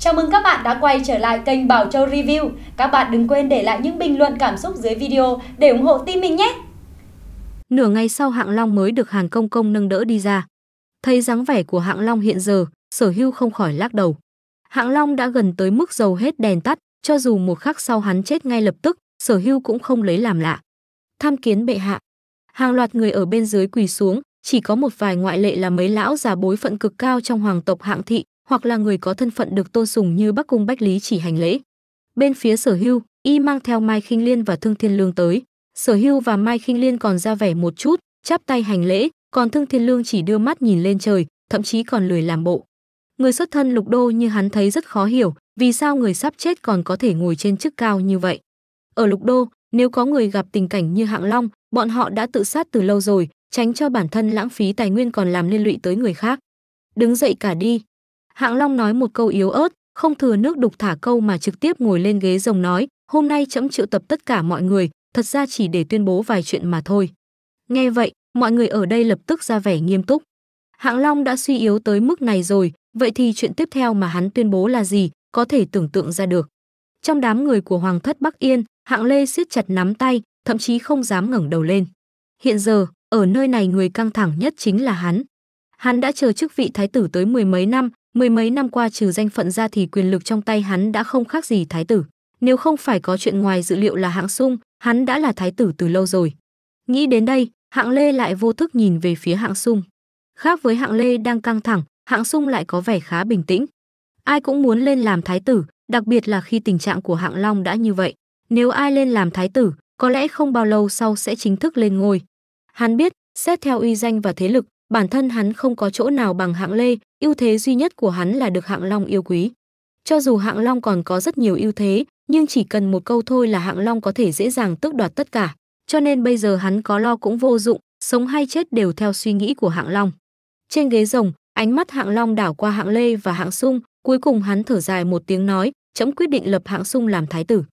Chào mừng các bạn đã quay trở lại kênh Bảo Châu Review. Các bạn đừng quên để lại những bình luận cảm xúc dưới video để ủng hộ team mình nhé. Nửa ngày sau Hạng Long mới được Hàn Công Công nâng đỡ đi ra. Thấy dáng vẻ của Hạng Long hiện giờ, Sở Hưu không khỏi lắc đầu. Hạng Long đã gần tới mức dầu hết đèn tắt, cho dù một khắc sau hắn chết ngay lập tức, Sở Hưu cũng không lấy làm lạ. Tham kiến bệ hạ. Hàng loạt người ở bên dưới quỳ xuống, chỉ có một vài ngoại lệ là mấy lão già bối phận cực cao trong hoàng tộc hạng thị hoặc là người có thân phận được tôn sùng như Bắc Cung Bách Lý chỉ hành lễ. Bên phía Sở Hưu, y mang theo Mai Khinh Liên và Thương Thiên Lương tới. Sở Hưu và Mai Khinh Liên còn ra vẻ một chút, chắp tay hành lễ, còn Thương Thiên Lương chỉ đưa mắt nhìn lên trời, thậm chí còn lười làm bộ. Người xuất thân lục đô như hắn thấy rất khó hiểu, vì sao người sắp chết còn có thể ngồi trên chức cao như vậy. Ở lục đô, nếu có người gặp tình cảnh như Hạng Long, bọn họ đã tự sát từ lâu rồi, tránh cho bản thân lãng phí tài nguyên còn làm liên lụy tới người khác. Đứng dậy cả đi, Hạng Long nói một câu yếu ớt, không thừa nước đục thả câu mà trực tiếp ngồi lên ghế rồng nói, hôm nay trẫm triệu tập tất cả mọi người, thật ra chỉ để tuyên bố vài chuyện mà thôi. Nghe vậy, mọi người ở đây lập tức ra vẻ nghiêm túc. Hạng Long đã suy yếu tới mức này rồi, vậy thì chuyện tiếp theo mà hắn tuyên bố là gì, có thể tưởng tượng ra được. Trong đám người của Hoàng thất Bắc Yên, Hạng Lê siết chặt nắm tay, thậm chí không dám ngẩng đầu lên. Hiện giờ, ở nơi này người căng thẳng nhất chính là hắn. Hắn đã chờ chức vị thái tử tới mười mấy năm, Mười mấy năm qua trừ danh phận ra thì quyền lực trong tay hắn đã không khác gì thái tử. Nếu không phải có chuyện ngoài dự liệu là hạng sung, hắn đã là thái tử từ lâu rồi. Nghĩ đến đây, hạng lê lại vô thức nhìn về phía hạng sung. Khác với hạng lê đang căng thẳng, hạng sung lại có vẻ khá bình tĩnh. Ai cũng muốn lên làm thái tử, đặc biệt là khi tình trạng của hạng long đã như vậy. Nếu ai lên làm thái tử, có lẽ không bao lâu sau sẽ chính thức lên ngôi. Hắn biết, xét theo uy danh và thế lực, bản thân hắn không có chỗ nào bằng hạng lê, ưu thế duy nhất của hắn là được hạng long yêu quý. Cho dù hạng long còn có rất nhiều ưu thế, nhưng chỉ cần một câu thôi là hạng long có thể dễ dàng tước đoạt tất cả, cho nên bây giờ hắn có lo cũng vô dụng, sống hay chết đều theo suy nghĩ của hạng long. Trên ghế rồng, ánh mắt hạng long đảo qua hạng lê và hạng sung, cuối cùng hắn thở dài một tiếng nói, chấm quyết định lập hạng sung làm thái tử.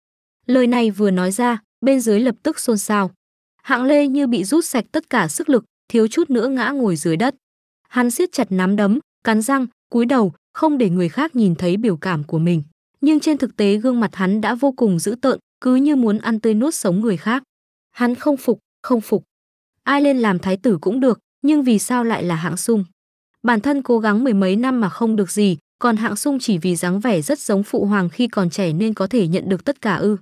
Lời này vừa nói ra, bên dưới lập tức xôn xao. Hạng Lê như bị rút sạch tất cả sức lực, thiếu chút nữa ngã ngồi dưới đất. Hắn siết chặt nắm đấm, cắn răng, cúi đầu, không để người khác nhìn thấy biểu cảm của mình. Nhưng trên thực tế gương mặt hắn đã vô cùng dữ tợn, cứ như muốn ăn tươi nuốt sống người khác. Hắn không phục, không phục. Ai lên làm thái tử cũng được, nhưng vì sao lại là hạng sung? Bản thân cố gắng mười mấy năm mà không được gì, còn hạng sung chỉ vì dáng vẻ rất giống phụ hoàng khi còn trẻ nên có thể nhận được tất cả ư.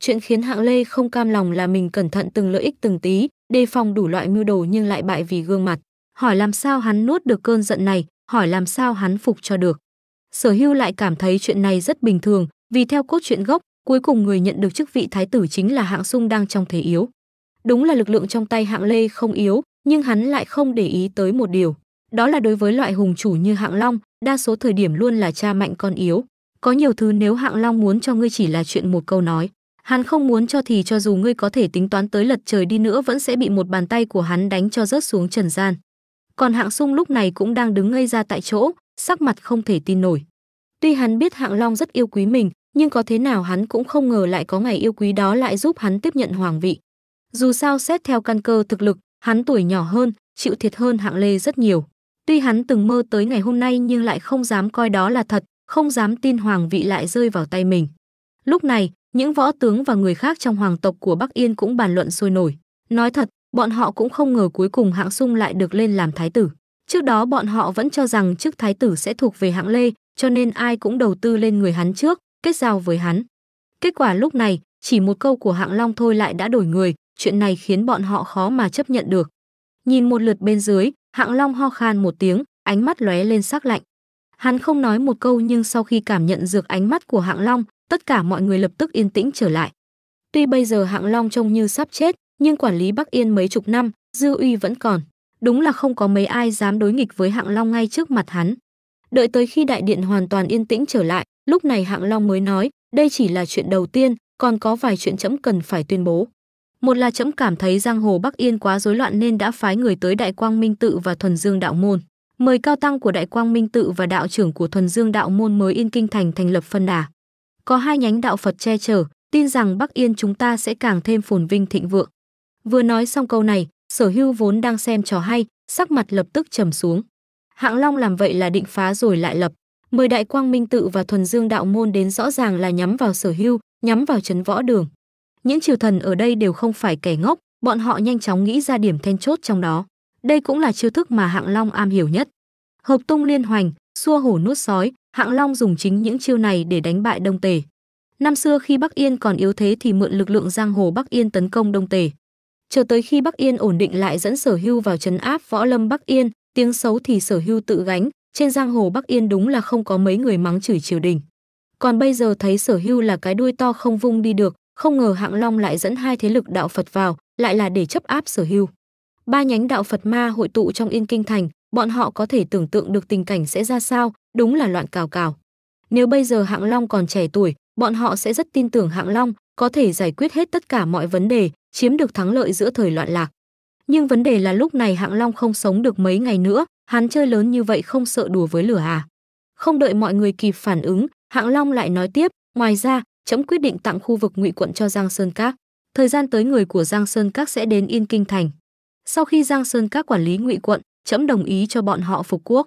Chuyện khiến hạng lê không cam lòng là mình cẩn thận từng lợi ích từng tí, đề phòng đủ loại mưu đồ nhưng lại bại vì gương mặt. Hỏi làm sao hắn nuốt được cơn giận này, hỏi làm sao hắn phục cho được. Sở hưu lại cảm thấy chuyện này rất bình thường, vì theo cốt truyện gốc, cuối cùng người nhận được chức vị thái tử chính là hạng sung đang trong thế yếu. Đúng là lực lượng trong tay hạng lê không yếu, nhưng hắn lại không để ý tới một điều. Đó là đối với loại hùng chủ như hạng long, đa số thời điểm luôn là cha mạnh con yếu. Có nhiều thứ nếu hạng long muốn cho ngươi chỉ là chuyện một câu nói. Hắn không muốn cho thì cho dù ngươi có thể tính toán tới lật trời đi nữa vẫn sẽ bị một bàn tay của hắn đánh cho rớt xuống trần gian. Còn hạng sung lúc này cũng đang đứng ngây ra tại chỗ, sắc mặt không thể tin nổi. Tuy hắn biết hạng long rất yêu quý mình, nhưng có thế nào hắn cũng không ngờ lại có ngày yêu quý đó lại giúp hắn tiếp nhận hoàng vị. Dù sao xét theo căn cơ thực lực, hắn tuổi nhỏ hơn, chịu thiệt hơn hạng lê rất nhiều. Tuy hắn từng mơ tới ngày hôm nay nhưng lại không dám coi đó là thật, không dám tin hoàng vị lại rơi vào tay mình. Lúc này, những võ tướng và người khác trong hoàng tộc của Bắc Yên cũng bàn luận sôi nổi. Nói thật, bọn họ cũng không ngờ cuối cùng hạng sung lại được lên làm thái tử. Trước đó bọn họ vẫn cho rằng chức thái tử sẽ thuộc về hạng lê, cho nên ai cũng đầu tư lên người hắn trước, kết giao với hắn. Kết quả lúc này, chỉ một câu của hạng long thôi lại đã đổi người, chuyện này khiến bọn họ khó mà chấp nhận được. Nhìn một lượt bên dưới, hạng long ho khan một tiếng, ánh mắt lóe lên sắc lạnh. Hắn không nói một câu nhưng sau khi cảm nhận dược ánh mắt của hạng long, tất cả mọi người lập tức yên tĩnh trở lại. Tuy bây giờ Hạng Long trông như sắp chết, nhưng quản lý Bắc Yên mấy chục năm, dư uy vẫn còn. Đúng là không có mấy ai dám đối nghịch với Hạng Long ngay trước mặt hắn. Đợi tới khi đại điện hoàn toàn yên tĩnh trở lại, lúc này Hạng Long mới nói, đây chỉ là chuyện đầu tiên, còn có vài chuyện trẫm cần phải tuyên bố. Một là trẫm cảm thấy giang hồ Bắc Yên quá rối loạn nên đã phái người tới Đại Quang Minh tự và Thuần Dương đạo môn, mời cao tăng của Đại Quang Minh tự và đạo trưởng của Thuần Dương đạo môn mới Yên Kinh thành thành lập phân đà có hai nhánh đạo Phật che chở, tin rằng Bắc Yên chúng ta sẽ càng thêm phồn vinh thịnh vượng. Vừa nói xong câu này, Sở Hưu vốn đang xem trò hay, sắc mặt lập tức trầm xuống. Hạng Long làm vậy là định phá rồi lại lập. Mời Đại Quang Minh Tự và Thuần Dương Đạo Môn đến rõ ràng là nhắm vào Sở Hưu, nhắm vào Trấn Võ Đường. Những triều thần ở đây đều không phải kẻ ngốc, bọn họ nhanh chóng nghĩ ra điểm then chốt trong đó. Đây cũng là chiêu thức mà Hạng Long am hiểu nhất. Hợp tung liên hoành, xua hổ nuốt sói, Hạng Long dùng chính những chiêu này để đánh bại Đông Tề. Năm xưa khi Bắc Yên còn yếu thế thì mượn lực lượng giang hồ Bắc Yên tấn công Đông Tề. Chờ tới khi Bắc Yên ổn định lại dẫn Sở Hưu vào trấn áp Võ Lâm Bắc Yên, tiếng xấu thì Sở Hưu tự gánh, trên giang hồ Bắc Yên đúng là không có mấy người mắng chửi triều đình. Còn bây giờ thấy Sở Hưu là cái đuôi to không vung đi được, không ngờ Hạng Long lại dẫn hai thế lực đạo Phật vào, lại là để chấp áp Sở Hưu. Ba nhánh đạo Phật ma hội tụ trong Yên Kinh thành, bọn họ có thể tưởng tượng được tình cảnh sẽ ra sao, đúng là loạn cào cào. Nếu bây giờ Hạng Long còn trẻ tuổi, bọn họ sẽ rất tin tưởng Hạng Long có thể giải quyết hết tất cả mọi vấn đề, chiếm được thắng lợi giữa thời loạn lạc. Nhưng vấn đề là lúc này Hạng Long không sống được mấy ngày nữa, hắn chơi lớn như vậy không sợ đùa với lửa à? Không đợi mọi người kịp phản ứng, Hạng Long lại nói tiếp, ngoài ra, chấm quyết định tặng khu vực ngụy quận cho Giang Sơn Các. Thời gian tới người của Giang Sơn Các sẽ đến Yên Kinh Thành. Sau khi Giang Sơn Các quản lý ngụy quận, trẫm đồng ý cho bọn họ phục quốc.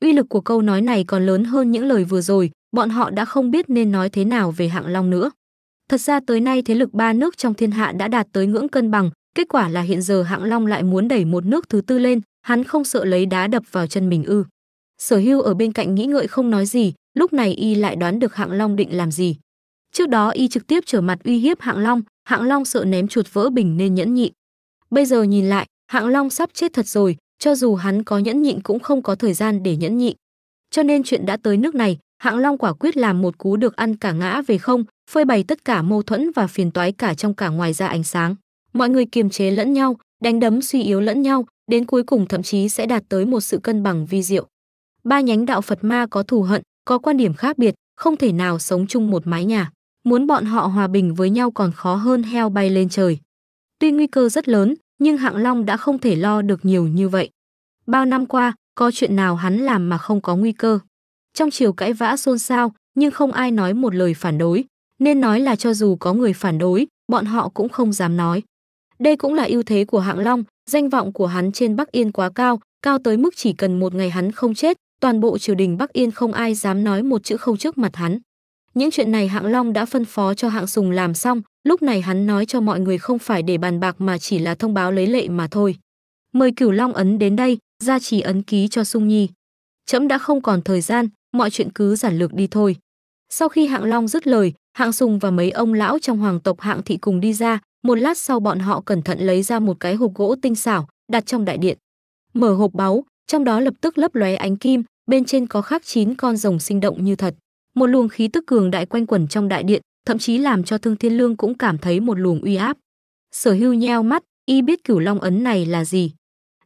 Uy lực của câu nói này còn lớn hơn những lời vừa rồi, bọn họ đã không biết nên nói thế nào về Hạng Long nữa. Thật ra tới nay thế lực ba nước trong thiên hạ đã đạt tới ngưỡng cân bằng, kết quả là hiện giờ Hạng Long lại muốn đẩy một nước thứ tư lên, hắn không sợ lấy đá đập vào chân mình ư. Sở hưu ở bên cạnh nghĩ ngợi không nói gì, lúc này y lại đoán được Hạng Long định làm gì. Trước đó y trực tiếp trở mặt uy hiếp Hạng Long, Hạng Long sợ ném chuột vỡ bình nên nhẫn nhịn. Bây giờ nhìn lại, Hạng Long sắp chết thật rồi, cho dù hắn có nhẫn nhịn cũng không có thời gian để nhẫn nhịn. Cho nên chuyện đã tới nước này, Hạng Long quả quyết làm một cú được ăn cả ngã về không, phơi bày tất cả mâu thuẫn và phiền toái cả trong cả ngoài ra ánh sáng. Mọi người kiềm chế lẫn nhau, đánh đấm suy yếu lẫn nhau, đến cuối cùng thậm chí sẽ đạt tới một sự cân bằng vi diệu. Ba nhánh đạo Phật ma có thù hận, có quan điểm khác biệt, không thể nào sống chung một mái nhà. Muốn bọn họ hòa bình với nhau còn khó hơn heo bay lên trời. Tuy nguy cơ rất lớn, nhưng Hạng Long đã không thể lo được nhiều như vậy. Bao năm qua, có chuyện nào hắn làm mà không có nguy cơ. Trong chiều cãi vã xôn xao, nhưng không ai nói một lời phản đối, nên nói là cho dù có người phản đối, bọn họ cũng không dám nói. Đây cũng là ưu thế của Hạng Long, danh vọng của hắn trên Bắc Yên quá cao, cao tới mức chỉ cần một ngày hắn không chết, toàn bộ triều đình Bắc Yên không ai dám nói một chữ không trước mặt hắn. Những chuyện này Hạng Long đã phân phó cho Hạng Sùng làm xong, lúc này hắn nói cho mọi người không phải để bàn bạc mà chỉ là thông báo lấy lệ mà thôi. Mời Cửu Long ấn đến đây, ra chỉ ấn ký cho Sung Nhi. Chấm đã không còn thời gian, mọi chuyện cứ giản lược đi thôi. Sau khi Hạng Long dứt lời, Hạng Sùng và mấy ông lão trong hoàng tộc Hạng thị cùng đi ra, một lát sau bọn họ cẩn thận lấy ra một cái hộp gỗ tinh xảo, đặt trong đại điện. Mở hộp báu, trong đó lập tức lấp lóe ánh kim, bên trên có khắc chín con rồng sinh động như thật một luồng khí tức cường đại quanh quẩn trong đại điện, thậm chí làm cho Thương Thiên Lương cũng cảm thấy một luồng uy áp. Sở Hưu nheo mắt, y biết Cửu Long ấn này là gì.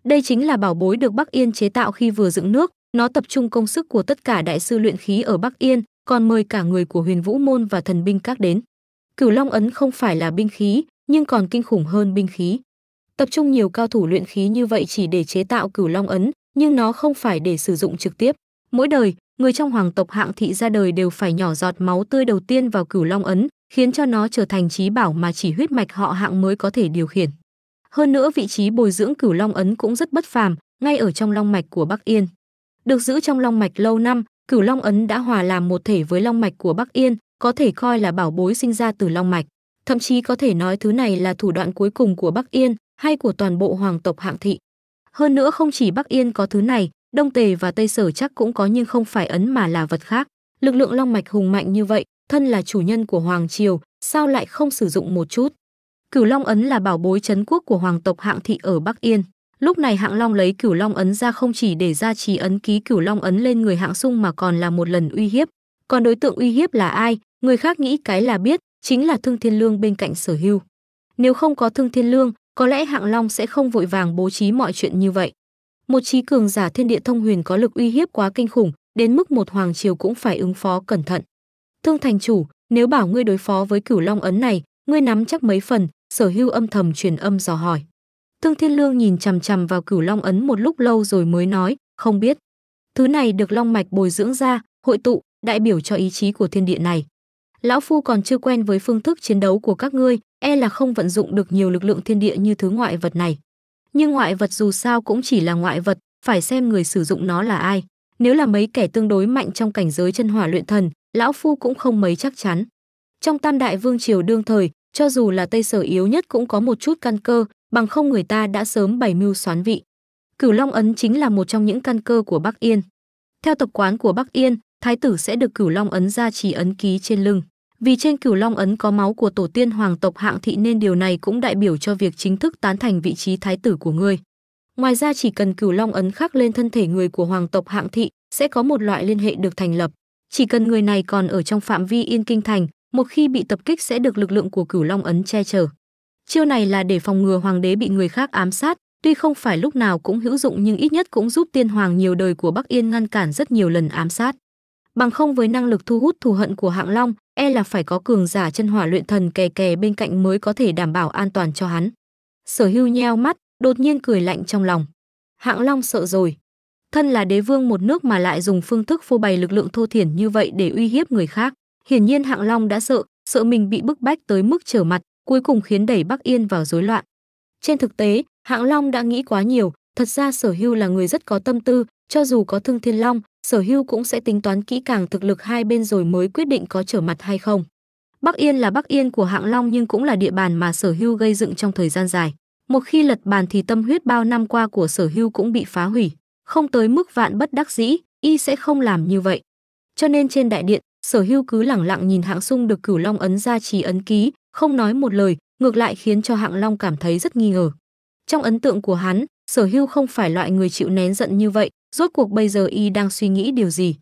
Đây chính là bảo bối được Bắc Yên chế tạo khi vừa dựng nước, nó tập trung công sức của tất cả đại sư luyện khí ở Bắc Yên, còn mời cả người của Huyền Vũ môn và thần binh các đến. Cửu Long ấn không phải là binh khí, nhưng còn kinh khủng hơn binh khí. Tập trung nhiều cao thủ luyện khí như vậy chỉ để chế tạo Cửu Long ấn, nhưng nó không phải để sử dụng trực tiếp. Mỗi đời, người trong hoàng tộc hạng thị ra đời đều phải nhỏ giọt máu tươi đầu tiên vào cửu long ấn, khiến cho nó trở thành trí bảo mà chỉ huyết mạch họ hạng mới có thể điều khiển. Hơn nữa vị trí bồi dưỡng cửu long ấn cũng rất bất phàm, ngay ở trong long mạch của Bắc Yên. Được giữ trong long mạch lâu năm, cửu long ấn đã hòa làm một thể với long mạch của Bắc Yên, có thể coi là bảo bối sinh ra từ long mạch. Thậm chí có thể nói thứ này là thủ đoạn cuối cùng của Bắc Yên hay của toàn bộ hoàng tộc hạng thị. Hơn nữa không chỉ Bắc Yên có thứ này, Đông Tề và Tây Sở chắc cũng có nhưng không phải ấn mà là vật khác. Lực lượng long mạch hùng mạnh như vậy, thân là chủ nhân của Hoàng Triều, sao lại không sử dụng một chút? Cửu Long Ấn là bảo bối chấn quốc của hoàng tộc Hạng Thị ở Bắc Yên. Lúc này Hạng Long lấy Cửu Long Ấn ra không chỉ để ra trì ấn ký Cửu Long Ấn lên người Hạng Sung mà còn là một lần uy hiếp. Còn đối tượng uy hiếp là ai, người khác nghĩ cái là biết, chính là Thương Thiên Lương bên cạnh Sở Hưu. Nếu không có Thương Thiên Lương, có lẽ Hạng Long sẽ không vội vàng bố trí mọi chuyện như vậy một trí cường giả thiên địa thông huyền có lực uy hiếp quá kinh khủng, đến mức một hoàng triều cũng phải ứng phó cẩn thận. Thương thành chủ, nếu bảo ngươi đối phó với cửu long ấn này, ngươi nắm chắc mấy phần, sở hưu âm thầm truyền âm dò hỏi. Thương Thiên Lương nhìn chằm chằm vào cửu long ấn một lúc lâu rồi mới nói, không biết. Thứ này được long mạch bồi dưỡng ra, hội tụ, đại biểu cho ý chí của thiên địa này. Lão Phu còn chưa quen với phương thức chiến đấu của các ngươi, e là không vận dụng được nhiều lực lượng thiên địa như thứ ngoại vật này nhưng ngoại vật dù sao cũng chỉ là ngoại vật phải xem người sử dụng nó là ai nếu là mấy kẻ tương đối mạnh trong cảnh giới chân hỏa luyện thần lão phu cũng không mấy chắc chắn trong tam đại vương triều đương thời cho dù là tây sở yếu nhất cũng có một chút căn cơ bằng không người ta đã sớm bày mưu xoán vị cửu long ấn chính là một trong những căn cơ của bắc yên theo tập quán của bắc yên thái tử sẽ được cửu long ấn ra chỉ ấn ký trên lưng vì trên cửu long ấn có máu của tổ tiên hoàng tộc hạng thị nên điều này cũng đại biểu cho việc chính thức tán thành vị trí thái tử của ngươi. Ngoài ra chỉ cần cửu long ấn khắc lên thân thể người của hoàng tộc hạng thị sẽ có một loại liên hệ được thành lập. Chỉ cần người này còn ở trong phạm vi yên kinh thành, một khi bị tập kích sẽ được lực lượng của cửu long ấn che chở. Chiêu này là để phòng ngừa hoàng đế bị người khác ám sát, tuy không phải lúc nào cũng hữu dụng nhưng ít nhất cũng giúp tiên hoàng nhiều đời của Bắc Yên ngăn cản rất nhiều lần ám sát bằng không với năng lực thu hút thù hận của hạng long e là phải có cường giả chân hỏa luyện thần kè kè bên cạnh mới có thể đảm bảo an toàn cho hắn sở hưu nheo mắt đột nhiên cười lạnh trong lòng hạng long sợ rồi thân là đế vương một nước mà lại dùng phương thức phô bày lực lượng thô thiển như vậy để uy hiếp người khác hiển nhiên hạng long đã sợ sợ mình bị bức bách tới mức trở mặt cuối cùng khiến đẩy bắc yên vào rối loạn trên thực tế hạng long đã nghĩ quá nhiều thật ra sở hưu là người rất có tâm tư cho dù có thương thiên long Sở Hưu cũng sẽ tính toán kỹ càng thực lực hai bên rồi mới quyết định có trở mặt hay không. Bắc Yên là Bắc Yên của Hạng Long nhưng cũng là địa bàn mà Sở Hưu gây dựng trong thời gian dài. Một khi lật bàn thì tâm huyết bao năm qua của Sở Hưu cũng bị phá hủy, không tới mức vạn bất đắc dĩ, y sẽ không làm như vậy. Cho nên trên đại điện, Sở Hưu cứ lẳng lặng nhìn Hạng Sung được Cửu Long ấn ra chỉ ấn ký, không nói một lời, ngược lại khiến cho Hạng Long cảm thấy rất nghi ngờ. Trong ấn tượng của hắn, Sở Hưu không phải loại người chịu nén giận như vậy, rốt cuộc bây giờ y đang suy nghĩ điều gì.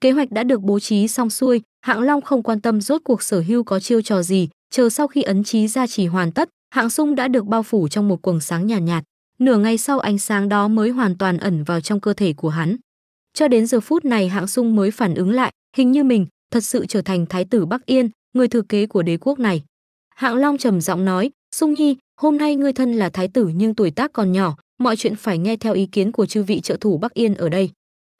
Kế hoạch đã được bố trí xong xuôi, Hạng Long không quan tâm rốt cuộc sở hưu có chiêu trò gì, chờ sau khi ấn trí ra chỉ hoàn tất, Hạng Sung đã được bao phủ trong một quầng sáng nhàn nhạt, nhạt. Nửa ngày sau ánh sáng đó mới hoàn toàn ẩn vào trong cơ thể của hắn. Cho đến giờ phút này Hạng Sung mới phản ứng lại, hình như mình thật sự trở thành thái tử Bắc Yên, người thừa kế của đế quốc này. Hạng Long trầm giọng nói, "Sung Nhi, hôm nay ngươi thân là thái tử nhưng tuổi tác còn nhỏ, mọi chuyện phải nghe theo ý kiến của chư vị trợ thủ Bắc Yên ở đây.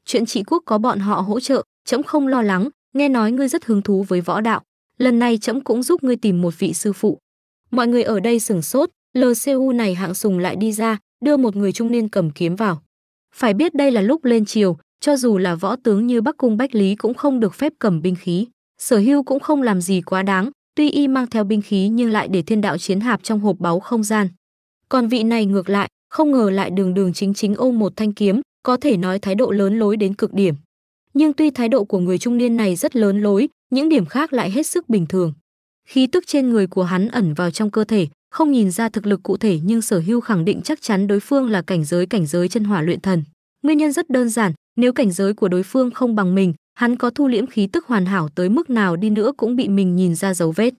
Chuyện trị quốc có bọn họ hỗ trợ, trẫm không lo lắng, nghe nói ngươi rất hứng thú với võ đạo, lần này trẫm cũng giúp ngươi tìm một vị sư phụ. Mọi người ở đây sửng sốt, LCU này hạng sùng lại đi ra, đưa một người trung niên cầm kiếm vào. Phải biết đây là lúc lên chiều, cho dù là võ tướng như Bắc Cung Bách Lý cũng không được phép cầm binh khí. Sở hưu cũng không làm gì quá đáng, tuy y mang theo binh khí nhưng lại để thiên đạo chiến hạp trong hộp báu không gian. Còn vị này ngược lại, không ngờ lại đường đường chính chính ôm một thanh kiếm, có thể nói thái độ lớn lối đến cực điểm. Nhưng tuy thái độ của người trung niên này rất lớn lối, những điểm khác lại hết sức bình thường. Khí tức trên người của hắn ẩn vào trong cơ thể, không nhìn ra thực lực cụ thể nhưng Sở Hưu khẳng định chắc chắn đối phương là cảnh giới cảnh giới chân hỏa luyện thần. Nguyên nhân rất đơn giản, nếu cảnh giới của đối phương không bằng mình, hắn có thu liễm khí tức hoàn hảo tới mức nào đi nữa cũng bị mình nhìn ra dấu vết.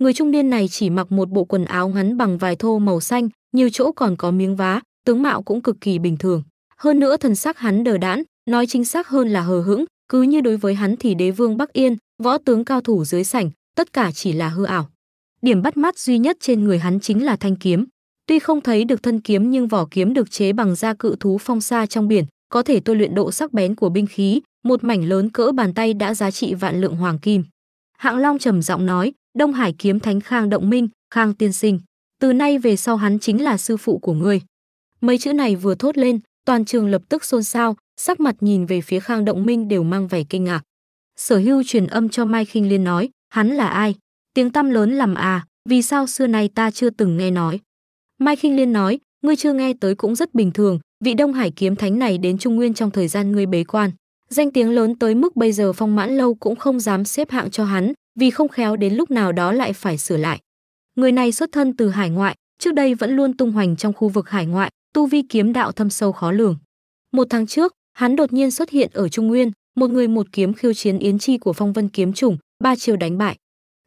Người trung niên này chỉ mặc một bộ quần áo ngắn bằng vải thô màu xanh, nhiều chỗ còn có miếng vá, tướng mạo cũng cực kỳ bình thường. Hơn nữa thần sắc hắn đờ đãn, nói chính xác hơn là hờ hững, cứ như đối với hắn thì đế vương Bắc Yên, võ tướng cao thủ dưới sảnh, tất cả chỉ là hư ảo. Điểm bắt mắt duy nhất trên người hắn chính là thanh kiếm. Tuy không thấy được thân kiếm nhưng vỏ kiếm được chế bằng da cự thú phong sa trong biển, có thể tôi luyện độ sắc bén của binh khí, một mảnh lớn cỡ bàn tay đã giá trị vạn lượng hoàng kim. Hạng Long trầm giọng nói, Đông Hải kiếm thánh Khang Động Minh, Khang tiên sinh, từ nay về sau hắn chính là sư phụ của ngươi. Mấy chữ này vừa thốt lên, toàn trường lập tức xôn xao, sắc mặt nhìn về phía Khang Động Minh đều mang vẻ kinh ngạc. Sở Hưu truyền âm cho Mai Khinh Liên nói, hắn là ai? Tiếng tăm lớn làm à, vì sao xưa nay ta chưa từng nghe nói? Mai Khinh Liên nói, ngươi chưa nghe tới cũng rất bình thường, vị Đông Hải kiếm thánh này đến Trung Nguyên trong thời gian ngươi bế quan, danh tiếng lớn tới mức bây giờ Phong Mãn lâu cũng không dám xếp hạng cho hắn, vì không khéo đến lúc nào đó lại phải sửa lại. Người này xuất thân từ hải ngoại, trước đây vẫn luôn tung hoành trong khu vực hải ngoại, tu vi kiếm đạo thâm sâu khó lường. Một tháng trước, hắn đột nhiên xuất hiện ở Trung Nguyên, một người một kiếm khiêu chiến yến chi của phong vân kiếm chủng, ba chiều đánh bại.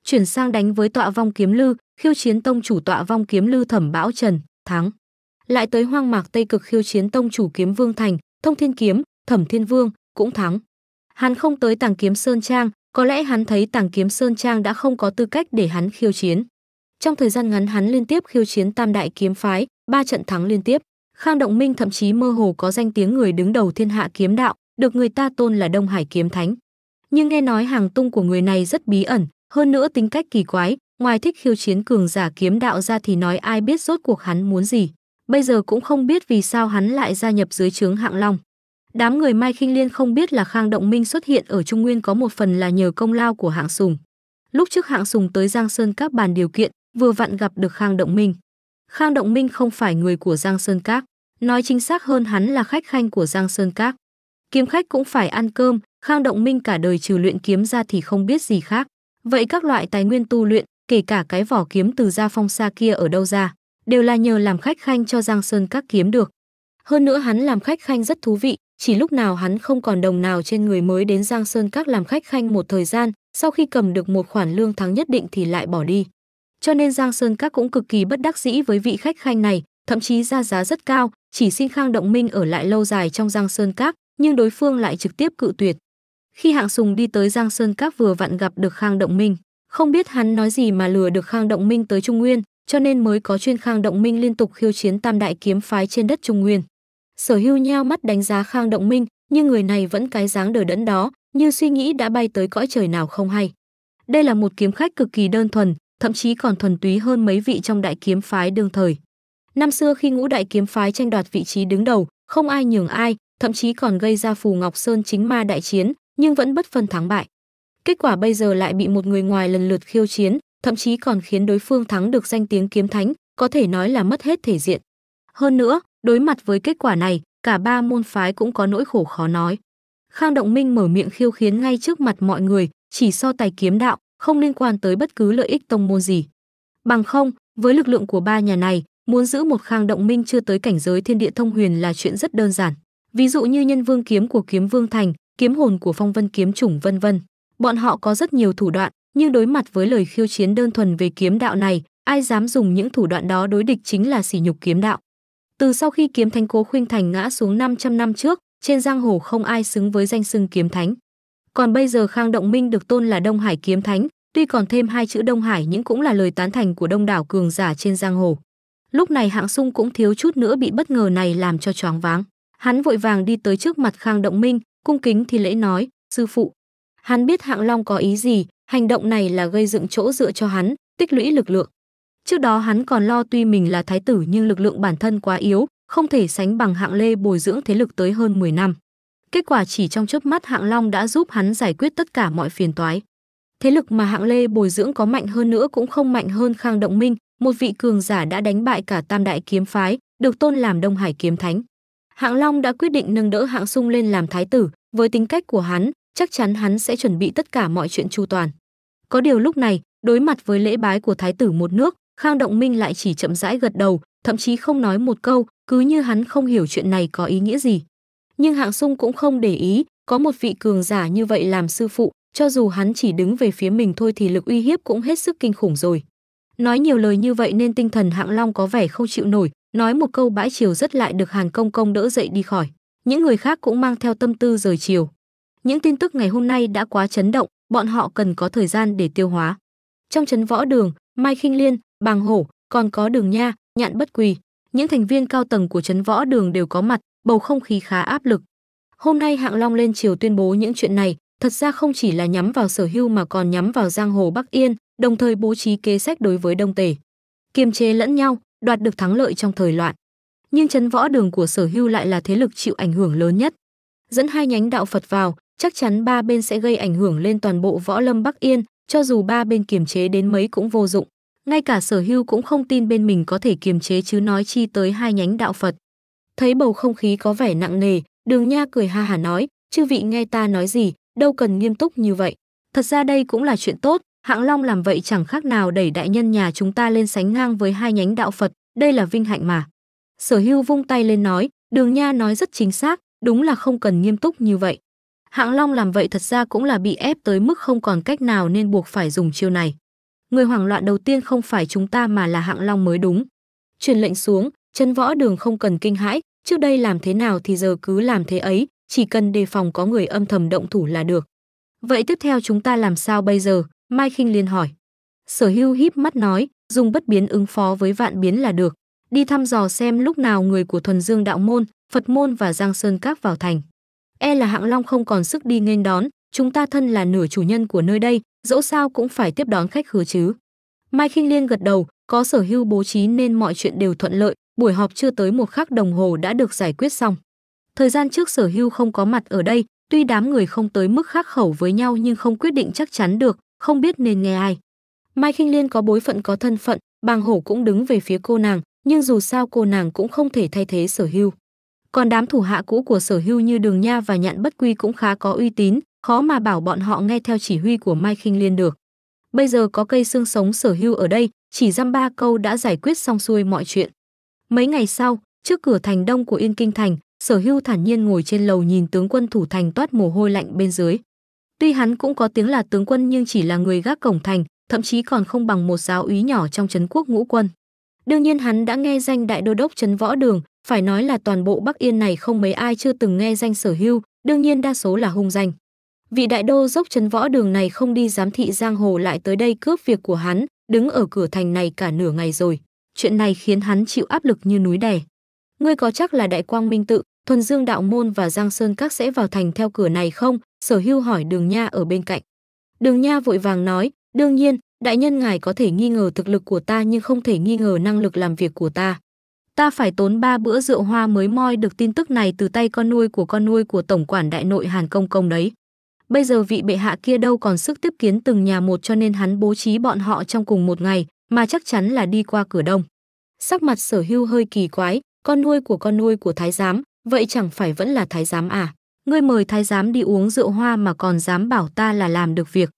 Chuyển sang đánh với tọa vong kiếm lư, khiêu chiến tông chủ tọa vong kiếm lư thẩm bão trần, thắng. Lại tới hoang mạc Tây Cực khiêu chiến tông chủ kiếm vương thành, thông thiên kiếm, thẩm thiên vương, cũng thắng. Hắn không tới tàng kiếm Sơn Trang, có lẽ hắn thấy Tàng Kiếm Sơn Trang đã không có tư cách để hắn khiêu chiến. Trong thời gian ngắn hắn liên tiếp khiêu chiến Tam đại kiếm phái, ba trận thắng liên tiếp, Khang Động Minh thậm chí mơ hồ có danh tiếng người đứng đầu thiên hạ kiếm đạo, được người ta tôn là Đông Hải kiếm thánh. Nhưng nghe nói hàng tung của người này rất bí ẩn, hơn nữa tính cách kỳ quái, ngoài thích khiêu chiến cường giả kiếm đạo ra thì nói ai biết rốt cuộc hắn muốn gì. Bây giờ cũng không biết vì sao hắn lại gia nhập dưới trướng Hạng Long. Đám người Mai Khinh Liên không biết là Khang Động Minh xuất hiện ở Trung Nguyên có một phần là nhờ công lao của Hạng Sùng. Lúc trước Hạng Sùng tới Giang Sơn Các bàn điều kiện, vừa vặn gặp được Khang Động Minh. Khang Động Minh không phải người của Giang Sơn Các, nói chính xác hơn hắn là khách khanh của Giang Sơn Các. Kiếm khách cũng phải ăn cơm, Khang Động Minh cả đời trừ luyện kiếm ra thì không biết gì khác. Vậy các loại tài nguyên tu luyện, kể cả cái vỏ kiếm từ gia phong xa kia ở đâu ra, đều là nhờ làm khách khanh cho Giang Sơn Các kiếm được. Hơn nữa hắn làm khách khanh rất thú vị, chỉ lúc nào hắn không còn đồng nào trên người mới đến Giang Sơn Các làm khách khanh một thời gian, sau khi cầm được một khoản lương tháng nhất định thì lại bỏ đi. Cho nên Giang Sơn Các cũng cực kỳ bất đắc dĩ với vị khách khanh này, thậm chí ra giá rất cao, chỉ xin Khang Động Minh ở lại lâu dài trong Giang Sơn Các, nhưng đối phương lại trực tiếp cự tuyệt. Khi Hạng Sùng đi tới Giang Sơn Các vừa vặn gặp được Khang Động Minh, không biết hắn nói gì mà lừa được Khang Động Minh tới Trung Nguyên, cho nên mới có chuyên Khang Động Minh liên tục khiêu chiến Tam Đại kiếm phái trên đất Trung Nguyên sở hưu nheo mắt đánh giá khang động minh nhưng người này vẫn cái dáng đờ đẫn đó như suy nghĩ đã bay tới cõi trời nào không hay đây là một kiếm khách cực kỳ đơn thuần thậm chí còn thuần túy hơn mấy vị trong đại kiếm phái đương thời năm xưa khi ngũ đại kiếm phái tranh đoạt vị trí đứng đầu không ai nhường ai thậm chí còn gây ra phù ngọc sơn chính ma đại chiến nhưng vẫn bất phân thắng bại kết quả bây giờ lại bị một người ngoài lần lượt khiêu chiến thậm chí còn khiến đối phương thắng được danh tiếng kiếm thánh có thể nói là mất hết thể diện hơn nữa Đối mặt với kết quả này, cả ba môn phái cũng có nỗi khổ khó nói. Khang Động Minh mở miệng khiêu khiến ngay trước mặt mọi người, chỉ so tài kiếm đạo, không liên quan tới bất cứ lợi ích tông môn gì. Bằng không, với lực lượng của ba nhà này, muốn giữ một Khang Động Minh chưa tới cảnh giới thiên địa thông huyền là chuyện rất đơn giản. Ví dụ như Nhân Vương kiếm của Kiếm Vương Thành, kiếm hồn của Phong Vân kiếm chủng vân vân. Bọn họ có rất nhiều thủ đoạn, nhưng đối mặt với lời khiêu chiến đơn thuần về kiếm đạo này, ai dám dùng những thủ đoạn đó đối địch chính là sỉ nhục kiếm đạo. Từ sau khi kiếm thánh Cố khuyên Thành ngã xuống 500 năm trước, trên giang hồ không ai xứng với danh xưng kiếm thánh. Còn bây giờ Khang Động Minh được tôn là Đông Hải kiếm thánh, tuy còn thêm hai chữ Đông Hải nhưng cũng là lời tán thành của đông đảo cường giả trên giang hồ. Lúc này Hạng Sung cũng thiếu chút nữa bị bất ngờ này làm cho choáng váng. Hắn vội vàng đi tới trước mặt Khang Động Minh, cung kính thì lễ nói, "Sư phụ." Hắn biết Hạng Long có ý gì, hành động này là gây dựng chỗ dựa cho hắn, tích lũy lực lượng. Trước đó hắn còn lo tuy mình là thái tử nhưng lực lượng bản thân quá yếu, không thể sánh bằng hạng lê bồi dưỡng thế lực tới hơn 10 năm. Kết quả chỉ trong chớp mắt hạng long đã giúp hắn giải quyết tất cả mọi phiền toái. Thế lực mà hạng lê bồi dưỡng có mạnh hơn nữa cũng không mạnh hơn khang động minh, một vị cường giả đã đánh bại cả tam đại kiếm phái, được tôn làm Đông Hải kiếm thánh. Hạng Long đã quyết định nâng đỡ Hạng Sung lên làm thái tử, với tính cách của hắn, chắc chắn hắn sẽ chuẩn bị tất cả mọi chuyện chu toàn. Có điều lúc này, đối mặt với lễ bái của thái tử một nước, khang động minh lại chỉ chậm rãi gật đầu thậm chí không nói một câu cứ như hắn không hiểu chuyện này có ý nghĩa gì nhưng hạng sung cũng không để ý có một vị cường giả như vậy làm sư phụ cho dù hắn chỉ đứng về phía mình thôi thì lực uy hiếp cũng hết sức kinh khủng rồi nói nhiều lời như vậy nên tinh thần hạng long có vẻ không chịu nổi nói một câu bãi chiều rất lại được hàn công công đỡ dậy đi khỏi những người khác cũng mang theo tâm tư rời chiều những tin tức ngày hôm nay đã quá chấn động bọn họ cần có thời gian để tiêu hóa trong chấn võ đường mai khinh liên Bàng Hổ, còn có Đường Nha, Nhạn Bất Quỳ. Những thành viên cao tầng của Trấn Võ Đường đều có mặt, bầu không khí khá áp lực. Hôm nay Hạng Long lên triều tuyên bố những chuyện này, thật ra không chỉ là nhắm vào Sở Hưu mà còn nhắm vào giang hồ Bắc Yên, đồng thời bố trí kế sách đối với Đông Tề. Kiềm chế lẫn nhau, đoạt được thắng lợi trong thời loạn. Nhưng Trấn Võ Đường của Sở Hưu lại là thế lực chịu ảnh hưởng lớn nhất. Dẫn hai nhánh đạo Phật vào, chắc chắn ba bên sẽ gây ảnh hưởng lên toàn bộ võ lâm Bắc Yên, cho dù ba bên kiềm chế đến mấy cũng vô dụng. Ngay cả sở hưu cũng không tin bên mình có thể kiềm chế chứ nói chi tới hai nhánh đạo Phật. Thấy bầu không khí có vẻ nặng nề, đường nha cười ha hả nói, chư vị nghe ta nói gì, đâu cần nghiêm túc như vậy. Thật ra đây cũng là chuyện tốt, hạng long làm vậy chẳng khác nào đẩy đại nhân nhà chúng ta lên sánh ngang với hai nhánh đạo Phật, đây là vinh hạnh mà. Sở hưu vung tay lên nói, đường nha nói rất chính xác, đúng là không cần nghiêm túc như vậy. Hạng Long làm vậy thật ra cũng là bị ép tới mức không còn cách nào nên buộc phải dùng chiêu này người hoảng loạn đầu tiên không phải chúng ta mà là hạng long mới đúng truyền lệnh xuống chân võ đường không cần kinh hãi trước đây làm thế nào thì giờ cứ làm thế ấy chỉ cần đề phòng có người âm thầm động thủ là được vậy tiếp theo chúng ta làm sao bây giờ mai khinh liên hỏi sở hưu híp mắt nói dùng bất biến ứng phó với vạn biến là được đi thăm dò xem lúc nào người của thuần dương đạo môn phật môn và giang sơn các vào thành e là hạng long không còn sức đi nghênh đón chúng ta thân là nửa chủ nhân của nơi đây, dẫu sao cũng phải tiếp đón khách hứa chứ. Mai Kinh Liên gật đầu, có sở hưu bố trí nên mọi chuyện đều thuận lợi, buổi họp chưa tới một khắc đồng hồ đã được giải quyết xong. Thời gian trước sở hưu không có mặt ở đây, tuy đám người không tới mức khác khẩu với nhau nhưng không quyết định chắc chắn được, không biết nên nghe ai. Mai Kinh Liên có bối phận có thân phận, bàng hổ cũng đứng về phía cô nàng, nhưng dù sao cô nàng cũng không thể thay thế sở hưu. Còn đám thủ hạ cũ của sở hưu như Đường Nha và Nhạn Bất Quy cũng khá có uy tín, Khó mà bảo bọn họ nghe theo chỉ huy của Mai Khinh Liên được. Bây giờ có cây xương sống sở hưu ở đây, chỉ dăm ba câu đã giải quyết xong xuôi mọi chuyện. Mấy ngày sau, trước cửa thành đông của Yên Kinh Thành, sở hưu thản nhiên ngồi trên lầu nhìn tướng quân thủ thành toát mồ hôi lạnh bên dưới. Tuy hắn cũng có tiếng là tướng quân nhưng chỉ là người gác cổng thành, thậm chí còn không bằng một giáo úy nhỏ trong trấn quốc ngũ quân. Đương nhiên hắn đã nghe danh đại đô đốc trấn võ đường, phải nói là toàn bộ Bắc Yên này không mấy ai chưa từng nghe danh sở hưu, đương nhiên đa số là hung danh vị đại đô dốc chân võ đường này không đi giám thị giang hồ lại tới đây cướp việc của hắn, đứng ở cửa thành này cả nửa ngày rồi. Chuyện này khiến hắn chịu áp lực như núi đè. Ngươi có chắc là đại quang minh tự, thuần dương đạo môn và giang sơn các sẽ vào thành theo cửa này không? Sở hưu hỏi đường nha ở bên cạnh. Đường nha vội vàng nói, đương nhiên, đại nhân ngài có thể nghi ngờ thực lực của ta nhưng không thể nghi ngờ năng lực làm việc của ta. Ta phải tốn ba bữa rượu hoa mới moi được tin tức này từ tay con nuôi của con nuôi của tổng quản đại nội Hàn Công Công đấy. Bây giờ vị bệ hạ kia đâu còn sức tiếp kiến từng nhà một cho nên hắn bố trí bọn họ trong cùng một ngày, mà chắc chắn là đi qua cửa đông. Sắc mặt sở hưu hơi kỳ quái, con nuôi của con nuôi của thái giám, vậy chẳng phải vẫn là thái giám à? Ngươi mời thái giám đi uống rượu hoa mà còn dám bảo ta là làm được việc.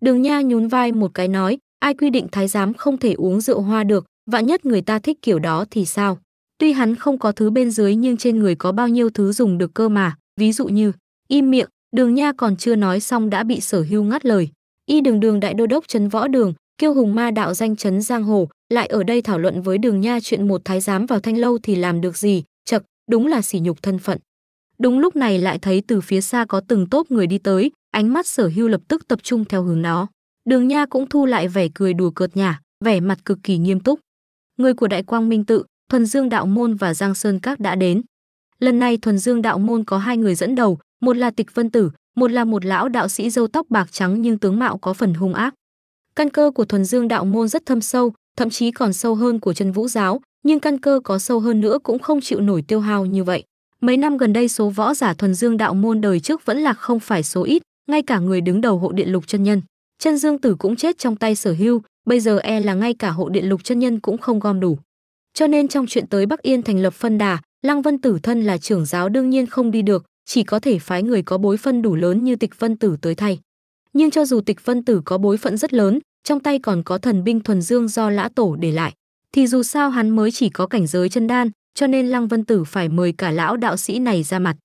Đường Nha nhún vai một cái nói, ai quy định thái giám không thể uống rượu hoa được, vạn nhất người ta thích kiểu đó thì sao? Tuy hắn không có thứ bên dưới nhưng trên người có bao nhiêu thứ dùng được cơ mà, ví dụ như im miệng, Đường Nha còn chưa nói xong đã bị Sở Hưu ngắt lời. Y Đường Đường đại đô đốc trấn võ đường, kiêu hùng ma đạo danh trấn giang hồ, lại ở đây thảo luận với Đường Nha chuyện một thái giám vào thanh lâu thì làm được gì, chậc, đúng là sỉ nhục thân phận. Đúng lúc này lại thấy từ phía xa có từng tốp người đi tới, ánh mắt Sở Hưu lập tức tập trung theo hướng đó. Đường Nha cũng thu lại vẻ cười đùa cợt nhả, vẻ mặt cực kỳ nghiêm túc. Người của Đại Quang Minh tự, Thuần Dương đạo môn và Giang Sơn các đã đến. Lần này Thuần Dương đạo môn có hai người dẫn đầu, một là tịch vân tử một là một lão đạo sĩ râu tóc bạc trắng nhưng tướng mạo có phần hung ác căn cơ của thuần dương đạo môn rất thâm sâu thậm chí còn sâu hơn của chân vũ giáo nhưng căn cơ có sâu hơn nữa cũng không chịu nổi tiêu hao như vậy mấy năm gần đây số võ giả thuần dương đạo môn đời trước vẫn là không phải số ít ngay cả người đứng đầu hộ điện lục chân nhân chân dương tử cũng chết trong tay sở hưu bây giờ e là ngay cả hộ điện lục chân nhân cũng không gom đủ cho nên trong chuyện tới bắc yên thành lập phân đà lăng vân tử thân là trưởng giáo đương nhiên không đi được chỉ có thể phái người có bối phân đủ lớn như Tịch Vân Tử tới thay. Nhưng cho dù Tịch Vân Tử có bối phận rất lớn, trong tay còn có thần binh thuần dương do Lã Tổ để lại, thì dù sao hắn mới chỉ có cảnh giới chân đan, cho nên Lăng Vân Tử phải mời cả lão đạo sĩ này ra mặt.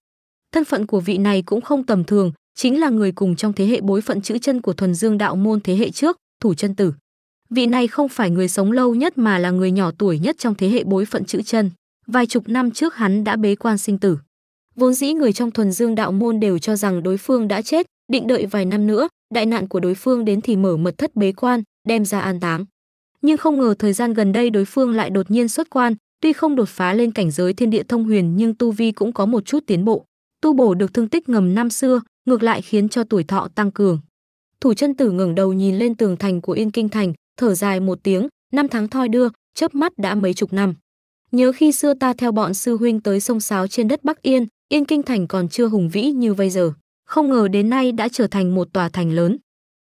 Thân phận của vị này cũng không tầm thường, chính là người cùng trong thế hệ bối phận chữ chân của thuần dương đạo môn thế hệ trước, Thủ Chân Tử. Vị này không phải người sống lâu nhất mà là người nhỏ tuổi nhất trong thế hệ bối phận chữ chân. Vài chục năm trước hắn đã bế quan sinh tử. Vốn dĩ người trong thuần dương đạo môn đều cho rằng đối phương đã chết, định đợi vài năm nữa, đại nạn của đối phương đến thì mở mật thất bế quan, đem ra an táng. Nhưng không ngờ thời gian gần đây đối phương lại đột nhiên xuất quan, tuy không đột phá lên cảnh giới thiên địa thông huyền nhưng tu vi cũng có một chút tiến bộ. Tu bổ được thương tích ngầm năm xưa, ngược lại khiến cho tuổi thọ tăng cường. Thủ chân tử ngẩng đầu nhìn lên tường thành của Yên Kinh thành, thở dài một tiếng, năm tháng thoi đưa, chớp mắt đã mấy chục năm. Nhớ khi xưa ta theo bọn sư huynh tới sông sáo trên đất Bắc Yên, Yên Kinh Thành còn chưa hùng vĩ như bây giờ, không ngờ đến nay đã trở thành một tòa thành lớn.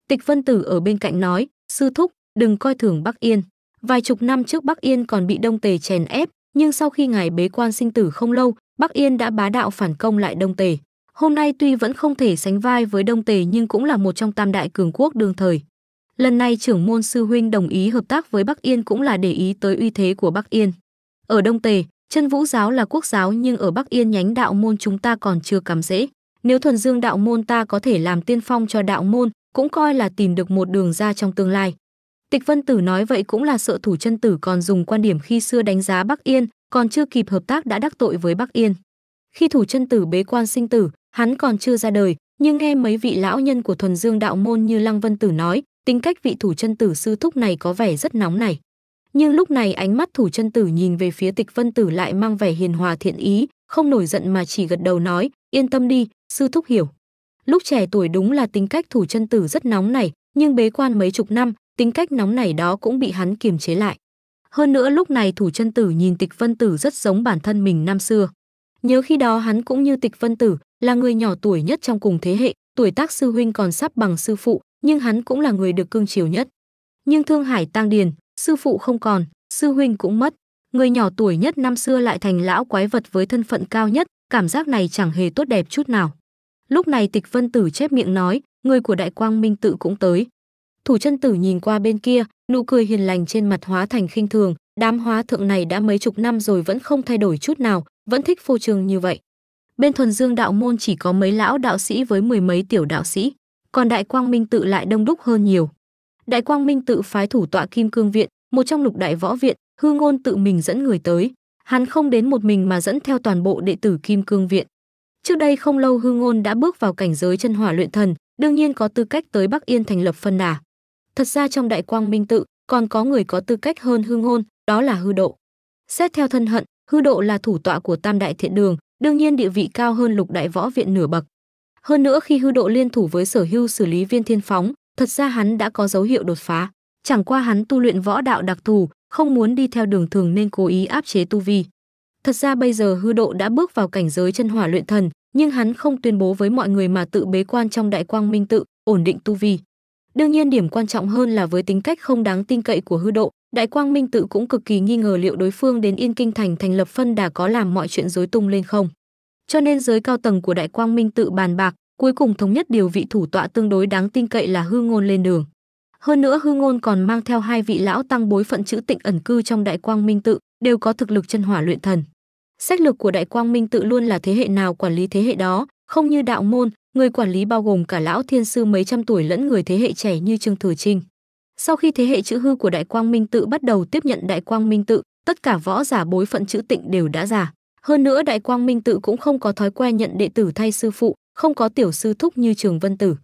Tịch Vân Tử ở bên cạnh nói, sư thúc, đừng coi thường Bắc Yên. Vài chục năm trước Bắc Yên còn bị Đông Tề chèn ép, nhưng sau khi ngài bế quan sinh tử không lâu, Bắc Yên đã bá đạo phản công lại Đông Tề. Hôm nay tuy vẫn không thể sánh vai với Đông Tề nhưng cũng là một trong tam đại cường quốc đương thời. Lần này trưởng môn sư huynh đồng ý hợp tác với Bắc Yên cũng là để ý tới uy thế của Bắc Yên. Ở Đông Tề, Chân Vũ giáo là quốc giáo nhưng ở Bắc Yên nhánh đạo môn chúng ta còn chưa cắm rễ. Nếu thuần dương đạo môn ta có thể làm tiên phong cho đạo môn, cũng coi là tìm được một đường ra trong tương lai. Tịch Vân Tử nói vậy cũng là sợ thủ chân tử còn dùng quan điểm khi xưa đánh giá Bắc Yên, còn chưa kịp hợp tác đã đắc tội với Bắc Yên. Khi thủ chân tử bế quan sinh tử, hắn còn chưa ra đời, nhưng nghe mấy vị lão nhân của thuần dương đạo môn như Lăng Vân Tử nói, tính cách vị thủ chân tử sư thúc này có vẻ rất nóng này nhưng lúc này ánh mắt thủ chân tử nhìn về phía tịch vân tử lại mang vẻ hiền hòa thiện ý không nổi giận mà chỉ gật đầu nói yên tâm đi sư thúc hiểu lúc trẻ tuổi đúng là tính cách thủ chân tử rất nóng này nhưng bế quan mấy chục năm tính cách nóng này đó cũng bị hắn kiềm chế lại hơn nữa lúc này thủ chân tử nhìn tịch vân tử rất giống bản thân mình năm xưa nhớ khi đó hắn cũng như tịch vân tử là người nhỏ tuổi nhất trong cùng thế hệ tuổi tác sư huynh còn sắp bằng sư phụ nhưng hắn cũng là người được cương chiều nhất nhưng thương hải tang điền sư phụ không còn, sư huynh cũng mất, người nhỏ tuổi nhất năm xưa lại thành lão quái vật với thân phận cao nhất, cảm giác này chẳng hề tốt đẹp chút nào. Lúc này Tịch Vân Tử chép miệng nói, người của Đại Quang Minh tự cũng tới. Thủ chân tử nhìn qua bên kia, nụ cười hiền lành trên mặt hóa thành khinh thường, đám hóa thượng này đã mấy chục năm rồi vẫn không thay đổi chút nào, vẫn thích phô trương như vậy. Bên thuần dương đạo môn chỉ có mấy lão đạo sĩ với mười mấy tiểu đạo sĩ, còn đại quang minh tự lại đông đúc hơn nhiều. Đại Quang Minh tự phái thủ tọa Kim Cương Viện, một trong lục đại võ viện, hư ngôn tự mình dẫn người tới. Hắn không đến một mình mà dẫn theo toàn bộ đệ tử Kim Cương Viện. Trước đây không lâu hư ngôn đã bước vào cảnh giới chân hỏa luyện thần, đương nhiên có tư cách tới Bắc Yên thành lập phân đà. Thật ra trong Đại Quang Minh tự còn có người có tư cách hơn hư ngôn, đó là hư độ. Xét theo thân hận, hư độ là thủ tọa của Tam Đại Thiện Đường, đương nhiên địa vị cao hơn lục đại võ viện nửa bậc. Hơn nữa khi hư độ liên thủ với sở hưu xử lý viên thiên phóng, Thật ra hắn đã có dấu hiệu đột phá, chẳng qua hắn tu luyện võ đạo đặc thù, không muốn đi theo đường thường nên cố ý áp chế tu vi. Thật ra bây giờ hư độ đã bước vào cảnh giới chân hỏa luyện thần, nhưng hắn không tuyên bố với mọi người mà tự bế quan trong đại quang minh tự, ổn định tu vi. Đương nhiên điểm quan trọng hơn là với tính cách không đáng tin cậy của hư độ, Đại Quang Minh tự cũng cực kỳ nghi ngờ liệu đối phương đến Yên Kinh thành thành lập phân đà có làm mọi chuyện rối tung lên không. Cho nên giới cao tầng của Đại Quang Minh tự bàn bạc, cuối cùng thống nhất điều vị thủ tọa tương đối đáng tin cậy là hư ngôn lên đường. Hơn nữa hư ngôn còn mang theo hai vị lão tăng bối phận chữ tịnh ẩn cư trong đại quang minh tự, đều có thực lực chân hỏa luyện thần. Sách lược của đại quang minh tự luôn là thế hệ nào quản lý thế hệ đó, không như đạo môn, người quản lý bao gồm cả lão thiên sư mấy trăm tuổi lẫn người thế hệ trẻ như Trương Thừa Trinh. Sau khi thế hệ chữ hư của Đại Quang Minh Tự bắt đầu tiếp nhận Đại Quang Minh Tự, tất cả võ giả bối phận chữ tịnh đều đã giả. Hơn nữa Đại Quang Minh Tự cũng không có thói quen nhận đệ tử thay sư phụ, không có tiểu sư thúc như Trường Vân Tử.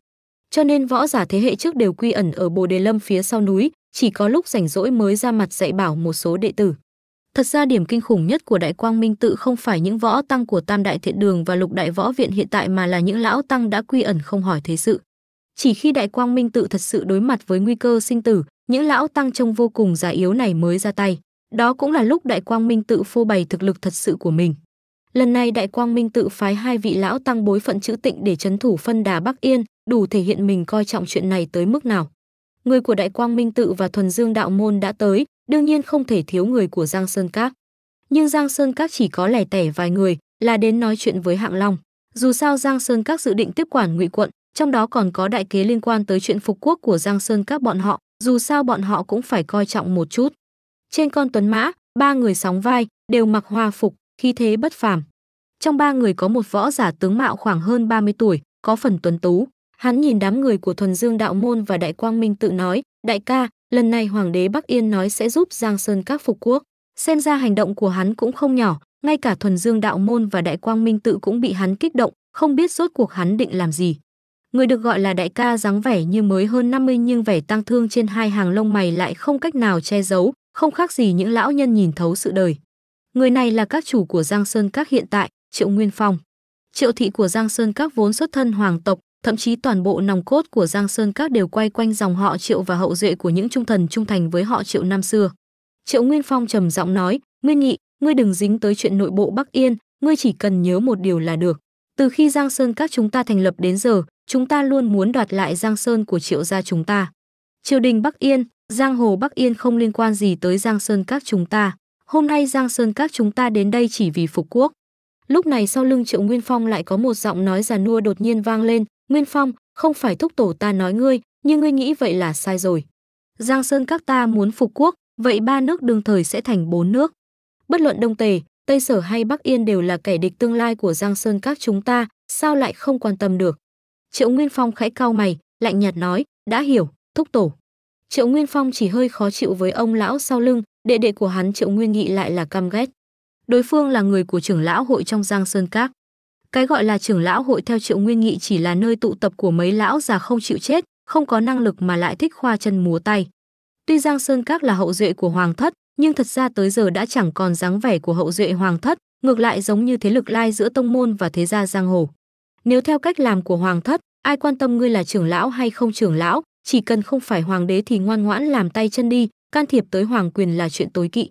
Cho nên võ giả thế hệ trước đều quy ẩn ở Bồ Đề Lâm phía sau núi, chỉ có lúc rảnh rỗi mới ra mặt dạy bảo một số đệ tử. Thật ra điểm kinh khủng nhất của Đại Quang Minh tự không phải những võ tăng của Tam Đại Thiện Đường và Lục Đại Võ Viện hiện tại mà là những lão tăng đã quy ẩn không hỏi thế sự. Chỉ khi Đại Quang Minh tự thật sự đối mặt với nguy cơ sinh tử, những lão tăng trông vô cùng già yếu này mới ra tay. Đó cũng là lúc Đại Quang Minh tự phô bày thực lực thật sự của mình. Lần này Đại Quang Minh tự phái hai vị lão tăng bối phận chữ tịnh để chấn thủ phân đà Bắc Yên, đủ thể hiện mình coi trọng chuyện này tới mức nào. Người của Đại Quang Minh tự và Thuần Dương Đạo Môn đã tới, đương nhiên không thể thiếu người của Giang Sơn Các. Nhưng Giang Sơn Các chỉ có lẻ tẻ vài người, là đến nói chuyện với Hạng Long. Dù sao Giang Sơn Các dự định tiếp quản ngụy quận, trong đó còn có đại kế liên quan tới chuyện phục quốc của Giang Sơn Các bọn họ, dù sao bọn họ cũng phải coi trọng một chút. Trên con tuấn mã, ba người sóng vai, đều mặc hoa phục, khí thế bất phàm. Trong ba người có một võ giả tướng mạo khoảng hơn 30 tuổi, có phần tuấn tú. Hắn nhìn đám người của thuần dương đạo môn và đại quang minh tự nói, đại ca, lần này hoàng đế Bắc Yên nói sẽ giúp Giang Sơn các phục quốc. Xem ra hành động của hắn cũng không nhỏ, ngay cả thuần dương đạo môn và đại quang minh tự cũng bị hắn kích động, không biết rốt cuộc hắn định làm gì. Người được gọi là đại ca dáng vẻ như mới hơn 50 nhưng vẻ tăng thương trên hai hàng lông mày lại không cách nào che giấu, không khác gì những lão nhân nhìn thấu sự đời. Người này là các chủ của Giang Sơn Các hiện tại, Triệu Nguyên Phong. Triệu thị của Giang Sơn Các vốn xuất thân hoàng tộc, thậm chí toàn bộ nòng cốt của Giang Sơn Các đều quay quanh dòng họ Triệu và hậu duệ của những trung thần trung thành với họ Triệu năm xưa. Triệu Nguyên Phong trầm giọng nói, "Nguyên nhị, ngươi đừng dính tới chuyện nội bộ Bắc Yên, ngươi chỉ cần nhớ một điều là được. Từ khi Giang Sơn Các chúng ta thành lập đến giờ, chúng ta luôn muốn đoạt lại Giang Sơn của Triệu gia chúng ta. Triều đình Bắc Yên, giang hồ Bắc Yên không liên quan gì tới Giang Sơn Các chúng ta." Hôm nay Giang Sơn các chúng ta đến đây chỉ vì phục quốc. Lúc này sau lưng Triệu Nguyên Phong lại có một giọng nói già nua đột nhiên vang lên, "Nguyên Phong, không phải thúc tổ ta nói ngươi, nhưng ngươi nghĩ vậy là sai rồi. Giang Sơn các ta muốn phục quốc, vậy ba nước đương thời sẽ thành bốn nước. Bất luận Đông Tề, Tây Sở hay Bắc Yên đều là kẻ địch tương lai của Giang Sơn các chúng ta, sao lại không quan tâm được?" Triệu Nguyên Phong khẽ cau mày, lạnh nhạt nói, "Đã hiểu, thúc tổ." Triệu Nguyên Phong chỉ hơi khó chịu với ông lão sau lưng, đệ đệ của hắn Triệu Nguyên Nghị lại là căm ghét. Đối phương là người của trưởng lão hội trong Giang Sơn Các. Cái gọi là trưởng lão hội theo Triệu Nguyên Nghị chỉ là nơi tụ tập của mấy lão già không chịu chết, không có năng lực mà lại thích khoa chân múa tay. Tuy Giang Sơn Các là hậu duệ của Hoàng Thất, nhưng thật ra tới giờ đã chẳng còn dáng vẻ của hậu duệ Hoàng Thất, ngược lại giống như thế lực lai giữa tông môn và thế gia giang hồ. Nếu theo cách làm của Hoàng Thất, ai quan tâm ngươi là trưởng lão hay không trưởng lão, chỉ cần không phải hoàng đế thì ngoan ngoãn làm tay chân đi, can thiệp tới hoàng quyền là chuyện tối kỵ.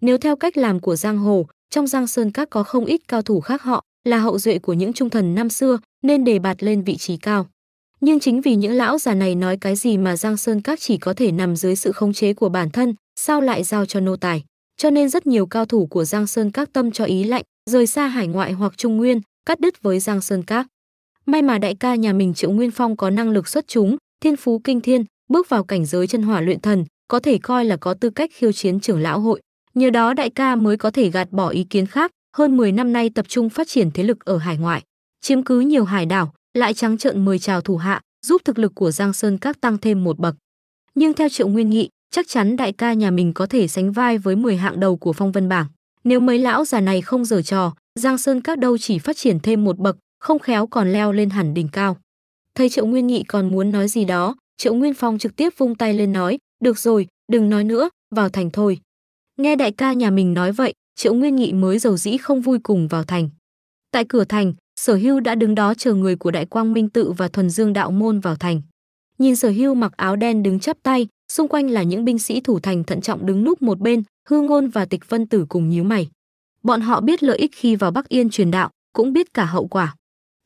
Nếu theo cách làm của giang hồ, trong giang sơn các có không ít cao thủ khác họ là hậu duệ của những trung thần năm xưa nên đề bạt lên vị trí cao. Nhưng chính vì những lão già này nói cái gì mà Giang Sơn Các chỉ có thể nằm dưới sự khống chế của bản thân, sao lại giao cho nô tài. Cho nên rất nhiều cao thủ của Giang Sơn Các tâm cho ý lạnh, rời xa hải ngoại hoặc Trung Nguyên, cắt đứt với Giang Sơn Các. May mà đại ca nhà mình Triệu Nguyên Phong có năng lực xuất chúng, thiên phú kinh thiên, bước vào cảnh giới chân hỏa luyện thần, có thể coi là có tư cách khiêu chiến trưởng lão hội. Nhờ đó đại ca mới có thể gạt bỏ ý kiến khác, hơn 10 năm nay tập trung phát triển thế lực ở hải ngoại, chiếm cứ nhiều hải đảo, lại trắng trợn mời chào thủ hạ, giúp thực lực của Giang Sơn các tăng thêm một bậc. Nhưng theo Triệu Nguyên Nghị, chắc chắn đại ca nhà mình có thể sánh vai với 10 hạng đầu của phong vân bảng. Nếu mấy lão già này không giở trò, Giang Sơn các đâu chỉ phát triển thêm một bậc, không khéo còn leo lên hẳn đỉnh cao. Thấy Triệu Nguyên Nghị còn muốn nói gì đó, Triệu Nguyên Phong trực tiếp vung tay lên nói, được rồi, đừng nói nữa, vào thành thôi. Nghe đại ca nhà mình nói vậy, Triệu Nguyên Nghị mới giàu dĩ không vui cùng vào thành. Tại cửa thành, Sở Hưu đã đứng đó chờ người của Đại Quang Minh Tự và Thuần Dương Đạo Môn vào thành. Nhìn Sở Hưu mặc áo đen đứng chắp tay, xung quanh là những binh sĩ thủ thành thận trọng đứng núp một bên, Hư Ngôn và Tịch Vân Tử cùng nhíu mày. Bọn họ biết lợi ích khi vào Bắc Yên truyền đạo, cũng biết cả hậu quả.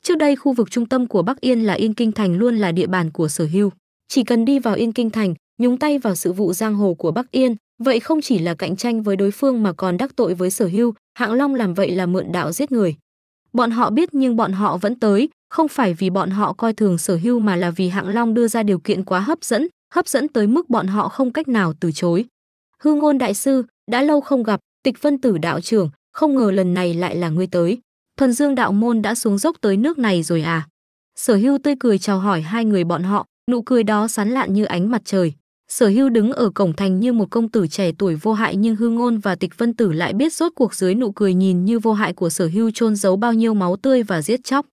Trước đây khu vực trung tâm của Bắc Yên là Yên Kinh Thành luôn là địa bàn của Sở Hưu. Chỉ cần đi vào Yên Kinh Thành, nhúng tay vào sự vụ giang hồ của Bắc Yên, vậy không chỉ là cạnh tranh với đối phương mà còn đắc tội với Sở Hưu, Hạng Long làm vậy là mượn đạo giết người. Bọn họ biết nhưng bọn họ vẫn tới, không phải vì bọn họ coi thường Sở Hưu mà là vì Hạng Long đưa ra điều kiện quá hấp dẫn, hấp dẫn tới mức bọn họ không cách nào từ chối. Hư Ngôn đại sư, đã lâu không gặp, Tịch Vân Tử đạo trưởng, không ngờ lần này lại là ngươi tới. Thuần Dương đạo môn đã xuống dốc tới nước này rồi à? Sở Hưu tươi cười chào hỏi hai người bọn họ, nụ cười đó sán lạn như ánh mặt trời. Sở hưu đứng ở cổng thành như một công tử trẻ tuổi vô hại nhưng hư ngôn và tịch vân tử lại biết rốt cuộc dưới nụ cười nhìn như vô hại của sở hưu chôn giấu bao nhiêu máu tươi và giết chóc.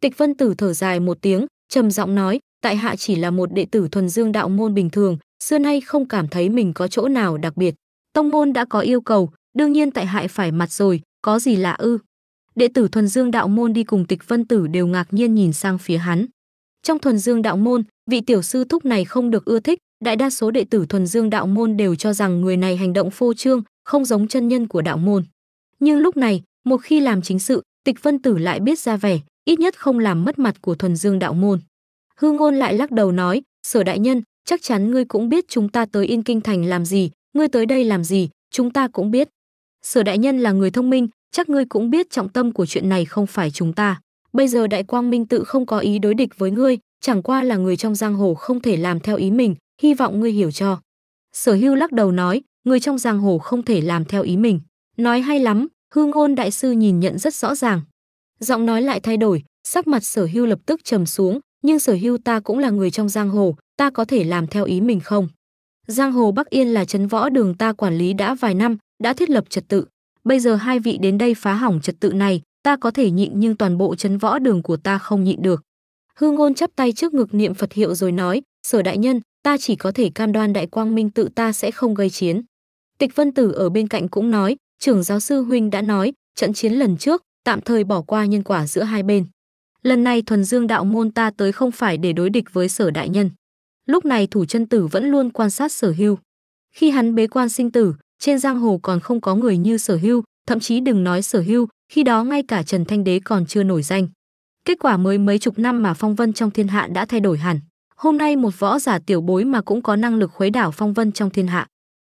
Tịch vân tử thở dài một tiếng, trầm giọng nói, tại hạ chỉ là một đệ tử thuần dương đạo môn bình thường, xưa nay không cảm thấy mình có chỗ nào đặc biệt. Tông môn đã có yêu cầu, đương nhiên tại hại phải mặt rồi, có gì lạ ư. Đệ tử thuần dương đạo môn đi cùng tịch vân tử đều ngạc nhiên nhìn sang phía hắn. Trong thuần dương đạo môn, vị tiểu sư thúc này không được ưa thích, Đại đa số đệ tử thuần dương đạo môn đều cho rằng người này hành động phô trương, không giống chân nhân của đạo môn. Nhưng lúc này, một khi làm chính sự, Tịch Vân Tử lại biết ra vẻ, ít nhất không làm mất mặt của thuần dương đạo môn. Hương Ngôn lại lắc đầu nói, "Sở đại nhân, chắc chắn ngươi cũng biết chúng ta tới Yên Kinh thành làm gì, ngươi tới đây làm gì, chúng ta cũng biết. Sở đại nhân là người thông minh, chắc ngươi cũng biết trọng tâm của chuyện này không phải chúng ta. Bây giờ Đại Quang Minh tự không có ý đối địch với ngươi, chẳng qua là người trong giang hồ không thể làm theo ý mình, hy vọng ngươi hiểu cho. Sở hưu lắc đầu nói, người trong giang hồ không thể làm theo ý mình. Nói hay lắm, hương ôn đại sư nhìn nhận rất rõ ràng. Giọng nói lại thay đổi, sắc mặt sở hưu lập tức trầm xuống, nhưng sở hưu ta cũng là người trong giang hồ, ta có thể làm theo ý mình không? Giang hồ Bắc Yên là chấn võ đường ta quản lý đã vài năm, đã thiết lập trật tự. Bây giờ hai vị đến đây phá hỏng trật tự này, ta có thể nhịn nhưng toàn bộ chấn võ đường của ta không nhịn được. Hương ngôn chắp tay trước ngực niệm Phật hiệu rồi nói, sở đại nhân, ta chỉ có thể cam đoan đại quang minh tự ta sẽ không gây chiến. Tịch Vân Tử ở bên cạnh cũng nói, trưởng giáo sư huynh đã nói, trận chiến lần trước, tạm thời bỏ qua nhân quả giữa hai bên. Lần này thuần dương đạo môn ta tới không phải để đối địch với sở đại nhân. Lúc này thủ chân tử vẫn luôn quan sát sở hưu. Khi hắn bế quan sinh tử, trên giang hồ còn không có người như sở hưu, thậm chí đừng nói sở hưu, khi đó ngay cả Trần Thanh Đế còn chưa nổi danh. Kết quả mới mấy chục năm mà phong vân trong thiên hạ đã thay đổi hẳn hôm nay một võ giả tiểu bối mà cũng có năng lực khuấy đảo phong vân trong thiên hạ.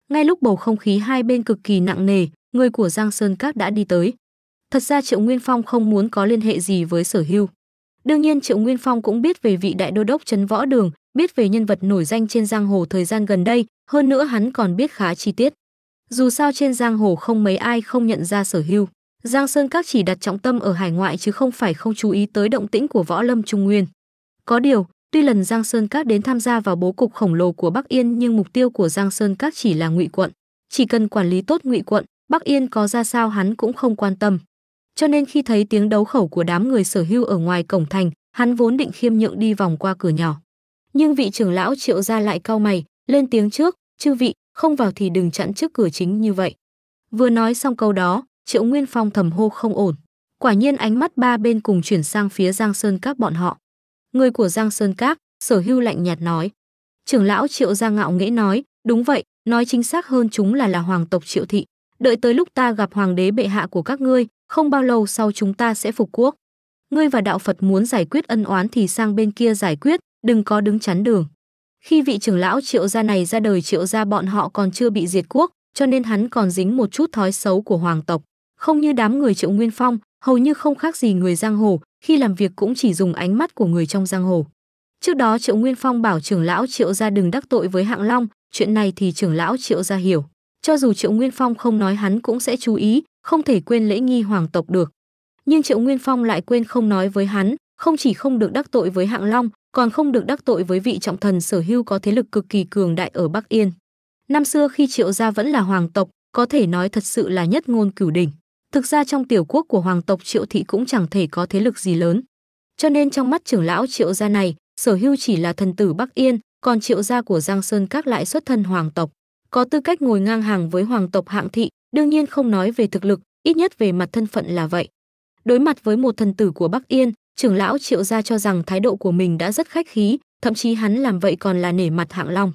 Ngay lúc bầu không khí hai bên cực kỳ nặng nề, người của Giang Sơn Các đã đi tới. Thật ra Triệu Nguyên Phong không muốn có liên hệ gì với Sở Hưu. Đương nhiên Triệu Nguyên Phong cũng biết về vị đại đô đốc trấn võ đường, biết về nhân vật nổi danh trên giang hồ thời gian gần đây, hơn nữa hắn còn biết khá chi tiết. Dù sao trên giang hồ không mấy ai không nhận ra Sở Hưu. Giang Sơn Các chỉ đặt trọng tâm ở hải ngoại chứ không phải không chú ý tới động tĩnh của võ lâm Trung Nguyên. Có điều, Tuy lần Giang Sơn Các đến tham gia vào bố cục khổng lồ của Bắc Yên nhưng mục tiêu của Giang Sơn Các chỉ là Ngụy quận, chỉ cần quản lý tốt Ngụy quận, Bắc Yên có ra sao hắn cũng không quan tâm. Cho nên khi thấy tiếng đấu khẩu của đám người sở hưu ở ngoài cổng thành, hắn vốn định khiêm nhượng đi vòng qua cửa nhỏ. Nhưng vị trưởng lão Triệu gia lại cau mày, lên tiếng trước, "Chư vị, không vào thì đừng chặn trước cửa chính như vậy." Vừa nói xong câu đó, Triệu Nguyên Phong thầm hô không ổn. Quả nhiên ánh mắt ba bên cùng chuyển sang phía Giang Sơn Các bọn họ người của Giang Sơn Các, sở hưu lạnh nhạt nói. Trưởng lão Triệu Giang ngạo nghễ nói, đúng vậy, nói chính xác hơn chúng là là hoàng tộc Triệu Thị. Đợi tới lúc ta gặp hoàng đế bệ hạ của các ngươi, không bao lâu sau chúng ta sẽ phục quốc. Ngươi và đạo Phật muốn giải quyết ân oán thì sang bên kia giải quyết, đừng có đứng chắn đường. Khi vị trưởng lão triệu gia này ra đời triệu gia bọn họ còn chưa bị diệt quốc, cho nên hắn còn dính một chút thói xấu của hoàng tộc. Không như đám người triệu Nguyên Phong, hầu như không khác gì người giang hồ, khi làm việc cũng chỉ dùng ánh mắt của người trong giang hồ. Trước đó Triệu Nguyên Phong bảo trưởng lão Triệu gia đừng đắc tội với Hạng Long, chuyện này thì trưởng lão Triệu gia hiểu. Cho dù Triệu Nguyên Phong không nói hắn cũng sẽ chú ý, không thể quên lễ nghi hoàng tộc được. Nhưng Triệu Nguyên Phong lại quên không nói với hắn, không chỉ không được đắc tội với Hạng Long, còn không được đắc tội với vị trọng thần sở hưu có thế lực cực kỳ cường đại ở Bắc Yên. Năm xưa khi Triệu gia vẫn là hoàng tộc, có thể nói thật sự là nhất ngôn cửu đỉnh. Thực ra trong tiểu quốc của hoàng tộc Triệu thị cũng chẳng thể có thế lực gì lớn. Cho nên trong mắt trưởng lão Triệu gia này, Sở Hưu chỉ là thần tử Bắc Yên, còn Triệu gia của Giang Sơn các lại xuất thân hoàng tộc, có tư cách ngồi ngang hàng với hoàng tộc Hạng thị, đương nhiên không nói về thực lực, ít nhất về mặt thân phận là vậy. Đối mặt với một thần tử của Bắc Yên, trưởng lão Triệu gia cho rằng thái độ của mình đã rất khách khí, thậm chí hắn làm vậy còn là nể mặt Hạng Long.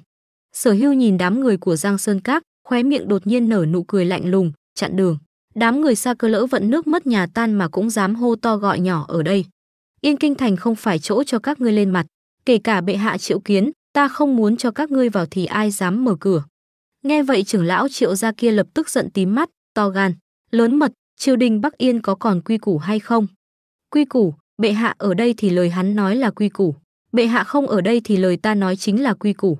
Sở Hưu nhìn đám người của Giang Sơn Các, khóe miệng đột nhiên nở nụ cười lạnh lùng, chặn đường. Đám người xa cơ lỡ vận nước mất nhà tan mà cũng dám hô to gọi nhỏ ở đây. Yên kinh thành không phải chỗ cho các ngươi lên mặt, kể cả bệ hạ triệu kiến, ta không muốn cho các ngươi vào thì ai dám mở cửa. Nghe vậy trưởng lão triệu gia kia lập tức giận tím mắt, to gan, lớn mật, triều đình Bắc Yên có còn quy củ hay không? Quy củ, bệ hạ ở đây thì lời hắn nói là quy củ, bệ hạ không ở đây thì lời ta nói chính là quy củ.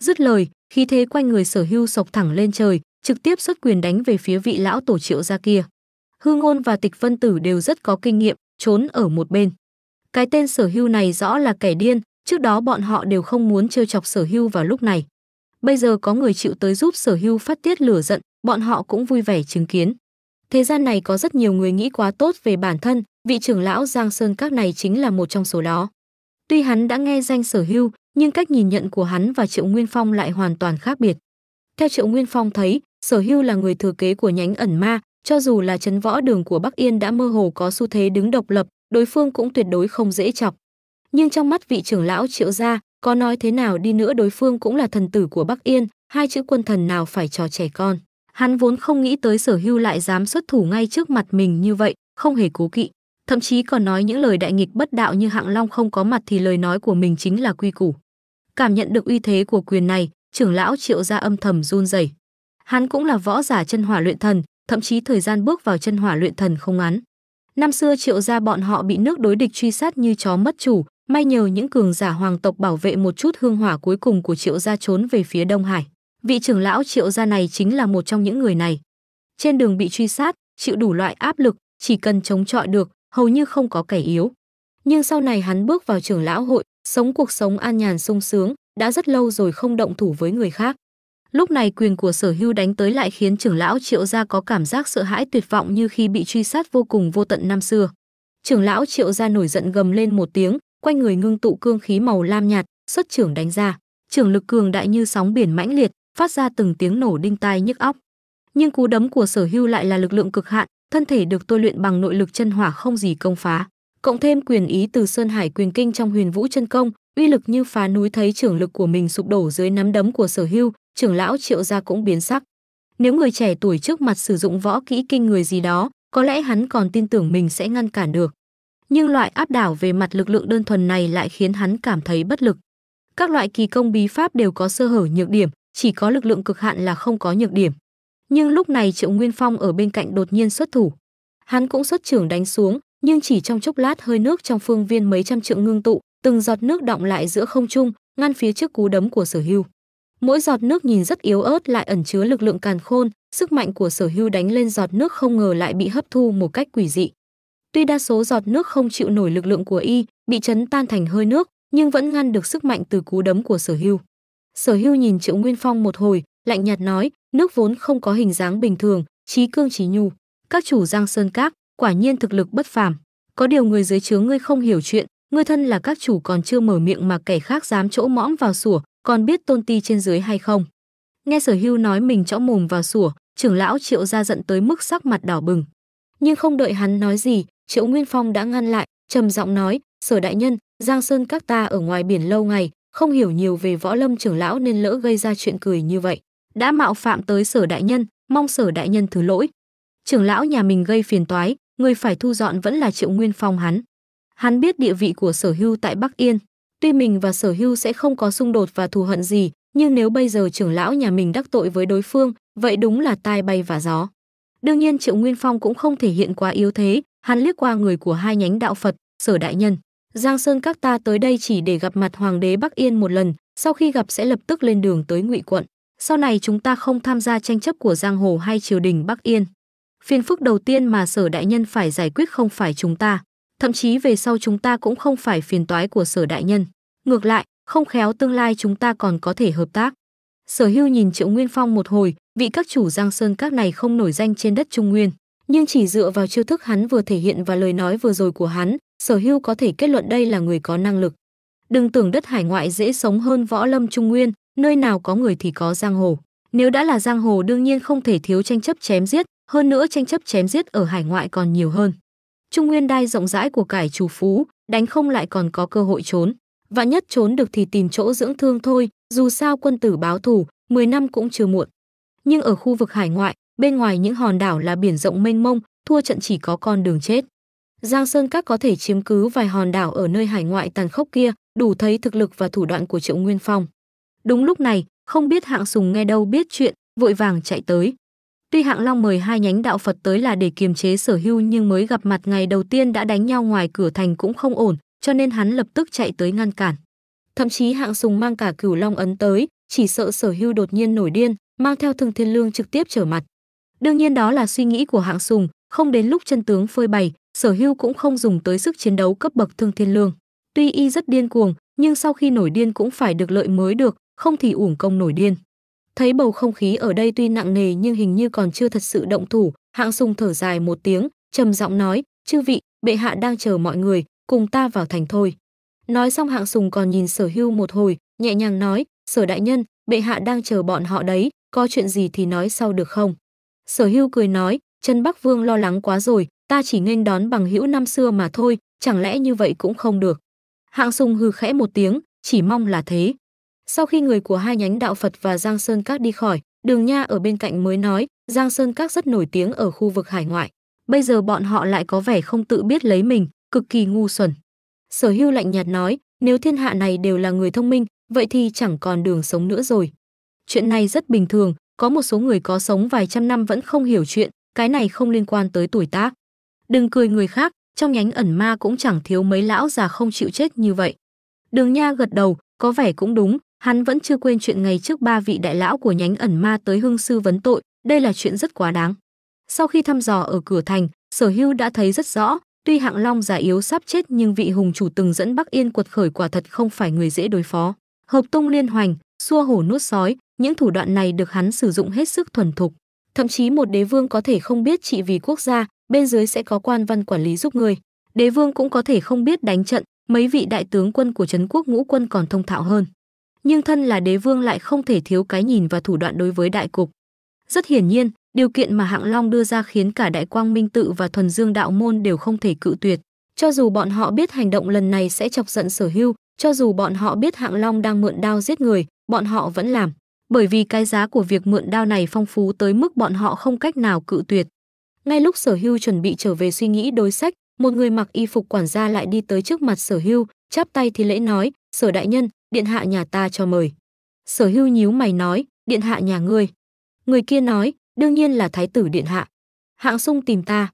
Dứt lời, khí thế quanh người sở hưu sộc thẳng lên trời, trực tiếp xuất quyền đánh về phía vị lão tổ triệu gia kia. Hư ngôn và tịch vân tử đều rất có kinh nghiệm, trốn ở một bên. Cái tên sở hưu này rõ là kẻ điên, trước đó bọn họ đều không muốn trêu chọc sở hưu vào lúc này. Bây giờ có người chịu tới giúp sở hưu phát tiết lửa giận, bọn họ cũng vui vẻ chứng kiến. Thế gian này có rất nhiều người nghĩ quá tốt về bản thân, vị trưởng lão Giang Sơn các này chính là một trong số đó. Tuy hắn đã nghe danh sở hưu, nhưng cách nhìn nhận của hắn và Triệu Nguyên Phong lại hoàn toàn khác biệt. Theo Triệu Nguyên Phong thấy, sở hưu là người thừa kế của nhánh ẩn ma cho dù là chấn võ đường của bắc yên đã mơ hồ có xu thế đứng độc lập đối phương cũng tuyệt đối không dễ chọc nhưng trong mắt vị trưởng lão triệu gia có nói thế nào đi nữa đối phương cũng là thần tử của bắc yên hai chữ quân thần nào phải trò trẻ con hắn vốn không nghĩ tới sở hưu lại dám xuất thủ ngay trước mặt mình như vậy không hề cố kỵ thậm chí còn nói những lời đại nghịch bất đạo như hạng long không có mặt thì lời nói của mình chính là quy củ cảm nhận được uy thế của quyền này trưởng lão triệu gia âm thầm run rẩy Hắn cũng là võ giả chân hỏa luyện thần, thậm chí thời gian bước vào chân hỏa luyện thần không ngắn. Năm xưa Triệu gia bọn họ bị nước đối địch truy sát như chó mất chủ, may nhờ những cường giả hoàng tộc bảo vệ một chút hương hỏa cuối cùng của Triệu gia trốn về phía Đông Hải. Vị trưởng lão Triệu gia này chính là một trong những người này. Trên đường bị truy sát, chịu đủ loại áp lực, chỉ cần chống chọi được, hầu như không có kẻ yếu. Nhưng sau này hắn bước vào trưởng lão hội, sống cuộc sống an nhàn sung sướng, đã rất lâu rồi không động thủ với người khác. Lúc này quyền của sở hưu đánh tới lại khiến trưởng lão triệu gia có cảm giác sợ hãi tuyệt vọng như khi bị truy sát vô cùng vô tận năm xưa. Trưởng lão triệu gia nổi giận gầm lên một tiếng, quanh người ngưng tụ cương khí màu lam nhạt, xuất trưởng đánh ra. Trưởng lực cường đại như sóng biển mãnh liệt, phát ra từng tiếng nổ đinh tai nhức óc. Nhưng cú đấm của sở hưu lại là lực lượng cực hạn, thân thể được tôi luyện bằng nội lực chân hỏa không gì công phá cộng thêm quyền ý từ sơn hải quyền kinh trong huyền vũ chân công uy lực như phá núi thấy trưởng lực của mình sụp đổ dưới nắm đấm của sở hưu, trưởng lão triệu gia cũng biến sắc. Nếu người trẻ tuổi trước mặt sử dụng võ kỹ kinh người gì đó, có lẽ hắn còn tin tưởng mình sẽ ngăn cản được. Nhưng loại áp đảo về mặt lực lượng đơn thuần này lại khiến hắn cảm thấy bất lực. Các loại kỳ công bí pháp đều có sơ hở nhược điểm, chỉ có lực lượng cực hạn là không có nhược điểm. Nhưng lúc này Triệu Nguyên Phong ở bên cạnh đột nhiên xuất thủ. Hắn cũng xuất trưởng đánh xuống, nhưng chỉ trong chốc lát hơi nước trong phương viên mấy trăm trượng ngưng tụ, từng giọt nước đọng lại giữa không trung ngăn phía trước cú đấm của sở hưu mỗi giọt nước nhìn rất yếu ớt lại ẩn chứa lực lượng càn khôn sức mạnh của sở hưu đánh lên giọt nước không ngờ lại bị hấp thu một cách quỷ dị tuy đa số giọt nước không chịu nổi lực lượng của y bị chấn tan thành hơi nước nhưng vẫn ngăn được sức mạnh từ cú đấm của sở hưu sở hưu nhìn triệu nguyên phong một hồi lạnh nhạt nói nước vốn không có hình dáng bình thường trí cương trí nhu các chủ giang sơn các quả nhiên thực lực bất phàm có điều người dưới chướng ngươi không hiểu chuyện Người thân là các chủ còn chưa mở miệng mà kẻ khác dám chỗ mõm vào sủa, còn biết tôn ti trên dưới hay không. Nghe sở hưu nói mình chỗ mồm vào sủa, trưởng lão triệu ra giận tới mức sắc mặt đỏ bừng. Nhưng không đợi hắn nói gì, triệu Nguyên Phong đã ngăn lại, trầm giọng nói, sở đại nhân, Giang Sơn các ta ở ngoài biển lâu ngày, không hiểu nhiều về võ lâm trưởng lão nên lỡ gây ra chuyện cười như vậy. Đã mạo phạm tới sở đại nhân, mong sở đại nhân thứ lỗi. Trưởng lão nhà mình gây phiền toái, người phải thu dọn vẫn là triệu Nguyên Phong hắn. Hắn biết địa vị của Sở Hưu tại Bắc Yên, tuy mình và Sở Hưu sẽ không có xung đột và thù hận gì, nhưng nếu bây giờ trưởng lão nhà mình đắc tội với đối phương, vậy đúng là tai bay và gió. Đương nhiên Triệu Nguyên Phong cũng không thể hiện quá yếu thế, hắn liếc qua người của hai nhánh đạo Phật, Sở đại nhân, Giang Sơn các ta tới đây chỉ để gặp mặt hoàng đế Bắc Yên một lần, sau khi gặp sẽ lập tức lên đường tới Ngụy quận. Sau này chúng ta không tham gia tranh chấp của giang hồ hay triều đình Bắc Yên. Phiên phức đầu tiên mà Sở đại nhân phải giải quyết không phải chúng ta thậm chí về sau chúng ta cũng không phải phiền toái của sở đại nhân. Ngược lại, không khéo tương lai chúng ta còn có thể hợp tác. Sở hưu nhìn Triệu Nguyên Phong một hồi, vị các chủ Giang Sơn các này không nổi danh trên đất Trung Nguyên, nhưng chỉ dựa vào chiêu thức hắn vừa thể hiện và lời nói vừa rồi của hắn, Sở hưu có thể kết luận đây là người có năng lực. Đừng tưởng đất hải ngoại dễ sống hơn võ lâm Trung Nguyên, nơi nào có người thì có giang hồ. Nếu đã là giang hồ đương nhiên không thể thiếu tranh chấp chém giết, hơn nữa tranh chấp chém giết ở hải ngoại còn nhiều hơn. Trung Nguyên đai rộng rãi của cải chủ phú, đánh không lại còn có cơ hội trốn. Và nhất trốn được thì tìm chỗ dưỡng thương thôi, dù sao quân tử báo thù, 10 năm cũng chưa muộn. Nhưng ở khu vực hải ngoại, bên ngoài những hòn đảo là biển rộng mênh mông, thua trận chỉ có con đường chết. Giang Sơn Các có thể chiếm cứ vài hòn đảo ở nơi hải ngoại tàn khốc kia, đủ thấy thực lực và thủ đoạn của Triệu Nguyên Phong. Đúng lúc này, không biết Hạng Sùng nghe đâu biết chuyện, vội vàng chạy tới, Tuy Hạng Long mời hai nhánh đạo Phật tới là để kiềm chế sở hưu nhưng mới gặp mặt ngày đầu tiên đã đánh nhau ngoài cửa thành cũng không ổn, cho nên hắn lập tức chạy tới ngăn cản. Thậm chí Hạng Sùng mang cả cửu long ấn tới, chỉ sợ sở hưu đột nhiên nổi điên, mang theo thương thiên lương trực tiếp trở mặt. Đương nhiên đó là suy nghĩ của Hạng Sùng, không đến lúc chân tướng phơi bày, sở hưu cũng không dùng tới sức chiến đấu cấp bậc thương thiên lương. Tuy y rất điên cuồng, nhưng sau khi nổi điên cũng phải được lợi mới được, không thì uổng công nổi điên. Thấy bầu không khí ở đây tuy nặng nề nhưng hình như còn chưa thật sự động thủ, hạng sùng thở dài một tiếng, trầm giọng nói, chư vị, bệ hạ đang chờ mọi người, cùng ta vào thành thôi. Nói xong hạng sùng còn nhìn sở hưu một hồi, nhẹ nhàng nói, sở đại nhân, bệ hạ đang chờ bọn họ đấy, có chuyện gì thì nói sau được không? Sở hưu cười nói, chân Bắc Vương lo lắng quá rồi, ta chỉ nghênh đón bằng hữu năm xưa mà thôi, chẳng lẽ như vậy cũng không được. Hạng sùng hừ khẽ một tiếng, chỉ mong là thế. Sau khi người của hai nhánh đạo Phật và Giang Sơn Các đi khỏi, Đường Nha ở bên cạnh mới nói, Giang Sơn Các rất nổi tiếng ở khu vực hải ngoại. Bây giờ bọn họ lại có vẻ không tự biết lấy mình, cực kỳ ngu xuẩn. Sở Hưu lạnh nhạt nói, nếu thiên hạ này đều là người thông minh, vậy thì chẳng còn đường sống nữa rồi. Chuyện này rất bình thường, có một số người có sống vài trăm năm vẫn không hiểu chuyện, cái này không liên quan tới tuổi tác. Đừng cười người khác, trong nhánh ẩn ma cũng chẳng thiếu mấy lão già không chịu chết như vậy. Đường Nha gật đầu, có vẻ cũng đúng, Hắn vẫn chưa quên chuyện ngày trước ba vị đại lão của nhánh ẩn ma tới hưng sư vấn tội, đây là chuyện rất quá đáng. Sau khi thăm dò ở cửa thành, Sở Hưu đã thấy rất rõ, tuy Hạng Long già yếu sắp chết nhưng vị hùng chủ từng dẫn Bắc Yên quật khởi quả thật không phải người dễ đối phó. Hợp tung liên hoành, xua hổ nuốt sói, những thủ đoạn này được hắn sử dụng hết sức thuần thục. Thậm chí một đế vương có thể không biết trị vì quốc gia, bên dưới sẽ có quan văn quản lý giúp người. Đế vương cũng có thể không biết đánh trận, mấy vị đại tướng quân của Trấn quốc ngũ quân còn thông thạo hơn nhưng thân là đế vương lại không thể thiếu cái nhìn và thủ đoạn đối với đại cục. Rất hiển nhiên, điều kiện mà Hạng Long đưa ra khiến cả Đại Quang Minh Tự và Thuần Dương Đạo Môn đều không thể cự tuyệt. Cho dù bọn họ biết hành động lần này sẽ chọc giận sở hưu, cho dù bọn họ biết Hạng Long đang mượn đao giết người, bọn họ vẫn làm, bởi vì cái giá của việc mượn đao này phong phú tới mức bọn họ không cách nào cự tuyệt. Ngay lúc sở hưu chuẩn bị trở về suy nghĩ đối sách, một người mặc y phục quản gia lại đi tới trước mặt sở hưu, chắp tay thì lễ nói, sở đại nhân, điện hạ nhà ta cho mời. Sở hưu nhíu mày nói, điện hạ nhà ngươi. Người kia nói, đương nhiên là thái tử điện hạ. Hạng sung tìm ta.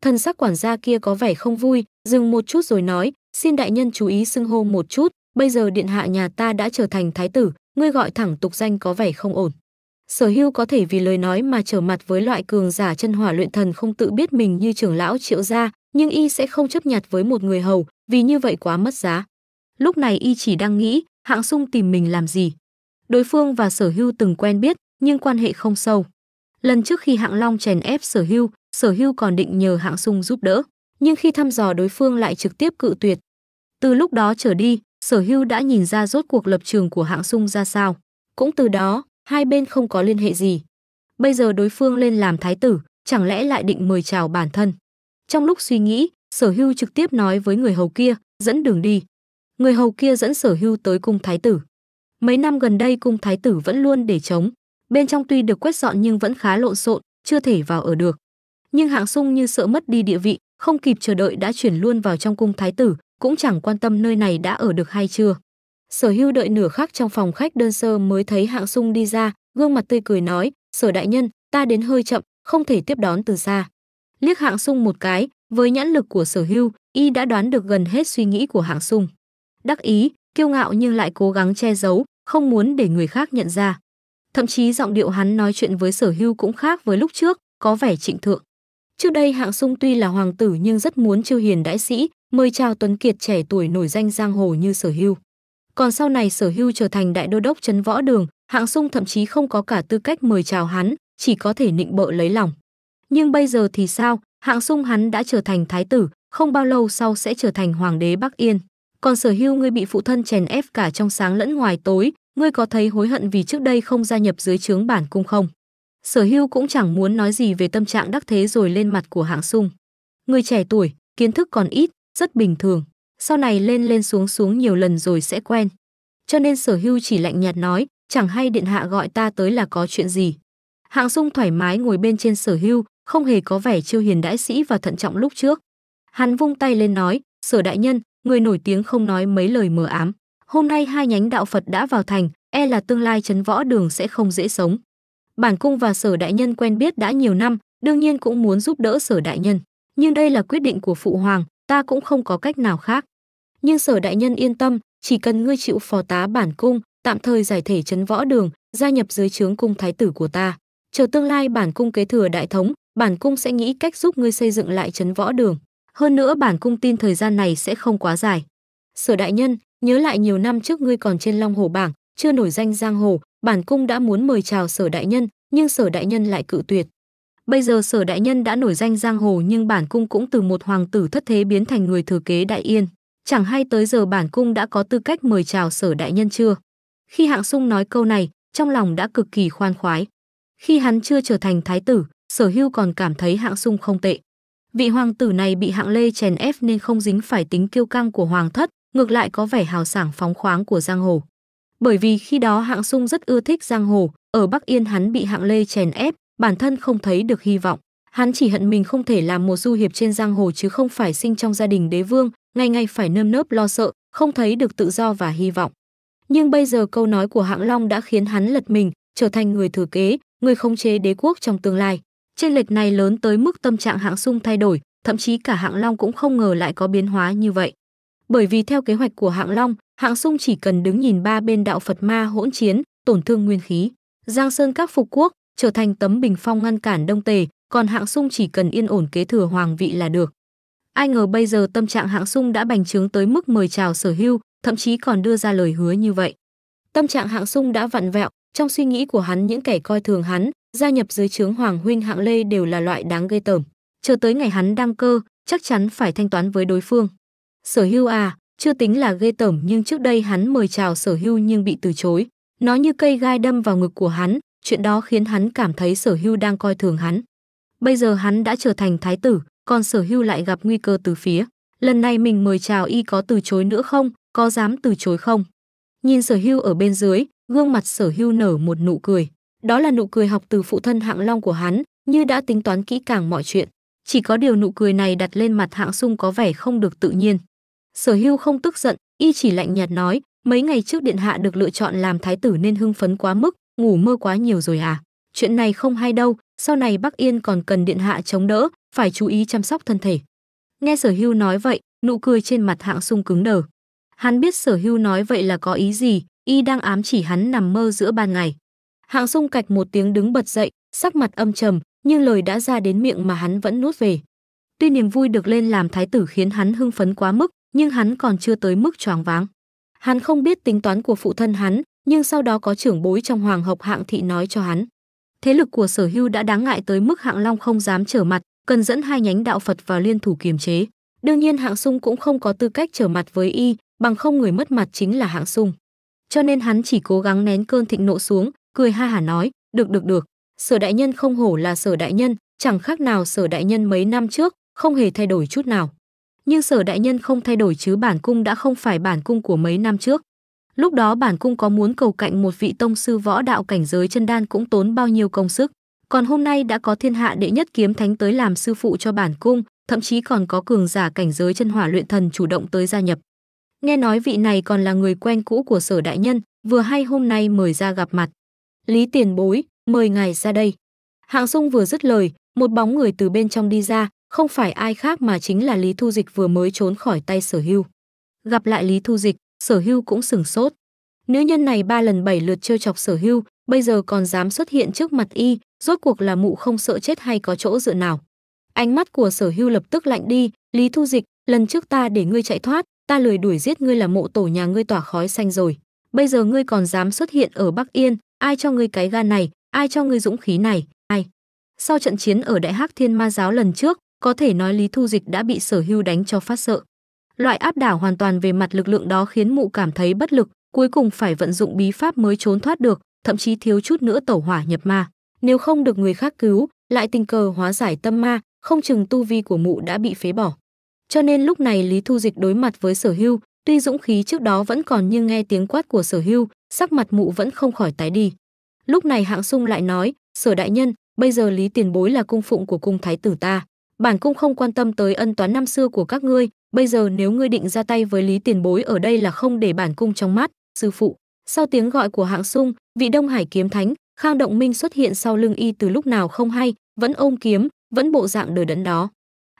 thần sắc quản gia kia có vẻ không vui, dừng một chút rồi nói, xin đại nhân chú ý xưng hô một chút, bây giờ điện hạ nhà ta đã trở thành thái tử, ngươi gọi thẳng tục danh có vẻ không ổn. Sở hưu có thể vì lời nói mà trở mặt với loại cường giả chân hỏa luyện thần không tự biết mình như trưởng lão triệu gia, nhưng y sẽ không chấp nhặt với một người hầu, vì như vậy quá mất giá. Lúc này y chỉ đang nghĩ, Hạng Sung tìm mình làm gì? Đối phương và Sở Hưu từng quen biết, nhưng quan hệ không sâu. Lần trước khi Hạng Long chèn ép Sở Hưu, Sở Hưu còn định nhờ Hạng Sung giúp đỡ, nhưng khi thăm dò đối phương lại trực tiếp cự tuyệt. Từ lúc đó trở đi, Sở Hưu đã nhìn ra rốt cuộc lập trường của Hạng Sung ra sao. Cũng từ đó, hai bên không có liên hệ gì. Bây giờ đối phương lên làm thái tử, chẳng lẽ lại định mời chào bản thân. Trong lúc suy nghĩ, Sở Hưu trực tiếp nói với người hầu kia, dẫn đường đi người hầu kia dẫn sở hưu tới cung thái tử. Mấy năm gần đây cung thái tử vẫn luôn để trống, bên trong tuy được quét dọn nhưng vẫn khá lộn xộn, chưa thể vào ở được. Nhưng hạng sung như sợ mất đi địa vị, không kịp chờ đợi đã chuyển luôn vào trong cung thái tử, cũng chẳng quan tâm nơi này đã ở được hay chưa. Sở hưu đợi nửa khắc trong phòng khách đơn sơ mới thấy hạng sung đi ra, gương mặt tươi cười nói, sở đại nhân, ta đến hơi chậm, không thể tiếp đón từ xa. Liếc hạng sung một cái, với nhãn lực của sở hưu, y đã đoán được gần hết suy nghĩ của hạng sung đắc ý, kiêu ngạo nhưng lại cố gắng che giấu, không muốn để người khác nhận ra. Thậm chí giọng điệu hắn nói chuyện với Sở Hưu cũng khác với lúc trước, có vẻ trịnh thượng. Trước đây Hạng Sung tuy là hoàng tử nhưng rất muốn chiêu hiền đãi sĩ, mời chào tuấn kiệt trẻ tuổi nổi danh giang hồ như Sở Hưu. Còn sau này Sở Hưu trở thành đại đô đốc chấn võ đường, Hạng Sung thậm chí không có cả tư cách mời chào hắn, chỉ có thể nịnh bợ lấy lòng. Nhưng bây giờ thì sao, Hạng Sung hắn đã trở thành thái tử, không bao lâu sau sẽ trở thành hoàng đế Bắc Yên còn sở hưu ngươi bị phụ thân chèn ép cả trong sáng lẫn ngoài tối ngươi có thấy hối hận vì trước đây không gia nhập dưới trướng bản cung không sở hưu cũng chẳng muốn nói gì về tâm trạng đắc thế rồi lên mặt của hạng sung người trẻ tuổi kiến thức còn ít rất bình thường sau này lên lên xuống xuống nhiều lần rồi sẽ quen cho nên sở hưu chỉ lạnh nhạt nói chẳng hay điện hạ gọi ta tới là có chuyện gì hạng sung thoải mái ngồi bên trên sở hưu không hề có vẻ chiêu hiền đãi sĩ và thận trọng lúc trước hắn vung tay lên nói sở đại nhân người nổi tiếng không nói mấy lời mờ ám. Hôm nay hai nhánh đạo Phật đã vào thành, e là tương lai chấn võ đường sẽ không dễ sống. Bản cung và sở đại nhân quen biết đã nhiều năm, đương nhiên cũng muốn giúp đỡ sở đại nhân. Nhưng đây là quyết định của phụ hoàng, ta cũng không có cách nào khác. Nhưng sở đại nhân yên tâm, chỉ cần ngươi chịu phò tá bản cung, tạm thời giải thể chấn võ đường, gia nhập dưới trướng cung thái tử của ta. Chờ tương lai bản cung kế thừa đại thống, bản cung sẽ nghĩ cách giúp ngươi xây dựng lại chấn võ đường hơn nữa bản cung tin thời gian này sẽ không quá dài. Sở đại nhân, nhớ lại nhiều năm trước ngươi còn trên Long Hồ bảng, chưa nổi danh giang hồ, bản cung đã muốn mời chào Sở đại nhân, nhưng Sở đại nhân lại cự tuyệt. Bây giờ Sở đại nhân đã nổi danh giang hồ nhưng bản cung cũng từ một hoàng tử thất thế biến thành người thừa kế đại yên, chẳng hay tới giờ bản cung đã có tư cách mời chào Sở đại nhân chưa? Khi Hạng Sung nói câu này, trong lòng đã cực kỳ khoan khoái. Khi hắn chưa trở thành thái tử, Sở Hưu còn cảm thấy Hạng Sung không tệ vị hoàng tử này bị hạng lê chèn ép nên không dính phải tính kiêu căng của hoàng thất, ngược lại có vẻ hào sảng phóng khoáng của giang hồ. Bởi vì khi đó hạng sung rất ưa thích giang hồ, ở Bắc Yên hắn bị hạng lê chèn ép, bản thân không thấy được hy vọng. Hắn chỉ hận mình không thể làm một du hiệp trên giang hồ chứ không phải sinh trong gia đình đế vương, ngày ngày phải nơm nớp lo sợ, không thấy được tự do và hy vọng. Nhưng bây giờ câu nói của Hạng Long đã khiến hắn lật mình, trở thành người thừa kế, người khống chế đế quốc trong tương lai. Trên lệch này lớn tới mức tâm trạng hạng sung thay đổi, thậm chí cả hạng long cũng không ngờ lại có biến hóa như vậy. Bởi vì theo kế hoạch của hạng long, hạng sung chỉ cần đứng nhìn ba bên đạo Phật ma hỗn chiến, tổn thương nguyên khí. Giang Sơn các phục quốc, trở thành tấm bình phong ngăn cản đông tề, còn hạng sung chỉ cần yên ổn kế thừa hoàng vị là được. Ai ngờ bây giờ tâm trạng hạng sung đã bành trướng tới mức mời chào sở hưu, thậm chí còn đưa ra lời hứa như vậy. Tâm trạng hạng sung đã vặn vẹo, trong suy nghĩ của hắn những kẻ coi thường hắn, gia nhập dưới trướng Hoàng huynh hạng Lê đều là loại đáng gây tởm. Chờ tới ngày hắn đăng cơ, chắc chắn phải thanh toán với đối phương. Sở Hưu à, chưa tính là ghê tởm nhưng trước đây hắn mời chào Sở Hưu nhưng bị từ chối. Nó như cây gai đâm vào ngực của hắn, chuyện đó khiến hắn cảm thấy Sở Hưu đang coi thường hắn. Bây giờ hắn đã trở thành thái tử, còn Sở Hưu lại gặp nguy cơ từ phía. Lần này mình mời chào y có từ chối nữa không, có dám từ chối không? Nhìn Sở Hưu ở bên dưới, gương mặt Sở Hưu nở một nụ cười đó là nụ cười học từ phụ thân Hạng Long của hắn, như đã tính toán kỹ càng mọi chuyện. Chỉ có điều nụ cười này đặt lên mặt Hạng Sung có vẻ không được tự nhiên. Sở Hưu không tức giận, y chỉ lạnh nhạt nói, mấy ngày trước điện hạ được lựa chọn làm thái tử nên hưng phấn quá mức, ngủ mơ quá nhiều rồi à? Chuyện này không hay đâu, sau này Bắc Yên còn cần điện hạ chống đỡ, phải chú ý chăm sóc thân thể. Nghe Sở Hưu nói vậy, nụ cười trên mặt Hạng Sung cứng đờ. Hắn biết Sở Hưu nói vậy là có ý gì, y đang ám chỉ hắn nằm mơ giữa ban ngày. Hạng sung cạch một tiếng đứng bật dậy, sắc mặt âm trầm, nhưng lời đã ra đến miệng mà hắn vẫn nuốt về. Tuy niềm vui được lên làm thái tử khiến hắn hưng phấn quá mức, nhưng hắn còn chưa tới mức choáng váng. Hắn không biết tính toán của phụ thân hắn, nhưng sau đó có trưởng bối trong hoàng học hạng thị nói cho hắn. Thế lực của sở hưu đã đáng ngại tới mức hạng long không dám trở mặt, cần dẫn hai nhánh đạo Phật vào liên thủ kiềm chế. Đương nhiên hạng sung cũng không có tư cách trở mặt với y, bằng không người mất mặt chính là hạng sung. Cho nên hắn chỉ cố gắng nén cơn thịnh nộ xuống, cười ha hả nói, "Được được được, Sở đại nhân không hổ là Sở đại nhân, chẳng khác nào Sở đại nhân mấy năm trước, không hề thay đổi chút nào." Nhưng Sở đại nhân không thay đổi chứ bản cung đã không phải bản cung của mấy năm trước. Lúc đó bản cung có muốn cầu cạnh một vị tông sư võ đạo cảnh giới chân đan cũng tốn bao nhiêu công sức, còn hôm nay đã có thiên hạ đệ nhất kiếm thánh tới làm sư phụ cho bản cung, thậm chí còn có cường giả cảnh giới chân hỏa luyện thần chủ động tới gia nhập. Nghe nói vị này còn là người quen cũ của Sở đại nhân, vừa hay hôm nay mời ra gặp mặt. Lý tiền bối, mời ngài ra đây. Hạng sung vừa dứt lời, một bóng người từ bên trong đi ra, không phải ai khác mà chính là Lý Thu Dịch vừa mới trốn khỏi tay sở hưu. Gặp lại Lý Thu Dịch, sở hưu cũng sửng sốt. Nữ nhân này ba lần bảy lượt trêu chọc sở hưu, bây giờ còn dám xuất hiện trước mặt y, rốt cuộc là mụ không sợ chết hay có chỗ dựa nào. Ánh mắt của sở hưu lập tức lạnh đi, Lý Thu Dịch, lần trước ta để ngươi chạy thoát, ta lười đuổi giết ngươi là mộ tổ nhà ngươi tỏa khói xanh rồi. Bây giờ ngươi còn dám xuất hiện ở Bắc Yên, ai cho ngươi cái gan này, ai cho ngươi dũng khí này, ai. Sau trận chiến ở Đại Hắc Thiên Ma giáo lần trước, có thể nói Lý Thu Dịch đã bị Sở Hưu đánh cho phát sợ. Loại áp đảo hoàn toàn về mặt lực lượng đó khiến mụ cảm thấy bất lực, cuối cùng phải vận dụng bí pháp mới trốn thoát được, thậm chí thiếu chút nữa tẩu hỏa nhập ma. Nếu không được người khác cứu, lại tình cờ hóa giải tâm ma, không chừng tu vi của mụ đã bị phế bỏ. Cho nên lúc này Lý Thu Dịch đối mặt với Sở Hưu, tuy dũng khí trước đó vẫn còn nhưng nghe tiếng quát của Sở Hưu, sắc mặt mụ vẫn không khỏi tái đi. Lúc này hạng sung lại nói, sở đại nhân, bây giờ lý tiền bối là cung phụng của cung thái tử ta. Bản cung không quan tâm tới ân toán năm xưa của các ngươi, bây giờ nếu ngươi định ra tay với lý tiền bối ở đây là không để bản cung trong mắt, sư phụ. Sau tiếng gọi của hạng sung, vị Đông Hải kiếm thánh, Khang Động Minh xuất hiện sau lưng y từ lúc nào không hay, vẫn ôm kiếm, vẫn bộ dạng đời đẫn đó.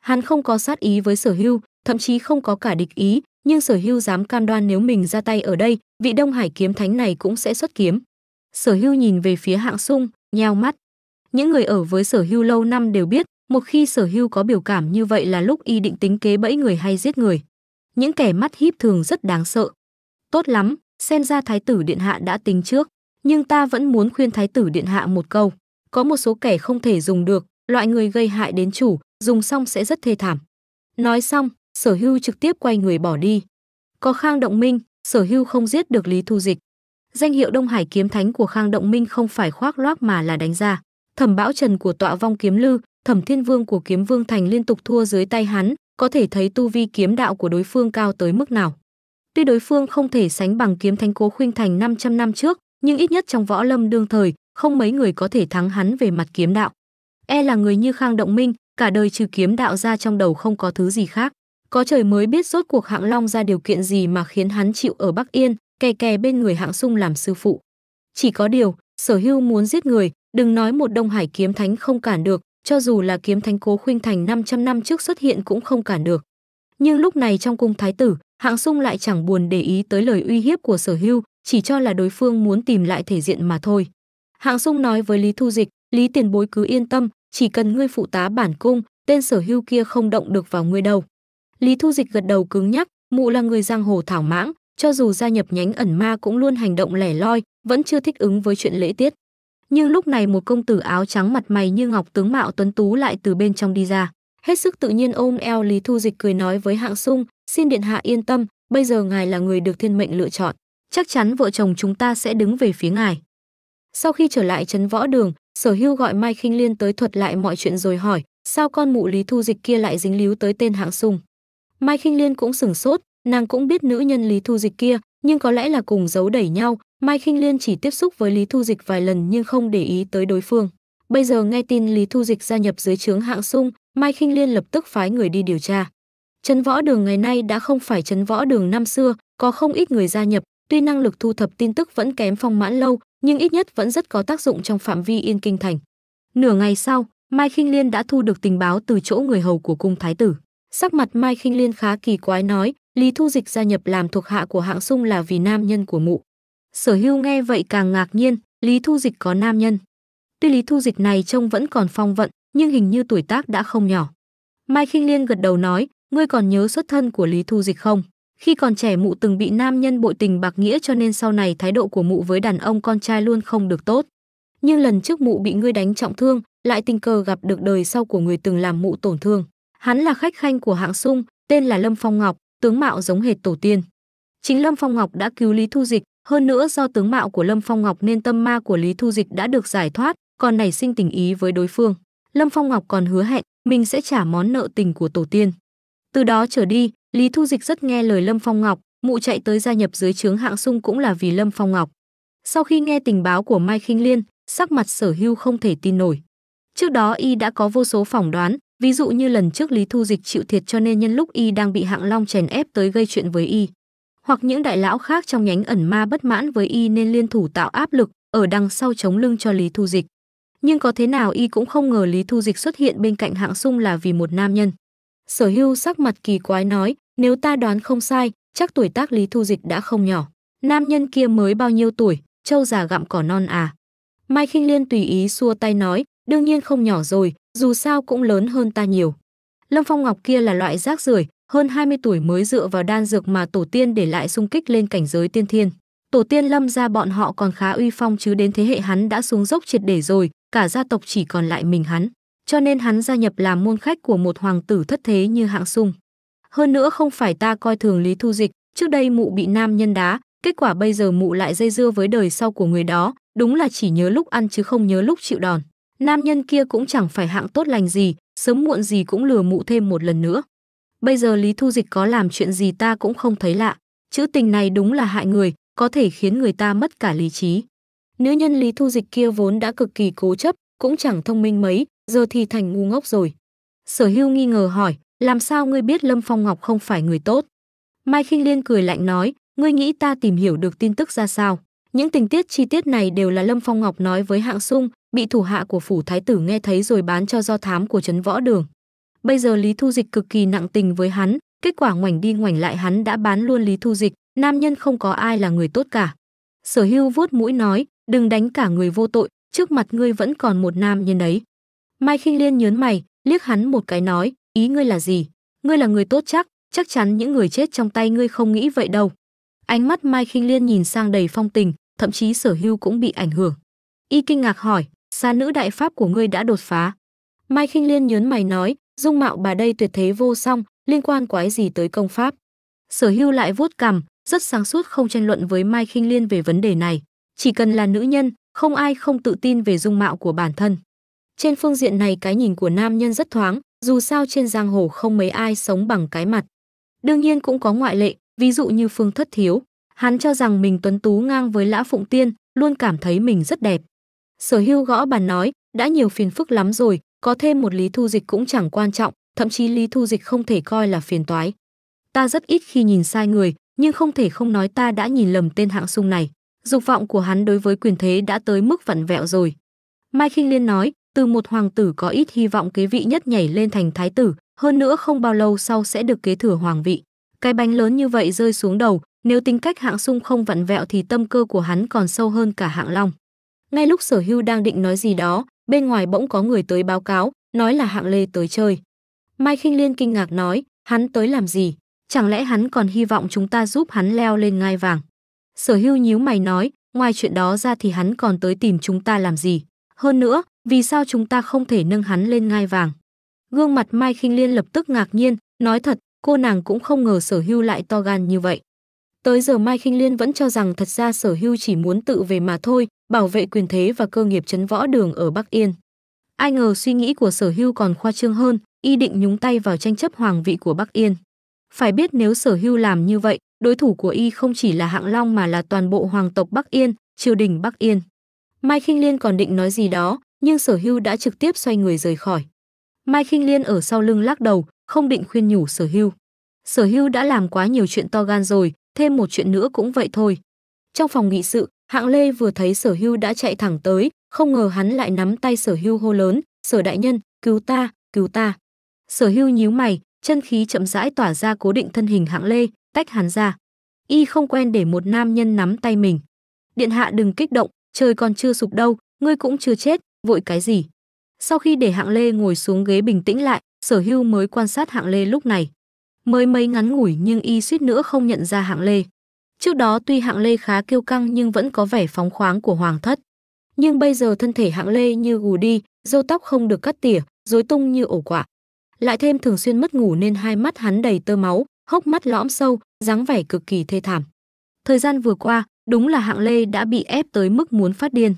Hắn không có sát ý với sở hưu, thậm chí không có cả địch ý, nhưng sở hưu dám can đoan nếu mình ra tay ở đây vị đông hải kiếm thánh này cũng sẽ xuất kiếm sở hưu nhìn về phía hạng sung nhao mắt những người ở với sở hưu lâu năm đều biết một khi sở hưu có biểu cảm như vậy là lúc y định tính kế bẫy người hay giết người những kẻ mắt híp thường rất đáng sợ tốt lắm xem ra thái tử điện hạ đã tính trước nhưng ta vẫn muốn khuyên thái tử điện hạ một câu có một số kẻ không thể dùng được loại người gây hại đến chủ dùng xong sẽ rất thê thảm nói xong sở hưu trực tiếp quay người bỏ đi. Có Khang Động Minh, sở hưu không giết được Lý Thu Dịch. Danh hiệu Đông Hải Kiếm Thánh của Khang Động Minh không phải khoác loác mà là đánh ra. Thẩm Bão Trần của Tọa Vong Kiếm Lư, Thẩm Thiên Vương của Kiếm Vương Thành liên tục thua dưới tay hắn, có thể thấy tu vi kiếm đạo của đối phương cao tới mức nào. Tuy đối phương không thể sánh bằng kiếm thánh Cố Khuynh Thành 500 năm trước, nhưng ít nhất trong võ lâm đương thời, không mấy người có thể thắng hắn về mặt kiếm đạo. E là người như Khang Động Minh, cả đời trừ kiếm đạo ra trong đầu không có thứ gì khác. Có trời mới biết rốt cuộc hạng long ra điều kiện gì mà khiến hắn chịu ở Bắc Yên, kè kè bên người hạng sung làm sư phụ. Chỉ có điều, sở hưu muốn giết người, đừng nói một đông hải kiếm thánh không cản được, cho dù là kiếm thánh cố khuynh thành 500 năm trước xuất hiện cũng không cản được. Nhưng lúc này trong cung thái tử, hạng sung lại chẳng buồn để ý tới lời uy hiếp của sở hưu, chỉ cho là đối phương muốn tìm lại thể diện mà thôi. Hạng sung nói với Lý Thu Dịch, Lý tiền bối cứ yên tâm, chỉ cần ngươi phụ tá bản cung, tên sở hưu kia không động được vào ngươi đâu. Lý Thu Dịch gật đầu cứng nhắc, mụ là người giang hồ thảo mãng, cho dù gia nhập nhánh ẩn ma cũng luôn hành động lẻ loi, vẫn chưa thích ứng với chuyện lễ tiết. Nhưng lúc này một công tử áo trắng mặt mày như ngọc tướng mạo tuấn tú lại từ bên trong đi ra, hết sức tự nhiên ôm eo Lý Thu Dịch cười nói với Hạng Sung, "Xin điện hạ yên tâm, bây giờ ngài là người được thiên mệnh lựa chọn, chắc chắn vợ chồng chúng ta sẽ đứng về phía ngài." Sau khi trở lại trấn võ đường, Sở Hưu gọi Mai Khinh Liên tới thuật lại mọi chuyện rồi hỏi, "Sao con mụ Lý Thu Dịch kia lại dính líu tới tên Hạng Sung?" Mai Khinh Liên cũng sừng sốt, nàng cũng biết nữ nhân Lý Thu Dịch kia, nhưng có lẽ là cùng giấu đẩy nhau, Mai Khinh Liên chỉ tiếp xúc với Lý Thu Dịch vài lần nhưng không để ý tới đối phương. Bây giờ nghe tin Lý Thu Dịch gia nhập dưới trướng Hạng Sung, Mai Khinh Liên lập tức phái người đi điều tra. Trấn Võ Đường ngày nay đã không phải Trấn Võ Đường năm xưa, có không ít người gia nhập, tuy năng lực thu thập tin tức vẫn kém Phong Mãn Lâu, nhưng ít nhất vẫn rất có tác dụng trong phạm vi Yên Kinh thành. Nửa ngày sau, Mai Khinh Liên đã thu được tình báo từ chỗ người hầu của cung thái tử. Sắc mặt Mai Khinh Liên khá kỳ quái nói, Lý Thu Dịch gia nhập làm thuộc hạ của hạng sung là vì nam nhân của mụ. Sở hưu nghe vậy càng ngạc nhiên, Lý Thu Dịch có nam nhân. Tuy Lý Thu Dịch này trông vẫn còn phong vận, nhưng hình như tuổi tác đã không nhỏ. Mai Khinh Liên gật đầu nói, ngươi còn nhớ xuất thân của Lý Thu Dịch không? Khi còn trẻ mụ từng bị nam nhân bội tình bạc nghĩa cho nên sau này thái độ của mụ với đàn ông con trai luôn không được tốt. Nhưng lần trước mụ bị ngươi đánh trọng thương, lại tình cờ gặp được đời sau của người từng làm mụ tổn thương. Hắn là khách khanh của hạng sung, tên là Lâm Phong Ngọc, tướng mạo giống hệt tổ tiên. Chính Lâm Phong Ngọc đã cứu Lý Thu Dịch, hơn nữa do tướng mạo của Lâm Phong Ngọc nên tâm ma của Lý Thu Dịch đã được giải thoát, còn nảy sinh tình ý với đối phương. Lâm Phong Ngọc còn hứa hẹn mình sẽ trả món nợ tình của tổ tiên. Từ đó trở đi, Lý Thu Dịch rất nghe lời Lâm Phong Ngọc, mụ chạy tới gia nhập dưới trướng hạng sung cũng là vì Lâm Phong Ngọc. Sau khi nghe tình báo của Mai Khinh Liên, sắc mặt sở hưu không thể tin nổi. Trước đó y đã có vô số phỏng đoán, Ví dụ như lần trước Lý Thu Dịch chịu thiệt cho nên nhân lúc y đang bị Hạng Long chèn ép tới gây chuyện với y. Hoặc những đại lão khác trong nhánh ẩn ma bất mãn với y nên liên thủ tạo áp lực ở đằng sau chống lưng cho Lý Thu Dịch. Nhưng có thế nào y cũng không ngờ Lý Thu Dịch xuất hiện bên cạnh Hạng Sung là vì một nam nhân. Sở hưu sắc mặt kỳ quái nói, nếu ta đoán không sai, chắc tuổi tác Lý Thu Dịch đã không nhỏ. Nam nhân kia mới bao nhiêu tuổi, trâu già gặm cỏ non à. Mai khinh Liên tùy ý xua tay nói, đương nhiên không nhỏ rồi, dù sao cũng lớn hơn ta nhiều. Lâm Phong Ngọc kia là loại rác rưởi, hơn 20 tuổi mới dựa vào đan dược mà tổ tiên để lại xung kích lên cảnh giới tiên thiên. Tổ tiên Lâm gia bọn họ còn khá uy phong chứ đến thế hệ hắn đã xuống dốc triệt để rồi, cả gia tộc chỉ còn lại mình hắn. Cho nên hắn gia nhập làm môn khách của một hoàng tử thất thế như hạng sung. Hơn nữa không phải ta coi thường Lý Thu Dịch, trước đây mụ bị nam nhân đá, kết quả bây giờ mụ lại dây dưa với đời sau của người đó, đúng là chỉ nhớ lúc ăn chứ không nhớ lúc chịu đòn. Nam nhân kia cũng chẳng phải hạng tốt lành gì, sớm muộn gì cũng lừa mụ thêm một lần nữa. Bây giờ Lý Thu Dịch có làm chuyện gì ta cũng không thấy lạ, chữ tình này đúng là hại người, có thể khiến người ta mất cả lý trí. Nữ nhân Lý Thu Dịch kia vốn đã cực kỳ cố chấp, cũng chẳng thông minh mấy, giờ thì thành ngu ngốc rồi. Sở Hưu nghi ngờ hỏi, làm sao ngươi biết Lâm Phong Ngọc không phải người tốt? Mai Kinh Liên cười lạnh nói, ngươi nghĩ ta tìm hiểu được tin tức ra sao? Những tình tiết chi tiết này đều là Lâm Phong Ngọc nói với Hạng Sung, bị thủ hạ của phủ thái tử nghe thấy rồi bán cho do thám của trấn võ đường. Bây giờ Lý Thu Dịch cực kỳ nặng tình với hắn, kết quả ngoảnh đi ngoảnh lại hắn đã bán luôn Lý Thu Dịch, nam nhân không có ai là người tốt cả. Sở Hưu vuốt mũi nói, đừng đánh cả người vô tội, trước mặt ngươi vẫn còn một nam nhân đấy. Mai Khinh Liên nhớn mày, liếc hắn một cái nói, ý ngươi là gì? Ngươi là người tốt chắc, chắc chắn những người chết trong tay ngươi không nghĩ vậy đâu. Ánh mắt Mai Khinh Liên nhìn sang đầy phong tình, thậm chí sở hưu cũng bị ảnh hưởng. Y kinh ngạc hỏi, xa nữ đại pháp của ngươi đã đột phá. Mai khinh Liên nhớn mày nói, dung mạo bà đây tuyệt thế vô song, liên quan quái gì tới công pháp. Sở hưu lại vuốt cằm, rất sáng suốt không tranh luận với Mai khinh Liên về vấn đề này. Chỉ cần là nữ nhân, không ai không tự tin về dung mạo của bản thân. Trên phương diện này cái nhìn của nam nhân rất thoáng, dù sao trên giang hồ không mấy ai sống bằng cái mặt. Đương nhiên cũng có ngoại lệ, ví dụ như Phương Thất Thiếu. Hắn cho rằng mình tuấn tú ngang với Lã Phụng Tiên, luôn cảm thấy mình rất đẹp. Sở Hưu gõ bàn nói, đã nhiều phiền phức lắm rồi, có thêm một Lý Thu Dịch cũng chẳng quan trọng, thậm chí Lý Thu Dịch không thể coi là phiền toái. Ta rất ít khi nhìn sai người, nhưng không thể không nói ta đã nhìn lầm tên hạng sung này. Dục vọng của hắn đối với quyền thế đã tới mức vặn vẹo rồi. Mai Khinh Liên nói, từ một hoàng tử có ít hy vọng kế vị nhất nhảy lên thành thái tử, hơn nữa không bao lâu sau sẽ được kế thừa hoàng vị. Cái bánh lớn như vậy rơi xuống đầu, nếu tính cách hạng sung không vặn vẹo thì tâm cơ của hắn còn sâu hơn cả hạng long. Ngay lúc sở hưu đang định nói gì đó, bên ngoài bỗng có người tới báo cáo, nói là hạng lê tới chơi. Mai khinh Liên kinh ngạc nói, hắn tới làm gì? Chẳng lẽ hắn còn hy vọng chúng ta giúp hắn leo lên ngai vàng? Sở hưu nhíu mày nói, ngoài chuyện đó ra thì hắn còn tới tìm chúng ta làm gì? Hơn nữa, vì sao chúng ta không thể nâng hắn lên ngai vàng? Gương mặt Mai khinh Liên lập tức ngạc nhiên, nói thật, cô nàng cũng không ngờ sở hưu lại to gan như vậy. Tới giờ Mai Khinh Liên vẫn cho rằng thật ra Sở Hưu chỉ muốn tự về mà thôi, bảo vệ quyền thế và cơ nghiệp trấn võ đường ở Bắc Yên. Ai ngờ suy nghĩ của Sở Hưu còn khoa trương hơn, y định nhúng tay vào tranh chấp hoàng vị của Bắc Yên. Phải biết nếu Sở Hưu làm như vậy, đối thủ của y không chỉ là Hạng Long mà là toàn bộ hoàng tộc Bắc Yên, triều đình Bắc Yên. Mai Khinh Liên còn định nói gì đó, nhưng Sở Hưu đã trực tiếp xoay người rời khỏi. Mai Khinh Liên ở sau lưng lắc đầu, không định khuyên nhủ Sở Hưu. Sở Hưu đã làm quá nhiều chuyện to gan rồi, thêm một chuyện nữa cũng vậy thôi. Trong phòng nghị sự, hạng Lê vừa thấy sở hưu đã chạy thẳng tới, không ngờ hắn lại nắm tay sở hưu hô lớn, sở đại nhân, cứu ta, cứu ta. Sở hưu nhíu mày, chân khí chậm rãi tỏa ra cố định thân hình hạng Lê, tách hắn ra. Y không quen để một nam nhân nắm tay mình. Điện hạ đừng kích động, trời còn chưa sụp đâu, ngươi cũng chưa chết, vội cái gì. Sau khi để hạng Lê ngồi xuống ghế bình tĩnh lại, sở hưu mới quan sát hạng Lê lúc này mới mấy ngắn ngủi nhưng y suýt nữa không nhận ra hạng lê trước đó tuy hạng lê khá kiêu căng nhưng vẫn có vẻ phóng khoáng của hoàng thất nhưng bây giờ thân thể hạng lê như gù đi râu tóc không được cắt tỉa rối tung như ổ quạ. lại thêm thường xuyên mất ngủ nên hai mắt hắn đầy tơ máu hốc mắt lõm sâu dáng vẻ cực kỳ thê thảm thời gian vừa qua đúng là hạng lê đã bị ép tới mức muốn phát điên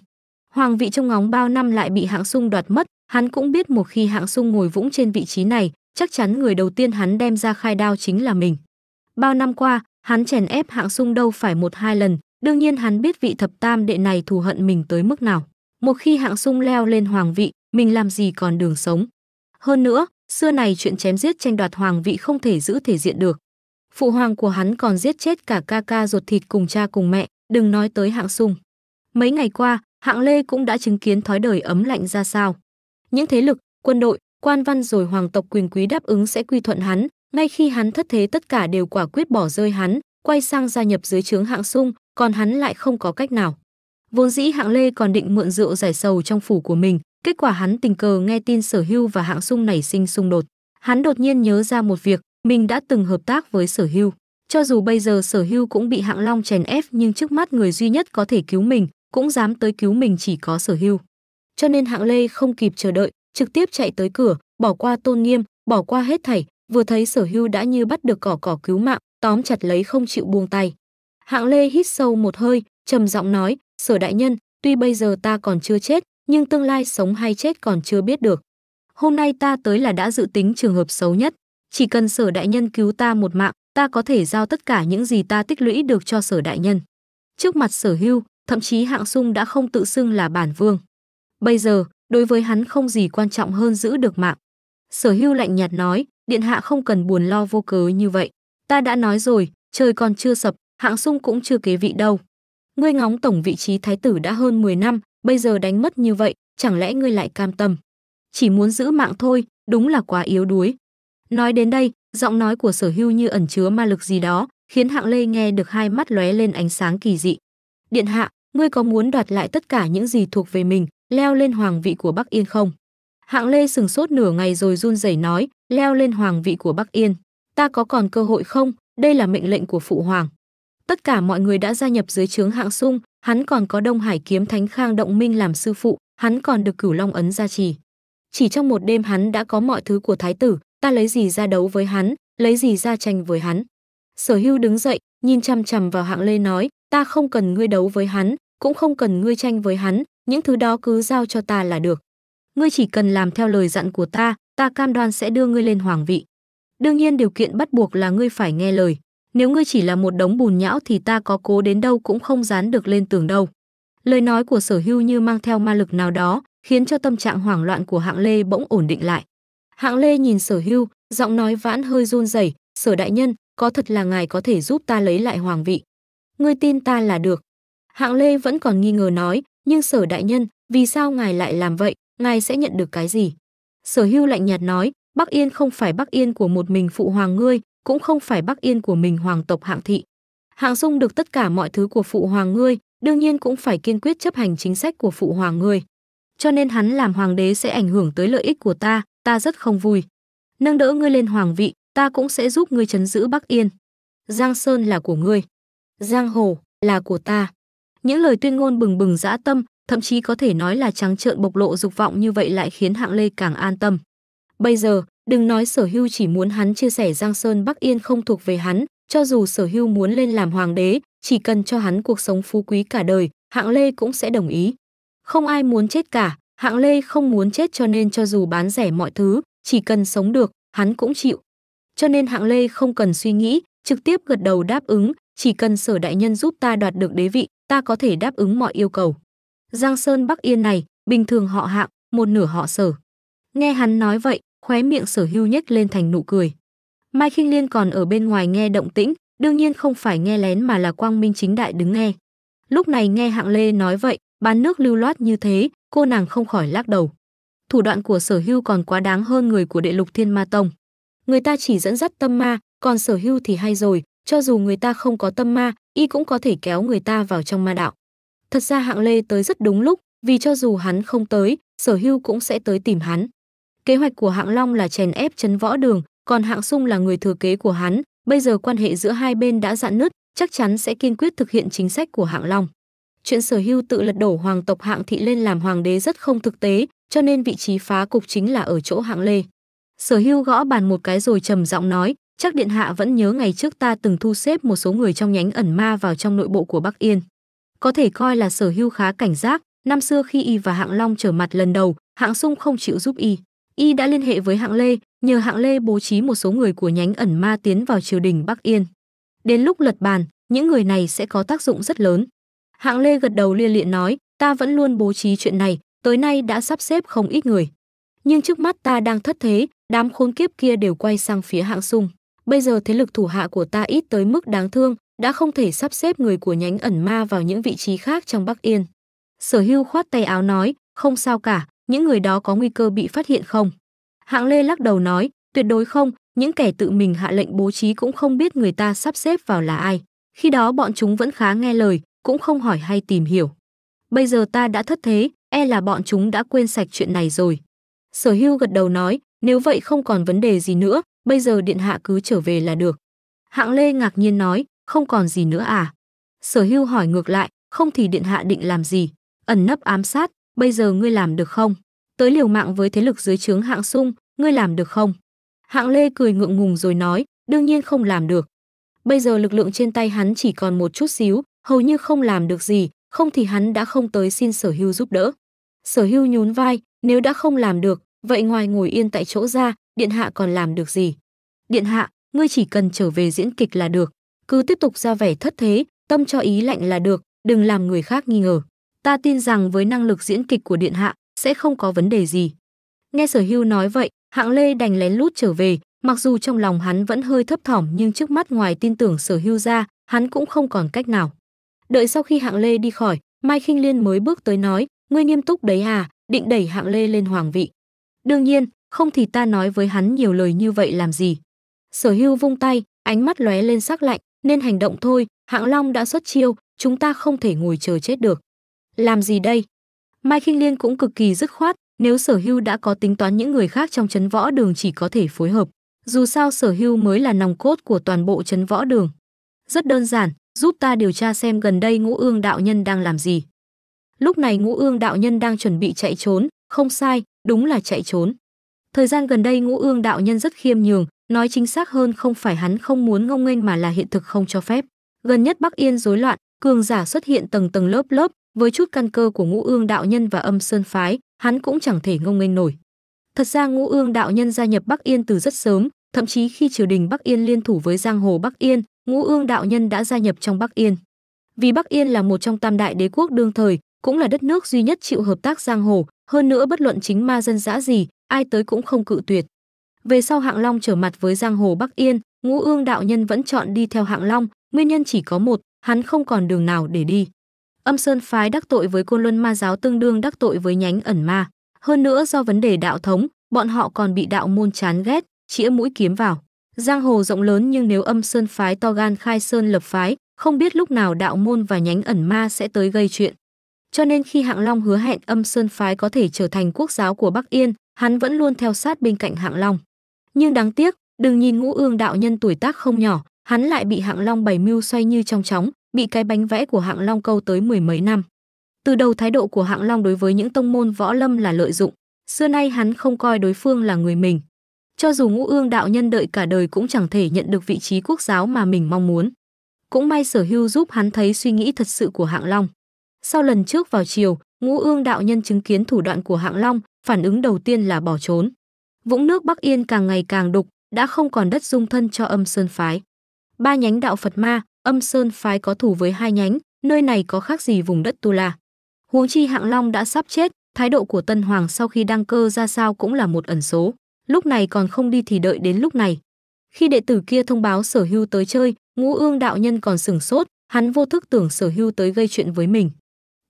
hoàng vị trông ngóng bao năm lại bị hạng sung đoạt mất hắn cũng biết một khi hạng sung ngồi vũng trên vị trí này chắc chắn người đầu tiên hắn đem ra khai đao chính là mình. Bao năm qua, hắn chèn ép hạng sung đâu phải một hai lần, đương nhiên hắn biết vị thập tam đệ này thù hận mình tới mức nào. Một khi hạng sung leo lên hoàng vị, mình làm gì còn đường sống. Hơn nữa, xưa này chuyện chém giết tranh đoạt hoàng vị không thể giữ thể diện được. Phụ hoàng của hắn còn giết chết cả ca ca ruột thịt cùng cha cùng mẹ, đừng nói tới hạng sung. Mấy ngày qua, hạng Lê cũng đã chứng kiến thói đời ấm lạnh ra sao. Những thế lực, quân đội, quan văn rồi hoàng tộc quyền quý đáp ứng sẽ quy thuận hắn, ngay khi hắn thất thế tất cả đều quả quyết bỏ rơi hắn, quay sang gia nhập dưới trướng hạng sung, còn hắn lại không có cách nào. Vốn dĩ hạng lê còn định mượn rượu giải sầu trong phủ của mình, kết quả hắn tình cờ nghe tin sở hưu và hạng sung nảy sinh xung đột. Hắn đột nhiên nhớ ra một việc, mình đã từng hợp tác với sở hưu. Cho dù bây giờ sở hưu cũng bị hạng long chèn ép nhưng trước mắt người duy nhất có thể cứu mình, cũng dám tới cứu mình chỉ có sở hưu. Cho nên hạng lê không kịp chờ đợi, trực tiếp chạy tới cửa, bỏ qua tôn nghiêm, bỏ qua hết thảy, vừa thấy sở hưu đã như bắt được cỏ cỏ cứu mạng, tóm chặt lấy không chịu buông tay. Hạng Lê hít sâu một hơi, trầm giọng nói, sở đại nhân, tuy bây giờ ta còn chưa chết, nhưng tương lai sống hay chết còn chưa biết được. Hôm nay ta tới là đã dự tính trường hợp xấu nhất, chỉ cần sở đại nhân cứu ta một mạng, ta có thể giao tất cả những gì ta tích lũy được cho sở đại nhân. Trước mặt sở hưu, thậm chí hạng sung đã không tự xưng là bản vương. Bây giờ, đối với hắn không gì quan trọng hơn giữ được mạng. Sở hưu lạnh nhạt nói, điện hạ không cần buồn lo vô cớ như vậy. Ta đã nói rồi, trời còn chưa sập, hạng sung cũng chưa kế vị đâu. Ngươi ngóng tổng vị trí thái tử đã hơn 10 năm, bây giờ đánh mất như vậy, chẳng lẽ ngươi lại cam tâm. Chỉ muốn giữ mạng thôi, đúng là quá yếu đuối. Nói đến đây, giọng nói của sở hưu như ẩn chứa ma lực gì đó, khiến hạng lê nghe được hai mắt lóe lên ánh sáng kỳ dị. Điện hạ, ngươi có muốn đoạt lại tất cả những gì thuộc về mình, leo lên hoàng vị của Bắc Yên không? Hạng Lê sừng sốt nửa ngày rồi run rẩy nói, leo lên hoàng vị của Bắc Yên. Ta có còn cơ hội không? Đây là mệnh lệnh của phụ hoàng. Tất cả mọi người đã gia nhập dưới trướng hạng sung, hắn còn có Đông Hải kiếm Thánh Khang Động Minh làm sư phụ, hắn còn được cửu long ấn gia trì. Chỉ trong một đêm hắn đã có mọi thứ của thái tử, ta lấy gì ra đấu với hắn, lấy gì ra tranh với hắn. Sở hưu đứng dậy, nhìn chăm chằm vào hạng Lê nói, ta không cần ngươi đấu với hắn, cũng không cần ngươi tranh với hắn, những thứ đó cứ giao cho ta là được. Ngươi chỉ cần làm theo lời dặn của ta, ta cam đoan sẽ đưa ngươi lên hoàng vị. Đương nhiên điều kiện bắt buộc là ngươi phải nghe lời. Nếu ngươi chỉ là một đống bùn nhão thì ta có cố đến đâu cũng không dán được lên tường đâu. Lời nói của sở hưu như mang theo ma lực nào đó, khiến cho tâm trạng hoảng loạn của hạng lê bỗng ổn định lại. Hạng lê nhìn sở hưu, giọng nói vãn hơi run rẩy sở đại nhân, có thật là ngài có thể giúp ta lấy lại hoàng vị. Ngươi tin ta là được. Hạng lê vẫn còn nghi ngờ nói, nhưng sở đại nhân, vì sao ngài lại làm vậy, ngài sẽ nhận được cái gì? Sở hưu lạnh nhạt nói, Bắc Yên không phải Bắc Yên của một mình phụ hoàng ngươi, cũng không phải Bắc Yên của mình hoàng tộc hạng thị. Hạng Dung được tất cả mọi thứ của phụ hoàng ngươi, đương nhiên cũng phải kiên quyết chấp hành chính sách của phụ hoàng ngươi. Cho nên hắn làm hoàng đế sẽ ảnh hưởng tới lợi ích của ta, ta rất không vui. Nâng đỡ ngươi lên hoàng vị, ta cũng sẽ giúp ngươi chấn giữ Bắc Yên. Giang Sơn là của ngươi. Giang Hồ là của ta những lời tuyên ngôn bừng bừng dã tâm thậm chí có thể nói là trắng trợn bộc lộ dục vọng như vậy lại khiến hạng lê càng an tâm bây giờ đừng nói sở hưu chỉ muốn hắn chia sẻ giang sơn bắc yên không thuộc về hắn cho dù sở hưu muốn lên làm hoàng đế chỉ cần cho hắn cuộc sống phú quý cả đời hạng lê cũng sẽ đồng ý không ai muốn chết cả hạng lê không muốn chết cho nên cho dù bán rẻ mọi thứ chỉ cần sống được hắn cũng chịu cho nên hạng lê không cần suy nghĩ trực tiếp gật đầu đáp ứng chỉ cần sở đại nhân giúp ta đoạt được đế vị, ta có thể đáp ứng mọi yêu cầu. Giang Sơn Bắc Yên này, bình thường họ hạng, một nửa họ sở. Nghe hắn nói vậy, khóe miệng sở hưu nhếch lên thành nụ cười. Mai khinh Liên còn ở bên ngoài nghe động tĩnh, đương nhiên không phải nghe lén mà là quang minh chính đại đứng nghe. Lúc này nghe hạng lê nói vậy, bán nước lưu loát như thế, cô nàng không khỏi lắc đầu. Thủ đoạn của sở hưu còn quá đáng hơn người của đệ lục thiên ma tông. Người ta chỉ dẫn dắt tâm ma, còn sở hưu thì hay rồi, cho dù người ta không có tâm ma, y cũng có thể kéo người ta vào trong ma đạo. Thật ra Hạng Lê tới rất đúng lúc, vì cho dù hắn không tới, Sở Hưu cũng sẽ tới tìm hắn. Kế hoạch của Hạng Long là chèn ép chấn võ đường, còn Hạng Sung là người thừa kế của hắn, bây giờ quan hệ giữa hai bên đã dạn nứt, chắc chắn sẽ kiên quyết thực hiện chính sách của Hạng Long. Chuyện Sở Hưu tự lật đổ hoàng tộc Hạng thị lên làm hoàng đế rất không thực tế, cho nên vị trí phá cục chính là ở chỗ Hạng Lê. Sở Hưu gõ bàn một cái rồi trầm giọng nói, chắc điện hạ vẫn nhớ ngày trước ta từng thu xếp một số người trong nhánh ẩn ma vào trong nội bộ của Bắc Yên. Có thể coi là sở hưu khá cảnh giác, năm xưa khi y và Hạng Long trở mặt lần đầu, Hạng Sung không chịu giúp y. Y đã liên hệ với Hạng Lê, nhờ Hạng Lê bố trí một số người của nhánh ẩn ma tiến vào triều đình Bắc Yên. Đến lúc lật bàn, những người này sẽ có tác dụng rất lớn. Hạng Lê gật đầu lia liện nói, ta vẫn luôn bố trí chuyện này, tới nay đã sắp xếp không ít người. Nhưng trước mắt ta đang thất thế, đám khốn kiếp kia đều quay sang phía Hạng Sung bây giờ thế lực thủ hạ của ta ít tới mức đáng thương, đã không thể sắp xếp người của nhánh ẩn ma vào những vị trí khác trong Bắc Yên. Sở hưu khoát tay áo nói, không sao cả, những người đó có nguy cơ bị phát hiện không? Hạng Lê lắc đầu nói, tuyệt đối không, những kẻ tự mình hạ lệnh bố trí cũng không biết người ta sắp xếp vào là ai. Khi đó bọn chúng vẫn khá nghe lời, cũng không hỏi hay tìm hiểu. Bây giờ ta đã thất thế, e là bọn chúng đã quên sạch chuyện này rồi. Sở hưu gật đầu nói, nếu vậy không còn vấn đề gì nữa, bây giờ điện hạ cứ trở về là được. Hạng Lê ngạc nhiên nói, không còn gì nữa à? Sở hưu hỏi ngược lại, không thì điện hạ định làm gì? Ẩn nấp ám sát, bây giờ ngươi làm được không? Tới liều mạng với thế lực dưới trướng hạng sung, ngươi làm được không? Hạng Lê cười ngượng ngùng rồi nói, đương nhiên không làm được. Bây giờ lực lượng trên tay hắn chỉ còn một chút xíu, hầu như không làm được gì, không thì hắn đã không tới xin sở hưu giúp đỡ. Sở hưu nhún vai, nếu đã không làm được, vậy ngoài ngồi yên tại chỗ ra, điện hạ còn làm được gì điện hạ ngươi chỉ cần trở về diễn kịch là được cứ tiếp tục ra vẻ thất thế tâm cho ý lạnh là được đừng làm người khác nghi ngờ ta tin rằng với năng lực diễn kịch của điện hạ sẽ không có vấn đề gì nghe sở hưu nói vậy hạng lê đành lén lút trở về mặc dù trong lòng hắn vẫn hơi thấp thỏm nhưng trước mắt ngoài tin tưởng sở hưu ra hắn cũng không còn cách nào đợi sau khi hạng lê đi khỏi mai khinh liên mới bước tới nói ngươi nghiêm túc đấy à định đẩy hạng lê lên hoàng vị đương nhiên không thì ta nói với hắn nhiều lời như vậy làm gì. Sở hưu vung tay, ánh mắt lóe lên sắc lạnh, nên hành động thôi, hạng long đã xuất chiêu, chúng ta không thể ngồi chờ chết được. Làm gì đây? Mai Kinh Liên cũng cực kỳ dứt khoát, nếu sở hưu đã có tính toán những người khác trong chấn võ đường chỉ có thể phối hợp. Dù sao sở hưu mới là nòng cốt của toàn bộ chấn võ đường. Rất đơn giản, giúp ta điều tra xem gần đây ngũ ương đạo nhân đang làm gì. Lúc này ngũ ương đạo nhân đang chuẩn bị chạy trốn, không sai, đúng là chạy trốn thời gian gần đây ngũ ương đạo nhân rất khiêm nhường nói chính xác hơn không phải hắn không muốn ngông nghênh mà là hiện thực không cho phép gần nhất bắc yên rối loạn cường giả xuất hiện tầng tầng lớp lớp với chút căn cơ của ngũ ương đạo nhân và âm sơn phái hắn cũng chẳng thể ngông nghênh nổi thật ra ngũ ương đạo nhân gia nhập bắc yên từ rất sớm thậm chí khi triều đình bắc yên liên thủ với giang hồ bắc yên ngũ ương đạo nhân đã gia nhập trong bắc yên vì bắc yên là một trong tam đại đế quốc đương thời cũng là đất nước duy nhất chịu hợp tác giang hồ hơn nữa bất luận chính ma dân dã gì ai tới cũng không cự tuyệt. Về sau Hạng Long trở mặt với giang hồ Bắc Yên, Ngũ Ương đạo nhân vẫn chọn đi theo Hạng Long, nguyên nhân chỉ có một, hắn không còn đường nào để đi. Âm Sơn phái đắc tội với Côn Luân Ma giáo tương đương đắc tội với nhánh ẩn ma, hơn nữa do vấn đề đạo thống, bọn họ còn bị đạo môn chán ghét, chĩa mũi kiếm vào. Giang hồ rộng lớn nhưng nếu Âm Sơn phái to gan khai sơn lập phái, không biết lúc nào đạo môn và nhánh ẩn ma sẽ tới gây chuyện. Cho nên khi Hạng Long hứa hẹn Âm Sơn phái có thể trở thành quốc giáo của Bắc Yên, hắn vẫn luôn theo sát bên cạnh Hạng Long. Nhưng đáng tiếc, đừng nhìn Ngũ Ương đạo nhân tuổi tác không nhỏ, hắn lại bị Hạng Long bày mưu xoay như trong chóng, bị cái bánh vẽ của Hạng Long câu tới mười mấy năm. Từ đầu thái độ của Hạng Long đối với những tông môn võ lâm là lợi dụng, xưa nay hắn không coi đối phương là người mình. Cho dù Ngũ Ương đạo nhân đợi cả đời cũng chẳng thể nhận được vị trí quốc giáo mà mình mong muốn. Cũng may Sở Hưu giúp hắn thấy suy nghĩ thật sự của Hạng Long. Sau lần trước vào chiều, Ngũ Ương đạo nhân chứng kiến thủ đoạn của Hạng Long, phản ứng đầu tiên là bỏ trốn. Vũng nước Bắc Yên càng ngày càng đục, đã không còn đất dung thân cho âm sơn phái. Ba nhánh đạo Phật ma, âm sơn phái có thủ với hai nhánh, nơi này có khác gì vùng đất Tu La. Huống chi Hạng Long đã sắp chết, thái độ của Tân Hoàng sau khi đăng cơ ra sao cũng là một ẩn số. Lúc này còn không đi thì đợi đến lúc này. Khi đệ tử kia thông báo sở hưu tới chơi, ngũ ương đạo nhân còn sửng sốt, hắn vô thức tưởng sở hưu tới gây chuyện với mình.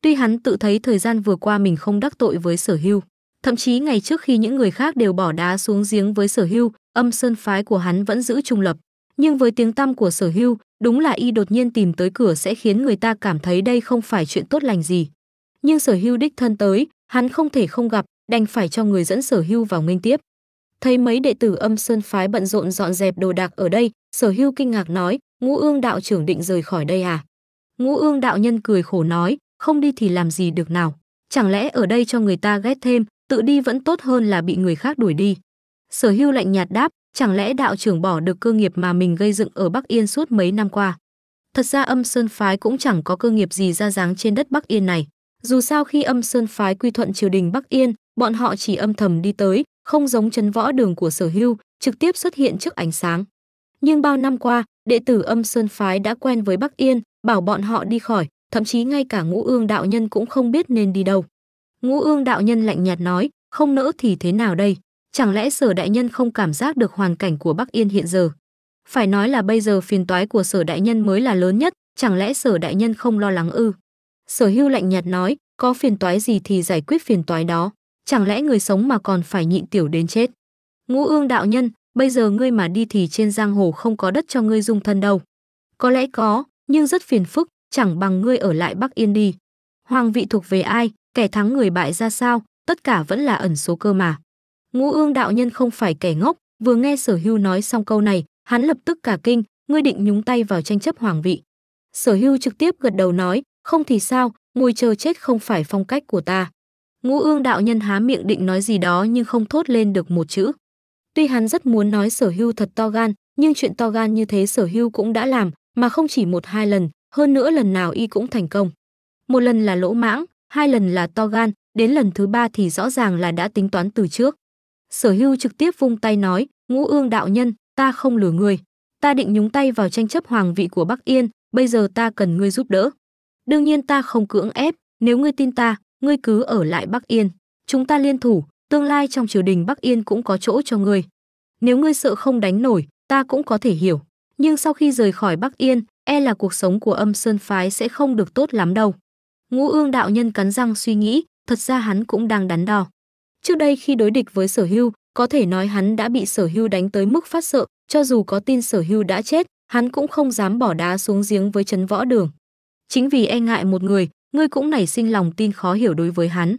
Tuy hắn tự thấy thời gian vừa qua mình không đắc tội với sở hưu, Thậm chí ngày trước khi những người khác đều bỏ đá xuống giếng với sở hưu, âm sơn phái của hắn vẫn giữ trung lập. Nhưng với tiếng tăm của sở hưu, đúng là y đột nhiên tìm tới cửa sẽ khiến người ta cảm thấy đây không phải chuyện tốt lành gì. Nhưng sở hưu đích thân tới, hắn không thể không gặp, đành phải cho người dẫn sở hưu vào nghênh tiếp. Thấy mấy đệ tử âm sơn phái bận rộn dọn dẹp đồ đạc ở đây, sở hưu kinh ngạc nói, ngũ ương đạo trưởng định rời khỏi đây à? Ngũ ương đạo nhân cười khổ nói, không đi thì làm gì được nào. Chẳng lẽ ở đây cho người ta ghét thêm, tự đi vẫn tốt hơn là bị người khác đuổi đi. Sở hưu lạnh nhạt đáp, chẳng lẽ đạo trưởng bỏ được cơ nghiệp mà mình gây dựng ở Bắc Yên suốt mấy năm qua. Thật ra âm sơn phái cũng chẳng có cơ nghiệp gì ra dáng trên đất Bắc Yên này. Dù sao khi âm sơn phái quy thuận triều đình Bắc Yên, bọn họ chỉ âm thầm đi tới, không giống chấn võ đường của sở hưu, trực tiếp xuất hiện trước ánh sáng. Nhưng bao năm qua, đệ tử âm sơn phái đã quen với Bắc Yên, bảo bọn họ đi khỏi, thậm chí ngay cả ngũ ương đạo nhân cũng không biết nên đi đâu. Ngũ ương đạo nhân lạnh nhạt nói, không nỡ thì thế nào đây? Chẳng lẽ sở đại nhân không cảm giác được hoàn cảnh của Bắc Yên hiện giờ? Phải nói là bây giờ phiền toái của sở đại nhân mới là lớn nhất, chẳng lẽ sở đại nhân không lo lắng ư? Sở hưu lạnh nhạt nói, có phiền toái gì thì giải quyết phiền toái đó. Chẳng lẽ người sống mà còn phải nhịn tiểu đến chết? Ngũ ương đạo nhân, bây giờ ngươi mà đi thì trên giang hồ không có đất cho ngươi dung thân đâu. Có lẽ có, nhưng rất phiền phức, chẳng bằng ngươi ở lại Bắc Yên đi. Hoàng vị thuộc về ai, kẻ thắng người bại ra sao, tất cả vẫn là ẩn số cơ mà. Ngũ ương đạo nhân không phải kẻ ngốc, vừa nghe sở hưu nói xong câu này, hắn lập tức cả kinh, ngươi định nhúng tay vào tranh chấp hoàng vị. Sở hưu trực tiếp gật đầu nói, không thì sao, mùi chờ chết không phải phong cách của ta. Ngũ ương đạo nhân há miệng định nói gì đó nhưng không thốt lên được một chữ. Tuy hắn rất muốn nói sở hưu thật to gan, nhưng chuyện to gan như thế sở hưu cũng đã làm, mà không chỉ một hai lần, hơn nữa lần nào y cũng thành công. Một lần là lỗ mãng, hai lần là to gan, đến lần thứ ba thì rõ ràng là đã tính toán từ trước. Sở Hưu trực tiếp vung tay nói, "Ngũ Ương đạo nhân, ta không lừa người, ta định nhúng tay vào tranh chấp hoàng vị của Bắc Yên, bây giờ ta cần ngươi giúp đỡ. Đương nhiên ta không cưỡng ép, nếu ngươi tin ta, ngươi cứ ở lại Bắc Yên, chúng ta liên thủ, tương lai trong triều đình Bắc Yên cũng có chỗ cho ngươi. Nếu ngươi sợ không đánh nổi, ta cũng có thể hiểu, nhưng sau khi rời khỏi Bắc Yên, e là cuộc sống của Âm Sơn phái sẽ không được tốt lắm đâu." Ngũ Ương đạo nhân cắn răng suy nghĩ, thật ra hắn cũng đang đắn đo. Trước đây khi đối địch với Sở Hưu, có thể nói hắn đã bị Sở Hưu đánh tới mức phát sợ, cho dù có tin Sở Hưu đã chết, hắn cũng không dám bỏ đá xuống giếng với chấn Võ Đường. Chính vì e ngại một người, ngươi cũng nảy sinh lòng tin khó hiểu đối với hắn.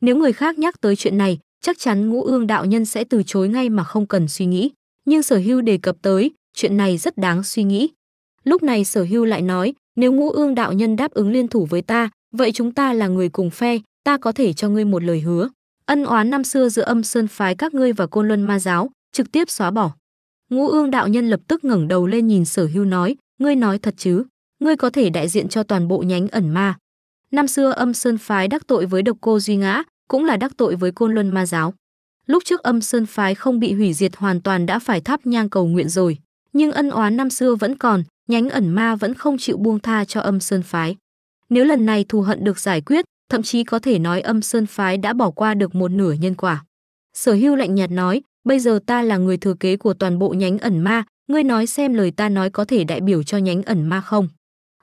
Nếu người khác nhắc tới chuyện này, chắc chắn Ngũ Ương đạo nhân sẽ từ chối ngay mà không cần suy nghĩ, nhưng Sở Hưu đề cập tới, chuyện này rất đáng suy nghĩ. Lúc này Sở Hưu lại nói, nếu Ngũ Ương đạo nhân đáp ứng liên thủ với ta, vậy chúng ta là người cùng phe ta có thể cho ngươi một lời hứa ân oán năm xưa giữa âm sơn phái các ngươi và côn luân ma giáo trực tiếp xóa bỏ ngũ ương đạo nhân lập tức ngẩng đầu lên nhìn sở hưu nói ngươi nói thật chứ ngươi có thể đại diện cho toàn bộ nhánh ẩn ma năm xưa âm sơn phái đắc tội với độc cô duy ngã cũng là đắc tội với côn luân ma giáo lúc trước âm sơn phái không bị hủy diệt hoàn toàn đã phải thắp nhang cầu nguyện rồi nhưng ân oán năm xưa vẫn còn nhánh ẩn ma vẫn không chịu buông tha cho âm sơn phái nếu lần này thù hận được giải quyết, thậm chí có thể nói âm sơn phái đã bỏ qua được một nửa nhân quả. Sở hưu lạnh nhạt nói, bây giờ ta là người thừa kế của toàn bộ nhánh ẩn ma, ngươi nói xem lời ta nói có thể đại biểu cho nhánh ẩn ma không?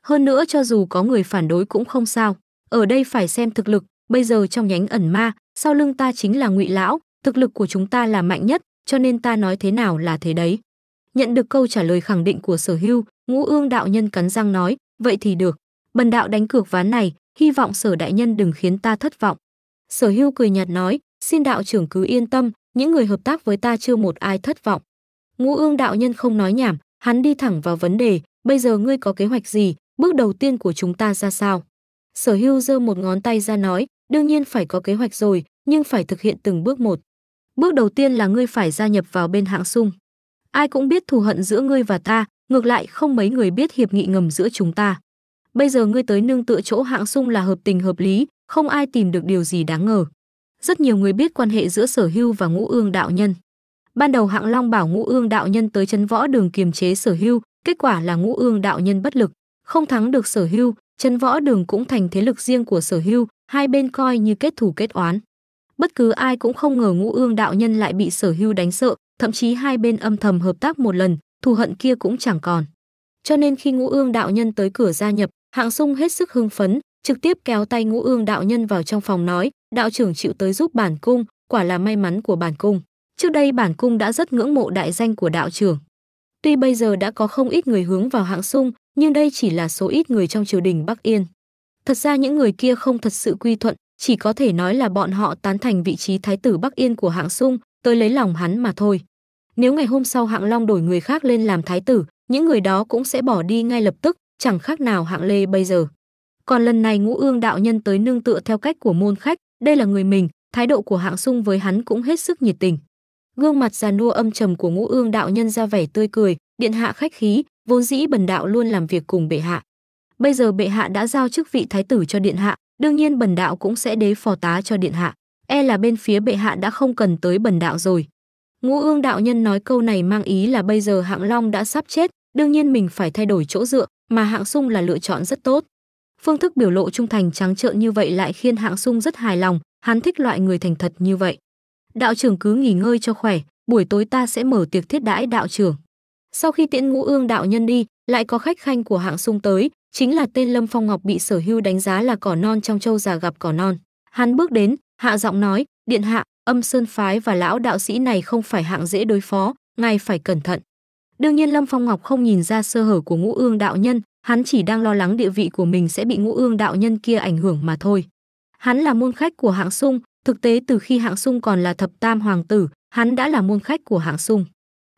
Hơn nữa cho dù có người phản đối cũng không sao, ở đây phải xem thực lực, bây giờ trong nhánh ẩn ma, sau lưng ta chính là ngụy lão, thực lực của chúng ta là mạnh nhất, cho nên ta nói thế nào là thế đấy. Nhận được câu trả lời khẳng định của sở hưu, ngũ ương đạo nhân cắn răng nói, vậy thì được. Bần đạo đánh cược ván này, hy vọng sở đại nhân đừng khiến ta thất vọng. Sở hưu cười nhạt nói, xin đạo trưởng cứ yên tâm, những người hợp tác với ta chưa một ai thất vọng. Ngũ ương đạo nhân không nói nhảm, hắn đi thẳng vào vấn đề, bây giờ ngươi có kế hoạch gì, bước đầu tiên của chúng ta ra sao? Sở hưu giơ một ngón tay ra nói, đương nhiên phải có kế hoạch rồi, nhưng phải thực hiện từng bước một. Bước đầu tiên là ngươi phải gia nhập vào bên hạng sung. Ai cũng biết thù hận giữa ngươi và ta, ngược lại không mấy người biết hiệp nghị ngầm giữa chúng ta bây giờ ngươi tới nương tựa chỗ hạng sung là hợp tình hợp lý, không ai tìm được điều gì đáng ngờ. Rất nhiều người biết quan hệ giữa Sở Hưu và Ngũ Ương đạo nhân. Ban đầu Hạng Long bảo Ngũ Ương đạo nhân tới chấn võ đường kiềm chế Sở Hưu, kết quả là Ngũ Ương đạo nhân bất lực, không thắng được Sở Hưu, chấn võ đường cũng thành thế lực riêng của Sở Hưu, hai bên coi như kết thù kết oán. Bất cứ ai cũng không ngờ Ngũ Ương đạo nhân lại bị Sở Hưu đánh sợ, thậm chí hai bên âm thầm hợp tác một lần, thù hận kia cũng chẳng còn. Cho nên khi Ngũ Ương đạo nhân tới cửa gia nhập, Hạng Sung hết sức hưng phấn, trực tiếp kéo tay Ngũ Ương đạo nhân vào trong phòng nói, đạo trưởng chịu tới giúp bản cung, quả là may mắn của bản cung. Trước đây bản cung đã rất ngưỡng mộ đại danh của đạo trưởng. Tuy bây giờ đã có không ít người hướng vào hạng sung, nhưng đây chỉ là số ít người trong triều đình Bắc Yên. Thật ra những người kia không thật sự quy thuận, chỉ có thể nói là bọn họ tán thành vị trí thái tử Bắc Yên của hạng sung, tới lấy lòng hắn mà thôi. Nếu ngày hôm sau hạng long đổi người khác lên làm thái tử, những người đó cũng sẽ bỏ đi ngay lập tức, chẳng khác nào hạng lê bây giờ. Còn lần này ngũ ương đạo nhân tới nương tựa theo cách của môn khách, đây là người mình, thái độ của hạng sung với hắn cũng hết sức nhiệt tình. Gương mặt già nua âm trầm của ngũ ương đạo nhân ra vẻ tươi cười, điện hạ khách khí, vốn dĩ bần đạo luôn làm việc cùng bệ hạ. Bây giờ bệ hạ đã giao chức vị thái tử cho điện hạ, đương nhiên bần đạo cũng sẽ đế phò tá cho điện hạ. E là bên phía bệ hạ đã không cần tới bần đạo rồi. Ngũ ương đạo nhân nói câu này mang ý là bây giờ hạng long đã sắp chết, đương nhiên mình phải thay đổi chỗ dựa, mà Hạng Sung là lựa chọn rất tốt. Phương thức biểu lộ trung thành trắng trợn như vậy lại khiến Hạng Sung rất hài lòng, hắn thích loại người thành thật như vậy. Đạo trưởng cứ nghỉ ngơi cho khỏe, buổi tối ta sẽ mở tiệc thiết đãi đạo trưởng. Sau khi tiễn ngũ ương đạo nhân đi, lại có khách khanh của Hạng Sung tới, chính là tên Lâm Phong Ngọc bị Sở Hưu đánh giá là cỏ non trong châu già gặp cỏ non. Hắn bước đến, hạ giọng nói, điện hạ, âm sơn phái và lão đạo sĩ này không phải hạng dễ đối phó, ngài phải cẩn thận. Đương nhiên Lâm Phong Ngọc không nhìn ra sơ hở của Ngũ Ương đạo nhân, hắn chỉ đang lo lắng địa vị của mình sẽ bị Ngũ Ương đạo nhân kia ảnh hưởng mà thôi. Hắn là môn khách của Hạng Sung, thực tế từ khi Hạng Sung còn là thập tam hoàng tử, hắn đã là môn khách của Hạng Sung.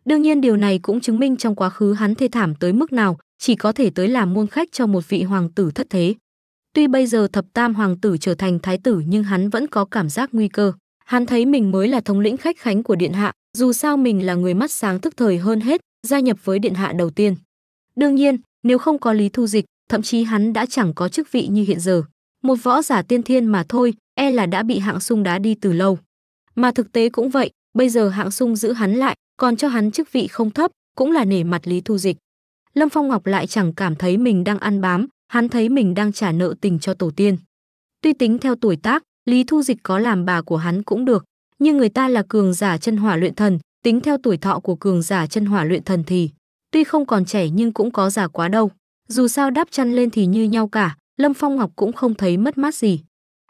Đương nhiên điều này cũng chứng minh trong quá khứ hắn thê thảm tới mức nào, chỉ có thể tới làm môn khách cho một vị hoàng tử thất thế. Tuy bây giờ thập tam hoàng tử trở thành thái tử nhưng hắn vẫn có cảm giác nguy cơ. Hắn thấy mình mới là thống lĩnh khách khánh của điện hạ, dù sao mình là người mắt sáng thức thời hơn hết, gia nhập với điện hạ đầu tiên. Đương nhiên, nếu không có Lý Thu Dịch, thậm chí hắn đã chẳng có chức vị như hiện giờ. Một võ giả tiên thiên mà thôi, e là đã bị hạng sung đá đi từ lâu. Mà thực tế cũng vậy, bây giờ hạng sung giữ hắn lại, còn cho hắn chức vị không thấp, cũng là nể mặt Lý Thu Dịch. Lâm Phong Ngọc lại chẳng cảm thấy mình đang ăn bám, hắn thấy mình đang trả nợ tình cho tổ tiên. Tuy tính theo tuổi tác, Lý Thu Dịch có làm bà của hắn cũng được, nhưng người ta là cường giả chân hỏa luyện thần, Tính theo tuổi thọ của cường giả chân hỏa luyện thần thì, tuy không còn trẻ nhưng cũng có già quá đâu. Dù sao đáp chăn lên thì như nhau cả, Lâm Phong Ngọc cũng không thấy mất mát gì.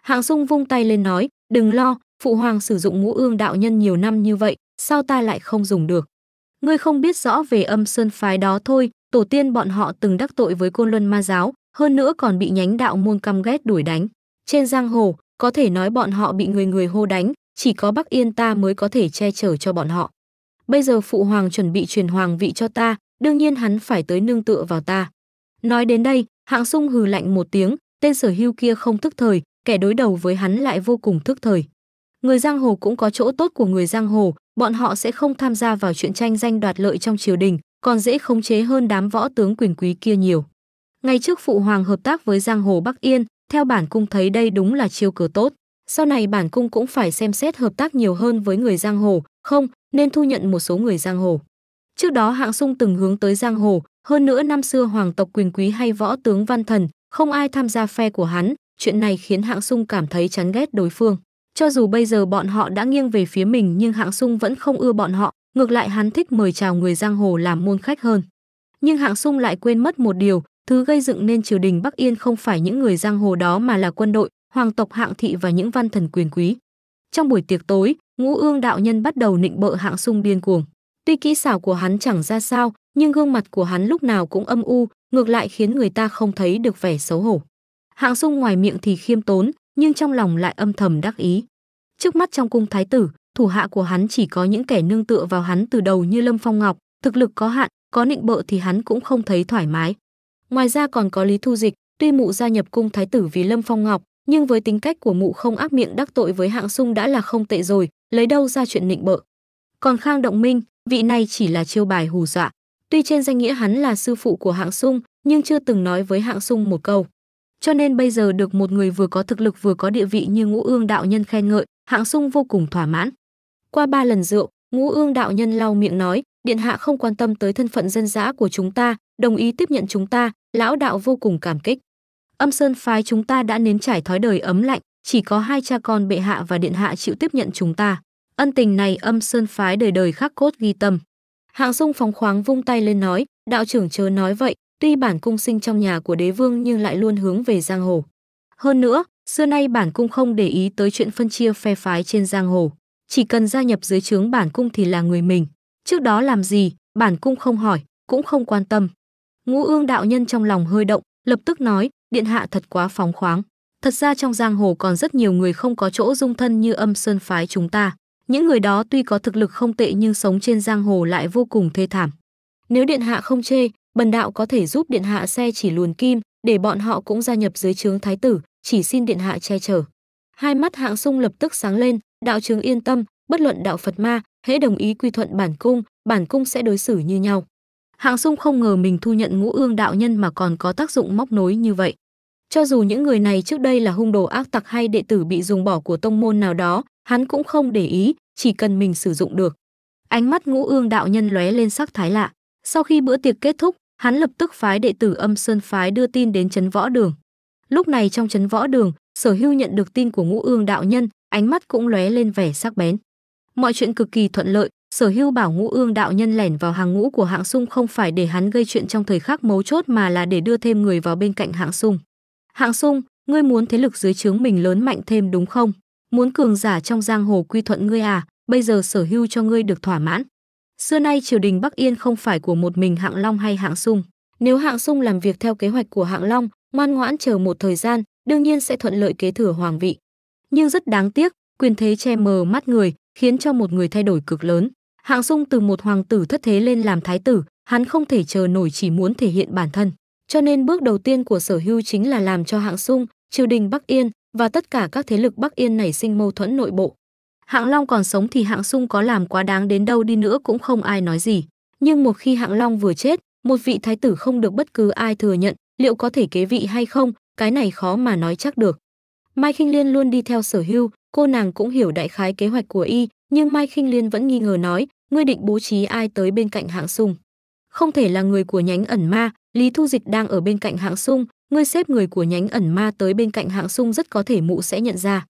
Hạng Dung vung tay lên nói, đừng lo, phụ hoàng sử dụng ngũ ương đạo nhân nhiều năm như vậy, sao ta lại không dùng được. Ngươi không biết rõ về âm sơn phái đó thôi, tổ tiên bọn họ từng đắc tội với côn luân ma giáo, hơn nữa còn bị nhánh đạo môn căm ghét đuổi đánh. Trên giang hồ, có thể nói bọn họ bị người người hô đánh, chỉ có Bắc Yên ta mới có thể che chở cho bọn họ bây giờ phụ hoàng chuẩn bị truyền hoàng vị cho ta, đương nhiên hắn phải tới nương tựa vào ta. Nói đến đây, hạng sung hừ lạnh một tiếng, tên sở hưu kia không thức thời, kẻ đối đầu với hắn lại vô cùng thức thời. Người giang hồ cũng có chỗ tốt của người giang hồ, bọn họ sẽ không tham gia vào chuyện tranh danh đoạt lợi trong triều đình, còn dễ khống chế hơn đám võ tướng quyền quý kia nhiều. Ngày trước phụ hoàng hợp tác với giang hồ Bắc Yên, theo bản cung thấy đây đúng là chiêu cờ tốt. Sau này bản cung cũng phải xem xét hợp tác nhiều hơn với người giang hồ, không, nên thu nhận một số người giang hồ. Trước đó Hạng Sung từng hướng tới giang hồ, hơn nữa năm xưa hoàng tộc quyền quý hay võ tướng văn thần, không ai tham gia phe của hắn, chuyện này khiến Hạng Sung cảm thấy chán ghét đối phương. Cho dù bây giờ bọn họ đã nghiêng về phía mình nhưng Hạng Sung vẫn không ưa bọn họ, ngược lại hắn thích mời chào người giang hồ làm môn khách hơn. Nhưng Hạng Sung lại quên mất một điều, thứ gây dựng nên triều đình Bắc Yên không phải những người giang hồ đó mà là quân đội, hoàng tộc hạng thị và những văn thần quyền quý. Trong buổi tiệc tối, Ngũ Ương đạo nhân bắt đầu nịnh bợ Hạng Sung điên cuồng. Tuy kỹ xảo của hắn chẳng ra sao, nhưng gương mặt của hắn lúc nào cũng âm u, ngược lại khiến người ta không thấy được vẻ xấu hổ. Hạng Sung ngoài miệng thì khiêm tốn, nhưng trong lòng lại âm thầm đắc ý. Trước mắt trong cung thái tử, thủ hạ của hắn chỉ có những kẻ nương tựa vào hắn từ đầu như Lâm Phong Ngọc, thực lực có hạn, có nịnh bợ thì hắn cũng không thấy thoải mái. Ngoài ra còn có Lý Thu Dịch, tuy mụ gia nhập cung thái tử vì Lâm Phong Ngọc, nhưng với tính cách của mụ không ác miệng đắc tội với Hạng Sung đã là không tệ rồi, lấy đâu ra chuyện nịnh bợ. Còn Khang Động Minh, vị này chỉ là chiêu bài hù dọa. Tuy trên danh nghĩa hắn là sư phụ của Hạng Sung, nhưng chưa từng nói với Hạng Sung một câu. Cho nên bây giờ được một người vừa có thực lực vừa có địa vị như Ngũ Ương đạo nhân khen ngợi, Hạng Sung vô cùng thỏa mãn. Qua ba lần rượu, Ngũ Ương đạo nhân lau miệng nói, điện hạ không quan tâm tới thân phận dân dã của chúng ta, đồng ý tiếp nhận chúng ta, lão đạo vô cùng cảm kích. Âm Sơn phái chúng ta đã nếm trải thói đời ấm lạnh, chỉ có hai cha con bệ hạ và điện hạ chịu tiếp nhận chúng ta. Ân tình này âm sơn phái đời đời khắc cốt ghi tâm. Hạng sung phóng khoáng vung tay lên nói, đạo trưởng chớ nói vậy, tuy bản cung sinh trong nhà của đế vương nhưng lại luôn hướng về giang hồ. Hơn nữa, xưa nay bản cung không để ý tới chuyện phân chia phe phái trên giang hồ, chỉ cần gia nhập dưới trướng bản cung thì là người mình. Trước đó làm gì, bản cung không hỏi, cũng không quan tâm. Ngũ ương đạo nhân trong lòng hơi động, lập tức nói, điện hạ thật quá phóng khoáng. Thật ra trong giang hồ còn rất nhiều người không có chỗ dung thân như âm sơn phái chúng ta. Những người đó tuy có thực lực không tệ nhưng sống trên giang hồ lại vô cùng thê thảm. Nếu điện hạ không chê, bần đạo có thể giúp điện hạ xe chỉ luồn kim, để bọn họ cũng gia nhập dưới trướng thái tử, chỉ xin điện hạ che chở. Hai mắt hạng sung lập tức sáng lên, đạo trướng yên tâm, bất luận đạo Phật ma, hễ đồng ý quy thuận bản cung, bản cung sẽ đối xử như nhau. Hạng sung không ngờ mình thu nhận ngũ ương đạo nhân mà còn có tác dụng móc nối như vậy. Cho dù những người này trước đây là hung đồ ác tặc hay đệ tử bị dùng bỏ của tông môn nào đó, hắn cũng không để ý, chỉ cần mình sử dụng được. Ánh mắt ngũ ương đạo nhân lóe lên sắc thái lạ. Sau khi bữa tiệc kết thúc, hắn lập tức phái đệ tử âm sơn phái đưa tin đến chấn võ đường. Lúc này trong chấn võ đường, sở hưu nhận được tin của ngũ ương đạo nhân, ánh mắt cũng lóe lên vẻ sắc bén. Mọi chuyện cực kỳ thuận lợi, sở hưu bảo ngũ ương đạo nhân lẻn vào hàng ngũ của hạng sung không phải để hắn gây chuyện trong thời khắc mấu chốt mà là để đưa thêm người vào bên cạnh hạng sung Hạng Sung, ngươi muốn thế lực dưới trướng mình lớn mạnh thêm đúng không? Muốn cường giả trong giang hồ quy thuận ngươi à? Bây giờ sở hữu cho ngươi được thỏa mãn. Xưa nay triều đình Bắc Yên không phải của một mình Hạng Long hay Hạng Sung. Nếu Hạng Sung làm việc theo kế hoạch của Hạng Long, ngoan ngoãn chờ một thời gian, đương nhiên sẽ thuận lợi kế thừa hoàng vị. Nhưng rất đáng tiếc, quyền thế che mờ mắt người, khiến cho một người thay đổi cực lớn. Hạng Sung từ một hoàng tử thất thế lên làm thái tử, hắn không thể chờ nổi chỉ muốn thể hiện bản thân. Cho nên bước đầu tiên của Sở Hưu chính là làm cho hạng sung, triều đình Bắc Yên và tất cả các thế lực Bắc Yên nảy sinh mâu thuẫn nội bộ. Hạng Long còn sống thì Hạng Sung có làm quá đáng đến đâu đi nữa cũng không ai nói gì. Nhưng một khi Hạng Long vừa chết, một vị thái tử không được bất cứ ai thừa nhận, liệu có thể kế vị hay không, cái này khó mà nói chắc được. Mai kinh Liên luôn đi theo sở hưu, cô nàng cũng hiểu đại khái kế hoạch của y, nhưng Mai kinh Liên vẫn nghi ngờ nói, ngươi định bố trí ai tới bên cạnh Hạng Sung. Không thể là người của nhánh ẩn ma, Lý Thu Dịch đang ở bên cạnh Hạng Sung, ngươi xếp người của nhánh ẩn ma tới bên cạnh Hạng Sung rất có thể mụ sẽ nhận ra.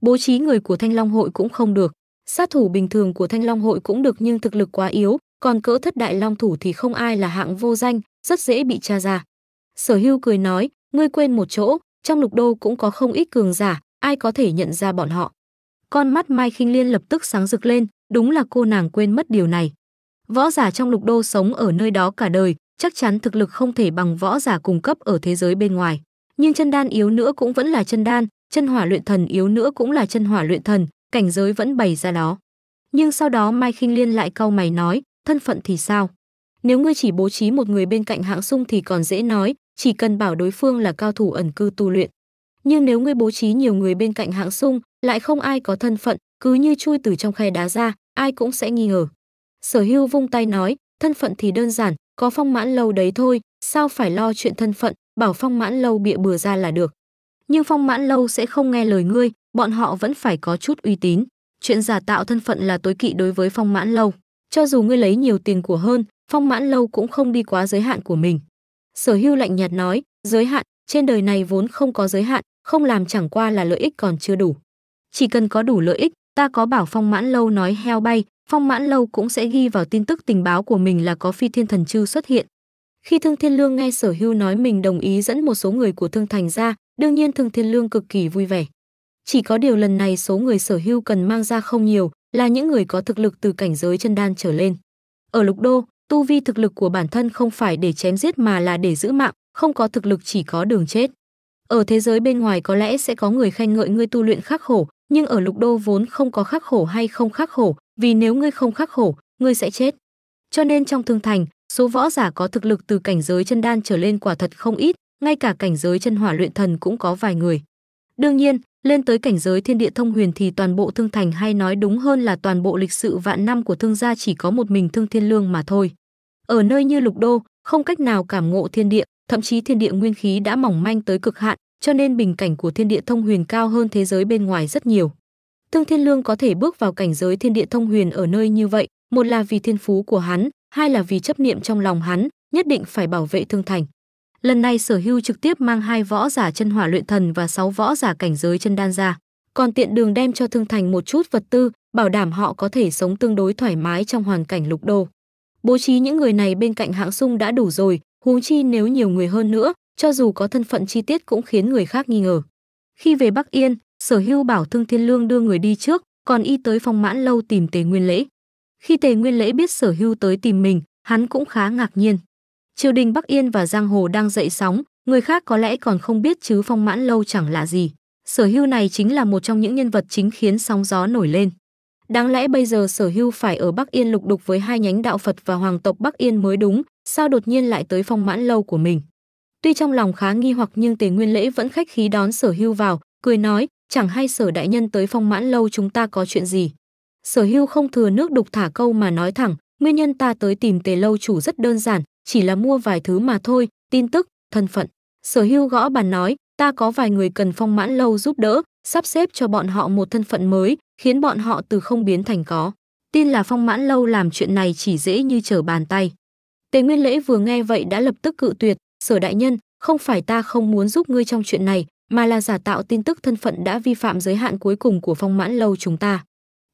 Bố trí người của Thanh Long hội cũng không được, sát thủ bình thường của Thanh Long hội cũng được nhưng thực lực quá yếu, còn cỡ thất đại long thủ thì không ai là hạng vô danh, rất dễ bị tra ra. Sở Hưu cười nói, ngươi quên một chỗ, trong lục đô cũng có không ít cường giả, ai có thể nhận ra bọn họ. Con mắt Mai Khinh Liên lập tức sáng rực lên, đúng là cô nàng quên mất điều này. Võ giả trong lục đô sống ở nơi đó cả đời, chắc chắn thực lực không thể bằng võ giả cung cấp ở thế giới bên ngoài. Nhưng chân đan yếu nữa cũng vẫn là chân đan, chân hỏa luyện thần yếu nữa cũng là chân hỏa luyện thần, cảnh giới vẫn bày ra đó. Nhưng sau đó Mai Khinh Liên lại cau mày nói, thân phận thì sao? Nếu ngươi chỉ bố trí một người bên cạnh hạng sung thì còn dễ nói, chỉ cần bảo đối phương là cao thủ ẩn cư tu luyện. Nhưng nếu ngươi bố trí nhiều người bên cạnh hạng sung, lại không ai có thân phận, cứ như chui từ trong khe đá ra, ai cũng sẽ nghi ngờ. Sở Hưu vung tay nói, thân phận thì đơn giản, có phong mãn lâu đấy thôi, sao phải lo chuyện thân phận, bảo phong mãn lâu bịa bừa ra là được. Nhưng phong mãn lâu sẽ không nghe lời ngươi, bọn họ vẫn phải có chút uy tín. Chuyện giả tạo thân phận là tối kỵ đối với phong mãn lâu. Cho dù ngươi lấy nhiều tiền của hơn, phong mãn lâu cũng không đi quá giới hạn của mình. Sở hưu lạnh nhạt nói, giới hạn, trên đời này vốn không có giới hạn, không làm chẳng qua là lợi ích còn chưa đủ. Chỉ cần có đủ lợi ích, ta có bảo phong mãn lâu nói heo bay phong mãn lâu cũng sẽ ghi vào tin tức tình báo của mình là có phi thiên thần chư xuất hiện khi thương thiên lương nghe sở hưu nói mình đồng ý dẫn một số người của thương thành ra đương nhiên thương thiên lương cực kỳ vui vẻ chỉ có điều lần này số người sở hưu cần mang ra không nhiều là những người có thực lực từ cảnh giới chân đan trở lên ở lục đô tu vi thực lực của bản thân không phải để chém giết mà là để giữ mạng không có thực lực chỉ có đường chết ở thế giới bên ngoài có lẽ sẽ có người khen ngợi ngươi tu luyện khắc khổ nhưng ở lục đô vốn không có khắc khổ hay không khắc khổ, vì nếu ngươi không khắc khổ, ngươi sẽ chết. Cho nên trong thương thành, số võ giả có thực lực từ cảnh giới chân đan trở lên quả thật không ít, ngay cả cảnh giới chân hỏa luyện thần cũng có vài người. Đương nhiên, lên tới cảnh giới thiên địa thông huyền thì toàn bộ thương thành hay nói đúng hơn là toàn bộ lịch sự vạn năm của thương gia chỉ có một mình thương thiên lương mà thôi. Ở nơi như lục đô, không cách nào cảm ngộ thiên địa, thậm chí thiên địa nguyên khí đã mỏng manh tới cực hạn, cho nên bình cảnh của thiên địa thông huyền cao hơn thế giới bên ngoài rất nhiều. Thương Thiên Lương có thể bước vào cảnh giới thiên địa thông huyền ở nơi như vậy, một là vì thiên phú của hắn, hai là vì chấp niệm trong lòng hắn, nhất định phải bảo vệ thương thành. Lần này Sở Hưu trực tiếp mang hai võ giả chân hỏa luyện thần và sáu võ giả cảnh giới chân đan ra, còn tiện đường đem cho thương thành một chút vật tư, bảo đảm họ có thể sống tương đối thoải mái trong hoàn cảnh lục đô. Bố trí những người này bên cạnh hạng sung đã đủ rồi, huống chi nếu nhiều người hơn nữa, cho dù có thân phận chi tiết cũng khiến người khác nghi ngờ. Khi về Bắc Yên, Sở Hưu bảo Thương Thiên Lương đưa người đi trước, còn y tới Phong Mãn lâu tìm Tề Nguyên Lễ. Khi Tề Nguyên Lễ biết Sở Hưu tới tìm mình, hắn cũng khá ngạc nhiên. Triều đình Bắc Yên và giang hồ đang dậy sóng, người khác có lẽ còn không biết chứ Phong Mãn lâu chẳng lạ gì. Sở Hưu này chính là một trong những nhân vật chính khiến sóng gió nổi lên. Đáng lẽ bây giờ Sở Hưu phải ở Bắc Yên lục đục với hai nhánh đạo Phật và hoàng tộc Bắc Yên mới đúng, sao đột nhiên lại tới Phong Mãn lâu của mình? Tuy trong lòng khá nghi hoặc nhưng Tề Nguyên Lễ vẫn khách khí đón Sở Hưu vào, cười nói, chẳng hay Sở đại nhân tới phong mãn lâu chúng ta có chuyện gì. Sở Hưu không thừa nước đục thả câu mà nói thẳng, nguyên nhân ta tới tìm Tề lâu chủ rất đơn giản, chỉ là mua vài thứ mà thôi, tin tức, thân phận. Sở Hưu gõ bàn nói, ta có vài người cần phong mãn lâu giúp đỡ, sắp xếp cho bọn họ một thân phận mới, khiến bọn họ từ không biến thành có. Tin là phong mãn lâu làm chuyện này chỉ dễ như trở bàn tay. Tề Nguyên Lễ vừa nghe vậy đã lập tức cự tuyệt, sở đại nhân không phải ta không muốn giúp ngươi trong chuyện này mà là giả tạo tin tức thân phận đã vi phạm giới hạn cuối cùng của phong mãn lâu chúng ta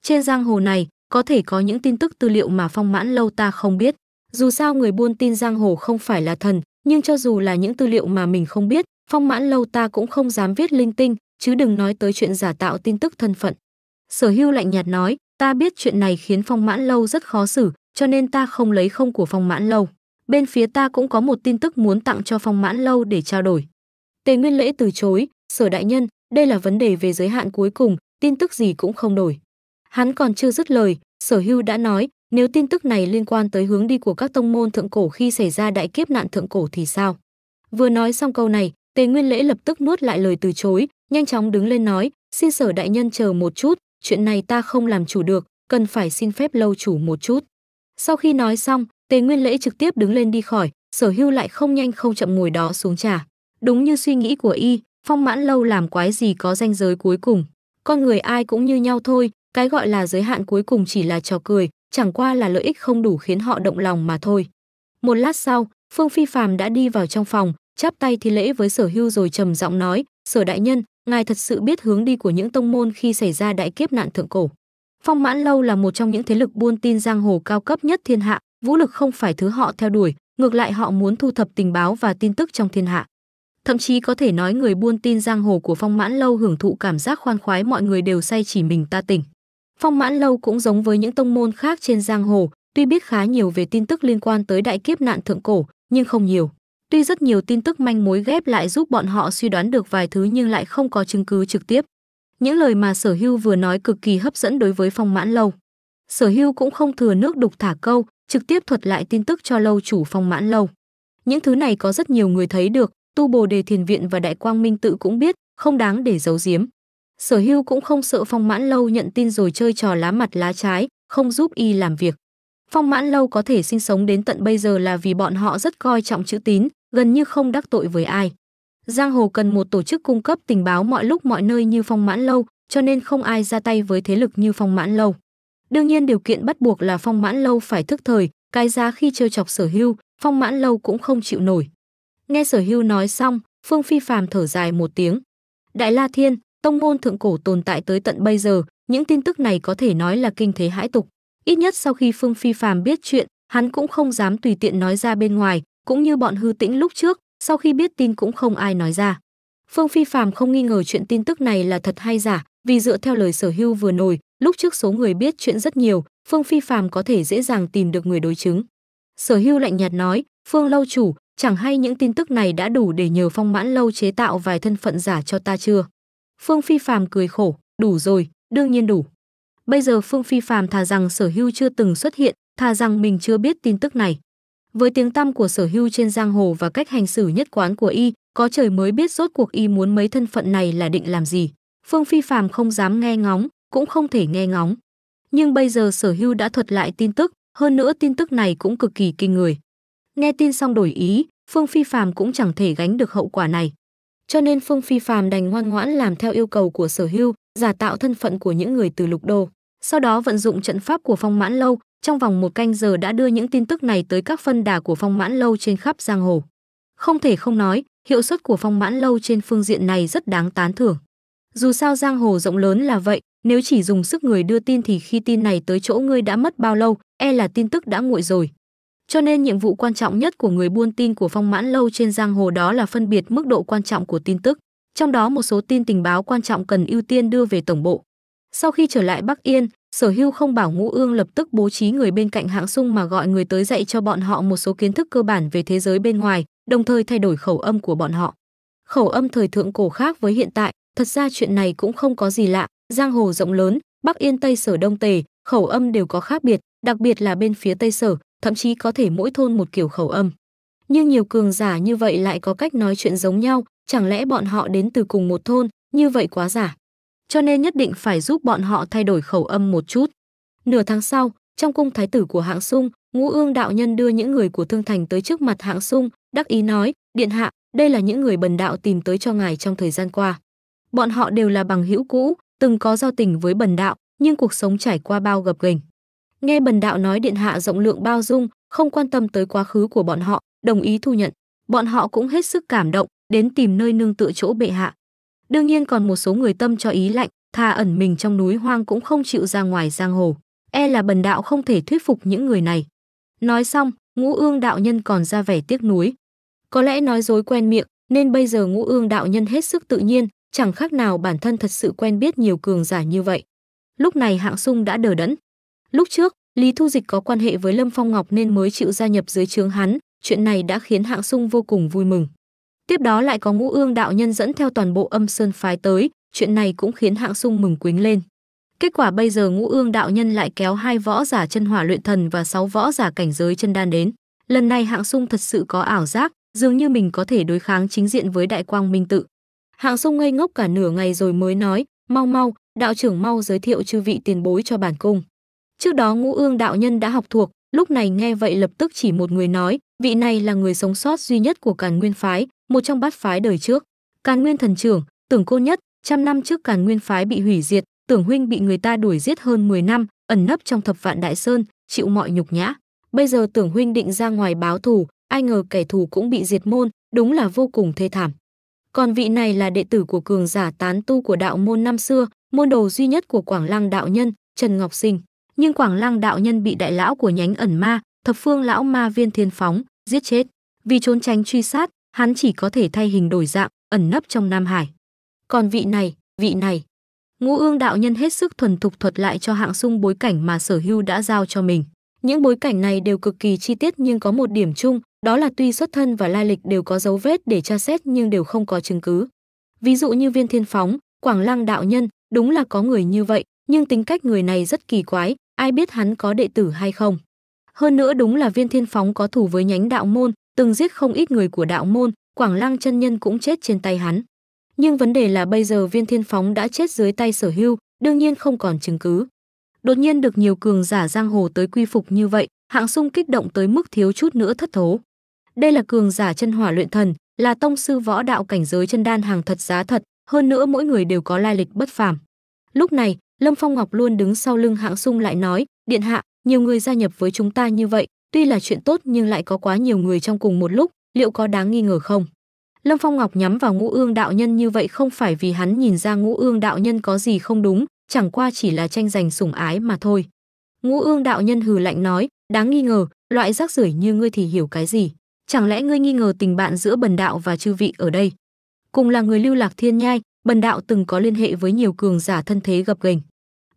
trên giang hồ này có thể có những tin tức tư liệu mà phong mãn lâu ta không biết dù sao người buôn tin giang hồ không phải là thần nhưng cho dù là những tư liệu mà mình không biết phong mãn lâu ta cũng không dám viết linh tinh chứ đừng nói tới chuyện giả tạo tin tức thân phận sở hưu lạnh nhạt nói ta biết chuyện này khiến phong mãn lâu rất khó xử cho nên ta không lấy không của phong mãn lâu Bên phía ta cũng có một tin tức muốn tặng cho phong mãn lâu để trao đổi. Tề Nguyên Lễ từ chối, sở đại nhân, đây là vấn đề về giới hạn cuối cùng, tin tức gì cũng không đổi. Hắn còn chưa dứt lời, sở hưu đã nói, nếu tin tức này liên quan tới hướng đi của các tông môn thượng cổ khi xảy ra đại kiếp nạn thượng cổ thì sao? Vừa nói xong câu này, Tề Nguyên Lễ lập tức nuốt lại lời từ chối, nhanh chóng đứng lên nói, xin sở đại nhân chờ một chút, chuyện này ta không làm chủ được, cần phải xin phép lâu chủ một chút. Sau khi nói xong, Tề Nguyên Lễ trực tiếp đứng lên đi khỏi, Sở Hưu lại không nhanh không chậm ngồi đó xuống trà. Đúng như suy nghĩ của y, Phong Mãn lâu làm quái gì có ranh giới cuối cùng. Con người ai cũng như nhau thôi, cái gọi là giới hạn cuối cùng chỉ là trò cười, chẳng qua là lợi ích không đủ khiến họ động lòng mà thôi. Một lát sau, Phương Phi Phàm đã đi vào trong phòng, chắp tay thi lễ với Sở Hưu rồi trầm giọng nói, "Sở đại nhân, ngài thật sự biết hướng đi của những tông môn khi xảy ra đại kiếp nạn thượng cổ." Phong Mãn lâu là một trong những thế lực buôn tin giang hồ cao cấp nhất thiên hạ, vũ lực không phải thứ họ theo đuổi ngược lại họ muốn thu thập tình báo và tin tức trong thiên hạ thậm chí có thể nói người buôn tin giang hồ của phong mãn lâu hưởng thụ cảm giác khoan khoái mọi người đều say chỉ mình ta tỉnh phong mãn lâu cũng giống với những tông môn khác trên giang hồ tuy biết khá nhiều về tin tức liên quan tới đại kiếp nạn thượng cổ nhưng không nhiều tuy rất nhiều tin tức manh mối ghép lại giúp bọn họ suy đoán được vài thứ nhưng lại không có chứng cứ trực tiếp những lời mà sở hưu vừa nói cực kỳ hấp dẫn đối với phong mãn lâu sở hưu cũng không thừa nước đục thả câu trực tiếp thuật lại tin tức cho lâu chủ phong mãn lâu những thứ này có rất nhiều người thấy được tu bồ đề thiền viện và đại quang minh tự cũng biết không đáng để giấu giếm sở hưu cũng không sợ phong mãn lâu nhận tin rồi chơi trò lá mặt lá trái không giúp y làm việc phong mãn lâu có thể sinh sống đến tận bây giờ là vì bọn họ rất coi trọng chữ tín gần như không đắc tội với ai giang hồ cần một tổ chức cung cấp tình báo mọi lúc mọi nơi như phong mãn lâu cho nên không ai ra tay với thế lực như phong mãn lâu Đương nhiên điều kiện bắt buộc là Phong Mãn Lâu phải thức thời, cái giá khi trêu chọc Sở Hưu, Phong Mãn Lâu cũng không chịu nổi. Nghe Sở Hưu nói xong, Phương Phi Phàm thở dài một tiếng. Đại La Thiên, tông môn thượng cổ tồn tại tới tận bây giờ, những tin tức này có thể nói là kinh thế hãi tục. Ít nhất sau khi Phương Phi Phàm biết chuyện, hắn cũng không dám tùy tiện nói ra bên ngoài, cũng như bọn hư tĩnh lúc trước, sau khi biết tin cũng không ai nói ra. Phương Phi Phàm không nghi ngờ chuyện tin tức này là thật hay giả, vì dựa theo lời Sở Hưu vừa nổi, lúc trước số người biết chuyện rất nhiều, Phương Phi Phàm có thể dễ dàng tìm được người đối chứng. Sở Hưu lạnh nhạt nói, "Phương lâu chủ, chẳng hay những tin tức này đã đủ để nhờ Phong Mãn lâu chế tạo vài thân phận giả cho ta chưa?" Phương Phi Phàm cười khổ, "Đủ rồi, đương nhiên đủ." Bây giờ Phương Phi Phàm thà rằng Sở Hưu chưa từng xuất hiện, thà rằng mình chưa biết tin tức này. Với tiếng tăm của Sở Hưu trên giang hồ và cách hành xử nhất quán của y, có trời mới biết rốt cuộc y muốn mấy thân phận này là định làm gì. Phương Phi Phàm không dám nghe ngóng, cũng không thể nghe ngóng. Nhưng bây giờ sở hưu đã thuật lại tin tức, hơn nữa tin tức này cũng cực kỳ kinh người. Nghe tin xong đổi ý, Phương Phi Phàm cũng chẳng thể gánh được hậu quả này. Cho nên Phương Phi Phàm đành ngoan ngoãn làm theo yêu cầu của sở hưu, giả tạo thân phận của những người từ lục đồ. Sau đó vận dụng trận pháp của phong mãn lâu, trong vòng một canh giờ đã đưa những tin tức này tới các phân đà của phong mãn lâu trên khắp giang hồ. Không thể không nói, hiệu suất của phong mãn lâu trên phương diện này rất đáng tán thưởng. Dù sao giang hồ rộng lớn là vậy, nếu chỉ dùng sức người đưa tin thì khi tin này tới chỗ ngươi đã mất bao lâu, e là tin tức đã nguội rồi. Cho nên nhiệm vụ quan trọng nhất của người buôn tin của Phong Mãn Lâu trên giang hồ đó là phân biệt mức độ quan trọng của tin tức, trong đó một số tin tình báo quan trọng cần ưu tiên đưa về tổng bộ. Sau khi trở lại Bắc Yên, Sở Hưu không bảo Ngũ Ương lập tức bố trí người bên cạnh Hạng Sung mà gọi người tới dạy cho bọn họ một số kiến thức cơ bản về thế giới bên ngoài, đồng thời thay đổi khẩu âm của bọn họ. Khẩu âm thời thượng cổ khác với hiện tại, thật ra chuyện này cũng không có gì lạ, giang hồ rộng lớn, Bắc Yên Tây Sở Đông Tề, khẩu âm đều có khác biệt, đặc biệt là bên phía Tây Sở, thậm chí có thể mỗi thôn một kiểu khẩu âm. Nhưng nhiều cường giả như vậy lại có cách nói chuyện giống nhau, chẳng lẽ bọn họ đến từ cùng một thôn, như vậy quá giả. Cho nên nhất định phải giúp bọn họ thay đổi khẩu âm một chút. Nửa tháng sau, trong cung thái tử của Hạng Sung, Ngũ Ương đạo nhân đưa những người của Thương Thành tới trước mặt Hạng Sung, đắc ý nói, "Điện hạ, đây là những người bần đạo tìm tới cho ngài trong thời gian qua. Bọn họ đều là bằng hữu cũ, từng có giao tình với bần đạo, nhưng cuộc sống trải qua bao gập ghềnh. Nghe bần đạo nói điện hạ rộng lượng bao dung, không quan tâm tới quá khứ của bọn họ, đồng ý thu nhận. Bọn họ cũng hết sức cảm động, đến tìm nơi nương tựa chỗ bệ hạ. Đương nhiên còn một số người tâm cho ý lạnh, thà ẩn mình trong núi hoang cũng không chịu ra ngoài giang hồ. E là bần đạo không thể thuyết phục những người này. Nói xong, ngũ ương đạo nhân còn ra vẻ tiếc nuối. Có lẽ nói dối quen miệng, nên bây giờ ngũ ương đạo nhân hết sức tự nhiên, chẳng khác nào bản thân thật sự quen biết nhiều cường giả như vậy. Lúc này Hạng Sung đã đờ đẫn. Lúc trước, Lý Thu Dịch có quan hệ với Lâm Phong Ngọc nên mới chịu gia nhập dưới trướng hắn, chuyện này đã khiến Hạng Sung vô cùng vui mừng. Tiếp đó lại có Ngũ Ương đạo nhân dẫn theo toàn bộ Âm Sơn phái tới, chuyện này cũng khiến Hạng Sung mừng quính lên. Kết quả bây giờ Ngũ Ương đạo nhân lại kéo hai võ giả chân hỏa luyện thần và sáu võ giả cảnh giới chân đan đến. Lần này Hạng Sung thật sự có ảo giác, dường như mình có thể đối kháng chính diện với Đại Quang Minh Tự. Hạng sung ngây ngốc cả nửa ngày rồi mới nói, mau mau, đạo trưởng mau giới thiệu chư vị tiền bối cho bản cung. Trước đó ngũ ương đạo nhân đã học thuộc, lúc này nghe vậy lập tức chỉ một người nói, vị này là người sống sót duy nhất của càn nguyên phái, một trong bát phái đời trước. Càn nguyên thần trưởng, tưởng cô nhất, trăm năm trước càn nguyên phái bị hủy diệt, tưởng huynh bị người ta đuổi giết hơn 10 năm, ẩn nấp trong thập vạn đại sơn, chịu mọi nhục nhã. Bây giờ tưởng huynh định ra ngoài báo thù, ai ngờ kẻ thù cũng bị diệt môn, đúng là vô cùng thê thảm còn vị này là đệ tử của cường giả tán tu của đạo môn năm xưa, môn đồ duy nhất của Quảng Lăng đạo nhân, Trần Ngọc Sinh. Nhưng Quảng Lăng đạo nhân bị đại lão của nhánh ẩn ma, thập phương lão ma viên thiên phóng, giết chết. Vì trốn tránh truy sát, hắn chỉ có thể thay hình đổi dạng, ẩn nấp trong Nam Hải. Còn vị này, vị này. Ngũ ương đạo nhân hết sức thuần thục thuật lại cho hạng sung bối cảnh mà sở hưu đã giao cho mình. Những bối cảnh này đều cực kỳ chi tiết nhưng có một điểm chung, đó là tuy xuất thân và lai lịch đều có dấu vết để tra xét nhưng đều không có chứng cứ. Ví dụ như Viên Thiên Phóng, Quảng Lăng đạo nhân, đúng là có người như vậy, nhưng tính cách người này rất kỳ quái, ai biết hắn có đệ tử hay không. Hơn nữa đúng là Viên Thiên Phóng có thủ với nhánh đạo môn, từng giết không ít người của đạo môn, Quảng Lăng chân nhân cũng chết trên tay hắn. Nhưng vấn đề là bây giờ Viên Thiên Phóng đã chết dưới tay Sở Hưu, đương nhiên không còn chứng cứ đột nhiên được nhiều cường giả giang hồ tới quy phục như vậy, Hạng Sung kích động tới mức thiếu chút nữa thất thố. Đây là cường giả chân hỏa luyện thần, là tông sư võ đạo cảnh giới chân đan hàng thật giá thật, hơn nữa mỗi người đều có lai lịch bất phàm. Lúc này, Lâm Phong Ngọc luôn đứng sau lưng Hạng Sung lại nói, "Điện hạ, nhiều người gia nhập với chúng ta như vậy, tuy là chuyện tốt nhưng lại có quá nhiều người trong cùng một lúc, liệu có đáng nghi ngờ không?" Lâm Phong Ngọc nhắm vào Ngũ Ương đạo nhân như vậy không phải vì hắn nhìn ra Ngũ Ương đạo nhân có gì không đúng, chẳng qua chỉ là tranh giành sủng ái mà thôi. Ngũ ương đạo nhân hừ lạnh nói, đáng nghi ngờ, loại rác rưởi như ngươi thì hiểu cái gì? Chẳng lẽ ngươi nghi ngờ tình bạn giữa bần đạo và chư vị ở đây? Cùng là người lưu lạc thiên nhai, bần đạo từng có liên hệ với nhiều cường giả thân thế gập ghềnh.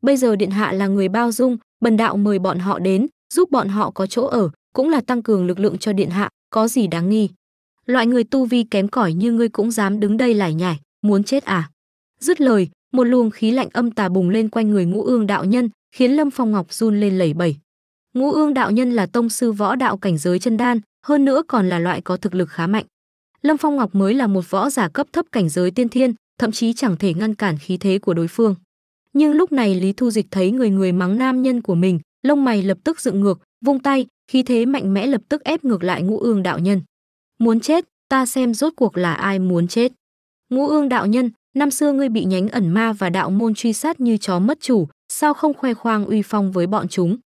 Bây giờ điện hạ là người bao dung, bần đạo mời bọn họ đến, giúp bọn họ có chỗ ở, cũng là tăng cường lực lượng cho điện hạ, có gì đáng nghi? Loại người tu vi kém cỏi như ngươi cũng dám đứng đây lải nhải, muốn chết à? Dứt lời, một luồng khí lạnh âm tà bùng lên quanh người ngũ ương đạo nhân khiến lâm phong ngọc run lên lẩy bẩy ngũ ương đạo nhân là tông sư võ đạo cảnh giới chân đan hơn nữa còn là loại có thực lực khá mạnh lâm phong ngọc mới là một võ giả cấp thấp cảnh giới tiên thiên thậm chí chẳng thể ngăn cản khí thế của đối phương nhưng lúc này lý thu dịch thấy người người mắng nam nhân của mình lông mày lập tức dựng ngược vung tay khí thế mạnh mẽ lập tức ép ngược lại ngũ ương đạo nhân muốn chết ta xem rốt cuộc là ai muốn chết ngũ ương đạo nhân năm xưa ngươi bị nhánh ẩn ma và đạo môn truy sát như chó mất chủ, sao không khoe khoang uy phong với bọn chúng?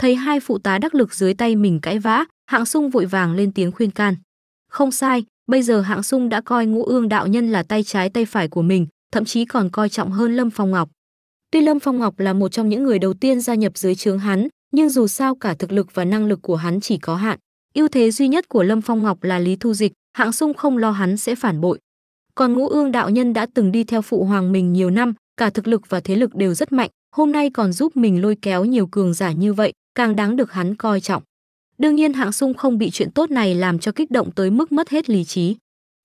Thấy hai phụ tá đắc lực dưới tay mình cãi vã, Hạng Sung vội vàng lên tiếng khuyên can. Không sai, bây giờ Hạng Sung đã coi Ngũ Ương đạo nhân là tay trái tay phải của mình, thậm chí còn coi trọng hơn Lâm Phong Ngọc. Tuy Lâm Phong Ngọc là một trong những người đầu tiên gia nhập dưới trướng hắn, nhưng dù sao cả thực lực và năng lực của hắn chỉ có hạn. Ưu thế duy nhất của Lâm Phong Ngọc là Lý Thu Dịch, Hạng Sung không lo hắn sẽ phản bội, còn ngũ ương đạo nhân đã từng đi theo phụ hoàng mình nhiều năm cả thực lực và thế lực đều rất mạnh hôm nay còn giúp mình lôi kéo nhiều cường giả như vậy càng đáng được hắn coi trọng đương nhiên hạng sung không bị chuyện tốt này làm cho kích động tới mức mất hết lý trí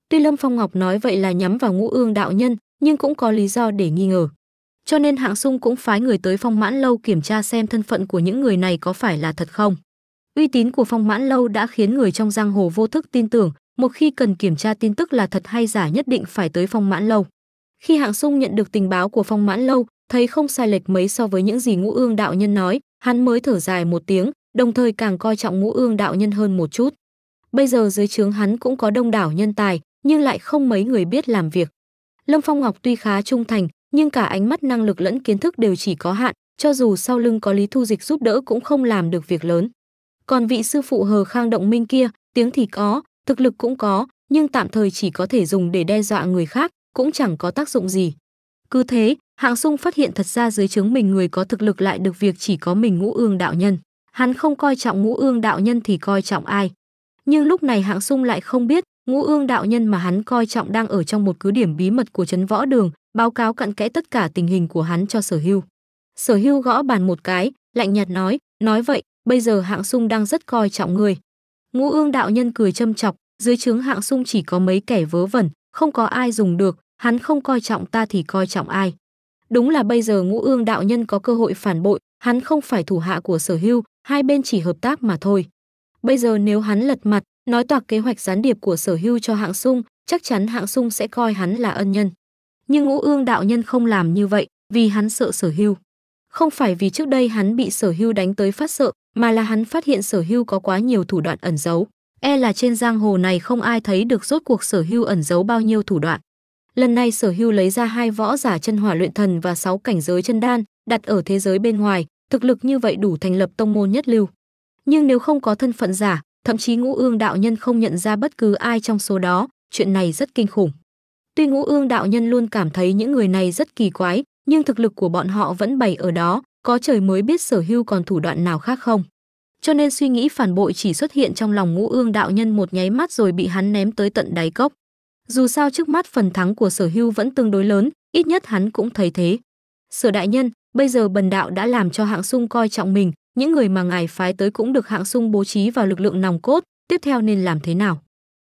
tuy lâm phong ngọc nói vậy là nhắm vào ngũ ương đạo nhân nhưng cũng có lý do để nghi ngờ cho nên hạng sung cũng phái người tới phong mãn lâu kiểm tra xem thân phận của những người này có phải là thật không uy tín của phong mãn lâu đã khiến người trong giang hồ vô thức tin tưởng một khi cần kiểm tra tin tức là thật hay giả nhất định phải tới phong mãn lâu. Khi Hạng Sung nhận được tình báo của phong mãn lâu, thấy không sai lệch mấy so với những gì ngũ ương đạo nhân nói, hắn mới thở dài một tiếng, đồng thời càng coi trọng ngũ ương đạo nhân hơn một chút. Bây giờ dưới trướng hắn cũng có đông đảo nhân tài, nhưng lại không mấy người biết làm việc. Lâm Phong Ngọc tuy khá trung thành, nhưng cả ánh mắt năng lực lẫn kiến thức đều chỉ có hạn, cho dù sau lưng có Lý Thu Dịch giúp đỡ cũng không làm được việc lớn. Còn vị sư phụ Hờ Khang Động Minh kia, tiếng thì có, Thực lực cũng có, nhưng tạm thời chỉ có thể dùng để đe dọa người khác, cũng chẳng có tác dụng gì. Cứ thế, Hạng Sung phát hiện thật ra dưới trướng mình người có thực lực lại được việc chỉ có mình ngũ ương đạo nhân. Hắn không coi trọng ngũ ương đạo nhân thì coi trọng ai. Nhưng lúc này Hạng Sung lại không biết, ngũ ương đạo nhân mà hắn coi trọng đang ở trong một cứ điểm bí mật của chấn võ đường, báo cáo cặn kẽ tất cả tình hình của hắn cho sở hưu. Sở hưu gõ bàn một cái, lạnh nhạt nói, nói vậy, bây giờ Hạng Sung đang rất coi trọng người, Ngũ Ương đạo nhân cười châm chọc, dưới trướng Hạng Sung chỉ có mấy kẻ vớ vẩn, không có ai dùng được, hắn không coi trọng ta thì coi trọng ai. Đúng là bây giờ Ngũ Ương đạo nhân có cơ hội phản bội, hắn không phải thủ hạ của Sở Hưu, hai bên chỉ hợp tác mà thôi. Bây giờ nếu hắn lật mặt, nói toạc kế hoạch gián điệp của Sở Hưu cho Hạng Sung, chắc chắn Hạng Sung sẽ coi hắn là ân nhân. Nhưng Ngũ Ương đạo nhân không làm như vậy, vì hắn sợ Sở Hưu. Không phải vì trước đây hắn bị Sở Hưu đánh tới phát sợ, mà là hắn phát hiện sở hưu có quá nhiều thủ đoạn ẩn giấu e là trên giang hồ này không ai thấy được rốt cuộc sở hưu ẩn giấu bao nhiêu thủ đoạn lần này sở hưu lấy ra hai võ giả chân hỏa luyện thần và sáu cảnh giới chân đan đặt ở thế giới bên ngoài thực lực như vậy đủ thành lập tông môn nhất lưu nhưng nếu không có thân phận giả thậm chí ngũ ương đạo nhân không nhận ra bất cứ ai trong số đó chuyện này rất kinh khủng tuy ngũ ương đạo nhân luôn cảm thấy những người này rất kỳ quái nhưng thực lực của bọn họ vẫn bày ở đó có trời mới biết sở hưu còn thủ đoạn nào khác không cho nên suy nghĩ phản bội chỉ xuất hiện trong lòng ngũ ương đạo nhân một nháy mắt rồi bị hắn ném tới tận đáy cốc dù sao trước mắt phần thắng của sở hưu vẫn tương đối lớn ít nhất hắn cũng thấy thế sở đại nhân bây giờ bần đạo đã làm cho hạng sung coi trọng mình những người mà ngài phái tới cũng được hạng sung bố trí vào lực lượng nòng cốt tiếp theo nên làm thế nào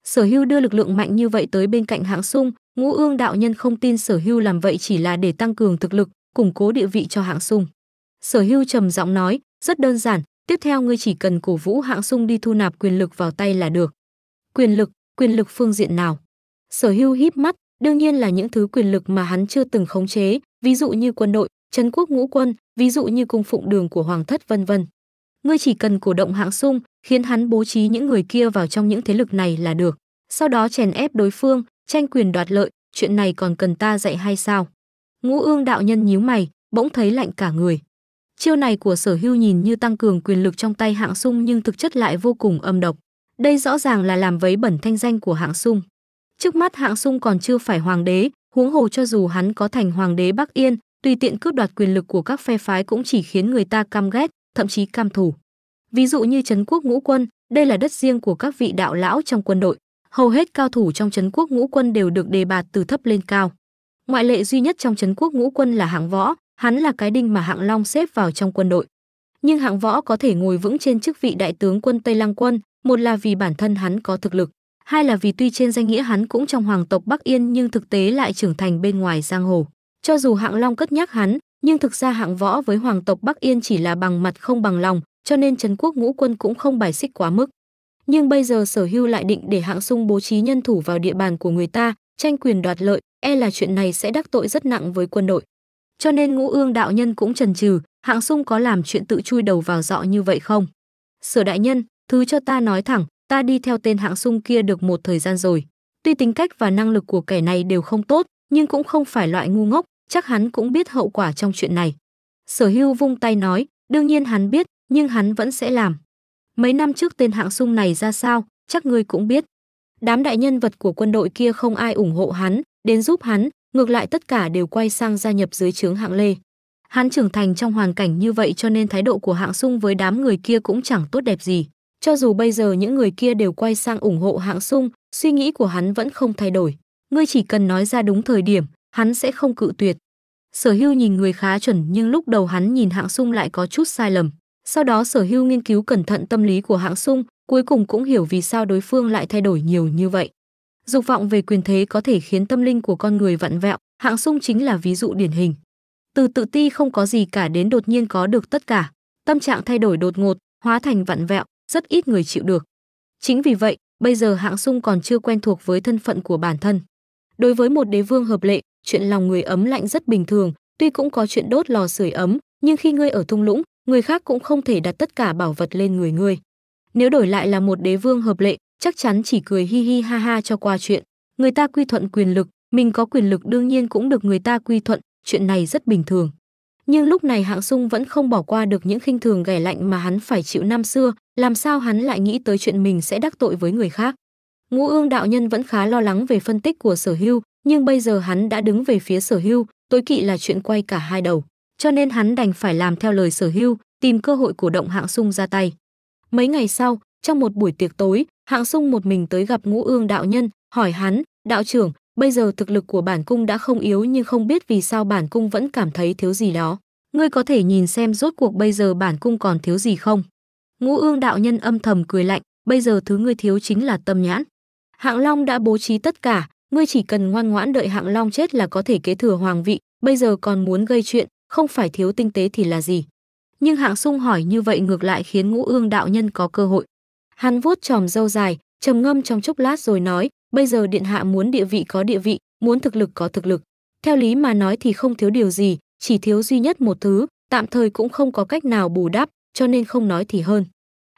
sở hưu đưa lực lượng mạnh như vậy tới bên cạnh hạng sung ngũ ương đạo nhân không tin sở hưu làm vậy chỉ là để tăng cường thực lực củng cố địa vị cho hạng sung Sở Hưu trầm giọng nói, rất đơn giản, tiếp theo ngươi chỉ cần cổ vũ Hạng Sung đi thu nạp quyền lực vào tay là được. Quyền lực, quyền lực phương diện nào? Sở Hưu híp mắt, đương nhiên là những thứ quyền lực mà hắn chưa từng khống chế, ví dụ như quân đội, trấn quốc ngũ quân, ví dụ như cung phụng đường của hoàng thất vân vân. Ngươi chỉ cần cổ động Hạng Sung, khiến hắn bố trí những người kia vào trong những thế lực này là được, sau đó chèn ép đối phương, tranh quyền đoạt lợi, chuyện này còn cần ta dạy hay sao? Ngũ Ương đạo nhân nhíu mày, bỗng thấy lạnh cả người. Chiêu này của Sở Hưu nhìn như tăng cường quyền lực trong tay Hạng Sung nhưng thực chất lại vô cùng âm độc. Đây rõ ràng là làm vấy bẩn thanh danh của Hạng Sung. Trước mắt Hạng Sung còn chưa phải hoàng đế, huống hồ cho dù hắn có thành hoàng đế Bắc Yên, tùy tiện cướp đoạt quyền lực của các phe phái cũng chỉ khiến người ta căm ghét, thậm chí cam thủ. Ví dụ như Trấn Quốc Ngũ Quân, đây là đất riêng của các vị đạo lão trong quân đội. Hầu hết cao thủ trong Trấn Quốc Ngũ Quân đều được đề bạt từ thấp lên cao. Ngoại lệ duy nhất trong Trấn Quốc Ngũ Quân là hạng võ, Hắn là cái đinh mà Hạng Long xếp vào trong quân đội. Nhưng Hạng Võ có thể ngồi vững trên chức vị đại tướng quân Tây Lăng quân, một là vì bản thân hắn có thực lực, hai là vì tuy trên danh nghĩa hắn cũng trong hoàng tộc Bắc Yên nhưng thực tế lại trưởng thành bên ngoài giang hồ. Cho dù Hạng Long cất nhắc hắn, nhưng thực ra Hạng Võ với hoàng tộc Bắc Yên chỉ là bằng mặt không bằng lòng, cho nên Trấn Quốc Ngũ Quân cũng không bài xích quá mức. Nhưng bây giờ Sở Hưu lại định để Hạng Sung bố trí nhân thủ vào địa bàn của người ta, tranh quyền đoạt lợi, e là chuyện này sẽ đắc tội rất nặng với quân đội. Cho nên ngũ ương đạo nhân cũng trần trừ, hạng sung có làm chuyện tự chui đầu vào dọ như vậy không? Sở đại nhân, thứ cho ta nói thẳng, ta đi theo tên hạng sung kia được một thời gian rồi. Tuy tính cách và năng lực của kẻ này đều không tốt, nhưng cũng không phải loại ngu ngốc, chắc hắn cũng biết hậu quả trong chuyện này. Sở hưu vung tay nói, đương nhiên hắn biết, nhưng hắn vẫn sẽ làm. Mấy năm trước tên hạng sung này ra sao, chắc ngươi cũng biết. Đám đại nhân vật của quân đội kia không ai ủng hộ hắn, đến giúp hắn, ngược lại tất cả đều quay sang gia nhập dưới trướng hạng lê. Hắn trưởng thành trong hoàn cảnh như vậy cho nên thái độ của hạng sung với đám người kia cũng chẳng tốt đẹp gì. Cho dù bây giờ những người kia đều quay sang ủng hộ hạng sung, suy nghĩ của hắn vẫn không thay đổi. Ngươi chỉ cần nói ra đúng thời điểm, hắn sẽ không cự tuyệt. Sở hưu nhìn người khá chuẩn nhưng lúc đầu hắn nhìn hạng sung lại có chút sai lầm. Sau đó sở hưu nghiên cứu cẩn thận tâm lý của hạng sung, cuối cùng cũng hiểu vì sao đối phương lại thay đổi nhiều như vậy dục vọng về quyền thế có thể khiến tâm linh của con người vặn vẹo hạng sung chính là ví dụ điển hình từ tự ti không có gì cả đến đột nhiên có được tất cả tâm trạng thay đổi đột ngột hóa thành vặn vẹo rất ít người chịu được chính vì vậy bây giờ hạng sung còn chưa quen thuộc với thân phận của bản thân đối với một đế vương hợp lệ chuyện lòng người ấm lạnh rất bình thường tuy cũng có chuyện đốt lò sưởi ấm nhưng khi ngươi ở thung lũng người khác cũng không thể đặt tất cả bảo vật lên người ngươi nếu đổi lại là một đế vương hợp lệ chắc chắn chỉ cười hi hi ha ha cho qua chuyện. Người ta quy thuận quyền lực, mình có quyền lực đương nhiên cũng được người ta quy thuận, chuyện này rất bình thường. Nhưng lúc này Hạng Sung vẫn không bỏ qua được những khinh thường ghẻ lạnh mà hắn phải chịu năm xưa, làm sao hắn lại nghĩ tới chuyện mình sẽ đắc tội với người khác. Ngũ ương đạo nhân vẫn khá lo lắng về phân tích của sở hưu, nhưng bây giờ hắn đã đứng về phía sở hưu, tối kỵ là chuyện quay cả hai đầu. Cho nên hắn đành phải làm theo lời sở hưu, tìm cơ hội của động Hạng Sung ra tay. Mấy ngày sau, trong một buổi tiệc tối, Hạng Sung một mình tới gặp Ngũ Ương đạo nhân, hỏi hắn, "Đạo trưởng, bây giờ thực lực của bản cung đã không yếu nhưng không biết vì sao bản cung vẫn cảm thấy thiếu gì đó. Ngươi có thể nhìn xem rốt cuộc bây giờ bản cung còn thiếu gì không?" Ngũ Ương đạo nhân âm thầm cười lạnh, "Bây giờ thứ ngươi thiếu chính là tâm nhãn. Hạng Long đã bố trí tất cả, ngươi chỉ cần ngoan ngoãn đợi Hạng Long chết là có thể kế thừa hoàng vị, bây giờ còn muốn gây chuyện, không phải thiếu tinh tế thì là gì?" Nhưng Hạng Sung hỏi như vậy ngược lại khiến Ngũ Ương đạo nhân có cơ hội. Hắn vuốt chòm râu dài, trầm ngâm trong chốc lát rồi nói, bây giờ điện hạ muốn địa vị có địa vị, muốn thực lực có thực lực. Theo lý mà nói thì không thiếu điều gì, chỉ thiếu duy nhất một thứ, tạm thời cũng không có cách nào bù đắp, cho nên không nói thì hơn.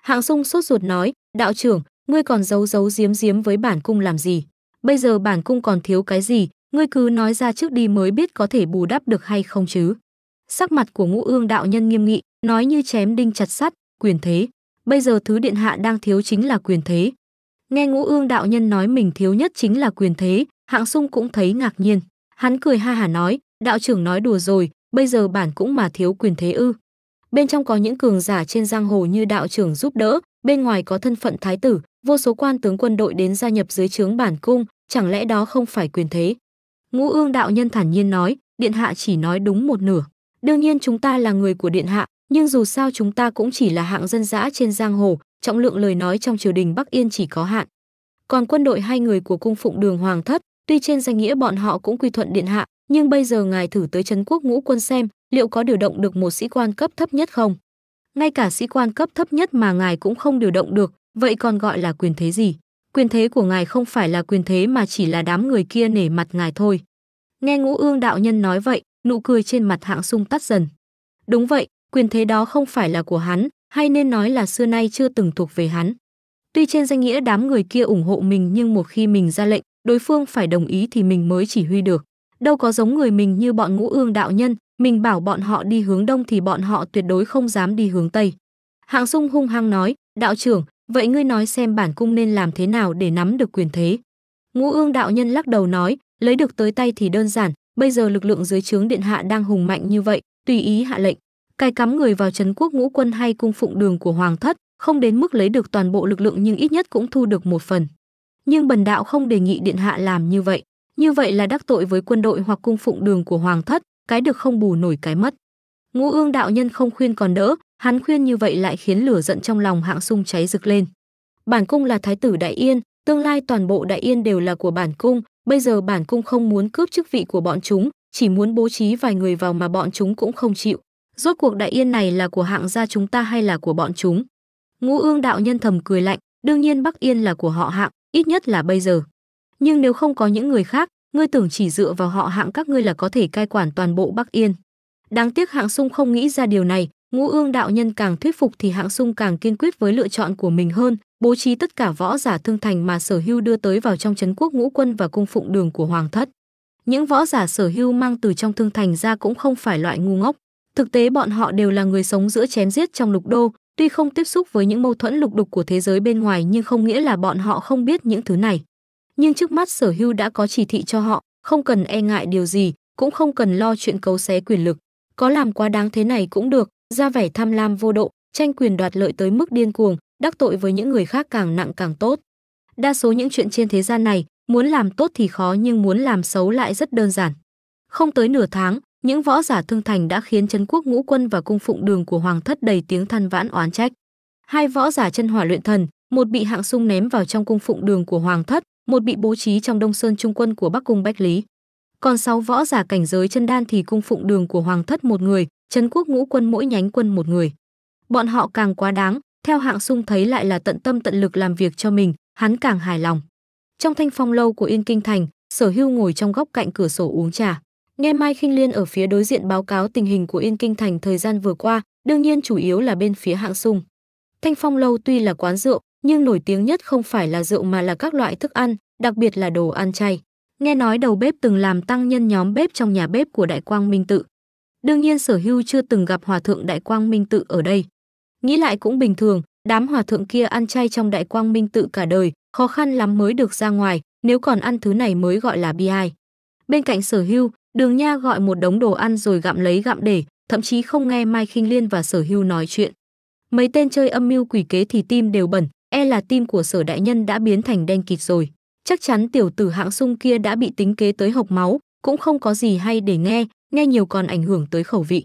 Hạng Dung sốt ruột nói, đạo trưởng, ngươi còn giấu giấu giếm giếm với bản cung làm gì? Bây giờ bản cung còn thiếu cái gì, ngươi cứ nói ra trước đi mới biết có thể bù đắp được hay không chứ. Sắc mặt của ngũ ương đạo nhân nghiêm nghị, nói như chém đinh chặt sắt, quyền thế bây giờ thứ điện hạ đang thiếu chính là quyền thế. Nghe ngũ ương đạo nhân nói mình thiếu nhất chính là quyền thế, hạng sung cũng thấy ngạc nhiên. Hắn cười ha hả nói, đạo trưởng nói đùa rồi, bây giờ bản cũng mà thiếu quyền thế ư. Bên trong có những cường giả trên giang hồ như đạo trưởng giúp đỡ, bên ngoài có thân phận thái tử, vô số quan tướng quân đội đến gia nhập dưới trướng bản cung, chẳng lẽ đó không phải quyền thế? Ngũ ương đạo nhân thản nhiên nói, điện hạ chỉ nói đúng một nửa. Đương nhiên chúng ta là người của điện hạ, nhưng dù sao chúng ta cũng chỉ là hạng dân dã trên giang hồ, trọng lượng lời nói trong triều đình Bắc Yên chỉ có hạn. Còn quân đội hai người của cung phụng đường hoàng thất, tuy trên danh nghĩa bọn họ cũng quy thuận điện hạ, nhưng bây giờ ngài thử tới trấn quốc ngũ quân xem, liệu có điều động được một sĩ quan cấp thấp nhất không? Ngay cả sĩ quan cấp thấp nhất mà ngài cũng không điều động được, vậy còn gọi là quyền thế gì? Quyền thế của ngài không phải là quyền thế mà chỉ là đám người kia nể mặt ngài thôi. Nghe ngũ ương đạo nhân nói vậy, nụ cười trên mặt hạng sung tắt dần. Đúng vậy, quyền thế đó không phải là của hắn, hay nên nói là xưa nay chưa từng thuộc về hắn. Tuy trên danh nghĩa đám người kia ủng hộ mình nhưng một khi mình ra lệnh, đối phương phải đồng ý thì mình mới chỉ huy được. Đâu có giống người mình như bọn ngũ ương đạo nhân, mình bảo bọn họ đi hướng đông thì bọn họ tuyệt đối không dám đi hướng tây. Hạng sung hung hăng nói, đạo trưởng, vậy ngươi nói xem bản cung nên làm thế nào để nắm được quyền thế. Ngũ ương đạo nhân lắc đầu nói, lấy được tới tay thì đơn giản, bây giờ lực lượng dưới trướng điện hạ đang hùng mạnh như vậy, tùy ý hạ lệnh. Cài cắm người vào trấn quốc ngũ quân hay cung phụng đường của hoàng thất, không đến mức lấy được toàn bộ lực lượng nhưng ít nhất cũng thu được một phần. Nhưng bần đạo không đề nghị điện hạ làm như vậy, như vậy là đắc tội với quân đội hoặc cung phụng đường của hoàng thất, cái được không bù nổi cái mất. Ngũ Ương đạo nhân không khuyên còn đỡ, hắn khuyên như vậy lại khiến lửa giận trong lòng Hạng Sung cháy rực lên. Bản cung là thái tử Đại Yên, tương lai toàn bộ Đại Yên đều là của bản cung, bây giờ bản cung không muốn cướp chức vị của bọn chúng, chỉ muốn bố trí vài người vào mà bọn chúng cũng không chịu, Rốt cuộc đại yên này là của hạng gia chúng ta hay là của bọn chúng? Ngũ ương đạo nhân thầm cười lạnh, đương nhiên Bắc Yên là của họ hạng, ít nhất là bây giờ. Nhưng nếu không có những người khác, ngươi tưởng chỉ dựa vào họ hạng các ngươi là có thể cai quản toàn bộ Bắc Yên. Đáng tiếc hạng sung không nghĩ ra điều này, ngũ ương đạo nhân càng thuyết phục thì hạng sung càng kiên quyết với lựa chọn của mình hơn, bố trí tất cả võ giả thương thành mà sở hưu đưa tới vào trong trấn quốc ngũ quân và cung phụng đường của hoàng thất. Những võ giả sở hưu mang từ trong thương thành ra cũng không phải loại ngu ngốc. Thực tế bọn họ đều là người sống giữa chém giết trong lục đô, tuy không tiếp xúc với những mâu thuẫn lục đục của thế giới bên ngoài nhưng không nghĩa là bọn họ không biết những thứ này. Nhưng trước mắt sở hưu đã có chỉ thị cho họ, không cần e ngại điều gì, cũng không cần lo chuyện cấu xé quyền lực. Có làm quá đáng thế này cũng được, ra vẻ tham lam vô độ, tranh quyền đoạt lợi tới mức điên cuồng, đắc tội với những người khác càng nặng càng tốt. Đa số những chuyện trên thế gian này, muốn làm tốt thì khó nhưng muốn làm xấu lại rất đơn giản. Không tới nửa tháng, những võ giả thương thành đã khiến chấn quốc ngũ quân và cung phụng đường của hoàng thất đầy tiếng than vãn oán trách hai võ giả chân hỏa luyện thần một bị hạng sung ném vào trong cung phụng đường của hoàng thất một bị bố trí trong đông sơn trung quân của bắc cung bách lý còn sáu võ giả cảnh giới chân đan thì cung phụng đường của hoàng thất một người chấn quốc ngũ quân mỗi nhánh quân một người bọn họ càng quá đáng theo hạng sung thấy lại là tận tâm tận lực làm việc cho mình hắn càng hài lòng trong thanh phong lâu của yên kinh thành sở hưu ngồi trong góc cạnh cửa sổ uống trà Nghe Mai Khinh Liên ở phía đối diện báo cáo tình hình của Yên Kinh thành thời gian vừa qua, đương nhiên chủ yếu là bên phía hạng sung. Thanh Phong lâu tuy là quán rượu, nhưng nổi tiếng nhất không phải là rượu mà là các loại thức ăn, đặc biệt là đồ ăn chay. Nghe nói đầu bếp từng làm tăng nhân nhóm bếp trong nhà bếp của Đại Quang Minh Tự. Đương nhiên Sở Hưu chưa từng gặp Hòa thượng Đại Quang Minh Tự ở đây. Nghĩ lại cũng bình thường, đám hòa thượng kia ăn chay trong Đại Quang Minh Tự cả đời, khó khăn lắm mới được ra ngoài, nếu còn ăn thứ này mới gọi là bi ai. Bên cạnh Sở Hưu, Đường Nha gọi một đống đồ ăn rồi gặm lấy gặm để, thậm chí không nghe Mai Khinh Liên và Sở Hưu nói chuyện. Mấy tên chơi âm mưu quỷ kế thì tim đều bẩn, e là tim của Sở đại nhân đã biến thành đen kịt rồi. Chắc chắn tiểu tử hạng sung kia đã bị tính kế tới hộc máu, cũng không có gì hay để nghe, nghe nhiều còn ảnh hưởng tới khẩu vị.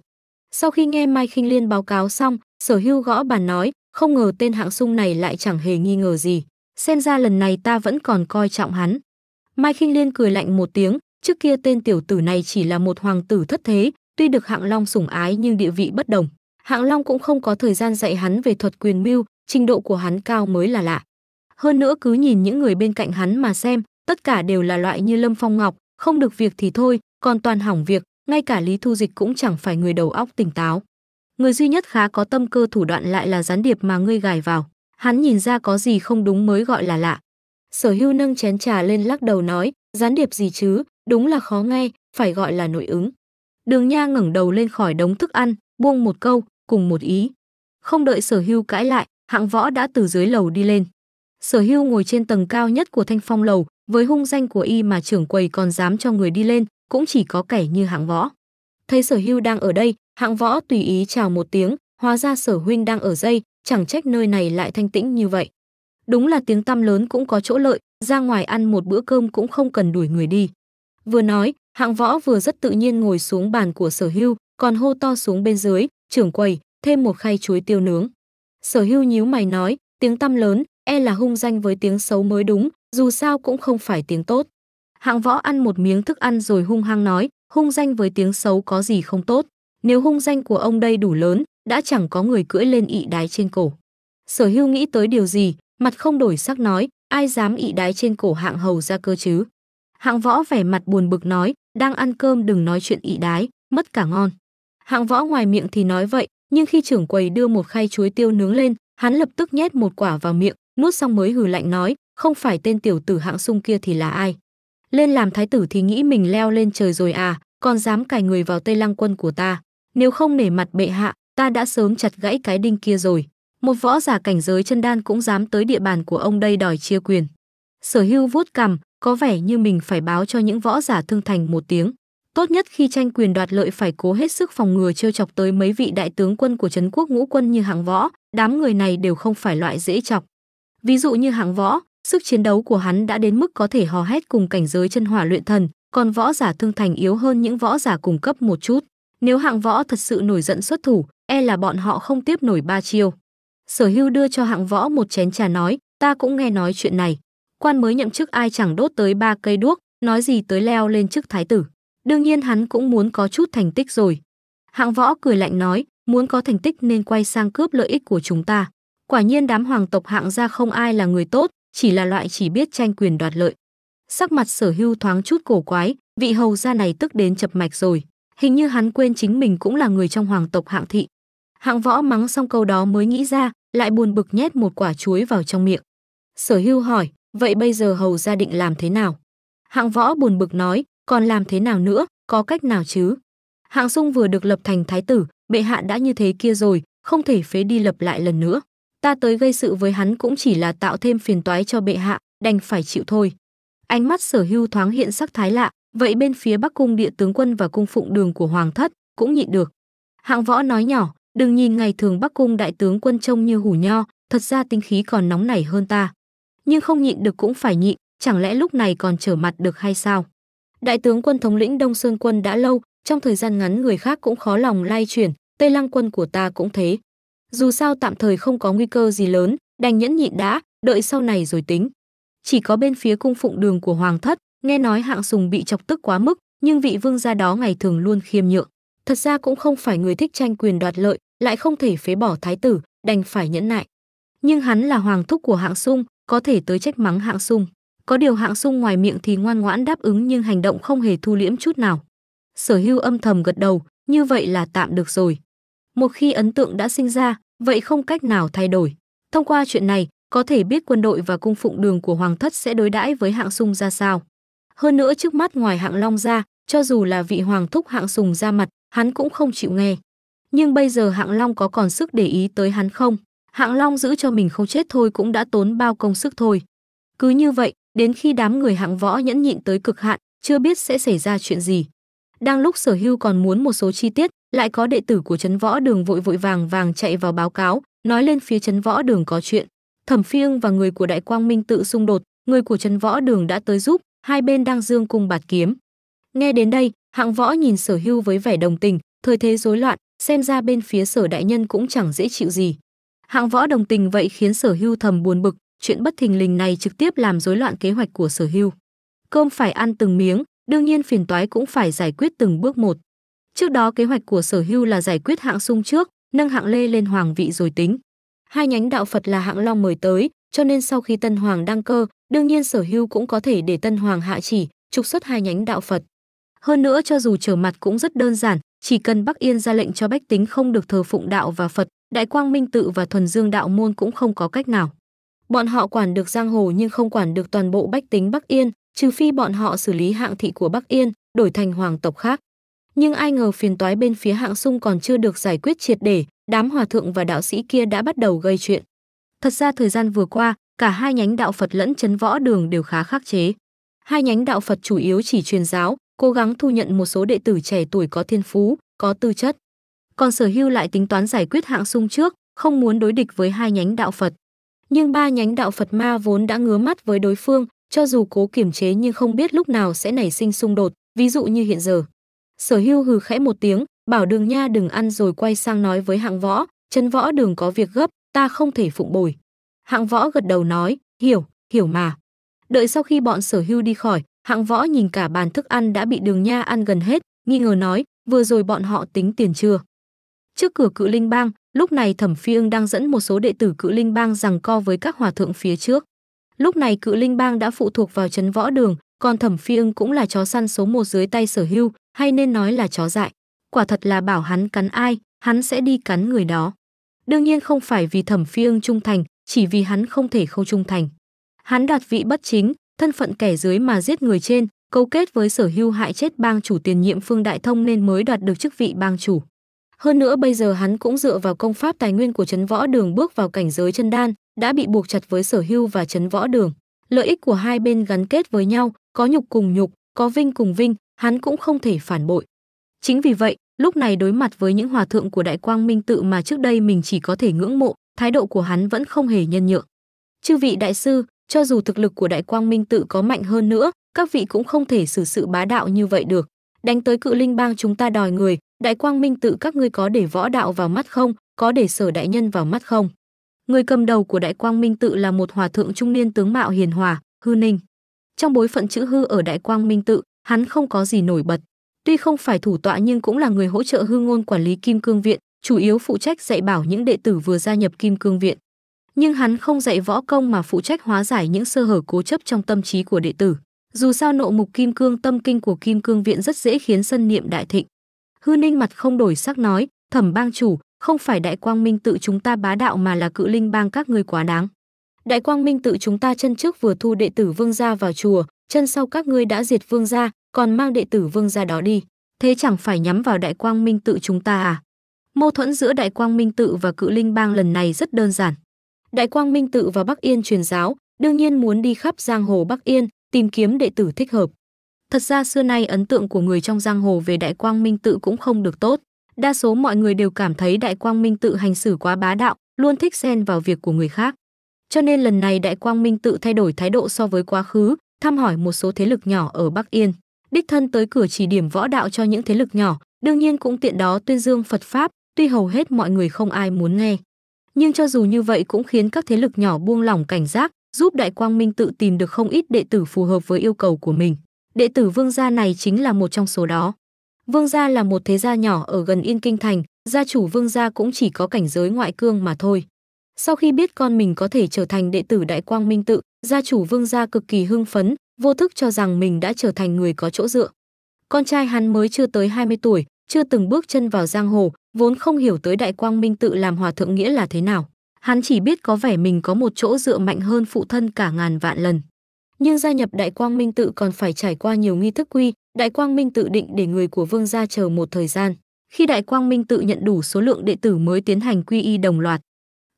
Sau khi nghe Mai Khinh Liên báo cáo xong, Sở Hưu gõ bàn nói, không ngờ tên hạng sung này lại chẳng hề nghi ngờ gì, xem ra lần này ta vẫn còn coi trọng hắn. Mai Khinh Liên cười lạnh một tiếng, Trước kia tên tiểu tử này chỉ là một hoàng tử thất thế, tuy được Hạng Long sủng ái nhưng địa vị bất đồng. Hạng Long cũng không có thời gian dạy hắn về thuật quyền mưu, trình độ của hắn cao mới là lạ. Hơn nữa cứ nhìn những người bên cạnh hắn mà xem, tất cả đều là loại như Lâm Phong Ngọc, không được việc thì thôi, còn toàn hỏng việc, ngay cả Lý Thu Dịch cũng chẳng phải người đầu óc tỉnh táo. Người duy nhất khá có tâm cơ thủ đoạn lại là gián điệp mà ngươi gài vào. Hắn nhìn ra có gì không đúng mới gọi là lạ. Sở Hưu nâng chén trà lên lắc đầu nói, gián điệp gì chứ, Đúng là khó nghe, phải gọi là nội ứng. Đường Nha ngẩng đầu lên khỏi đống thức ăn, buông một câu, cùng một ý. Không đợi Sở Hưu cãi lại, Hạng Võ đã từ dưới lầu đi lên. Sở Hưu ngồi trên tầng cao nhất của Thanh Phong lầu, với hung danh của y mà trưởng quầy còn dám cho người đi lên, cũng chỉ có kẻ như Hạng Võ. Thấy Sở Hưu đang ở đây, Hạng Võ tùy ý chào một tiếng, hóa ra Sở huynh đang ở dây, chẳng trách nơi này lại thanh tĩnh như vậy. Đúng là tiếng tăm lớn cũng có chỗ lợi, ra ngoài ăn một bữa cơm cũng không cần đuổi người đi. Vừa nói, hạng võ vừa rất tự nhiên ngồi xuống bàn của sở hưu, còn hô to xuống bên dưới, trưởng quầy, thêm một khay chuối tiêu nướng. Sở hưu nhíu mày nói, tiếng tăm lớn, e là hung danh với tiếng xấu mới đúng, dù sao cũng không phải tiếng tốt. Hạng võ ăn một miếng thức ăn rồi hung hăng nói, hung danh với tiếng xấu có gì không tốt. Nếu hung danh của ông đây đủ lớn, đã chẳng có người cưỡi lên ị đái trên cổ. Sở hưu nghĩ tới điều gì, mặt không đổi sắc nói, ai dám ị đái trên cổ hạng hầu ra cơ chứ. Hạng võ vẻ mặt buồn bực nói, đang ăn cơm đừng nói chuyện ị đái, mất cả ngon. Hạng võ ngoài miệng thì nói vậy, nhưng khi trưởng quầy đưa một khay chuối tiêu nướng lên, hắn lập tức nhét một quả vào miệng, nuốt xong mới hừ lạnh nói, không phải tên tiểu tử hạng sung kia thì là ai. Lên làm thái tử thì nghĩ mình leo lên trời rồi à, còn dám cài người vào tây lăng quân của ta. Nếu không nể mặt bệ hạ, ta đã sớm chặt gãy cái đinh kia rồi. Một võ giả cảnh giới chân đan cũng dám tới địa bàn của ông đây đòi chia quyền. Sở hưu vuốt cằm, có vẻ như mình phải báo cho những võ giả thương thành một tiếng. Tốt nhất khi tranh quyền đoạt lợi phải cố hết sức phòng ngừa trêu chọc tới mấy vị đại tướng quân của Trấn quốc ngũ quân như hạng võ, đám người này đều không phải loại dễ chọc. Ví dụ như hạng võ, sức chiến đấu của hắn đã đến mức có thể hò hét cùng cảnh giới chân hỏa luyện thần, còn võ giả thương thành yếu hơn những võ giả cùng cấp một chút. Nếu hạng võ thật sự nổi giận xuất thủ, e là bọn họ không tiếp nổi ba chiêu. Sở Hưu đưa cho hạng võ một chén trà nói, ta cũng nghe nói chuyện này quan mới nhậm chức ai chẳng đốt tới ba cây đuốc, nói gì tới leo lên chức thái tử. Đương nhiên hắn cũng muốn có chút thành tích rồi. Hạng võ cười lạnh nói, muốn có thành tích nên quay sang cướp lợi ích của chúng ta. Quả nhiên đám hoàng tộc hạng gia không ai là người tốt, chỉ là loại chỉ biết tranh quyền đoạt lợi. Sắc mặt sở hưu thoáng chút cổ quái, vị hầu gia này tức đến chập mạch rồi. Hình như hắn quên chính mình cũng là người trong hoàng tộc hạng thị. Hạng võ mắng xong câu đó mới nghĩ ra, lại buồn bực nhét một quả chuối vào trong miệng. Sở hưu hỏi, vậy bây giờ hầu gia định làm thế nào hạng võ buồn bực nói còn làm thế nào nữa có cách nào chứ hạng sung vừa được lập thành thái tử bệ hạ đã như thế kia rồi không thể phế đi lập lại lần nữa ta tới gây sự với hắn cũng chỉ là tạo thêm phiền toái cho bệ hạ đành phải chịu thôi ánh mắt sở hưu thoáng hiện sắc thái lạ vậy bên phía bắc cung địa tướng quân và cung phụng đường của hoàng thất cũng nhịn được hạng võ nói nhỏ đừng nhìn ngày thường bắc cung đại tướng quân trông như hủ nho thật ra tinh khí còn nóng nảy hơn ta nhưng không nhịn được cũng phải nhịn, chẳng lẽ lúc này còn trở mặt được hay sao? Đại tướng quân thống lĩnh Đông Sơn quân đã lâu, trong thời gian ngắn người khác cũng khó lòng lay chuyển, Tây Lăng quân của ta cũng thế. Dù sao tạm thời không có nguy cơ gì lớn, đành nhẫn nhịn đã, đợi sau này rồi tính. Chỉ có bên phía cung phụng đường của Hoàng thất, nghe nói hạng sùng bị chọc tức quá mức, nhưng vị vương gia đó ngày thường luôn khiêm nhượng. Thật ra cũng không phải người thích tranh quyền đoạt lợi, lại không thể phế bỏ thái tử, đành phải nhẫn nại. Nhưng hắn là hoàng thúc của hạng sung, có thể tới trách mắng hạng sung có điều hạng sung ngoài miệng thì ngoan ngoãn đáp ứng nhưng hành động không hề thu liễm chút nào sở hưu âm thầm gật đầu như vậy là tạm được rồi một khi ấn tượng đã sinh ra vậy không cách nào thay đổi thông qua chuyện này có thể biết quân đội và cung phụng đường của hoàng thất sẽ đối đãi với hạng sung ra sao hơn nữa trước mắt ngoài hạng long ra cho dù là vị hoàng thúc hạng sùng ra mặt hắn cũng không chịu nghe nhưng bây giờ hạng long có còn sức để ý tới hắn không Hạng Long giữ cho mình không chết thôi cũng đã tốn bao công sức thôi. Cứ như vậy, đến khi đám người hạng võ nhẫn nhịn tới cực hạn, chưa biết sẽ xảy ra chuyện gì. Đang lúc sở hưu còn muốn một số chi tiết, lại có đệ tử của chấn võ đường vội vội vàng vàng chạy vào báo cáo, nói lên phía chấn võ đường có chuyện. Thẩm phiêng và người của đại quang minh tự xung đột, người của chấn võ đường đã tới giúp, hai bên đang dương cung bạt kiếm. Nghe đến đây, hạng võ nhìn sở hưu với vẻ đồng tình, thời thế rối loạn, xem ra bên phía sở đại nhân cũng chẳng dễ chịu gì. Hạng võ đồng tình vậy khiến sở hưu thầm buồn bực, chuyện bất thình lình này trực tiếp làm rối loạn kế hoạch của sở hưu. Cơm phải ăn từng miếng, đương nhiên phiền toái cũng phải giải quyết từng bước một. Trước đó kế hoạch của sở hưu là giải quyết hạng sung trước, nâng hạng lê lên hoàng vị rồi tính. Hai nhánh đạo Phật là hạng long mời tới, cho nên sau khi tân hoàng đăng cơ, đương nhiên sở hưu cũng có thể để tân hoàng hạ chỉ, trục xuất hai nhánh đạo Phật. Hơn nữa cho dù trở mặt cũng rất đơn giản, chỉ cần Bắc Yên ra lệnh cho bách tính không được thờ phụng đạo và Phật, Đại Quang Minh Tự và Thuần Dương Đạo Môn cũng không có cách nào. Bọn họ quản được giang hồ nhưng không quản được toàn bộ bách tính Bắc Yên, trừ phi bọn họ xử lý hạng thị của Bắc Yên, đổi thành hoàng tộc khác. Nhưng ai ngờ phiền toái bên phía hạng sung còn chưa được giải quyết triệt để, đám hòa thượng và đạo sĩ kia đã bắt đầu gây chuyện. Thật ra thời gian vừa qua, cả hai nhánh đạo Phật lẫn chấn võ đường đều khá khắc chế. Hai nhánh đạo Phật chủ yếu chỉ truyền giáo, cố gắng thu nhận một số đệ tử trẻ tuổi có thiên phú, có tư chất. Còn Sở Hưu lại tính toán giải quyết hạng sung trước, không muốn đối địch với hai nhánh đạo Phật. Nhưng ba nhánh đạo Phật ma vốn đã ngứa mắt với đối phương, cho dù cố kiềm chế nhưng không biết lúc nào sẽ nảy sinh xung đột, ví dụ như hiện giờ. Sở Hưu hừ khẽ một tiếng, bảo Đường Nha đừng ăn rồi quay sang nói với Hạng Võ, chân võ đường có việc gấp, ta không thể phụng bồi. Hạng Võ gật đầu nói, hiểu, hiểu mà. Đợi sau khi bọn Sở Hưu đi khỏi, Hạng Võ nhìn cả bàn thức ăn đã bị Đường Nha ăn gần hết, nghi ngờ nói, vừa rồi bọn họ tính tiền chưa? Trước cửa Cự Linh Bang, lúc này Thẩm Phi Ưng đang dẫn một số đệ tử Cự Linh Bang rằng co với các hòa thượng phía trước. Lúc này Cự Linh Bang đã phụ thuộc vào trấn võ đường, còn Thẩm Phi Ưng cũng là chó săn số một dưới tay Sở Hưu, hay nên nói là chó dại. Quả thật là bảo hắn cắn ai, hắn sẽ đi cắn người đó. Đương nhiên không phải vì Thẩm Phi Ưng trung thành, chỉ vì hắn không thể không trung thành. Hắn đoạt vị bất chính, thân phận kẻ dưới mà giết người trên, cấu kết với sở hưu hại chết bang chủ tiền nhiệm Phương Đại Thông nên mới đoạt được chức vị bang chủ. Hơn nữa bây giờ hắn cũng dựa vào công pháp tài nguyên của Trấn Võ Đường bước vào cảnh giới chân đan, đã bị buộc chặt với Sở Hưu và Trấn Võ Đường. Lợi ích của hai bên gắn kết với nhau, có nhục cùng nhục, có vinh cùng vinh, hắn cũng không thể phản bội. Chính vì vậy, lúc này đối mặt với những hòa thượng của Đại Quang Minh tự mà trước đây mình chỉ có thể ngưỡng mộ, thái độ của hắn vẫn không hề nhân nhượng. Chư vị đại sư, cho dù thực lực của Đại Quang Minh tự có mạnh hơn nữa, các vị cũng không thể xử sự bá đạo như vậy được. Đánh tới cự linh bang chúng ta đòi người, Đại Quang Minh tự các ngươi có để võ đạo vào mắt không, có để sở đại nhân vào mắt không? Người cầm đầu của Đại Quang Minh tự là một hòa thượng trung niên tướng mạo hiền hòa, hư ninh. Trong bối phận chữ hư ở Đại Quang Minh tự, hắn không có gì nổi bật. Tuy không phải thủ tọa nhưng cũng là người hỗ trợ hư ngôn quản lý Kim Cương Viện, chủ yếu phụ trách dạy bảo những đệ tử vừa gia nhập Kim Cương Viện nhưng hắn không dạy võ công mà phụ trách hóa giải những sơ hở cố chấp trong tâm trí của đệ tử. Dù sao nộ mục kim cương tâm kinh của Kim Cương viện rất dễ khiến sân niệm đại thịnh. Hư Ninh mặt không đổi sắc nói, "Thẩm bang chủ, không phải đại quang minh tự chúng ta bá đạo mà là cự linh bang các ngươi quá đáng. Đại quang minh tự chúng ta chân trước vừa thu đệ tử vương gia vào chùa, chân sau các ngươi đã diệt vương gia, còn mang đệ tử vương gia đó đi, thế chẳng phải nhắm vào đại quang minh tự chúng ta à?" Mâu thuẫn giữa đại quang minh tự và cự linh bang lần này rất đơn giản, Đại Quang Minh tự vào Bắc Yên truyền giáo, đương nhiên muốn đi khắp giang hồ Bắc Yên, tìm kiếm đệ tử thích hợp. Thật ra xưa nay ấn tượng của người trong giang hồ về Đại Quang Minh tự cũng không được tốt. Đa số mọi người đều cảm thấy Đại Quang Minh tự hành xử quá bá đạo, luôn thích xen vào việc của người khác. Cho nên lần này Đại Quang Minh tự thay đổi thái độ so với quá khứ, thăm hỏi một số thế lực nhỏ ở Bắc Yên. Đích thân tới cửa chỉ điểm võ đạo cho những thế lực nhỏ, đương nhiên cũng tiện đó tuyên dương Phật Pháp, tuy hầu hết mọi người không ai muốn nghe nhưng cho dù như vậy cũng khiến các thế lực nhỏ buông lỏng cảnh giác, giúp Đại Quang Minh tự tìm được không ít đệ tử phù hợp với yêu cầu của mình. Đệ tử Vương gia này chính là một trong số đó. Vương gia là một thế gia nhỏ ở gần Yên Kinh thành, gia chủ Vương gia cũng chỉ có cảnh giới ngoại cương mà thôi. Sau khi biết con mình có thể trở thành đệ tử Đại Quang Minh tự, gia chủ Vương gia cực kỳ hưng phấn, vô thức cho rằng mình đã trở thành người có chỗ dựa. Con trai hắn mới chưa tới 20 tuổi, chưa từng bước chân vào giang hồ, vốn không hiểu tới đại quang minh tự làm hòa thượng nghĩa là thế nào hắn chỉ biết có vẻ mình có một chỗ dựa mạnh hơn phụ thân cả ngàn vạn lần nhưng gia nhập đại quang minh tự còn phải trải qua nhiều nghi thức quy đại quang minh tự định để người của vương gia chờ một thời gian khi đại quang minh tự nhận đủ số lượng đệ tử mới tiến hành quy y đồng loạt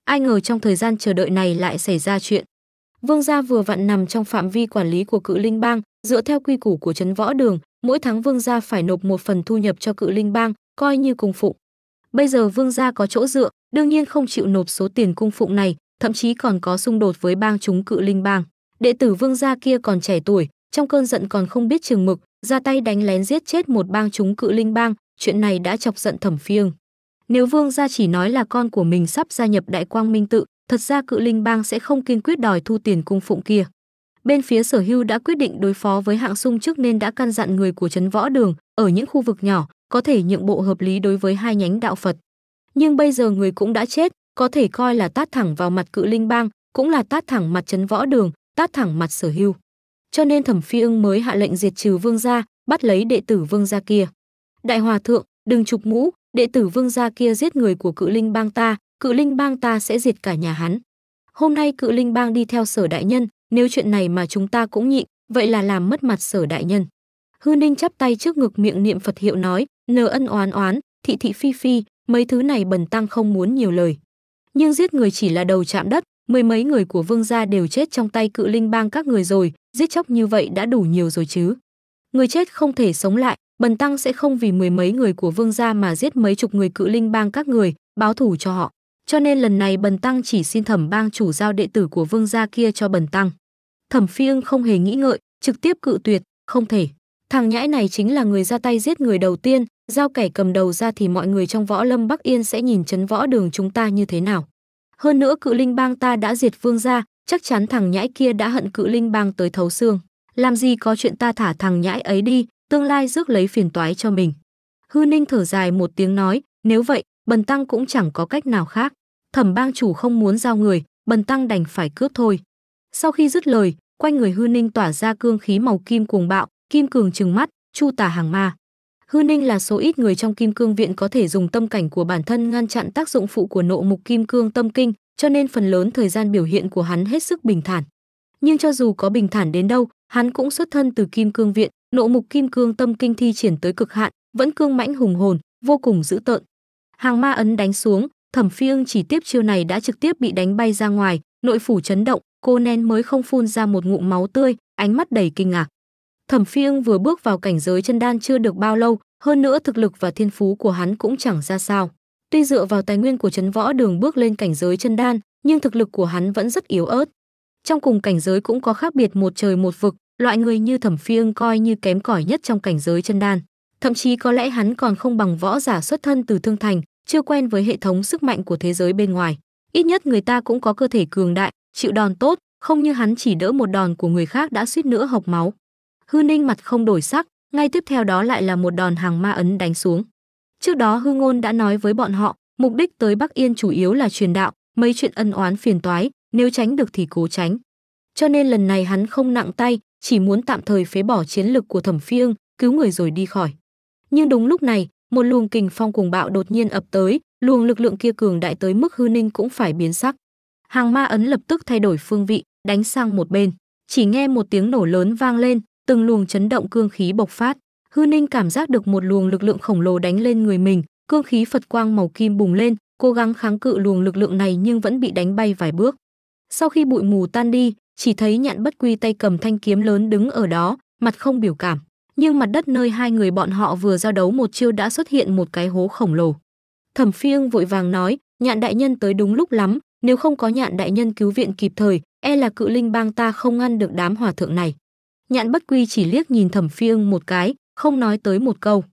ai ngờ trong thời gian chờ đợi này lại xảy ra chuyện vương gia vừa vặn nằm trong phạm vi quản lý của cự linh bang dựa theo quy củ của trấn võ đường mỗi tháng vương gia phải nộp một phần thu nhập cho cự linh bang coi như cung phụ Bây giờ vương gia có chỗ dựa, đương nhiên không chịu nộp số tiền cung phụng này, thậm chí còn có xung đột với bang chúng cự linh bang. Đệ tử vương gia kia còn trẻ tuổi, trong cơn giận còn không biết chừng mực, ra tay đánh lén giết chết một bang chúng cự linh bang, chuyện này đã chọc giận thẩm phiêng. Nếu vương gia chỉ nói là con của mình sắp gia nhập đại quang minh tự, thật ra cự linh bang sẽ không kiên quyết đòi thu tiền cung phụng kia. Bên phía sở hưu đã quyết định đối phó với hạng sung trước nên đã căn dặn người của trấn võ đường ở những khu vực nhỏ có thể nhượng bộ hợp lý đối với hai nhánh đạo Phật. Nhưng bây giờ người cũng đã chết, có thể coi là tát thẳng vào mặt cự linh bang, cũng là tát thẳng mặt chấn võ đường, tát thẳng mặt sở hưu. Cho nên thẩm phi ưng mới hạ lệnh diệt trừ vương gia, bắt lấy đệ tử vương gia kia. Đại hòa thượng, đừng trục mũ, đệ tử vương gia kia giết người của cự linh bang ta, cự linh bang ta sẽ diệt cả nhà hắn. Hôm nay cự linh bang đi theo sở đại nhân, nếu chuyện này mà chúng ta cũng nhịn, vậy là làm mất mặt sở đại nhân. Hư Ninh chắp tay trước ngực miệng niệm Phật hiệu nói, Nờ ân oán oán, thị thị phi phi, mấy thứ này bần tăng không muốn nhiều lời. Nhưng giết người chỉ là đầu chạm đất, mười mấy người của vương gia đều chết trong tay cự linh bang các người rồi, giết chóc như vậy đã đủ nhiều rồi chứ. Người chết không thể sống lại, bần tăng sẽ không vì mười mấy người của vương gia mà giết mấy chục người cự linh bang các người, báo thù cho họ. Cho nên lần này bần tăng chỉ xin thẩm bang chủ giao đệ tử của vương gia kia cho bần tăng. Thẩm phi ưng không hề nghĩ ngợi, trực tiếp cự tuyệt, không thể. Thằng nhãi này chính là người ra tay giết người đầu tiên, giao kẻ cầm đầu ra thì mọi người trong võ lâm Bắc Yên sẽ nhìn chấn võ đường chúng ta như thế nào. Hơn nữa cự linh bang ta đã diệt vương gia, chắc chắn thằng nhãi kia đã hận cự linh bang tới thấu xương. Làm gì có chuyện ta thả thằng nhãi ấy đi, tương lai rước lấy phiền toái cho mình. Hư Ninh thở dài một tiếng nói, nếu vậy, Bần Tăng cũng chẳng có cách nào khác. Thẩm bang chủ không muốn giao người, Bần Tăng đành phải cướp thôi. Sau khi dứt lời, quanh người Hư Ninh tỏa ra cương khí màu kim cuồng bạo, Kim Cường trừng mắt, Chu Tả hàng ma. Hư Ninh là số ít người trong Kim Cương Viện có thể dùng tâm cảnh của bản thân ngăn chặn tác dụng phụ của nộ mục Kim Cương tâm kinh, cho nên phần lớn thời gian biểu hiện của hắn hết sức bình thản. Nhưng cho dù có bình thản đến đâu, hắn cũng xuất thân từ Kim Cương Viện, nộ mục Kim Cương tâm kinh thi triển tới cực hạn, vẫn cương mãnh hùng hồn, vô cùng dữ tợn. Hàng ma ấn đánh xuống, Thẩm Phi Ưng chỉ tiếp chiêu này đã trực tiếp bị đánh bay ra ngoài, nội phủ chấn động, cô nén mới không phun ra một ngụm máu tươi, ánh mắt đầy kinh ngạc. Thẩm Phi Ưng vừa bước vào cảnh giới chân đan chưa được bao lâu, hơn nữa thực lực và thiên phú của hắn cũng chẳng ra sao. Tuy dựa vào tài nguyên của Trấn Võ Đường bước lên cảnh giới chân đan, nhưng thực lực của hắn vẫn rất yếu ớt. Trong cùng cảnh giới cũng có khác biệt một trời một vực, loại người như Thẩm Phi Ưng coi như kém cỏi nhất trong cảnh giới chân đan. Thậm chí có lẽ hắn còn không bằng võ giả xuất thân từ Thương Thành, chưa quen với hệ thống sức mạnh của thế giới bên ngoài. Ít nhất người ta cũng có cơ thể cường đại, chịu đòn tốt, không như hắn chỉ đỡ một đòn của người khác đã suýt nữa hộc máu hư ninh mặt không đổi sắc ngay tiếp theo đó lại là một đòn hàng ma ấn đánh xuống trước đó hư ngôn đã nói với bọn họ mục đích tới bắc yên chủ yếu là truyền đạo mấy chuyện ân oán phiền toái nếu tránh được thì cố tránh cho nên lần này hắn không nặng tay chỉ muốn tạm thời phế bỏ chiến lực của thẩm phi cứu người rồi đi khỏi nhưng đúng lúc này một luồng kình phong cuồng bạo đột nhiên ập tới luồng lực lượng kia cường đại tới mức hư ninh cũng phải biến sắc hàng ma ấn lập tức thay đổi phương vị đánh sang một bên chỉ nghe một tiếng nổ lớn vang lên từng luồng chấn động cương khí bộc phát hư ninh cảm giác được một luồng lực lượng khổng lồ đánh lên người mình cương khí phật quang màu kim bùng lên cố gắng kháng cự luồng lực lượng này nhưng vẫn bị đánh bay vài bước sau khi bụi mù tan đi chỉ thấy nhạn bất quy tay cầm thanh kiếm lớn đứng ở đó mặt không biểu cảm nhưng mặt đất nơi hai người bọn họ vừa giao đấu một chiêu đã xuất hiện một cái hố khổng lồ thẩm phiêng vội vàng nói nhạn đại nhân tới đúng lúc lắm nếu không có nhạn đại nhân cứu viện kịp thời e là cự linh bang ta không ngăn được đám hòa thượng này Nhạn bất quy chỉ liếc nhìn thẩm phi ưng một cái, không nói tới một câu.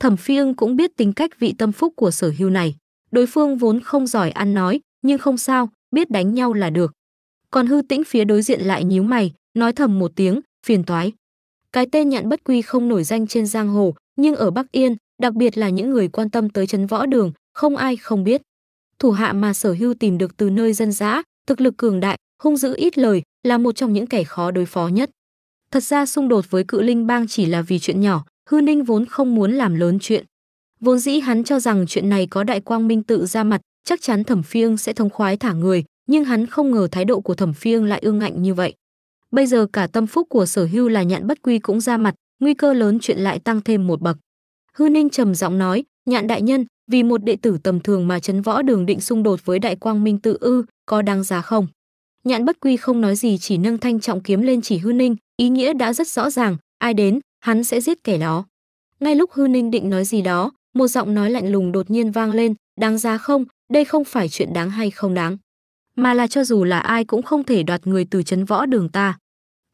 Thẩm phi ưng cũng biết tính cách vị tâm phúc của sở hưu này. Đối phương vốn không giỏi ăn nói, nhưng không sao, biết đánh nhau là được. Còn hư tĩnh phía đối diện lại nhíu mày, nói thầm một tiếng, phiền toái. Cái tên nhạn bất quy không nổi danh trên giang hồ, nhưng ở Bắc Yên, đặc biệt là những người quan tâm tới chấn võ đường, không ai không biết. Thủ hạ mà sở hưu tìm được từ nơi dân dã, thực lực cường đại, hung dữ ít lời, là một trong những kẻ khó đối phó nhất. Thật ra xung đột với cự linh bang chỉ là vì chuyện nhỏ, hư ninh vốn không muốn làm lớn chuyện. Vốn dĩ hắn cho rằng chuyện này có đại quang minh tự ra mặt, chắc chắn thẩm phiêng sẽ thông khoái thả người, nhưng hắn không ngờ thái độ của thẩm phiêng lại ương ngạnh như vậy. Bây giờ cả tâm phúc của sở hưu là nhạn bất quy cũng ra mặt, nguy cơ lớn chuyện lại tăng thêm một bậc. Hư ninh trầm giọng nói, nhạn đại nhân, vì một đệ tử tầm thường mà chấn võ đường định xung đột với đại quang minh tự ư, có đáng giá không? Nhạn bất quy không nói gì chỉ nâng thanh trọng kiếm lên chỉ hư ninh, ý nghĩa đã rất rõ ràng ai đến hắn sẽ giết kẻ đó ngay lúc hư ninh định nói gì đó một giọng nói lạnh lùng đột nhiên vang lên đáng ra không đây không phải chuyện đáng hay không đáng mà là cho dù là ai cũng không thể đoạt người từ chấn võ đường ta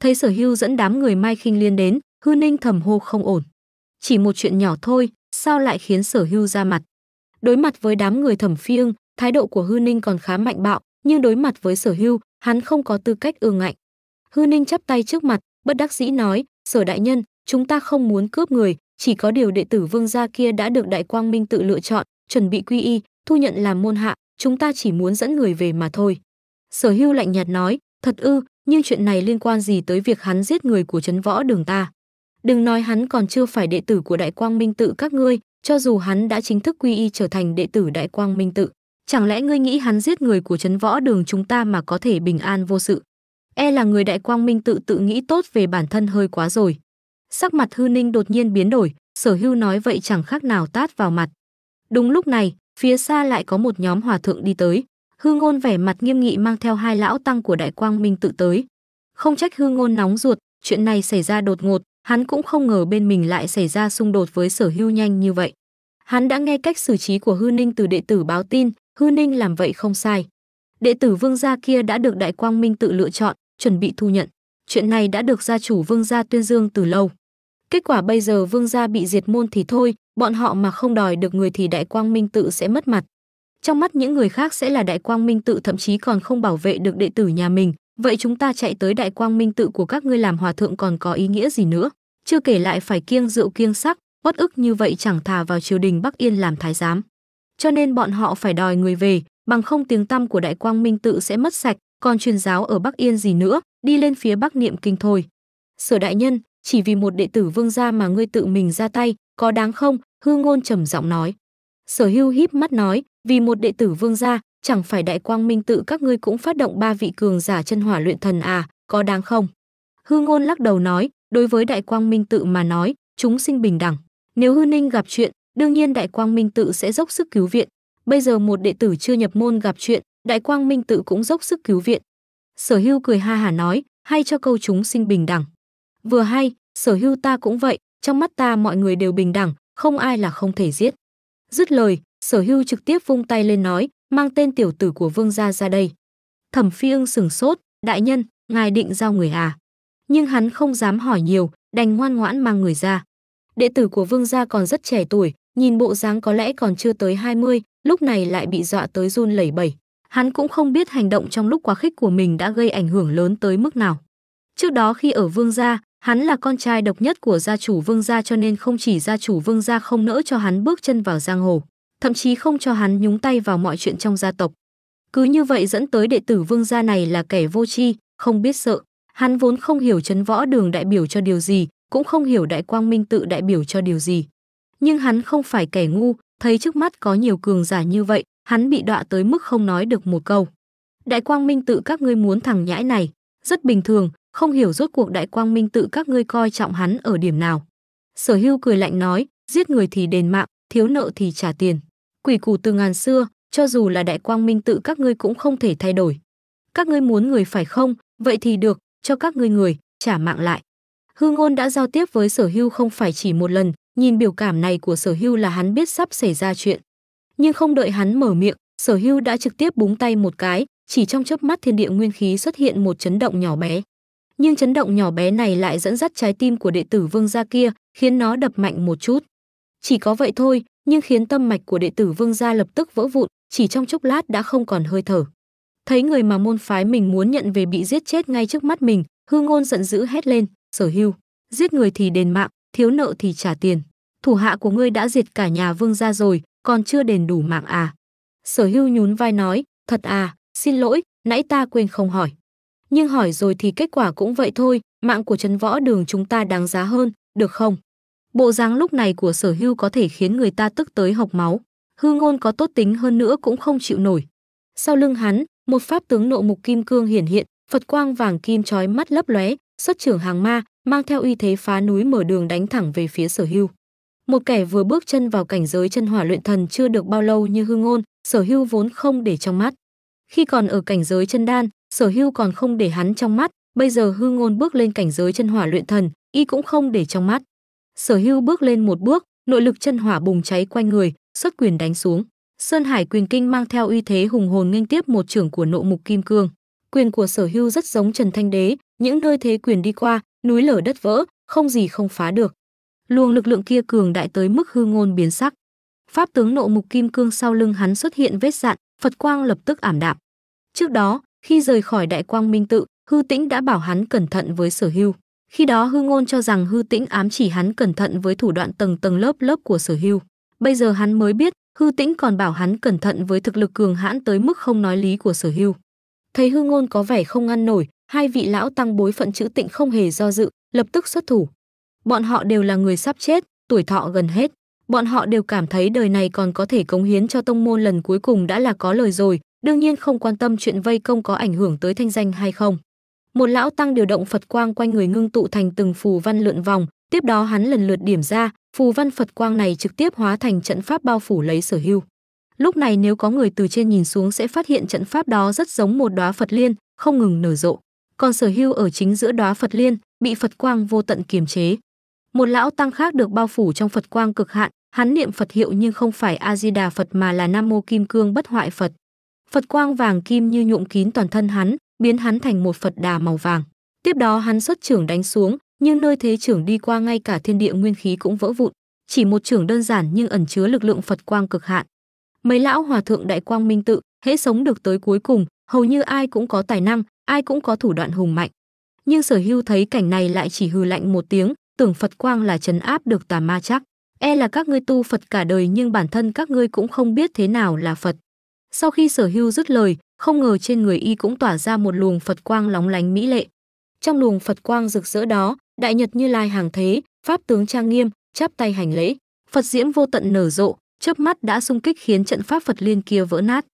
thấy sở hưu dẫn đám người mai khinh liên đến hư ninh thầm hô không ổn chỉ một chuyện nhỏ thôi sao lại khiến sở hưu ra mặt đối mặt với đám người thẩm phi ưng thái độ của hư ninh còn khá mạnh bạo nhưng đối mặt với sở hưu hắn không có tư cách ương ngạnh hư ninh chắp tay trước mặt bất đắc dĩ nói sở đại nhân chúng ta không muốn cướp người chỉ có điều đệ tử vương gia kia đã được đại quang minh tự lựa chọn chuẩn bị quy y thu nhận làm môn hạ chúng ta chỉ muốn dẫn người về mà thôi sở hưu lạnh nhạt nói thật ư nhưng chuyện này liên quan gì tới việc hắn giết người của trấn võ đường ta đừng nói hắn còn chưa phải đệ tử của đại quang minh tự các ngươi cho dù hắn đã chính thức quy y trở thành đệ tử đại quang minh tự chẳng lẽ ngươi nghĩ hắn giết người của trấn võ đường chúng ta mà có thể bình an vô sự E là người đại quang minh tự tự nghĩ tốt về bản thân hơi quá rồi. Sắc mặt hư ninh đột nhiên biến đổi, sở hưu nói vậy chẳng khác nào tát vào mặt. Đúng lúc này, phía xa lại có một nhóm hòa thượng đi tới. Hư ngôn vẻ mặt nghiêm nghị mang theo hai lão tăng của đại quang minh tự tới. Không trách hư ngôn nóng ruột, chuyện này xảy ra đột ngột, hắn cũng không ngờ bên mình lại xảy ra xung đột với sở hưu nhanh như vậy. Hắn đã nghe cách xử trí của hư ninh từ đệ tử báo tin, hư ninh làm vậy không sai. Đệ tử vương gia kia đã được đại quang minh tự lựa chọn, chuẩn bị thu nhận. Chuyện này đã được gia chủ Vương gia tuyên dương từ lâu. Kết quả bây giờ Vương gia bị diệt môn thì thôi, bọn họ mà không đòi được người thì Đại Quang Minh tự sẽ mất mặt. Trong mắt những người khác sẽ là Đại Quang Minh tự thậm chí còn không bảo vệ được đệ tử nhà mình, vậy chúng ta chạy tới Đại Quang Minh tự của các ngươi làm hòa thượng còn có ý nghĩa gì nữa? Chưa kể lại phải kiêng rượu kiêng sắc, uất ức như vậy chẳng thà vào triều đình Bắc Yên làm thái giám. Cho nên bọn họ phải đòi người về, bằng không tiếng tăm của Đại Quang Minh tự sẽ mất sạch, còn truyền giáo ở Bắc Yên gì nữa, đi lên phía Bắc niệm kinh thôi. Sở đại nhân, chỉ vì một đệ tử vương gia mà ngươi tự mình ra tay, có đáng không? Hư ngôn trầm giọng nói. Sở hưu híp mắt nói, vì một đệ tử vương gia, chẳng phải đại quang minh tự các ngươi cũng phát động ba vị cường giả chân hỏa luyện thần à, có đáng không? Hư ngôn lắc đầu nói, đối với đại quang minh tự mà nói, chúng sinh bình đẳng. Nếu hư ninh gặp chuyện, đương nhiên đại quang minh tự sẽ dốc sức cứu viện. Bây giờ một đệ tử chưa nhập môn gặp chuyện, Đại Quang Minh tự cũng dốc sức cứu viện. Sở Hưu cười ha hả nói, hay cho câu chúng sinh bình đẳng. Vừa hay, Sở Hưu ta cũng vậy, trong mắt ta mọi người đều bình đẳng, không ai là không thể giết. Dứt lời, Sở Hưu trực tiếp vung tay lên nói, mang tên tiểu tử của vương gia ra đây. Thẩm Phi Ưng sừng sốt, đại nhân, ngài định giao người à? Nhưng hắn không dám hỏi nhiều, đành ngoan ngoãn mang người ra. Đệ tử của vương gia còn rất trẻ tuổi, nhìn bộ dáng có lẽ còn chưa tới 20, lúc này lại bị dọa tới run lẩy bẩy. Hắn cũng không biết hành động trong lúc quá khích của mình đã gây ảnh hưởng lớn tới mức nào. Trước đó khi ở Vương gia, hắn là con trai độc nhất của gia chủ Vương gia cho nên không chỉ gia chủ Vương gia không nỡ cho hắn bước chân vào giang hồ, thậm chí không cho hắn nhúng tay vào mọi chuyện trong gia tộc. Cứ như vậy dẫn tới đệ tử Vương gia này là kẻ vô tri, không biết sợ. Hắn vốn không hiểu chấn võ đường đại biểu cho điều gì, cũng không hiểu đại quang minh tự đại biểu cho điều gì. Nhưng hắn không phải kẻ ngu, thấy trước mắt có nhiều cường giả như vậy, hắn bị đọa tới mức không nói được một câu. Đại Quang Minh tự các ngươi muốn thằng nhãi này, rất bình thường, không hiểu rốt cuộc Đại Quang Minh tự các ngươi coi trọng hắn ở điểm nào. Sở Hưu cười lạnh nói, giết người thì đền mạng, thiếu nợ thì trả tiền. Quỷ củ từ ngàn xưa, cho dù là Đại Quang Minh tự các ngươi cũng không thể thay đổi. Các ngươi muốn người phải không? Vậy thì được, cho các ngươi người, trả mạng lại. Hư Ngôn đã giao tiếp với Sở Hưu không phải chỉ một lần, nhìn biểu cảm này của Sở Hưu là hắn biết sắp xảy ra chuyện nhưng không đợi hắn mở miệng sở hưu đã trực tiếp búng tay một cái chỉ trong chớp mắt thiên địa nguyên khí xuất hiện một chấn động nhỏ bé nhưng chấn động nhỏ bé này lại dẫn dắt trái tim của đệ tử vương gia kia khiến nó đập mạnh một chút chỉ có vậy thôi nhưng khiến tâm mạch của đệ tử vương gia lập tức vỡ vụn chỉ trong chốc lát đã không còn hơi thở thấy người mà môn phái mình muốn nhận về bị giết chết ngay trước mắt mình hư ngôn giận dữ hét lên sở hưu giết người thì đền mạng thiếu nợ thì trả tiền thủ hạ của ngươi đã diệt cả nhà vương gia rồi còn chưa đền đủ mạng à. Sở hưu nhún vai nói, thật à, xin lỗi, nãy ta quên không hỏi. Nhưng hỏi rồi thì kết quả cũng vậy thôi, mạng của Trấn Võ Đường chúng ta đáng giá hơn, được không? Bộ dáng lúc này của sở hưu có thể khiến người ta tức tới học máu. Hư ngôn có tốt tính hơn nữa cũng không chịu nổi. Sau lưng hắn, một pháp tướng nộ mục kim cương hiển hiện, Phật quang vàng kim trói mắt lấp lóe, xuất trưởng hàng ma, mang theo uy thế phá núi mở đường đánh thẳng về phía sở hưu một kẻ vừa bước chân vào cảnh giới chân hỏa luyện thần chưa được bao lâu như hư ngôn, sở hưu vốn không để trong mắt. Khi còn ở cảnh giới chân đan, sở hưu còn không để hắn trong mắt, bây giờ hư ngôn bước lên cảnh giới chân hỏa luyện thần, y cũng không để trong mắt. Sở hưu bước lên một bước, nội lực chân hỏa bùng cháy quanh người, xuất quyền đánh xuống. Sơn Hải quyền kinh mang theo uy thế hùng hồn nghênh tiếp một trưởng của nộ mục kim cương. Quyền của sở hưu rất giống Trần Thanh Đế, những nơi thế quyền đi qua, núi lở đất vỡ, không gì không phá được luồng lực lượng kia cường đại tới mức hư ngôn biến sắc pháp tướng nộ mục kim cương sau lưng hắn xuất hiện vết dạn phật quang lập tức ảm đạm trước đó khi rời khỏi đại quang minh tự hư tĩnh đã bảo hắn cẩn thận với sở hưu khi đó hư ngôn cho rằng hư tĩnh ám chỉ hắn cẩn thận với thủ đoạn tầng tầng lớp lớp của sở hưu bây giờ hắn mới biết hư tĩnh còn bảo hắn cẩn thận với thực lực cường hãn tới mức không nói lý của sở hưu thấy hư ngôn có vẻ không ngăn nổi hai vị lão tăng bối phận chữ tịnh không hề do dự lập tức xuất thủ Bọn họ đều là người sắp chết, tuổi thọ gần hết. Bọn họ đều cảm thấy đời này còn có thể cống hiến cho tông môn lần cuối cùng đã là có lời rồi, đương nhiên không quan tâm chuyện vây công có ảnh hưởng tới thanh danh hay không. Một lão tăng điều động Phật quang quanh người ngưng tụ thành từng phù văn lượn vòng, tiếp đó hắn lần lượt điểm ra, phù văn Phật quang này trực tiếp hóa thành trận pháp bao phủ lấy Sở Hưu. Lúc này nếu có người từ trên nhìn xuống sẽ phát hiện trận pháp đó rất giống một đóa Phật liên, không ngừng nở rộ. Còn Sở Hưu ở chính giữa đóa Phật liên, bị Phật quang vô tận kiềm chế. Một lão tăng khác được bao phủ trong Phật quang cực hạn, hắn niệm Phật hiệu nhưng không phải A Di Đà Phật mà là Nam Mô Kim Cương Bất Hoại Phật. Phật quang vàng kim như nhuộm kín toàn thân hắn, biến hắn thành một Phật đà màu vàng. Tiếp đó hắn xuất trưởng đánh xuống, nhưng nơi thế trưởng đi qua ngay cả thiên địa nguyên khí cũng vỡ vụn, chỉ một trưởng đơn giản nhưng ẩn chứa lực lượng Phật quang cực hạn. Mấy lão hòa thượng đại quang minh tự, hễ sống được tới cuối cùng, hầu như ai cũng có tài năng, ai cũng có thủ đoạn hùng mạnh. Nhưng Sở Hưu thấy cảnh này lại chỉ hừ lạnh một tiếng, tưởng Phật quang là trấn áp được tà ma chắc. E là các ngươi tu Phật cả đời nhưng bản thân các ngươi cũng không biết thế nào là Phật. Sau khi sở hưu dứt lời, không ngờ trên người y cũng tỏa ra một luồng Phật quang lóng lánh mỹ lệ. Trong luồng Phật quang rực rỡ đó, đại nhật như lai hàng thế, pháp tướng trang nghiêm, chắp tay hành lễ. Phật diễm vô tận nở rộ, chớp mắt đã xung kích khiến trận pháp Phật liên kia vỡ nát.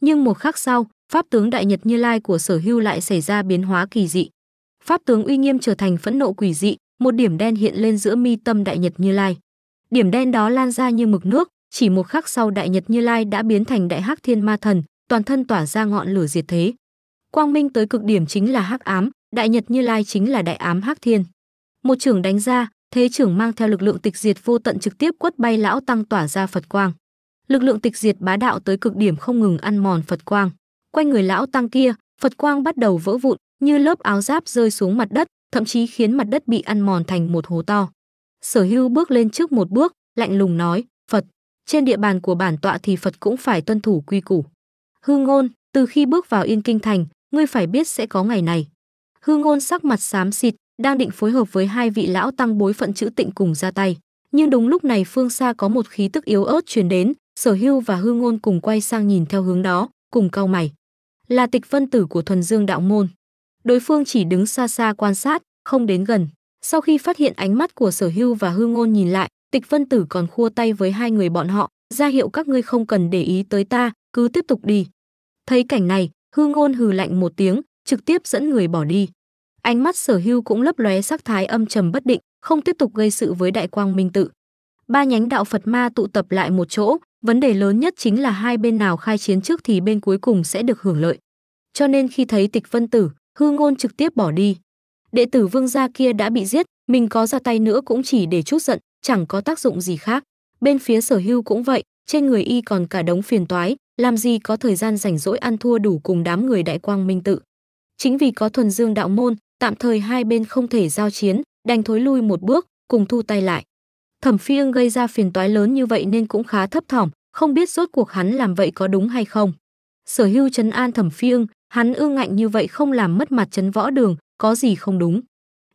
Nhưng một khắc sau, pháp tướng đại nhật Như Lai của Sở Hưu lại xảy ra biến hóa kỳ dị. Pháp tướng uy nghiêm trở thành phẫn nộ quỷ dị, một điểm đen hiện lên giữa mi tâm Đại Nhật Như Lai. Điểm đen đó lan ra như mực nước, chỉ một khắc sau Đại Nhật Như Lai đã biến thành Đại Hắc Thiên Ma Thần, toàn thân tỏa ra ngọn lửa diệt thế. Quang minh tới cực điểm chính là Hắc Ám, Đại Nhật Như Lai chính là Đại Ám Hắc Thiên. Một trưởng đánh ra, thế trưởng mang theo lực lượng tịch diệt vô tận trực tiếp quất bay lão tăng tỏa ra Phật quang. Lực lượng tịch diệt bá đạo tới cực điểm không ngừng ăn mòn Phật quang. Quanh người lão tăng kia, Phật quang bắt đầu vỡ vụn, như lớp áo giáp rơi xuống mặt đất, thậm chí khiến mặt đất bị ăn mòn thành một hố to. Sở Hưu bước lên trước một bước, lạnh lùng nói, "Phật, trên địa bàn của bản tọa thì Phật cũng phải tuân thủ quy củ." Hư Ngôn, từ khi bước vào Yên Kinh thành, ngươi phải biết sẽ có ngày này. Hư Ngôn sắc mặt xám xịt, đang định phối hợp với hai vị lão tăng bối phận chữ tịnh cùng ra tay, nhưng đúng lúc này phương xa có một khí tức yếu ớt truyền đến, Sở Hưu và Hư Ngôn cùng quay sang nhìn theo hướng đó, cùng cau mày. Là Tịch Vân tử của Thuần Dương đạo môn đối phương chỉ đứng xa xa quan sát, không đến gần. Sau khi phát hiện ánh mắt của Sở Hưu và Hư Ngôn nhìn lại, Tịch Vân Tử còn khua tay với hai người bọn họ, ra hiệu các ngươi không cần để ý tới ta, cứ tiếp tục đi. Thấy cảnh này, Hư Ngôn hừ lạnh một tiếng, trực tiếp dẫn người bỏ đi. Ánh mắt Sở Hưu cũng lấp lóe sắc thái âm trầm bất định, không tiếp tục gây sự với Đại Quang Minh Tự. Ba nhánh đạo Phật ma tụ tập lại một chỗ, vấn đề lớn nhất chính là hai bên nào khai chiến trước thì bên cuối cùng sẽ được hưởng lợi. Cho nên khi thấy Tịch Vân Tử, hư ngôn trực tiếp bỏ đi. Đệ tử vương gia kia đã bị giết, mình có ra tay nữa cũng chỉ để chút giận, chẳng có tác dụng gì khác. Bên phía sở hưu cũng vậy, trên người y còn cả đống phiền toái, làm gì có thời gian rảnh rỗi ăn thua đủ cùng đám người đại quang minh tự. Chính vì có thuần dương đạo môn, tạm thời hai bên không thể giao chiến, đành thối lui một bước, cùng thu tay lại. Thẩm phiêng gây ra phiền toái lớn như vậy nên cũng khá thấp thỏm, không biết rốt cuộc hắn làm vậy có đúng hay không. Sở hưu trấn an thẩm phiêng, hắn ương ngạnh như vậy không làm mất mặt chấn võ đường, có gì không đúng.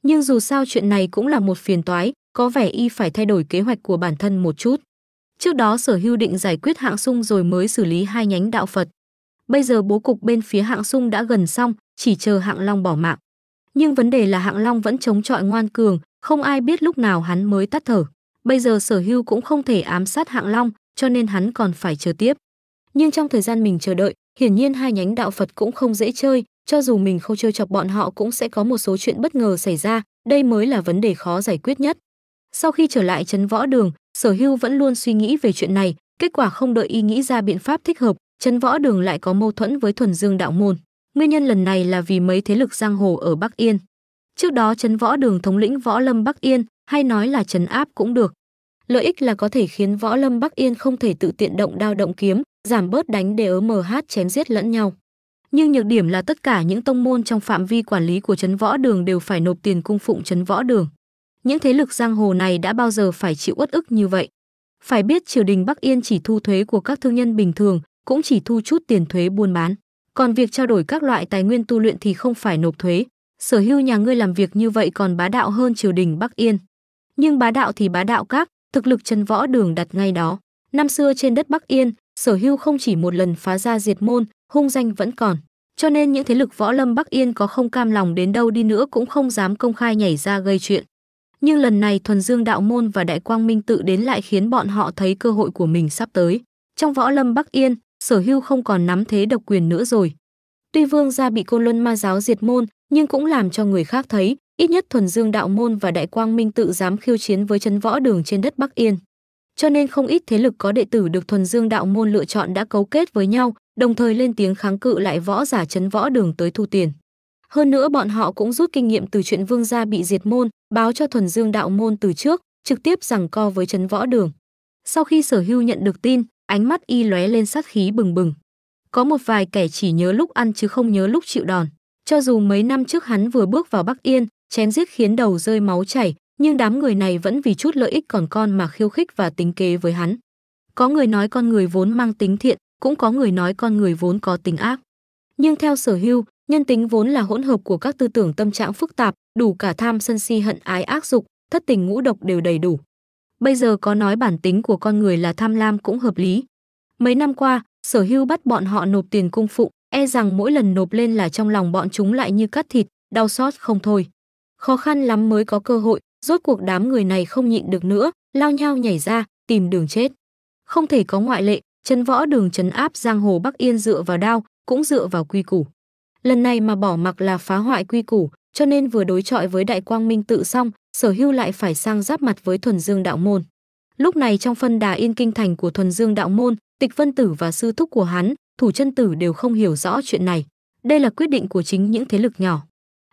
Nhưng dù sao chuyện này cũng là một phiền toái, có vẻ y phải thay đổi kế hoạch của bản thân một chút. Trước đó sở hưu định giải quyết hạng sung rồi mới xử lý hai nhánh đạo Phật. Bây giờ bố cục bên phía hạng sung đã gần xong, chỉ chờ hạng long bỏ mạng. Nhưng vấn đề là hạng long vẫn chống chọi ngoan cường, không ai biết lúc nào hắn mới tắt thở. Bây giờ sở hưu cũng không thể ám sát hạng long, cho nên hắn còn phải chờ tiếp. Nhưng trong thời gian mình chờ đợi, Hiển nhiên hai nhánh đạo Phật cũng không dễ chơi, cho dù mình không chơi chọc bọn họ cũng sẽ có một số chuyện bất ngờ xảy ra, đây mới là vấn đề khó giải quyết nhất. Sau khi trở lại trấn võ đường, Sở Hưu vẫn luôn suy nghĩ về chuyện này, kết quả không đợi y nghĩ ra biện pháp thích hợp, trấn võ đường lại có mâu thuẫn với Thuần Dương đạo môn. Nguyên nhân lần này là vì mấy thế lực giang hồ ở Bắc Yên. Trước đó trấn võ đường thống lĩnh Võ Lâm Bắc Yên, hay nói là trấn áp cũng được. Lợi ích là có thể khiến Võ Lâm Bắc Yên không thể tự tiện động đao động kiếm, giảm bớt đánh để ở MH chém giết lẫn nhau. Nhưng nhược điểm là tất cả những tông môn trong phạm vi quản lý của Trấn Võ Đường đều phải nộp tiền cung phụng Trấn Võ Đường. Những thế lực giang hồ này đã bao giờ phải chịu uất ức như vậy? Phải biết triều đình Bắc Yên chỉ thu thuế của các thương nhân bình thường, cũng chỉ thu chút tiền thuế buôn bán. Còn việc trao đổi các loại tài nguyên tu luyện thì không phải nộp thuế. Sở hữu nhà ngươi làm việc như vậy còn bá đạo hơn triều đình Bắc Yên. Nhưng bá đạo thì bá đạo các, thực lực chân võ đường đặt ngay đó. Năm xưa trên đất Bắc Yên, sở hưu không chỉ một lần phá ra diệt môn hung danh vẫn còn cho nên những thế lực võ lâm bắc yên có không cam lòng đến đâu đi nữa cũng không dám công khai nhảy ra gây chuyện nhưng lần này thuần dương đạo môn và đại quang minh tự đến lại khiến bọn họ thấy cơ hội của mình sắp tới trong võ lâm bắc yên sở hưu không còn nắm thế độc quyền nữa rồi tuy vương gia bị côn luân ma giáo diệt môn nhưng cũng làm cho người khác thấy ít nhất thuần dương đạo môn và đại quang minh tự dám khiêu chiến với chân võ đường trên đất bắc yên cho nên không ít thế lực có đệ tử được thuần dương đạo môn lựa chọn đã cấu kết với nhau, đồng thời lên tiếng kháng cự lại võ giả chấn võ đường tới thu tiền. Hơn nữa bọn họ cũng rút kinh nghiệm từ chuyện vương gia bị diệt môn, báo cho thuần dương đạo môn từ trước, trực tiếp rằng co với chấn võ đường. Sau khi sở hưu nhận được tin, ánh mắt y lóe lên sát khí bừng bừng. Có một vài kẻ chỉ nhớ lúc ăn chứ không nhớ lúc chịu đòn. Cho dù mấy năm trước hắn vừa bước vào Bắc Yên, chém giết khiến đầu rơi máu chảy, nhưng đám người này vẫn vì chút lợi ích còn con mà khiêu khích và tính kế với hắn. Có người nói con người vốn mang tính thiện, cũng có người nói con người vốn có tính ác. Nhưng theo sở hưu, nhân tính vốn là hỗn hợp của các tư tưởng tâm trạng phức tạp, đủ cả tham sân si hận ái ác dục, thất tình ngũ độc đều đầy đủ. Bây giờ có nói bản tính của con người là tham lam cũng hợp lý. Mấy năm qua, sở hưu bắt bọn họ nộp tiền cung phụ, e rằng mỗi lần nộp lên là trong lòng bọn chúng lại như cắt thịt, đau xót không thôi. Khó khăn lắm mới có cơ hội, rốt cuộc đám người này không nhịn được nữa, lao nhau nhảy ra, tìm đường chết. Không thể có ngoại lệ, chân võ đường trấn áp giang hồ Bắc Yên dựa vào đao, cũng dựa vào quy củ. Lần này mà bỏ mặc là phá hoại quy củ, cho nên vừa đối chọi với Đại Quang Minh tự xong, Sở Hưu lại phải sang giáp mặt với Thuần Dương đạo môn. Lúc này trong phân đà Yên Kinh thành của Thuần Dương đạo môn, Tịch Vân Tử và sư thúc của hắn, Thủ Chân Tử đều không hiểu rõ chuyện này. Đây là quyết định của chính những thế lực nhỏ.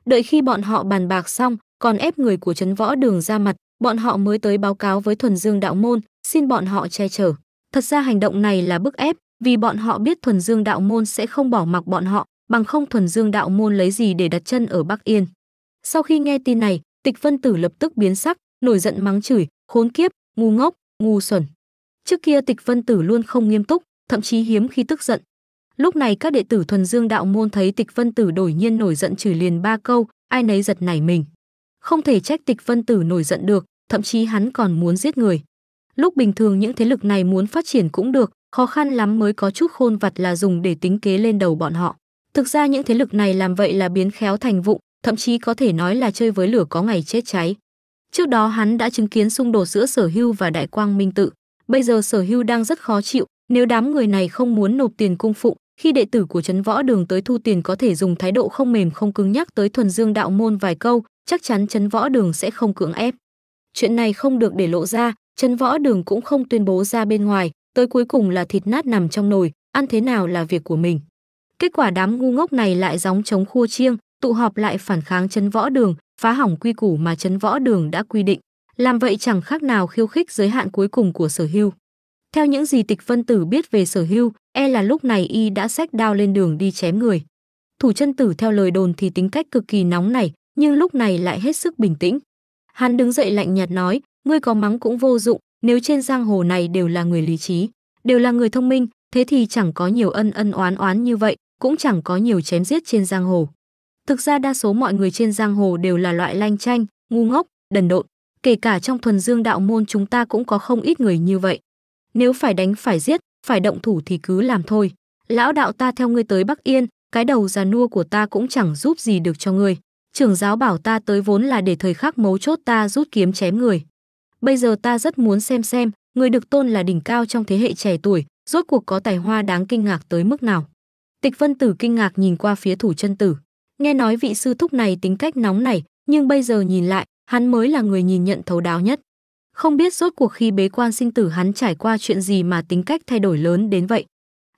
Đợi khi bọn họ bàn bạc xong, còn ép người của trấn võ đường ra mặt, bọn họ mới tới báo cáo với Thuần Dương đạo môn, xin bọn họ che chở. Thật ra hành động này là bức ép, vì bọn họ biết Thuần Dương đạo môn sẽ không bỏ mặc bọn họ, bằng không Thuần Dương đạo môn lấy gì để đặt chân ở Bắc Yên. Sau khi nghe tin này, Tịch Vân Tử lập tức biến sắc, nổi giận mắng chửi, khốn kiếp, ngu ngốc, ngu xuẩn. Trước kia Tịch Vân Tử luôn không nghiêm túc, thậm chí hiếm khi tức giận. Lúc này các đệ tử Thuần Dương đạo môn thấy Tịch Vân Tử đổi nhiên nổi giận chửi liền ba câu, ai nấy giật nảy mình. Không thể trách Tịch Vân Tử nổi giận được, thậm chí hắn còn muốn giết người. Lúc bình thường những thế lực này muốn phát triển cũng được, khó khăn lắm mới có chút khôn vặt là dùng để tính kế lên đầu bọn họ. Thực ra những thế lực này làm vậy là biến khéo thành vụng, thậm chí có thể nói là chơi với lửa có ngày chết cháy. Trước đó hắn đã chứng kiến xung đột giữa Sở Hưu và Đại Quang Minh Tự, bây giờ Sở Hưu đang rất khó chịu, nếu đám người này không muốn nộp tiền cung phụng, khi đệ tử của Trấn Võ Đường tới thu tiền có thể dùng thái độ không mềm không cứng nhắc tới Thuần Dương đạo môn vài câu, chắc chắn Trấn Võ Đường sẽ không cưỡng ép. Chuyện này không được để lộ ra, Trấn Võ Đường cũng không tuyên bố ra bên ngoài, tới cuối cùng là thịt nát nằm trong nồi, ăn thế nào là việc của mình. Kết quả đám ngu ngốc này lại gióng chống khua chiêng, tụ họp lại phản kháng Trấn Võ Đường, phá hỏng quy củ mà Trấn Võ Đường đã quy định. Làm vậy chẳng khác nào khiêu khích giới hạn cuối cùng của sở hưu. Theo những gì tịch vân tử biết về sở hưu, e là lúc này y đã xách đao lên đường đi chém người. Thủ chân tử theo lời đồn thì tính cách cực kỳ nóng này, nhưng lúc này lại hết sức bình tĩnh. Hắn đứng dậy lạnh nhạt nói, ngươi có mắng cũng vô dụng, nếu trên giang hồ này đều là người lý trí, đều là người thông minh, thế thì chẳng có nhiều ân ân oán oán như vậy, cũng chẳng có nhiều chém giết trên giang hồ. Thực ra đa số mọi người trên giang hồ đều là loại lanh chanh, ngu ngốc, đần độn, kể cả trong thuần dương đạo môn chúng ta cũng có không ít người như vậy. Nếu phải đánh phải giết, phải động thủ thì cứ làm thôi. Lão đạo ta theo ngươi tới Bắc Yên, cái đầu già nua của ta cũng chẳng giúp gì được cho ngươi trưởng giáo bảo ta tới vốn là để thời khắc mấu chốt ta rút kiếm chém người. Bây giờ ta rất muốn xem xem, người được tôn là đỉnh cao trong thế hệ trẻ tuổi, rốt cuộc có tài hoa đáng kinh ngạc tới mức nào. Tịch Vân Tử kinh ngạc nhìn qua phía thủ chân tử. Nghe nói vị sư thúc này tính cách nóng này, nhưng bây giờ nhìn lại, hắn mới là người nhìn nhận thấu đáo nhất. Không biết rốt cuộc khi bế quan sinh tử hắn trải qua chuyện gì mà tính cách thay đổi lớn đến vậy.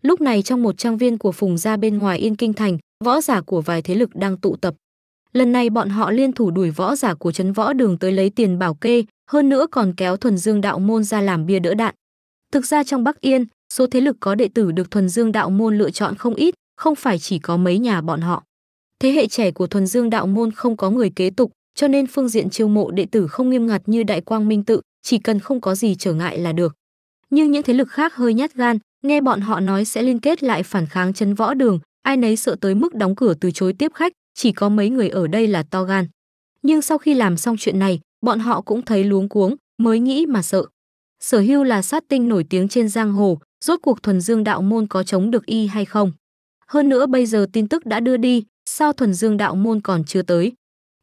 Lúc này trong một trang viên của Phùng gia bên ngoài Yên Kinh Thành, võ giả của vài thế lực đang tụ tập. Lần này bọn họ liên thủ đuổi võ giả của trấn võ đường tới lấy tiền bảo kê, hơn nữa còn kéo thuần dương đạo môn ra làm bia đỡ đạn. Thực ra trong Bắc Yên, số thế lực có đệ tử được thuần dương đạo môn lựa chọn không ít, không phải chỉ có mấy nhà bọn họ. Thế hệ trẻ của thuần dương đạo môn không có người kế tục, cho nên phương diện chiêu mộ đệ tử không nghiêm ngặt như Đại Quang Minh Tự, chỉ cần không có gì trở ngại là được. Nhưng những thế lực khác hơi nhát gan, nghe bọn họ nói sẽ liên kết lại phản kháng chấn võ đường, ai nấy sợ tới mức đóng cửa từ chối tiếp khách, chỉ có mấy người ở đây là to gan. Nhưng sau khi làm xong chuyện này, bọn họ cũng thấy luống cuống, mới nghĩ mà sợ. Sở hưu là sát tinh nổi tiếng trên giang hồ, rốt cuộc thuần dương đạo môn có chống được y hay không. Hơn nữa bây giờ tin tức đã đưa đi, sao thuần dương đạo môn còn chưa tới.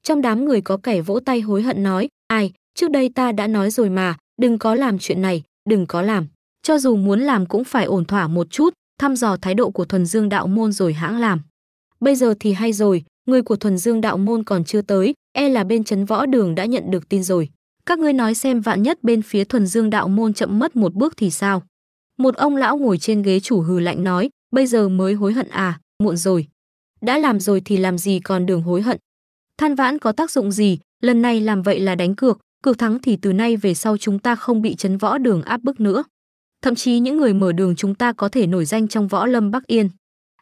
Trong đám người có kẻ vỗ tay hối hận nói, ai, trước đây ta đã nói rồi mà, đừng có làm chuyện này, đừng có làm. Cho dù muốn làm cũng phải ổn thỏa một chút, thăm dò thái độ của thuần dương đạo môn rồi hãng làm. Bây giờ thì hay rồi, người của thuần dương đạo môn còn chưa tới, e là bên chấn võ đường đã nhận được tin rồi. Các ngươi nói xem vạn nhất bên phía thuần dương đạo môn chậm mất một bước thì sao? Một ông lão ngồi trên ghế chủ hừ lạnh nói, bây giờ mới hối hận à, muộn rồi. Đã làm rồi thì làm gì còn đường hối hận. Than vãn có tác dụng gì, lần này làm vậy là đánh cược, cược thắng thì từ nay về sau chúng ta không bị chấn võ đường áp bức nữa. Thậm chí những người mở đường chúng ta có thể nổi danh trong võ lâm Bắc Yên.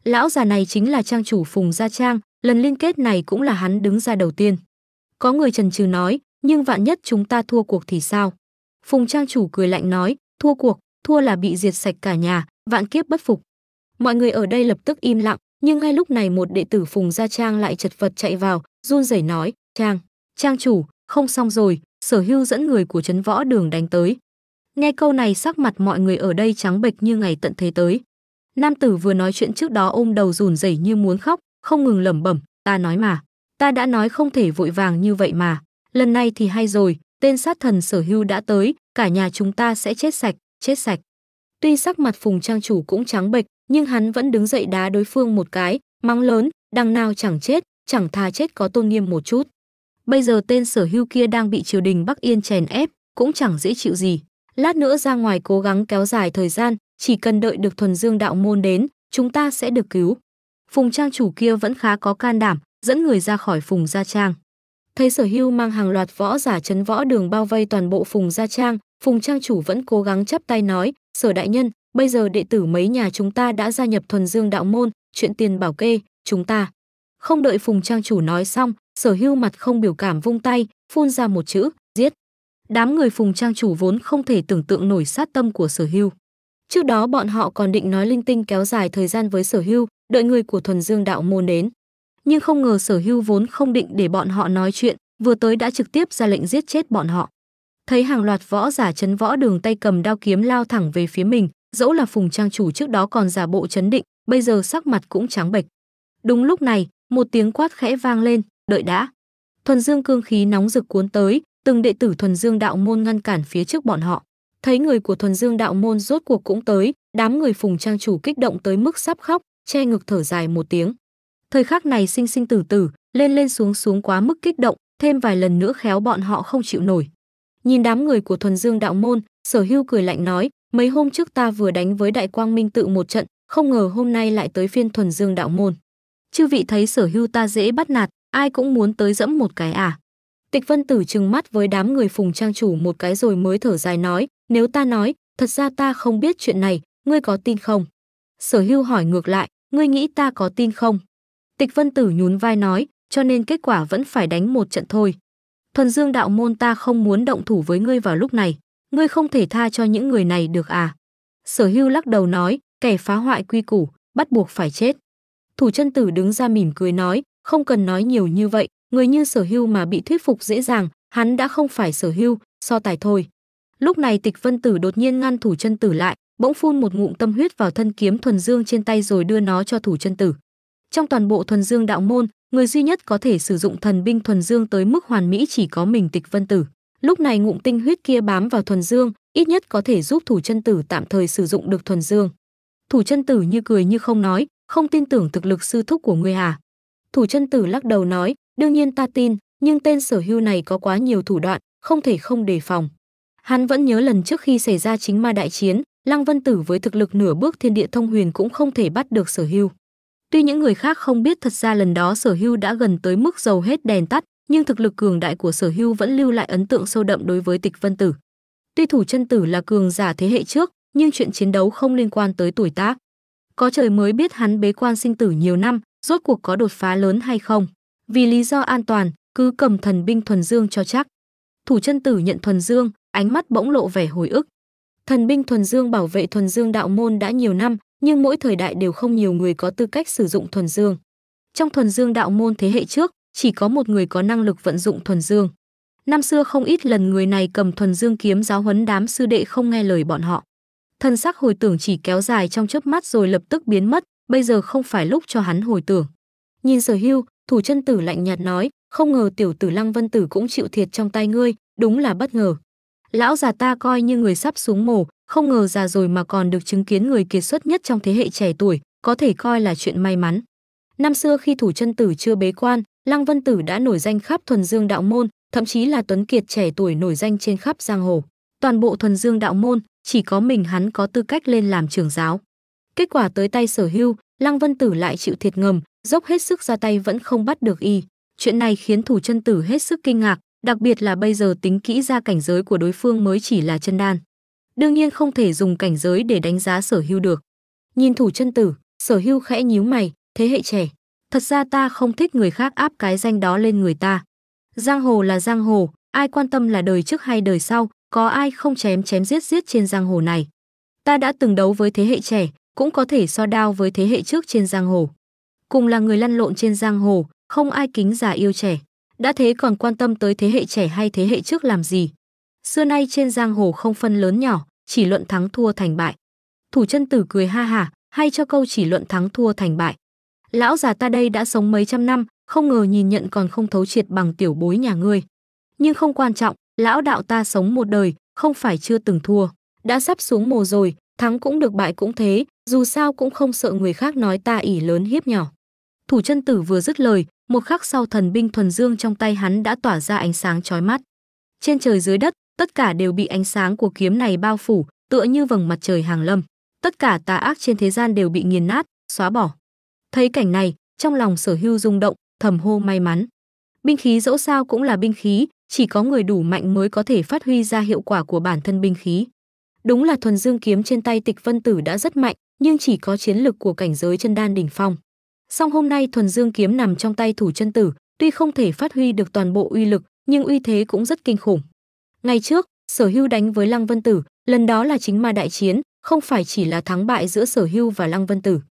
Lão già này chính là trang chủ Phùng Gia Trang, lần liên kết này cũng là hắn đứng ra đầu tiên. Có người trần trừ nói, nhưng vạn nhất chúng ta thua cuộc thì sao? Phùng trang chủ cười lạnh nói, thua cuộc, thua là bị diệt sạch cả nhà, vạn kiếp bất phục. Mọi người ở đây lập tức im lặng, nhưng ngay lúc này một đệ tử Phùng Gia Trang lại chật vật chạy vào, run rẩy nói, Trang, Trang chủ, không xong rồi, sở hưu dẫn người của chấn võ đường đánh tới. Nghe câu này sắc mặt mọi người ở đây trắng bệch như ngày tận thế tới. Nam tử vừa nói chuyện trước đó ôm đầu rùn rẩy như muốn khóc, không ngừng lẩm bẩm, ta nói mà, ta đã nói không thể vội vàng như vậy mà, lần này thì hay rồi, tên sát thần sở hưu đã tới, cả nhà chúng ta sẽ chết sạch, chết sạch. Tuy sắc mặt Phùng Trang chủ cũng trắng bệch, nhưng hắn vẫn đứng dậy đá đối phương một cái, mắng lớn, đằng nào chẳng chết, chẳng tha chết có tôn nghiêm một chút. Bây giờ tên sở hưu kia đang bị triều đình Bắc Yên chèn ép, cũng chẳng dễ chịu gì. Lát nữa ra ngoài cố gắng kéo dài thời gian, chỉ cần đợi được thuần dương đạo môn đến, chúng ta sẽ được cứu. Phùng Trang chủ kia vẫn khá có can đảm, dẫn người ra khỏi Phùng Gia Trang. Thấy Sở Hưu mang hàng loạt võ giả chấn võ đường bao vây toàn bộ Phùng Gia Trang, Phùng Trang chủ vẫn cố gắng chắp tay nói, "Sở đại nhân, bây giờ đệ tử mấy nhà chúng ta đã gia nhập Thuần Dương đạo môn, chuyện tiền bảo kê, chúng ta." Không đợi Phùng Trang chủ nói xong, Sở Hưu mặt không biểu cảm vung tay, phun ra một chữ, "Giết." Đám người Phùng Trang chủ vốn không thể tưởng tượng nổi sát tâm của Sở Hưu. Trước đó bọn họ còn định nói linh tinh kéo dài thời gian với Sở Hưu, đợi người của thuần dương đạo môn đến. Nhưng không ngờ Sở Hưu vốn không định để bọn họ nói chuyện, vừa tới đã trực tiếp ra lệnh giết chết bọn họ. Thấy hàng loạt võ giả chấn võ đường tay cầm đao kiếm lao thẳng về phía mình, dẫu là Phùng Trang chủ trước đó còn giả bộ chấn định, bây giờ sắc mặt cũng trắng bệch. Đúng lúc này, một tiếng quát khẽ vang lên, "Đợi đã." Thuần Dương cương khí nóng rực cuốn tới, từng đệ tử Thuần Dương đạo môn ngăn cản phía trước bọn họ thấy người của thuần dương đạo môn rốt cuộc cũng tới đám người phùng trang chủ kích động tới mức sắp khóc che ngực thở dài một tiếng thời khắc này sinh sinh tử tử lên lên xuống xuống quá mức kích động thêm vài lần nữa khéo bọn họ không chịu nổi nhìn đám người của thuần dương đạo môn sở hưu cười lạnh nói mấy hôm trước ta vừa đánh với đại quang minh tự một trận không ngờ hôm nay lại tới phiên thuần dương đạo môn chư vị thấy sở hưu ta dễ bắt nạt ai cũng muốn tới dẫm một cái à Tịch Vân Tử trừng mắt với đám người Phùng Trang chủ một cái rồi mới thở dài nói, nếu ta nói, thật ra ta không biết chuyện này, ngươi có tin không? Sở Hưu hỏi ngược lại, ngươi nghĩ ta có tin không? Tịch Vân Tử nhún vai nói, cho nên kết quả vẫn phải đánh một trận thôi. Thuần Dương đạo môn ta không muốn động thủ với ngươi vào lúc này, ngươi không thể tha cho những người này được à? Sở Hưu lắc đầu nói, kẻ phá hoại quy củ, bắt buộc phải chết. Thủ chân tử đứng ra mỉm cười nói, không cần nói nhiều như vậy, người như sở hưu mà bị thuyết phục dễ dàng hắn đã không phải sở hưu so tài thôi lúc này tịch vân tử đột nhiên ngăn thủ chân tử lại bỗng phun một ngụm tâm huyết vào thân kiếm thuần dương trên tay rồi đưa nó cho thủ chân tử trong toàn bộ thuần dương đạo môn người duy nhất có thể sử dụng thần binh thuần dương tới mức hoàn mỹ chỉ có mình tịch vân tử lúc này ngụm tinh huyết kia bám vào thuần dương ít nhất có thể giúp thủ chân tử tạm thời sử dụng được thuần dương thủ chân tử như cười như không nói không tin tưởng thực lực sư thúc của ngươi à thủ chân tử lắc đầu nói Đương nhiên ta tin, nhưng tên sở hưu này có quá nhiều thủ đoạn, không thể không đề phòng. Hắn vẫn nhớ lần trước khi xảy ra chính ma đại chiến, Lăng Vân Tử với thực lực nửa bước thiên địa thông huyền cũng không thể bắt được sở hưu. Tuy những người khác không biết thật ra lần đó sở hưu đã gần tới mức dầu hết đèn tắt, nhưng thực lực cường đại của sở hưu vẫn lưu lại ấn tượng sâu đậm đối với tịch vân tử. Tuy thủ chân tử là cường giả thế hệ trước, nhưng chuyện chiến đấu không liên quan tới tuổi tác. Có trời mới biết hắn bế quan sinh tử nhiều năm, rốt cuộc có đột phá lớn hay không vì lý do an toàn cứ cầm thần binh thuần dương cho chắc thủ chân tử nhận thuần dương ánh mắt bỗng lộ vẻ hồi ức thần binh thuần dương bảo vệ thuần dương đạo môn đã nhiều năm nhưng mỗi thời đại đều không nhiều người có tư cách sử dụng thuần dương trong thuần dương đạo môn thế hệ trước chỉ có một người có năng lực vận dụng thuần dương năm xưa không ít lần người này cầm thuần dương kiếm giáo huấn đám sư đệ không nghe lời bọn họ thần sắc hồi tưởng chỉ kéo dài trong chớp mắt rồi lập tức biến mất bây giờ không phải lúc cho hắn hồi tưởng nhìn sở hưu thủ chân tử lạnh nhạt nói không ngờ tiểu tử lăng vân tử cũng chịu thiệt trong tay ngươi đúng là bất ngờ lão già ta coi như người sắp xuống mồ không ngờ già rồi mà còn được chứng kiến người kiệt xuất nhất trong thế hệ trẻ tuổi có thể coi là chuyện may mắn năm xưa khi thủ chân tử chưa bế quan lăng vân tử đã nổi danh khắp thuần dương đạo môn thậm chí là tuấn kiệt trẻ tuổi nổi danh trên khắp giang hồ toàn bộ thuần dương đạo môn chỉ có mình hắn có tư cách lên làm trưởng giáo kết quả tới tay sở hưu lăng vân tử lại chịu thiệt ngầm dốc hết sức ra tay vẫn không bắt được y. Chuyện này khiến thủ chân tử hết sức kinh ngạc, đặc biệt là bây giờ tính kỹ ra cảnh giới của đối phương mới chỉ là chân đan. Đương nhiên không thể dùng cảnh giới để đánh giá sở hưu được. Nhìn thủ chân tử, sở hưu khẽ nhíu mày, thế hệ trẻ. Thật ra ta không thích người khác áp cái danh đó lên người ta. Giang hồ là giang hồ, ai quan tâm là đời trước hay đời sau, có ai không chém chém giết giết trên giang hồ này. Ta đã từng đấu với thế hệ trẻ, cũng có thể so đao với thế hệ trước trên giang hồ cùng là người lăn lộn trên giang hồ, không ai kính già yêu trẻ. Đã thế còn quan tâm tới thế hệ trẻ hay thế hệ trước làm gì? Xưa nay trên giang hồ không phân lớn nhỏ, chỉ luận thắng thua thành bại. Thủ chân tử cười ha hả, hay cho câu chỉ luận thắng thua thành bại. Lão già ta đây đã sống mấy trăm năm, không ngờ nhìn nhận còn không thấu triệt bằng tiểu bối nhà ngươi. Nhưng không quan trọng, lão đạo ta sống một đời, không phải chưa từng thua. Đã sắp xuống mồ rồi, thắng cũng được bại cũng thế, dù sao cũng không sợ người khác nói ta ỉ lớn hiếp nhỏ thủ chân tử vừa dứt lời một khắc sau thần binh thuần dương trong tay hắn đã tỏa ra ánh sáng chói mắt trên trời dưới đất tất cả đều bị ánh sáng của kiếm này bao phủ tựa như vầng mặt trời hàng lâm tất cả tà ác trên thế gian đều bị nghiền nát xóa bỏ thấy cảnh này trong lòng sở hưu rung động thầm hô may mắn binh khí dẫu sao cũng là binh khí chỉ có người đủ mạnh mới có thể phát huy ra hiệu quả của bản thân binh khí đúng là thuần dương kiếm trên tay tịch vân tử đã rất mạnh nhưng chỉ có chiến lực của cảnh giới chân đan đỉnh phong Song hôm nay thuần dương kiếm nằm trong tay thủ chân tử, tuy không thể phát huy được toàn bộ uy lực, nhưng uy thế cũng rất kinh khủng. Ngày trước, Sở Hưu đánh với Lăng Vân Tử, lần đó là chính ma đại chiến, không phải chỉ là thắng bại giữa Sở Hưu và Lăng Vân Tử.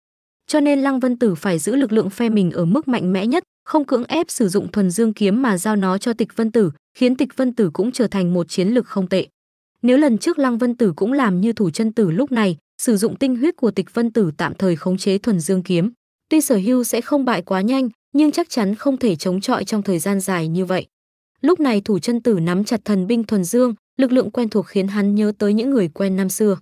Cho nên Lăng Vân Tử phải giữ lực lượng phe mình ở mức mạnh mẽ nhất, không cưỡng ép sử dụng thuần dương kiếm mà giao nó cho Tịch Vân Tử, khiến Tịch Vân Tử cũng trở thành một chiến lực không tệ. Nếu lần trước Lăng Vân Tử cũng làm như thủ chân tử lúc này, sử dụng tinh huyết của Tịch Vân Tử tạm thời khống chế thuần dương kiếm, Tuy sở hưu sẽ không bại quá nhanh, nhưng chắc chắn không thể chống chọi trong thời gian dài như vậy. Lúc này thủ chân tử nắm chặt thần binh thuần dương, lực lượng quen thuộc khiến hắn nhớ tới những người quen năm xưa.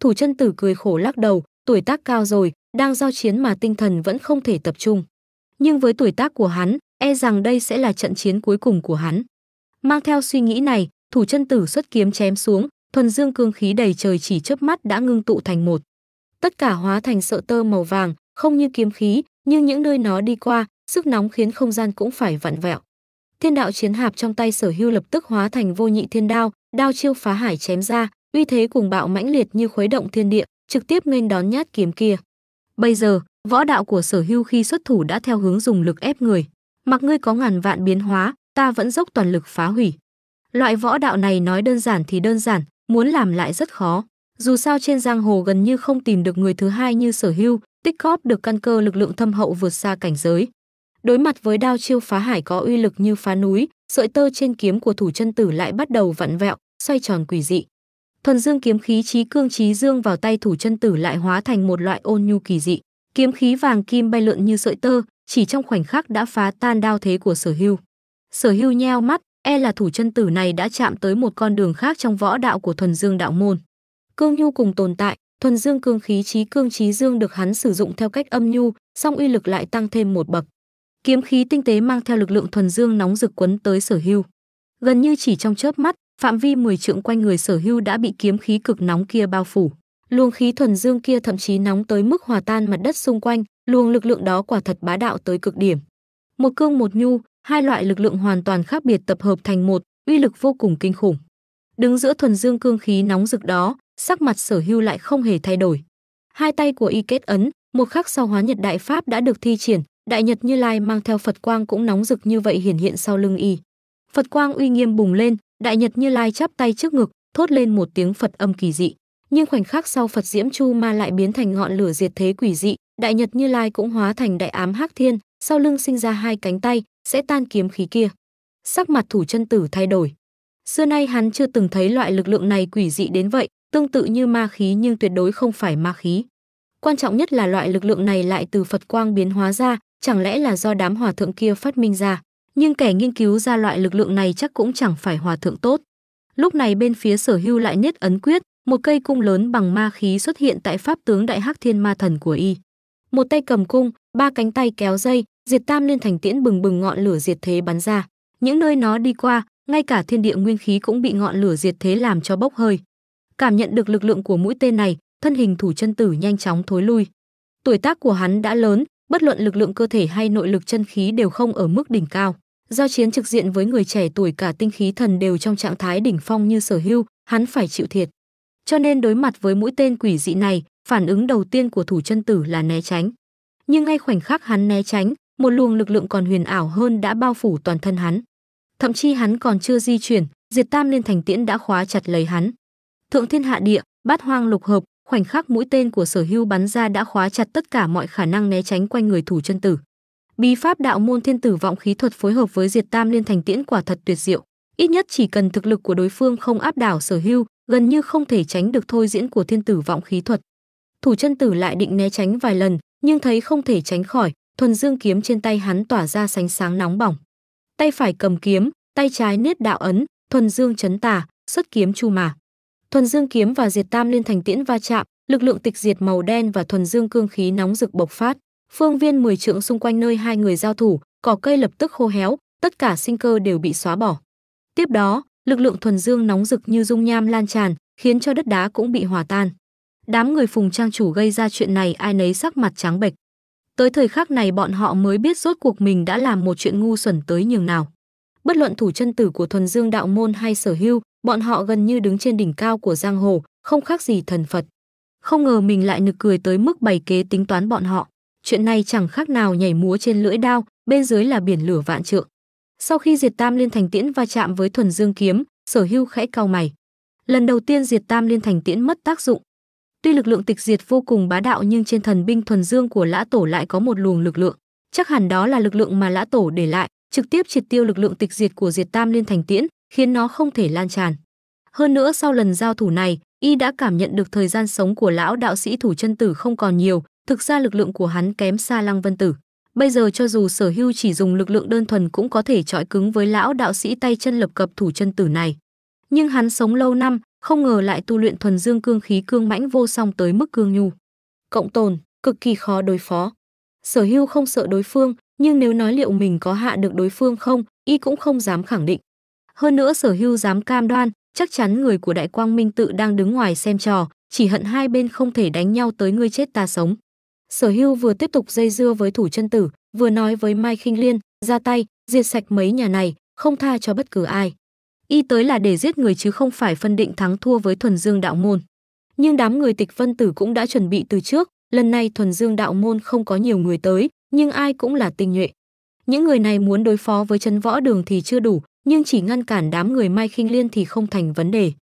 Thủ chân tử cười khổ lắc đầu, tuổi tác cao rồi, đang giao chiến mà tinh thần vẫn không thể tập trung. Nhưng với tuổi tác của hắn, e rằng đây sẽ là trận chiến cuối cùng của hắn. Mang theo suy nghĩ này, thủ chân tử xuất kiếm chém xuống, thuần dương cương khí đầy trời chỉ chớp mắt đã ngưng tụ thành một. Tất cả hóa thành sợ tơ màu vàng, không như kiếm khí, nhưng những nơi nó đi qua, sức nóng khiến không gian cũng phải vặn vẹo. Thiên đạo chiến hạp trong tay Sở Hưu lập tức hóa thành vô nhị thiên đao, đao chiêu phá hải chém ra, uy thế cùng bạo mãnh liệt như khuấy động thiên địa, trực tiếp nghênh đón nhát kiếm kia. Bây giờ, võ đạo của Sở Hưu khi xuất thủ đã theo hướng dùng lực ép người, mặc ngươi có ngàn vạn biến hóa, ta vẫn dốc toàn lực phá hủy. Loại võ đạo này nói đơn giản thì đơn giản, muốn làm lại rất khó. Dù sao trên giang hồ gần như không tìm được người thứ hai như sở hưu, tích cóp được căn cơ lực lượng thâm hậu vượt xa cảnh giới. Đối mặt với đao chiêu phá hải có uy lực như phá núi, sợi tơ trên kiếm của thủ chân tử lại bắt đầu vặn vẹo, xoay tròn quỷ dị. Thuần dương kiếm khí trí cương trí dương vào tay thủ chân tử lại hóa thành một loại ôn nhu kỳ dị, kiếm khí vàng kim bay lượn như sợi tơ, chỉ trong khoảnh khắc đã phá tan đao thế của Sở Hưu. Sở Hưu nheo mắt, e là thủ chân tử này đã chạm tới một con đường khác trong võ đạo của thuần dương đạo môn cương nhu cùng tồn tại, thuần dương cương khí trí cương trí dương được hắn sử dụng theo cách âm nhu, song uy lực lại tăng thêm một bậc. Kiếm khí tinh tế mang theo lực lượng thuần dương nóng rực quấn tới Sở Hưu. Gần như chỉ trong chớp mắt, phạm vi 10 trượng quanh người Sở Hưu đã bị kiếm khí cực nóng kia bao phủ. Luồng khí thuần dương kia thậm chí nóng tới mức hòa tan mặt đất xung quanh, luồng lực lượng đó quả thật bá đạo tới cực điểm. Một cương một nhu, hai loại lực lượng hoàn toàn khác biệt tập hợp thành một, uy lực vô cùng kinh khủng. Đứng giữa thuần dương cương khí nóng rực đó, sắc mặt sở hưu lại không hề thay đổi hai tay của y kết ấn một khắc sau hóa nhật đại pháp đã được thi triển đại nhật như lai mang theo phật quang cũng nóng rực như vậy hiển hiện sau lưng y phật quang uy nghiêm bùng lên đại nhật như lai chắp tay trước ngực thốt lên một tiếng phật âm kỳ dị nhưng khoảnh khắc sau phật diễm chu ma lại biến thành ngọn lửa diệt thế quỷ dị đại nhật như lai cũng hóa thành đại ám hắc thiên sau lưng sinh ra hai cánh tay sẽ tan kiếm khí kia sắc mặt thủ chân tử thay đổi xưa nay hắn chưa từng thấy loại lực lượng này quỷ dị đến vậy tương tự như ma khí nhưng tuyệt đối không phải ma khí. Quan trọng nhất là loại lực lượng này lại từ Phật quang biến hóa ra, chẳng lẽ là do đám hòa thượng kia phát minh ra, nhưng kẻ nghiên cứu ra loại lực lượng này chắc cũng chẳng phải hòa thượng tốt. Lúc này bên phía Sở Hưu lại niết ấn quyết, một cây cung lớn bằng ma khí xuất hiện tại pháp tướng Đại Hắc Thiên Ma Thần của y. Một tay cầm cung, ba cánh tay kéo dây, diệt tam liên thành tiễn bừng bừng ngọn lửa diệt thế bắn ra. Những nơi nó đi qua, ngay cả thiên địa nguyên khí cũng bị ngọn lửa diệt thế làm cho bốc hơi cảm nhận được lực lượng của mũi tên này thân hình thủ chân tử nhanh chóng thối lui tuổi tác của hắn đã lớn bất luận lực lượng cơ thể hay nội lực chân khí đều không ở mức đỉnh cao giao chiến trực diện với người trẻ tuổi cả tinh khí thần đều trong trạng thái đỉnh phong như sở hưu hắn phải chịu thiệt cho nên đối mặt với mũi tên quỷ dị này phản ứng đầu tiên của thủ chân tử là né tránh nhưng ngay khoảnh khắc hắn né tránh một luồng lực lượng còn huyền ảo hơn đã bao phủ toàn thân hắn thậm chí hắn còn chưa di chuyển diệt tam liên thành tiễn đã khóa chặt lấy hắn thượng thiên hạ địa, bát hoang lục hợp, khoảnh khắc mũi tên của Sở Hưu bắn ra đã khóa chặt tất cả mọi khả năng né tránh quanh người thủ chân tử. Bí pháp đạo môn thiên tử vọng khí thuật phối hợp với Diệt Tam Liên Thành Tiễn quả thật tuyệt diệu, ít nhất chỉ cần thực lực của đối phương không áp đảo Sở Hưu, gần như không thể tránh được thôi diễn của thiên tử vọng khí thuật. Thủ chân tử lại định né tránh vài lần, nhưng thấy không thể tránh khỏi, thuần dương kiếm trên tay hắn tỏa ra sánh sáng nóng bỏng. Tay phải cầm kiếm, tay trái nết đạo ấn, thuần dương chấn tà, xuất kiếm chu mà thuần dương kiếm và diệt tam liên thành tiễn va chạm, lực lượng tịch diệt màu đen và thuần dương cương khí nóng rực bộc phát. Phương viên mười trượng xung quanh nơi hai người giao thủ, cỏ cây lập tức khô héo, tất cả sinh cơ đều bị xóa bỏ. Tiếp đó, lực lượng thuần dương nóng rực như dung nham lan tràn, khiến cho đất đá cũng bị hòa tan. Đám người Phùng Trang chủ gây ra chuyện này ai nấy sắc mặt trắng bệch. Tới thời khắc này bọn họ mới biết rốt cuộc mình đã làm một chuyện ngu xuẩn tới nhường nào bất luận thủ chân tử của thuần dương đạo môn hay sở hưu, bọn họ gần như đứng trên đỉnh cao của giang hồ, không khác gì thần Phật. Không ngờ mình lại nực cười tới mức bày kế tính toán bọn họ. Chuyện này chẳng khác nào nhảy múa trên lưỡi đao, bên dưới là biển lửa vạn trượng. Sau khi Diệt Tam Liên Thành Tiễn va chạm với Thuần Dương kiếm, Sở Hưu khẽ cau mày. Lần đầu tiên Diệt Tam Liên Thành Tiễn mất tác dụng. Tuy lực lượng tịch diệt vô cùng bá đạo nhưng trên thần binh Thuần Dương của Lã Tổ lại có một luồng lực lượng, chắc hẳn đó là lực lượng mà Lã Tổ để lại, trực tiếp triệt tiêu lực lượng tịch diệt của Diệt Tam Liên Thành Tiễn, khiến nó không thể lan tràn. Hơn nữa sau lần giao thủ này, y đã cảm nhận được thời gian sống của lão đạo sĩ thủ chân tử không còn nhiều, thực ra lực lượng của hắn kém xa Lăng Vân Tử. Bây giờ cho dù Sở Hưu chỉ dùng lực lượng đơn thuần cũng có thể chọi cứng với lão đạo sĩ tay chân lập cập thủ chân tử này. Nhưng hắn sống lâu năm, không ngờ lại tu luyện thuần dương cương khí cương mãnh vô song tới mức cương nhu. Cộng tồn, cực kỳ khó đối phó. Sở Hưu không sợ đối phương, nhưng nếu nói liệu mình có hạ được đối phương không, y cũng không dám khẳng định. Hơn nữa sở hưu dám cam đoan, chắc chắn người của Đại Quang Minh tự đang đứng ngoài xem trò, chỉ hận hai bên không thể đánh nhau tới người chết ta sống. Sở hưu vừa tiếp tục dây dưa với thủ chân tử, vừa nói với Mai khinh Liên, ra tay, diệt sạch mấy nhà này, không tha cho bất cứ ai. Y tới là để giết người chứ không phải phân định thắng thua với thuần dương đạo môn. Nhưng đám người tịch vân tử cũng đã chuẩn bị từ trước, lần này thuần dương đạo môn không có nhiều người tới, nhưng ai cũng là tinh nhuệ. Những người này muốn đối phó với chân võ đường thì chưa đủ, nhưng chỉ ngăn cản đám người Mai Khinh Liên thì không thành vấn đề.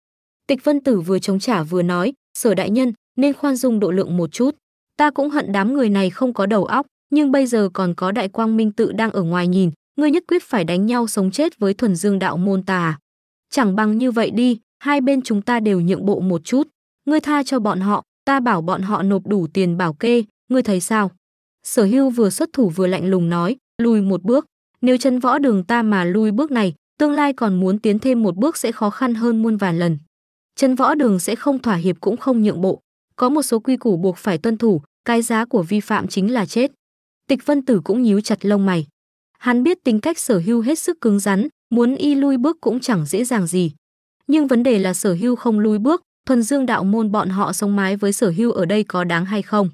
Tịch Vân Tử vừa chống trả vừa nói, "Sở đại nhân, nên khoan dung độ lượng một chút. Ta cũng hận đám người này không có đầu óc, nhưng bây giờ còn có Đại Quang Minh tự đang ở ngoài nhìn, ngươi nhất quyết phải đánh nhau sống chết với Thuần Dương đạo môn ta. À? Chẳng bằng như vậy đi, hai bên chúng ta đều nhượng bộ một chút, ngươi tha cho bọn họ, ta bảo bọn họ nộp đủ tiền bảo kê, ngươi thấy sao?" Sở hưu vừa xuất thủ vừa lạnh lùng nói, lùi một bước. Nếu chân võ đường ta mà lùi bước này, tương lai còn muốn tiến thêm một bước sẽ khó khăn hơn muôn vàn lần. Chân võ đường sẽ không thỏa hiệp cũng không nhượng bộ. Có một số quy củ buộc phải tuân thủ, cái giá của vi phạm chính là chết. Tịch vân tử cũng nhíu chặt lông mày. Hắn biết tính cách sở hưu hết sức cứng rắn, muốn y lùi bước cũng chẳng dễ dàng gì. Nhưng vấn đề là sở hưu không lùi bước, thuần dương đạo môn bọn họ sống mái với sở hưu ở đây có đáng hay không?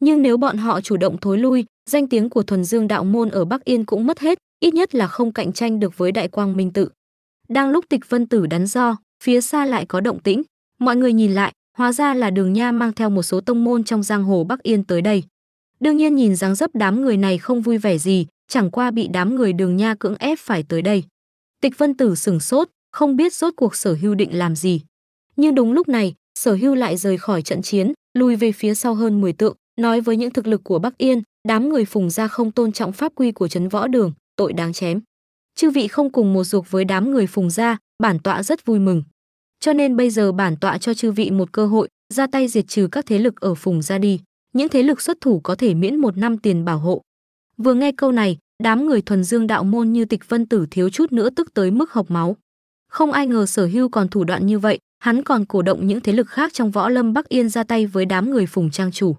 nhưng nếu bọn họ chủ động thối lui, danh tiếng của thuần dương đạo môn ở Bắc Yên cũng mất hết, ít nhất là không cạnh tranh được với Đại Quang Minh tự. Đang lúc Tịch Vân Tử đắn do, phía xa lại có động tĩnh, mọi người nhìn lại, hóa ra là Đường Nha mang theo một số tông môn trong giang hồ Bắc Yên tới đây. Đương nhiên nhìn dáng dấp đám người này không vui vẻ gì, chẳng qua bị đám người Đường Nha cưỡng ép phải tới đây. Tịch Vân Tử sửng sốt, không biết rốt cuộc Sở Hưu định làm gì. Nhưng đúng lúc này, Sở Hưu lại rời khỏi trận chiến, lùi về phía sau hơn 10 tượng, Nói với những thực lực của Bắc Yên, đám người Phùng gia không tôn trọng pháp quy của trấn võ đường, tội đáng chém. Chư vị không cùng một ruột với đám người Phùng gia, bản tọa rất vui mừng. Cho nên bây giờ bản tọa cho chư vị một cơ hội, ra tay diệt trừ các thế lực ở Phùng gia đi, những thế lực xuất thủ có thể miễn một năm tiền bảo hộ. Vừa nghe câu này, đám người thuần dương đạo môn như Tịch Vân Tử thiếu chút nữa tức tới mức học máu. Không ai ngờ Sở Hưu còn thủ đoạn như vậy, hắn còn cổ động những thế lực khác trong võ lâm Bắc Yên ra tay với đám người Phùng Trang chủ.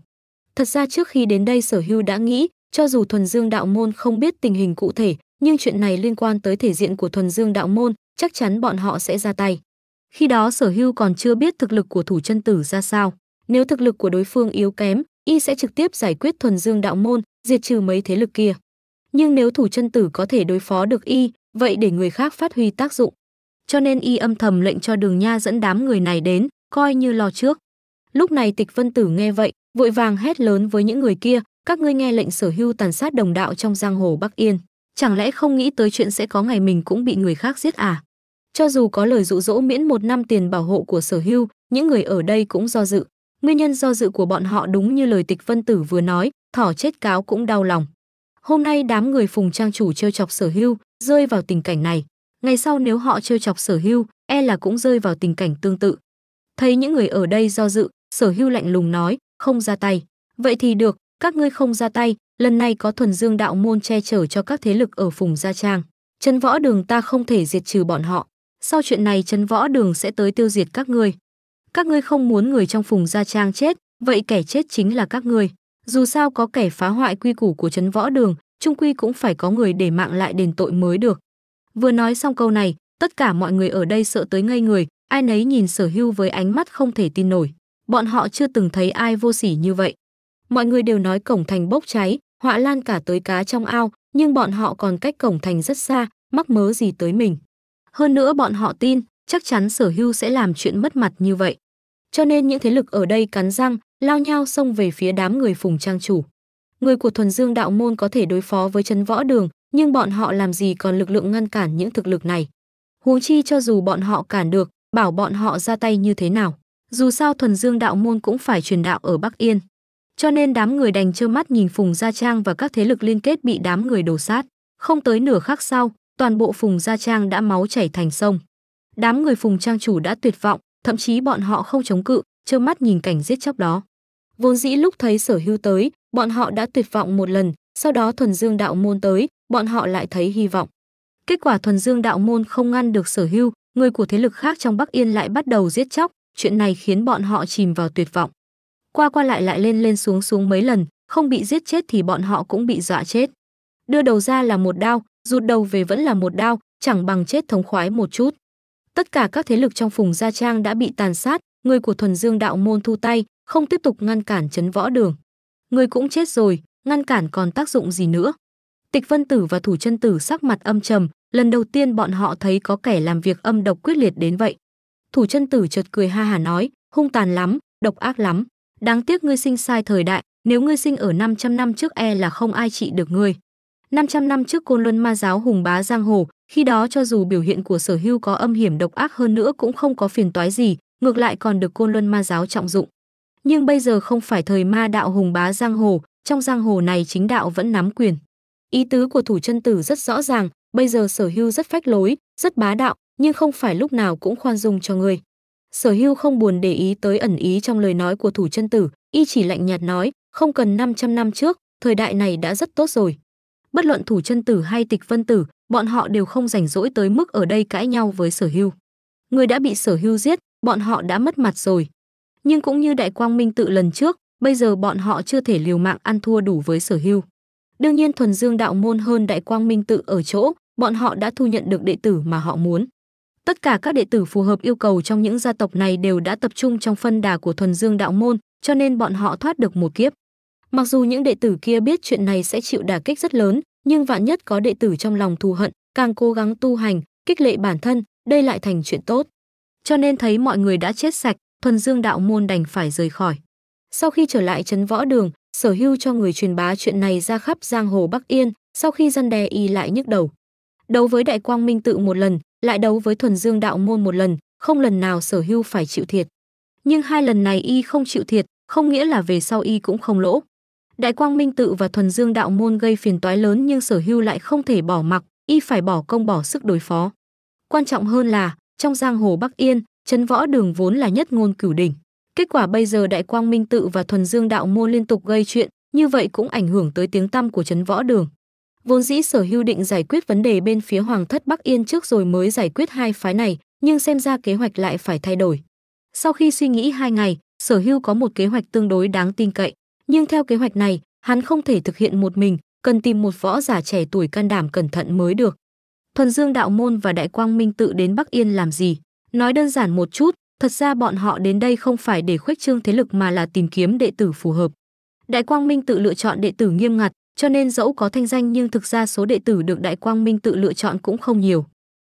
Thật ra trước khi đến đây Sở Hưu đã nghĩ, cho dù thuần dương đạo môn không biết tình hình cụ thể, nhưng chuyện này liên quan tới thể diện của thuần dương đạo môn, chắc chắn bọn họ sẽ ra tay. Khi đó Sở Hưu còn chưa biết thực lực của thủ chân tử ra sao, nếu thực lực của đối phương yếu kém, y sẽ trực tiếp giải quyết thuần dương đạo môn, diệt trừ mấy thế lực kia. Nhưng nếu thủ chân tử có thể đối phó được y, vậy để người khác phát huy tác dụng. Cho nên y âm thầm lệnh cho Đường Nha dẫn đám người này đến, coi như lo trước. Lúc này Tịch Vân Tử nghe vậy, vội vàng hét lớn với những người kia các ngươi nghe lệnh sở hưu tàn sát đồng đạo trong giang hồ bắc yên chẳng lẽ không nghĩ tới chuyện sẽ có ngày mình cũng bị người khác giết à cho dù có lời dụ dỗ miễn một năm tiền bảo hộ của sở hưu những người ở đây cũng do dự nguyên nhân do dự của bọn họ đúng như lời tịch vân tử vừa nói thỏ chết cáo cũng đau lòng hôm nay đám người phùng trang chủ trêu chọc sở hưu rơi vào tình cảnh này ngày sau nếu họ trêu chọc sở hưu e là cũng rơi vào tình cảnh tương tự thấy những người ở đây do dự sở hưu lạnh lùng nói không ra tay. Vậy thì được, các ngươi không ra tay, lần này có thuần dương đạo môn che chở cho các thế lực ở phùng Gia Trang. Chân võ đường ta không thể diệt trừ bọn họ. Sau chuyện này chân võ đường sẽ tới tiêu diệt các ngươi. Các ngươi không muốn người trong phùng Gia Trang chết, vậy kẻ chết chính là các ngươi. Dù sao có kẻ phá hoại quy củ của chấn võ đường, trung quy cũng phải có người để mạng lại đền tội mới được. Vừa nói xong câu này, tất cả mọi người ở đây sợ tới ngây người, ai nấy nhìn sở hưu với ánh mắt không thể tin nổi bọn họ chưa từng thấy ai vô sỉ như vậy. Mọi người đều nói cổng thành bốc cháy, họa lan cả tới cá trong ao, nhưng bọn họ còn cách cổng thành rất xa, mắc mớ gì tới mình. Hơn nữa bọn họ tin, chắc chắn sở hưu sẽ làm chuyện mất mặt như vậy. Cho nên những thế lực ở đây cắn răng, lao nhau xông về phía đám người phùng trang chủ. Người của thuần dương đạo môn có thể đối phó với chân võ đường, nhưng bọn họ làm gì còn lực lượng ngăn cản những thực lực này. Huống chi cho dù bọn họ cản được, bảo bọn họ ra tay như thế nào. Dù sao thuần dương đạo môn cũng phải truyền đạo ở Bắc Yên. Cho nên đám người đành trơ mắt nhìn Phùng Gia Trang và các thế lực liên kết bị đám người đổ sát. Không tới nửa khắc sau, toàn bộ Phùng Gia Trang đã máu chảy thành sông. Đám người Phùng Trang chủ đã tuyệt vọng, thậm chí bọn họ không chống cự, trơ mắt nhìn cảnh giết chóc đó. Vốn dĩ lúc thấy sở hưu tới, bọn họ đã tuyệt vọng một lần, sau đó thuần dương đạo môn tới, bọn họ lại thấy hy vọng. Kết quả thuần dương đạo môn không ngăn được sở hưu, người của thế lực khác trong Bắc Yên lại bắt đầu giết chóc, chuyện này khiến bọn họ chìm vào tuyệt vọng. Qua qua lại lại lên lên xuống xuống mấy lần, không bị giết chết thì bọn họ cũng bị dọa chết. Đưa đầu ra là một đao, rụt đầu về vẫn là một đao, chẳng bằng chết thống khoái một chút. Tất cả các thế lực trong phùng Gia Trang đã bị tàn sát, người của thuần dương đạo môn thu tay, không tiếp tục ngăn cản chấn võ đường. Người cũng chết rồi, ngăn cản còn tác dụng gì nữa. Tịch Vân Tử và Thủ Chân Tử sắc mặt âm trầm, lần đầu tiên bọn họ thấy có kẻ làm việc âm độc quyết liệt đến vậy thủ chân tử chợt cười ha hà nói hung tàn lắm độc ác lắm đáng tiếc ngươi sinh sai thời đại nếu ngươi sinh ở 500 năm trước e là không ai trị được ngươi 500 năm trước côn luân ma giáo hùng bá giang hồ khi đó cho dù biểu hiện của sở hưu có âm hiểm độc ác hơn nữa cũng không có phiền toái gì ngược lại còn được côn luân ma giáo trọng dụng nhưng bây giờ không phải thời ma đạo hùng bá giang hồ trong giang hồ này chính đạo vẫn nắm quyền ý tứ của thủ chân tử rất rõ ràng bây giờ sở hưu rất phách lối rất bá đạo nhưng không phải lúc nào cũng khoan dung cho ngươi. Sở Hưu không buồn để ý tới ẩn ý trong lời nói của thủ chân tử, y chỉ lạnh nhạt nói, không cần 500 năm trước, thời đại này đã rất tốt rồi. Bất luận thủ chân tử hay tịch vân tử, bọn họ đều không rảnh rỗi tới mức ở đây cãi nhau với sở hưu. Người đã bị sở hưu giết, bọn họ đã mất mặt rồi. Nhưng cũng như đại quang minh tự lần trước, bây giờ bọn họ chưa thể liều mạng ăn thua đủ với sở hưu. Đương nhiên thuần dương đạo môn hơn đại quang minh tự ở chỗ, bọn họ đã thu nhận được đệ tử mà họ muốn. Tất cả các đệ tử phù hợp yêu cầu trong những gia tộc này đều đã tập trung trong phân đà của thuần dương đạo môn, cho nên bọn họ thoát được một kiếp. Mặc dù những đệ tử kia biết chuyện này sẽ chịu đả kích rất lớn, nhưng vạn nhất có đệ tử trong lòng thù hận, càng cố gắng tu hành, kích lệ bản thân, đây lại thành chuyện tốt. Cho nên thấy mọi người đã chết sạch, thuần dương đạo môn đành phải rời khỏi. Sau khi trở lại chấn võ đường, sở hưu cho người truyền bá chuyện này ra khắp giang hồ Bắc Yên, sau khi dân đe y lại nhức đầu. Đấu với đại quang minh tự một lần, lại đấu với thuần dương đạo môn một lần, không lần nào sở hưu phải chịu thiệt. Nhưng hai lần này y không chịu thiệt, không nghĩa là về sau y cũng không lỗ. Đại quang minh tự và thuần dương đạo môn gây phiền toái lớn nhưng sở hưu lại không thể bỏ mặc, y phải bỏ công bỏ sức đối phó. Quan trọng hơn là, trong giang hồ Bắc Yên, chấn võ đường vốn là nhất ngôn cửu đỉnh. Kết quả bây giờ Đại Quang Minh Tự và Thuần Dương Đạo Môn liên tục gây chuyện, như vậy cũng ảnh hưởng tới tiếng tăm của chấn võ đường vốn dĩ sở hưu định giải quyết vấn đề bên phía hoàng thất Bắc Yên trước rồi mới giải quyết hai phái này, nhưng xem ra kế hoạch lại phải thay đổi. Sau khi suy nghĩ hai ngày, sở hưu có một kế hoạch tương đối đáng tin cậy, nhưng theo kế hoạch này, hắn không thể thực hiện một mình, cần tìm một võ giả trẻ tuổi can đảm cẩn thận mới được. Thuần Dương Đạo Môn và Đại Quang Minh tự đến Bắc Yên làm gì? Nói đơn giản một chút, thật ra bọn họ đến đây không phải để khuếch trương thế lực mà là tìm kiếm đệ tử phù hợp. Đại Quang Minh tự lựa chọn đệ tử nghiêm ngặt, cho nên dẫu có thanh danh nhưng thực ra số đệ tử được Đại Quang Minh tự lựa chọn cũng không nhiều.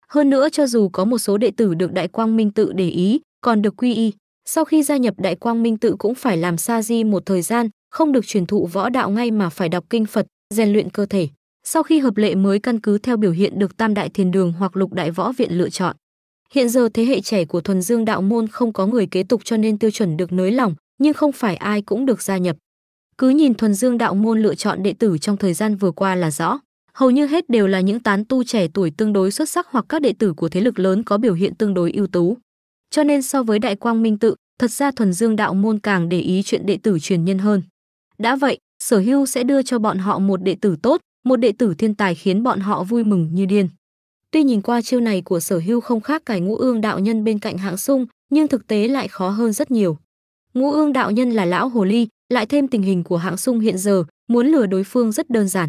Hơn nữa cho dù có một số đệ tử được Đại Quang Minh tự để ý, còn được quy y, sau khi gia nhập Đại Quang Minh tự cũng phải làm sa di một thời gian, không được truyền thụ võ đạo ngay mà phải đọc kinh Phật, rèn luyện cơ thể. Sau khi hợp lệ mới căn cứ theo biểu hiện được Tam Đại Thiền Đường hoặc Lục Đại Võ Viện lựa chọn. Hiện giờ thế hệ trẻ của thuần dương đạo môn không có người kế tục cho nên tiêu chuẩn được nới lỏng, nhưng không phải ai cũng được gia nhập. Cứ nhìn thuần dương đạo môn lựa chọn đệ tử trong thời gian vừa qua là rõ, hầu như hết đều là những tán tu trẻ tuổi tương đối xuất sắc hoặc các đệ tử của thế lực lớn có biểu hiện tương đối ưu tú. Cho nên so với Đại Quang Minh tự, thật ra thuần dương đạo môn càng để ý chuyện đệ tử truyền nhân hơn. Đã vậy, Sở Hưu sẽ đưa cho bọn họ một đệ tử tốt, một đệ tử thiên tài khiến bọn họ vui mừng như điên. Tuy nhìn qua chiêu này của Sở Hưu không khác cải Ngũ Ương đạo nhân bên cạnh Hạng Sung, nhưng thực tế lại khó hơn rất nhiều. Ngũ Ương đạo nhân là lão hồ ly, lại thêm tình hình của hạng sung hiện giờ muốn lừa đối phương rất đơn giản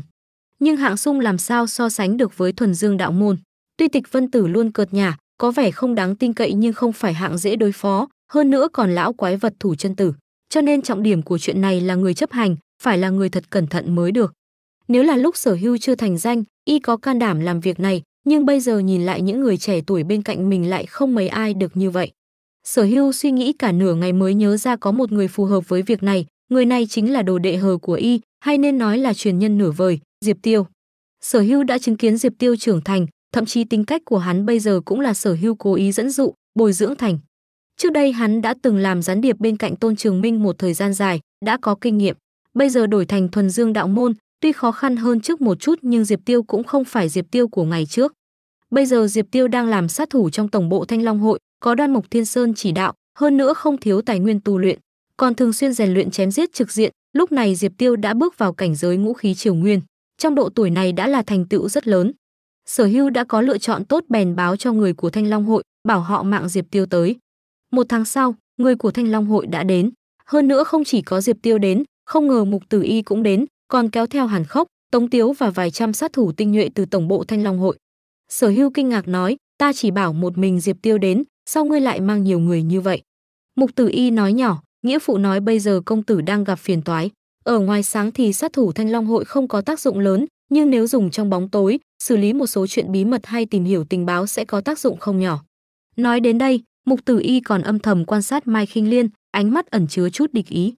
nhưng hạng sung làm sao so sánh được với thuần dương đạo môn tuy tịch vân tử luôn cợt nhả có vẻ không đáng tin cậy nhưng không phải hạng dễ đối phó hơn nữa còn lão quái vật thủ chân tử cho nên trọng điểm của chuyện này là người chấp hành phải là người thật cẩn thận mới được nếu là lúc sở hưu chưa thành danh y có can đảm làm việc này nhưng bây giờ nhìn lại những người trẻ tuổi bên cạnh mình lại không mấy ai được như vậy sở hưu suy nghĩ cả nửa ngày mới nhớ ra có một người phù hợp với việc này người này chính là đồ đệ hờ của y, hay nên nói là truyền nhân nửa vời, Diệp Tiêu. Sở Hưu đã chứng kiến Diệp Tiêu trưởng thành, thậm chí tính cách của hắn bây giờ cũng là Sở Hưu cố ý dẫn dụ, bồi dưỡng thành. Trước đây hắn đã từng làm gián điệp bên cạnh Tôn Trường Minh một thời gian dài, đã có kinh nghiệm. Bây giờ đổi thành thuần dương đạo môn, tuy khó khăn hơn trước một chút nhưng Diệp Tiêu cũng không phải Diệp Tiêu của ngày trước. Bây giờ Diệp Tiêu đang làm sát thủ trong tổng bộ Thanh Long hội, có Đoan Mộc Thiên Sơn chỉ đạo, hơn nữa không thiếu tài nguyên tu luyện còn thường xuyên rèn luyện chém giết trực diện, lúc này Diệp Tiêu đã bước vào cảnh giới ngũ khí triều nguyên, trong độ tuổi này đã là thành tựu rất lớn. Sở Hưu đã có lựa chọn tốt bèn báo cho người của Thanh Long hội, bảo họ mạng Diệp Tiêu tới. Một tháng sau, người của Thanh Long hội đã đến, hơn nữa không chỉ có Diệp Tiêu đến, không ngờ Mục Tử Y cũng đến, còn kéo theo Hàn Khốc, Tống Tiếu và vài trăm sát thủ tinh nhuệ từ tổng bộ Thanh Long hội. Sở Hưu kinh ngạc nói, ta chỉ bảo một mình Diệp Tiêu đến, sao ngươi lại mang nhiều người như vậy? Mục Tử Y nói nhỏ, Nghĩa phụ nói bây giờ công tử đang gặp phiền toái. Ở ngoài sáng thì sát thủ thanh long hội không có tác dụng lớn, nhưng nếu dùng trong bóng tối, xử lý một số chuyện bí mật hay tìm hiểu tình báo sẽ có tác dụng không nhỏ. Nói đến đây, Mục Tử Y còn âm thầm quan sát Mai Khinh Liên, ánh mắt ẩn chứa chút địch ý.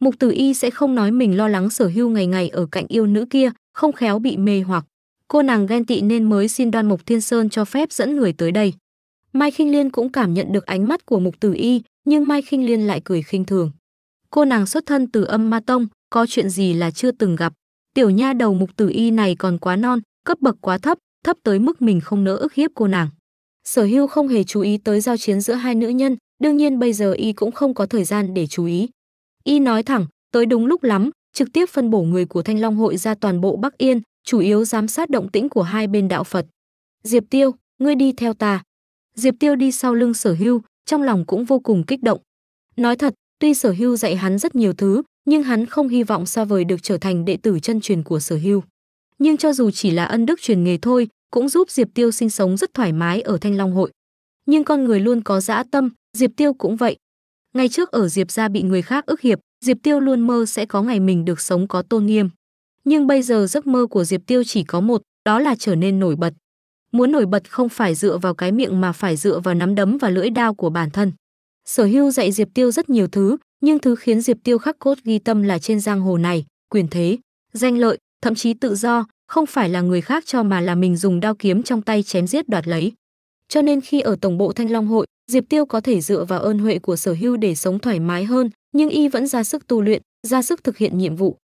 Mục Tử Y sẽ không nói mình lo lắng Sở Hưu ngày ngày ở cạnh yêu nữ kia, không khéo bị mê hoặc. Cô nàng ghen tị nên mới xin Đoan Mục Thiên Sơn cho phép dẫn người tới đây. Mai Khinh Liên cũng cảm nhận được ánh mắt của Mục Tử Y, nhưng Mai Khinh Liên lại cười khinh thường. Cô nàng xuất thân từ Âm Ma Tông, có chuyện gì là chưa từng gặp. Tiểu nha đầu Mục Tử Y này còn quá non, cấp bậc quá thấp, thấp tới mức mình không nỡ ức hiếp cô nàng. Sở Hưu không hề chú ý tới giao chiến giữa hai nữ nhân, đương nhiên bây giờ y cũng không có thời gian để chú ý. Y nói thẳng, tới đúng lúc lắm, trực tiếp phân bổ người của Thanh Long hội ra toàn bộ Bắc Yên, chủ yếu giám sát động tĩnh của hai bên đạo Phật. Diệp Tiêu, ngươi đi theo ta. Diệp Tiêu đi sau lưng Sở Hưu, trong lòng cũng vô cùng kích động. Nói thật, tuy Sở Hưu dạy hắn rất nhiều thứ, nhưng hắn không hy vọng xa vời được trở thành đệ tử chân truyền của Sở Hưu. Nhưng cho dù chỉ là ân đức truyền nghề thôi, cũng giúp Diệp Tiêu sinh sống rất thoải mái ở Thanh Long hội. Nhưng con người luôn có dã tâm, Diệp Tiêu cũng vậy. Ngày trước ở Diệp gia bị người khác ức hiếp, Diệp Tiêu luôn mơ sẽ có ngày mình được sống có tôn nghiêm. Nhưng bây giờ giấc mơ của Diệp Tiêu chỉ có một, đó là trở nên nổi bật. Muốn nổi bật không phải dựa vào cái miệng mà phải dựa vào nắm đấm và lưỡi đao của bản thân. Sở Hưu dạy Diệp Tiêu rất nhiều thứ, nhưng thứ khiến Diệp Tiêu khắc cốt ghi tâm là trên giang hồ này, quyền thế, danh lợi, thậm chí tự do, không phải là người khác cho mà là mình dùng đao kiếm trong tay chém giết đoạt lấy. Cho nên khi ở tổng bộ Thanh Long hội, Diệp Tiêu có thể dựa vào ơn huệ của Sở Hưu để sống thoải mái hơn, nhưng y vẫn ra sức tu luyện, ra sức thực hiện nhiệm vụ.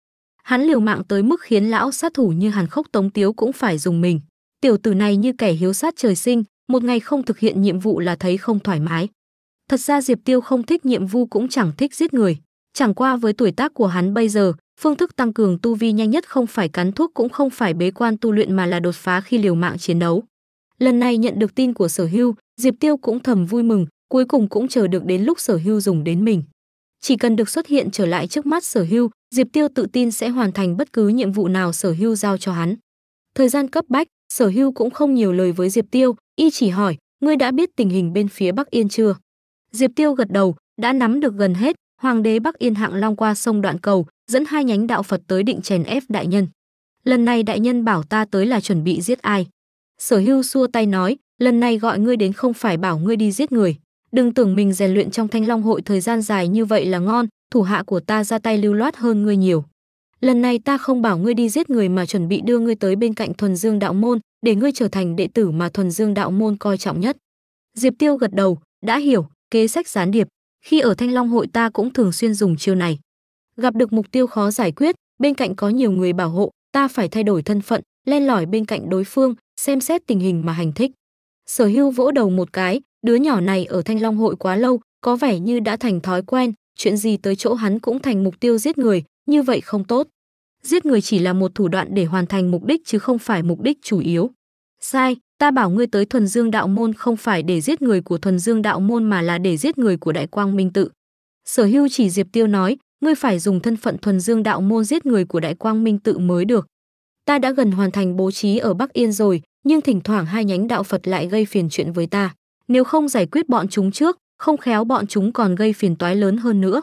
Hắn liều mạng tới mức khiến lão sát thủ như Hàn Khốc Tống Tiếu cũng phải dùng mình. Tiểu tử này như kẻ hiếu sát trời sinh, một ngày không thực hiện nhiệm vụ là thấy không thoải mái. Thật ra Diệp Tiêu không thích nhiệm vụ cũng chẳng thích giết người. Chẳng qua với tuổi tác của hắn bây giờ, phương thức tăng cường tu vi nhanh nhất không phải cắn thuốc cũng không phải bế quan tu luyện mà là đột phá khi liều mạng chiến đấu. Lần này nhận được tin của sở hưu, Diệp Tiêu cũng thầm vui mừng, cuối cùng cũng chờ được đến lúc sở hưu dùng đến mình. Chỉ cần được xuất hiện trở lại trước mắt sở hưu, Diệp Tiêu tự tin sẽ hoàn thành bất cứ nhiệm vụ nào sở hưu giao cho hắn. Thời gian cấp bách, Sở Hưu cũng không nhiều lời với Diệp Tiêu, y chỉ hỏi, ngươi đã biết tình hình bên phía Bắc Yên chưa? Diệp Tiêu gật đầu, đã nắm được gần hết, hoàng đế Bắc Yên hạng long qua sông đoạn cầu, dẫn hai nhánh đạo Phật tới định chèn ép đại nhân. Lần này đại nhân bảo ta tới là chuẩn bị giết ai? Sở Hưu xua tay nói, lần này gọi ngươi đến không phải bảo ngươi đi giết người, đừng tưởng mình rèn luyện trong Thanh Long hội thời gian dài như vậy là ngon, thủ hạ của ta ra tay lưu loát hơn ngươi nhiều lần này ta không bảo ngươi đi giết người mà chuẩn bị đưa ngươi tới bên cạnh thuần dương đạo môn để ngươi trở thành đệ tử mà thuần dương đạo môn coi trọng nhất diệp tiêu gật đầu đã hiểu kế sách gián điệp khi ở thanh long hội ta cũng thường xuyên dùng chiêu này gặp được mục tiêu khó giải quyết bên cạnh có nhiều người bảo hộ ta phải thay đổi thân phận len lỏi bên cạnh đối phương xem xét tình hình mà hành thích sở hưu vỗ đầu một cái đứa nhỏ này ở thanh long hội quá lâu có vẻ như đã thành thói quen chuyện gì tới chỗ hắn cũng thành mục tiêu giết người như vậy không tốt giết người chỉ là một thủ đoạn để hoàn thành mục đích chứ không phải mục đích chủ yếu. Sai, ta bảo ngươi tới thuần dương đạo môn không phải để giết người của thuần dương đạo môn mà là để giết người của đại quang minh tự. Sở hưu chỉ Diệp Tiêu nói, ngươi phải dùng thân phận thuần dương đạo môn giết người của đại quang minh tự mới được. Ta đã gần hoàn thành bố trí ở Bắc Yên rồi, nhưng thỉnh thoảng hai nhánh đạo Phật lại gây phiền chuyện với ta. Nếu không giải quyết bọn chúng trước, không khéo bọn chúng còn gây phiền toái lớn hơn nữa.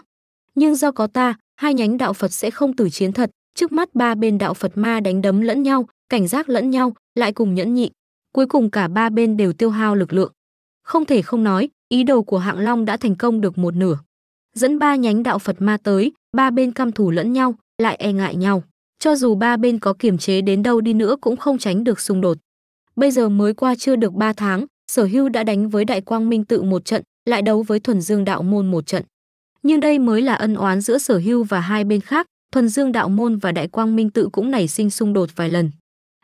Nhưng do có ta, hai nhánh đạo Phật sẽ không tử chiến thật, trước mắt ba bên đạo phật ma đánh đấm lẫn nhau cảnh giác lẫn nhau lại cùng nhẫn nhịn. cuối cùng cả ba bên đều tiêu hao lực lượng không thể không nói ý đồ của hạng long đã thành công được một nửa dẫn ba nhánh đạo phật ma tới ba bên căm thù lẫn nhau lại e ngại nhau cho dù ba bên có kiềm chế đến đâu đi nữa cũng không tránh được xung đột bây giờ mới qua chưa được ba tháng sở hưu đã đánh với đại quang minh tự một trận lại đấu với thuần dương đạo môn một trận nhưng đây mới là ân oán giữa sở hưu và hai bên khác Thuần Dương Đạo Môn và Đại Quang Minh Tự cũng nảy sinh xung đột vài lần.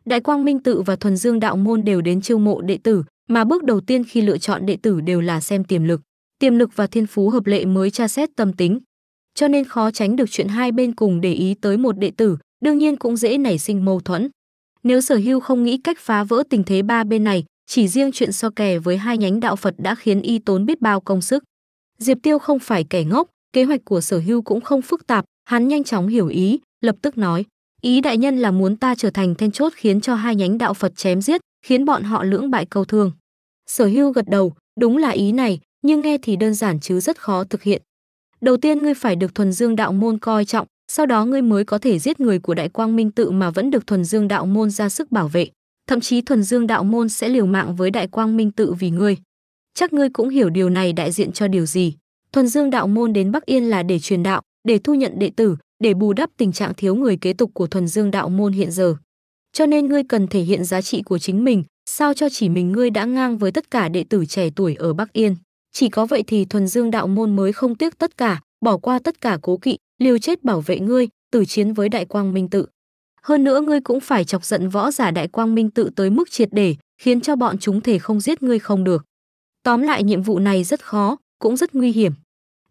Đại Quang Minh Tự và Thuần Dương Đạo Môn đều đến chiêu mộ đệ tử, mà bước đầu tiên khi lựa chọn đệ tử đều là xem tiềm lực. Tiềm lực và thiên phú hợp lệ mới tra xét tâm tính. Cho nên khó tránh được chuyện hai bên cùng để ý tới một đệ tử, đương nhiên cũng dễ nảy sinh mâu thuẫn. Nếu Sở Hưu không nghĩ cách phá vỡ tình thế ba bên này, chỉ riêng chuyện so kè với hai nhánh đạo Phật đã khiến y tốn biết bao công sức. Diệp Tiêu không phải kẻ ngốc, kế hoạch của Sở Hưu cũng không phức tạp, Hắn nhanh chóng hiểu ý, lập tức nói, ý đại nhân là muốn ta trở thành then chốt khiến cho hai nhánh đạo Phật chém giết, khiến bọn họ lưỡng bại câu thương. Sở hưu gật đầu, đúng là ý này, nhưng nghe thì đơn giản chứ rất khó thực hiện. Đầu tiên ngươi phải được thuần dương đạo môn coi trọng, sau đó ngươi mới có thể giết người của đại quang minh tự mà vẫn được thuần dương đạo môn ra sức bảo vệ. Thậm chí thuần dương đạo môn sẽ liều mạng với đại quang minh tự vì ngươi. Chắc ngươi cũng hiểu điều này đại diện cho điều gì. Thuần dương đạo môn đến Bắc Yên là để truyền đạo, để thu nhận đệ tử, để bù đắp tình trạng thiếu người kế tục của thuần dương đạo môn hiện giờ. Cho nên ngươi cần thể hiện giá trị của chính mình, sao cho chỉ mình ngươi đã ngang với tất cả đệ tử trẻ tuổi ở Bắc Yên. Chỉ có vậy thì thuần dương đạo môn mới không tiếc tất cả, bỏ qua tất cả cố kỵ, liều chết bảo vệ ngươi, tử chiến với đại quang minh tự. Hơn nữa ngươi cũng phải chọc giận võ giả đại quang minh tự tới mức triệt để, khiến cho bọn chúng thể không giết ngươi không được. Tóm lại nhiệm vụ này rất khó, cũng rất nguy hiểm.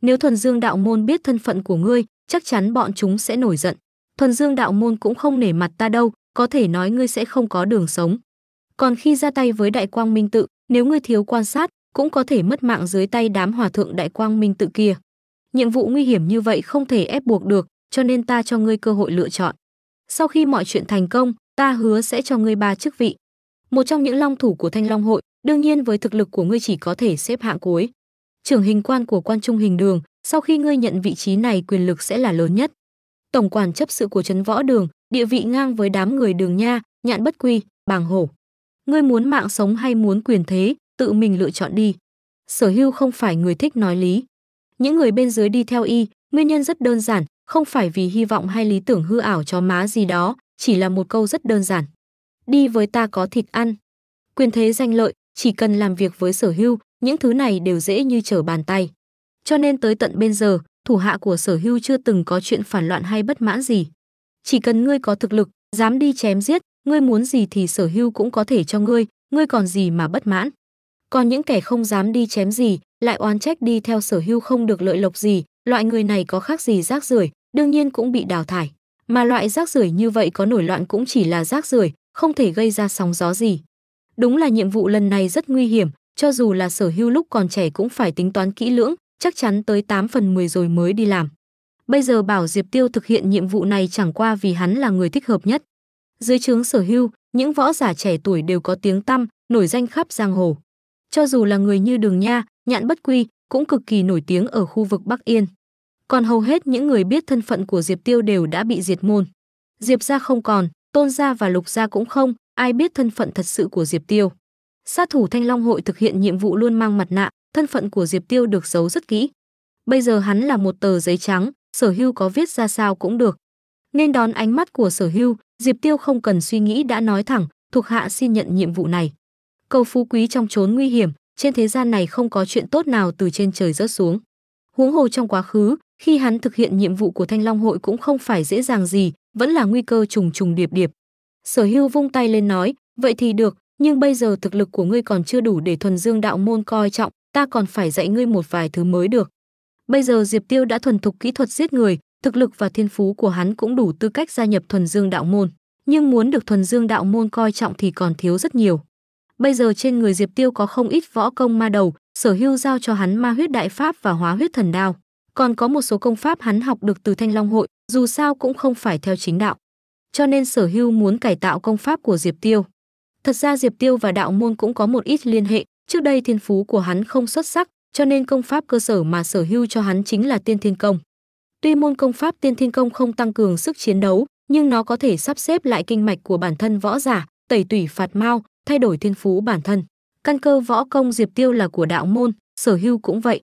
Nếu thuần dương đạo môn biết thân phận của ngươi, chắc chắn bọn chúng sẽ nổi giận. Thuần dương đạo môn cũng không nể mặt ta đâu, có thể nói ngươi sẽ không có đường sống. Còn khi ra tay với đại quang minh tự, nếu ngươi thiếu quan sát, cũng có thể mất mạng dưới tay đám hòa thượng đại quang minh tự kia. Nhiệm vụ nguy hiểm như vậy không thể ép buộc được, cho nên ta cho ngươi cơ hội lựa chọn. Sau khi mọi chuyện thành công, ta hứa sẽ cho ngươi ba chức vị. Một trong những long thủ của Thanh Long hội, đương nhiên với thực lực của ngươi chỉ có thể xếp hạng cuối trưởng hình quan của quan trung hình đường, sau khi ngươi nhận vị trí này quyền lực sẽ là lớn nhất. Tổng quản chấp sự của trấn võ đường, địa vị ngang với đám người đường nha, nhạn bất quy, bàng hổ. Ngươi muốn mạng sống hay muốn quyền thế, tự mình lựa chọn đi. Sở hưu không phải người thích nói lý. Những người bên dưới đi theo y, nguyên nhân rất đơn giản, không phải vì hy vọng hay lý tưởng hư ảo cho má gì đó, chỉ là một câu rất đơn giản. Đi với ta có thịt ăn. Quyền thế danh lợi, chỉ cần làm việc với sở hưu, những thứ này đều dễ như trở bàn tay. Cho nên tới tận bên giờ, thủ hạ của sở hưu chưa từng có chuyện phản loạn hay bất mãn gì. Chỉ cần ngươi có thực lực, dám đi chém giết, ngươi muốn gì thì sở hưu cũng có thể cho ngươi, ngươi còn gì mà bất mãn. Còn những kẻ không dám đi chém gì, lại oán trách đi theo sở hưu không được lợi lộc gì, loại người này có khác gì rác rưởi, đương nhiên cũng bị đào thải. Mà loại rác rưởi như vậy có nổi loạn cũng chỉ là rác rưởi, không thể gây ra sóng gió gì. Đúng là nhiệm vụ lần này rất nguy hiểm, cho dù là sở hưu lúc còn trẻ cũng phải tính toán kỹ lưỡng, chắc chắn tới 8 phần 10 rồi mới đi làm. Bây giờ bảo Diệp Tiêu thực hiện nhiệm vụ này chẳng qua vì hắn là người thích hợp nhất. Dưới trướng sở hưu, những võ giả trẻ tuổi đều có tiếng tăm, nổi danh khắp giang hồ. Cho dù là người như Đường Nha, Nhạn Bất Quy, cũng cực kỳ nổi tiếng ở khu vực Bắc Yên. Còn hầu hết những người biết thân phận của Diệp Tiêu đều đã bị diệt môn. Diệp gia không còn, Tôn gia và Lục gia cũng không, ai biết thân phận thật sự của Diệp Tiêu. Sát thủ Thanh Long hội thực hiện nhiệm vụ luôn mang mặt nạ, thân phận của Diệp Tiêu được giấu rất kỹ. Bây giờ hắn là một tờ giấy trắng, Sở Hưu có viết ra sao cũng được. Nên đón ánh mắt của Sở Hưu, Diệp Tiêu không cần suy nghĩ đã nói thẳng, thuộc hạ xin nhận nhiệm vụ này. Cầu phú quý trong chốn nguy hiểm, trên thế gian này không có chuyện tốt nào từ trên trời rớt xuống. Huống hồ trong quá khứ, khi hắn thực hiện nhiệm vụ của Thanh Long hội cũng không phải dễ dàng gì, vẫn là nguy cơ trùng trùng điệp điệp. Sở Hưu vung tay lên nói, vậy thì được, nhưng bây giờ thực lực của ngươi còn chưa đủ để thuần dương đạo môn coi trọng, ta còn phải dạy ngươi một vài thứ mới được. Bây giờ Diệp Tiêu đã thuần thục kỹ thuật giết người, thực lực và thiên phú của hắn cũng đủ tư cách gia nhập thuần dương đạo môn, nhưng muốn được thuần dương đạo môn coi trọng thì còn thiếu rất nhiều. Bây giờ trên người Diệp Tiêu có không ít võ công ma đầu, Sở Hưu giao cho hắn ma huyết đại pháp và hóa huyết thần đao, còn có một số công pháp hắn học được từ Thanh Long hội, dù sao cũng không phải theo chính đạo. Cho nên Sở Hưu muốn cải tạo công pháp của Diệp Tiêu. Thật ra Diệp Tiêu và đạo môn cũng có một ít liên hệ, trước đây thiên phú của hắn không xuất sắc, cho nên công pháp cơ sở mà sở hữu cho hắn chính là tiên thiên công. Tuy môn công pháp tiên thiên công không tăng cường sức chiến đấu, nhưng nó có thể sắp xếp lại kinh mạch của bản thân võ giả, tẩy tủy phạt mau thay đổi thiên phú bản thân. Căn cơ võ công Diệp Tiêu là của đạo môn, sở hữu cũng vậy.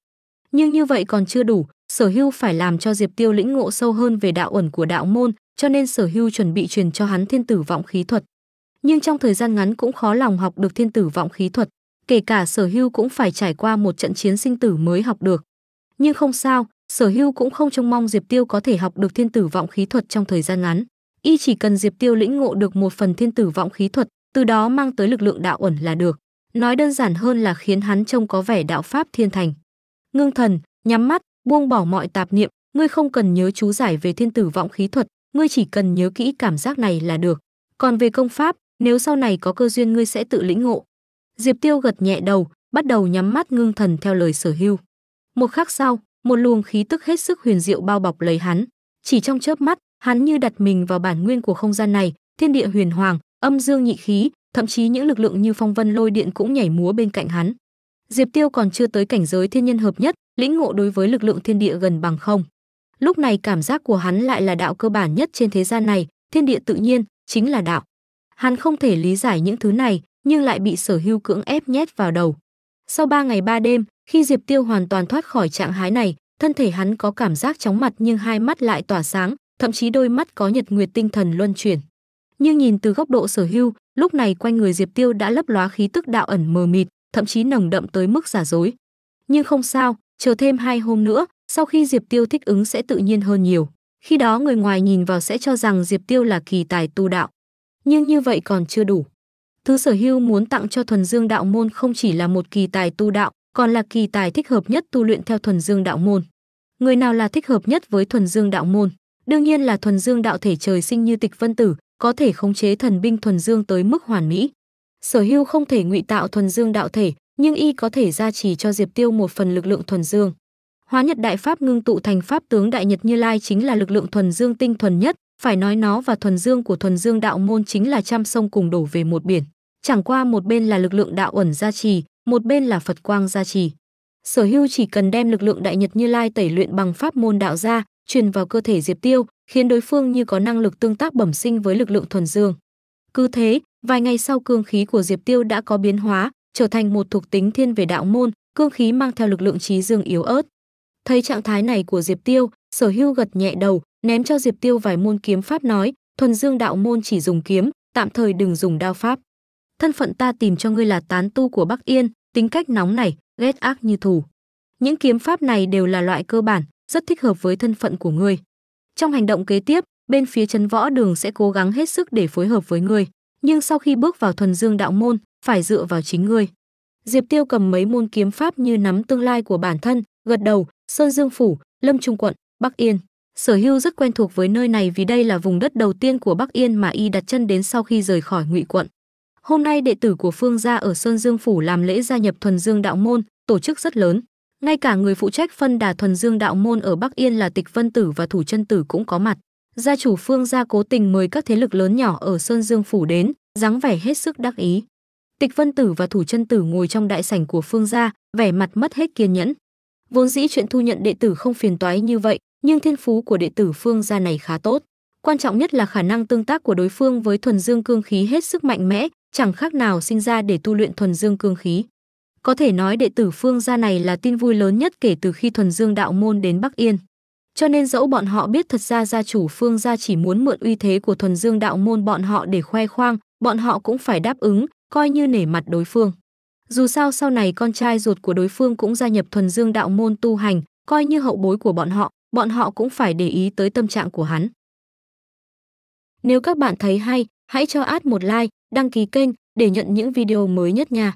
Nhưng như vậy còn chưa đủ, sở hữu phải làm cho Diệp Tiêu lĩnh ngộ sâu hơn về đạo ẩn của đạo môn, cho nên sở hữu chuẩn bị truyền cho hắn thiên tử vọng khí thuật nhưng trong thời gian ngắn cũng khó lòng học được thiên tử vọng khí thuật, kể cả Sở Hưu cũng phải trải qua một trận chiến sinh tử mới học được. Nhưng không sao, Sở Hưu cũng không trông mong Diệp Tiêu có thể học được thiên tử vọng khí thuật trong thời gian ngắn, y chỉ cần Diệp Tiêu lĩnh ngộ được một phần thiên tử vọng khí thuật, từ đó mang tới lực lượng đạo ẩn là được. Nói đơn giản hơn là khiến hắn trông có vẻ đạo pháp thiên thành. Ngưng thần, nhắm mắt, buông bỏ mọi tạp niệm, ngươi không cần nhớ chú giải về thiên tử vọng khí thuật, ngươi chỉ cần nhớ kỹ cảm giác này là được. Còn về công pháp, nếu sau này có cơ duyên ngươi sẽ tự lĩnh ngộ. Diệp Tiêu gật nhẹ đầu, bắt đầu nhắm mắt ngưng thần theo lời sở hưu. Một khắc sau, một luồng khí tức hết sức huyền diệu bao bọc lấy hắn. Chỉ trong chớp mắt, hắn như đặt mình vào bản nguyên của không gian này, thiên địa huyền hoàng, âm dương nhị khí, thậm chí những lực lượng như phong vân lôi điện cũng nhảy múa bên cạnh hắn. Diệp Tiêu còn chưa tới cảnh giới thiên nhân hợp nhất, lĩnh ngộ đối với lực lượng thiên địa gần bằng không. Lúc này cảm giác của hắn lại là đạo cơ bản nhất trên thế gian này, thiên địa tự nhiên chính là đạo. Hắn không thể lý giải những thứ này, nhưng lại bị sở hưu cưỡng ép nhét vào đầu. Sau 3 ngày 3 đêm, khi Diệp Tiêu hoàn toàn thoát khỏi trạng hái này, thân thể hắn có cảm giác chóng mặt nhưng hai mắt lại tỏa sáng, thậm chí đôi mắt có nhật nguyệt tinh thần luân chuyển. Nhưng nhìn từ góc độ sở hưu, lúc này quanh người Diệp Tiêu đã lấp lóa khí tức đạo ẩn mờ mịt, thậm chí nồng đậm tới mức giả dối. Nhưng không sao, chờ thêm hai hôm nữa, sau khi Diệp Tiêu thích ứng sẽ tự nhiên hơn nhiều. Khi đó người ngoài nhìn vào sẽ cho rằng Diệp Tiêu là kỳ tài tu đạo nhưng như vậy còn chưa đủ. Thứ sở hưu muốn tặng cho thuần dương đạo môn không chỉ là một kỳ tài tu đạo, còn là kỳ tài thích hợp nhất tu luyện theo thuần dương đạo môn. Người nào là thích hợp nhất với thuần dương đạo môn? Đương nhiên là thuần dương đạo thể trời sinh như tịch vân tử, có thể khống chế thần binh thuần dương tới mức hoàn mỹ. Sở hưu không thể ngụy tạo thuần dương đạo thể, nhưng y có thể gia trì cho Diệp Tiêu một phần lực lượng thuần dương. Hóa Nhật Đại Pháp ngưng tụ thành pháp tướng Đại Nhật Như Lai chính là lực lượng thuần dương tinh thuần nhất, phải nói nó và thuần dương của thuần dương đạo môn chính là trăm sông cùng đổ về một biển. Chẳng qua một bên là lực lượng đạo ẩn gia trì, một bên là Phật quang gia trì. Sở Hưu chỉ cần đem lực lượng đại nhật Như Lai tẩy luyện bằng pháp môn đạo gia truyền vào cơ thể Diệp Tiêu, khiến đối phương như có năng lực tương tác bẩm sinh với lực lượng thuần dương. Cứ thế, vài ngày sau cương khí của Diệp Tiêu đã có biến hóa, trở thành một thuộc tính thiên về đạo môn, cương khí mang theo lực lượng trí dương yếu ớt. Thấy trạng thái này của Diệp Tiêu, Sở Hưu gật nhẹ đầu, ném cho Diệp Tiêu vài môn kiếm pháp nói, thuần dương đạo môn chỉ dùng kiếm, tạm thời đừng dùng đao pháp. Thân phận ta tìm cho ngươi là tán tu của Bắc Yên, tính cách nóng này, ghét ác như thù. Những kiếm pháp này đều là loại cơ bản, rất thích hợp với thân phận của ngươi. Trong hành động kế tiếp, bên phía trấn võ đường sẽ cố gắng hết sức để phối hợp với ngươi, nhưng sau khi bước vào thuần dương đạo môn, phải dựa vào chính ngươi. Diệp Tiêu cầm mấy môn kiếm pháp như nắm tương lai của bản thân, gật đầu, Sơn Dương phủ, Lâm Trung quận, Bắc Yên Sở Hưu rất quen thuộc với nơi này vì đây là vùng đất đầu tiên của Bắc Yên mà y đặt chân đến sau khi rời khỏi Ngụy quận. Hôm nay đệ tử của Phương gia ở Sơn Dương phủ làm lễ gia nhập Thuần Dương đạo môn, tổ chức rất lớn. Ngay cả người phụ trách phân đà Thuần Dương đạo môn ở Bắc Yên là Tịch Vân Tử và Thủ Chân Tử cũng có mặt. Gia chủ Phương gia cố tình mời các thế lực lớn nhỏ ở Sơn Dương phủ đến, dáng vẻ hết sức đắc ý. Tịch Vân Tử và Thủ Chân Tử ngồi trong đại sảnh của Phương gia, vẻ mặt mất hết kiên nhẫn. Vốn dĩ chuyện thu nhận đệ tử không phiền toái như vậy, nhưng thiên phú của đệ tử Phương gia này khá tốt. Quan trọng nhất là khả năng tương tác của đối phương với thuần dương cương khí hết sức mạnh mẽ, chẳng khác nào sinh ra để tu luyện thuần dương cương khí. Có thể nói đệ tử Phương gia này là tin vui lớn nhất kể từ khi thuần dương đạo môn đến Bắc Yên. Cho nên dẫu bọn họ biết thật ra gia chủ Phương gia chỉ muốn mượn uy thế của thuần dương đạo môn bọn họ để khoe khoang, bọn họ cũng phải đáp ứng, coi như nể mặt đối phương. Dù sao sau này con trai ruột của đối phương cũng gia nhập thuần dương đạo môn tu hành, coi như hậu bối của bọn họ, bọn họ cũng phải để ý tới tâm trạng của hắn. Nếu các bạn thấy hay, hãy cho ad một like, đăng ký kênh để nhận những video mới nhất nha.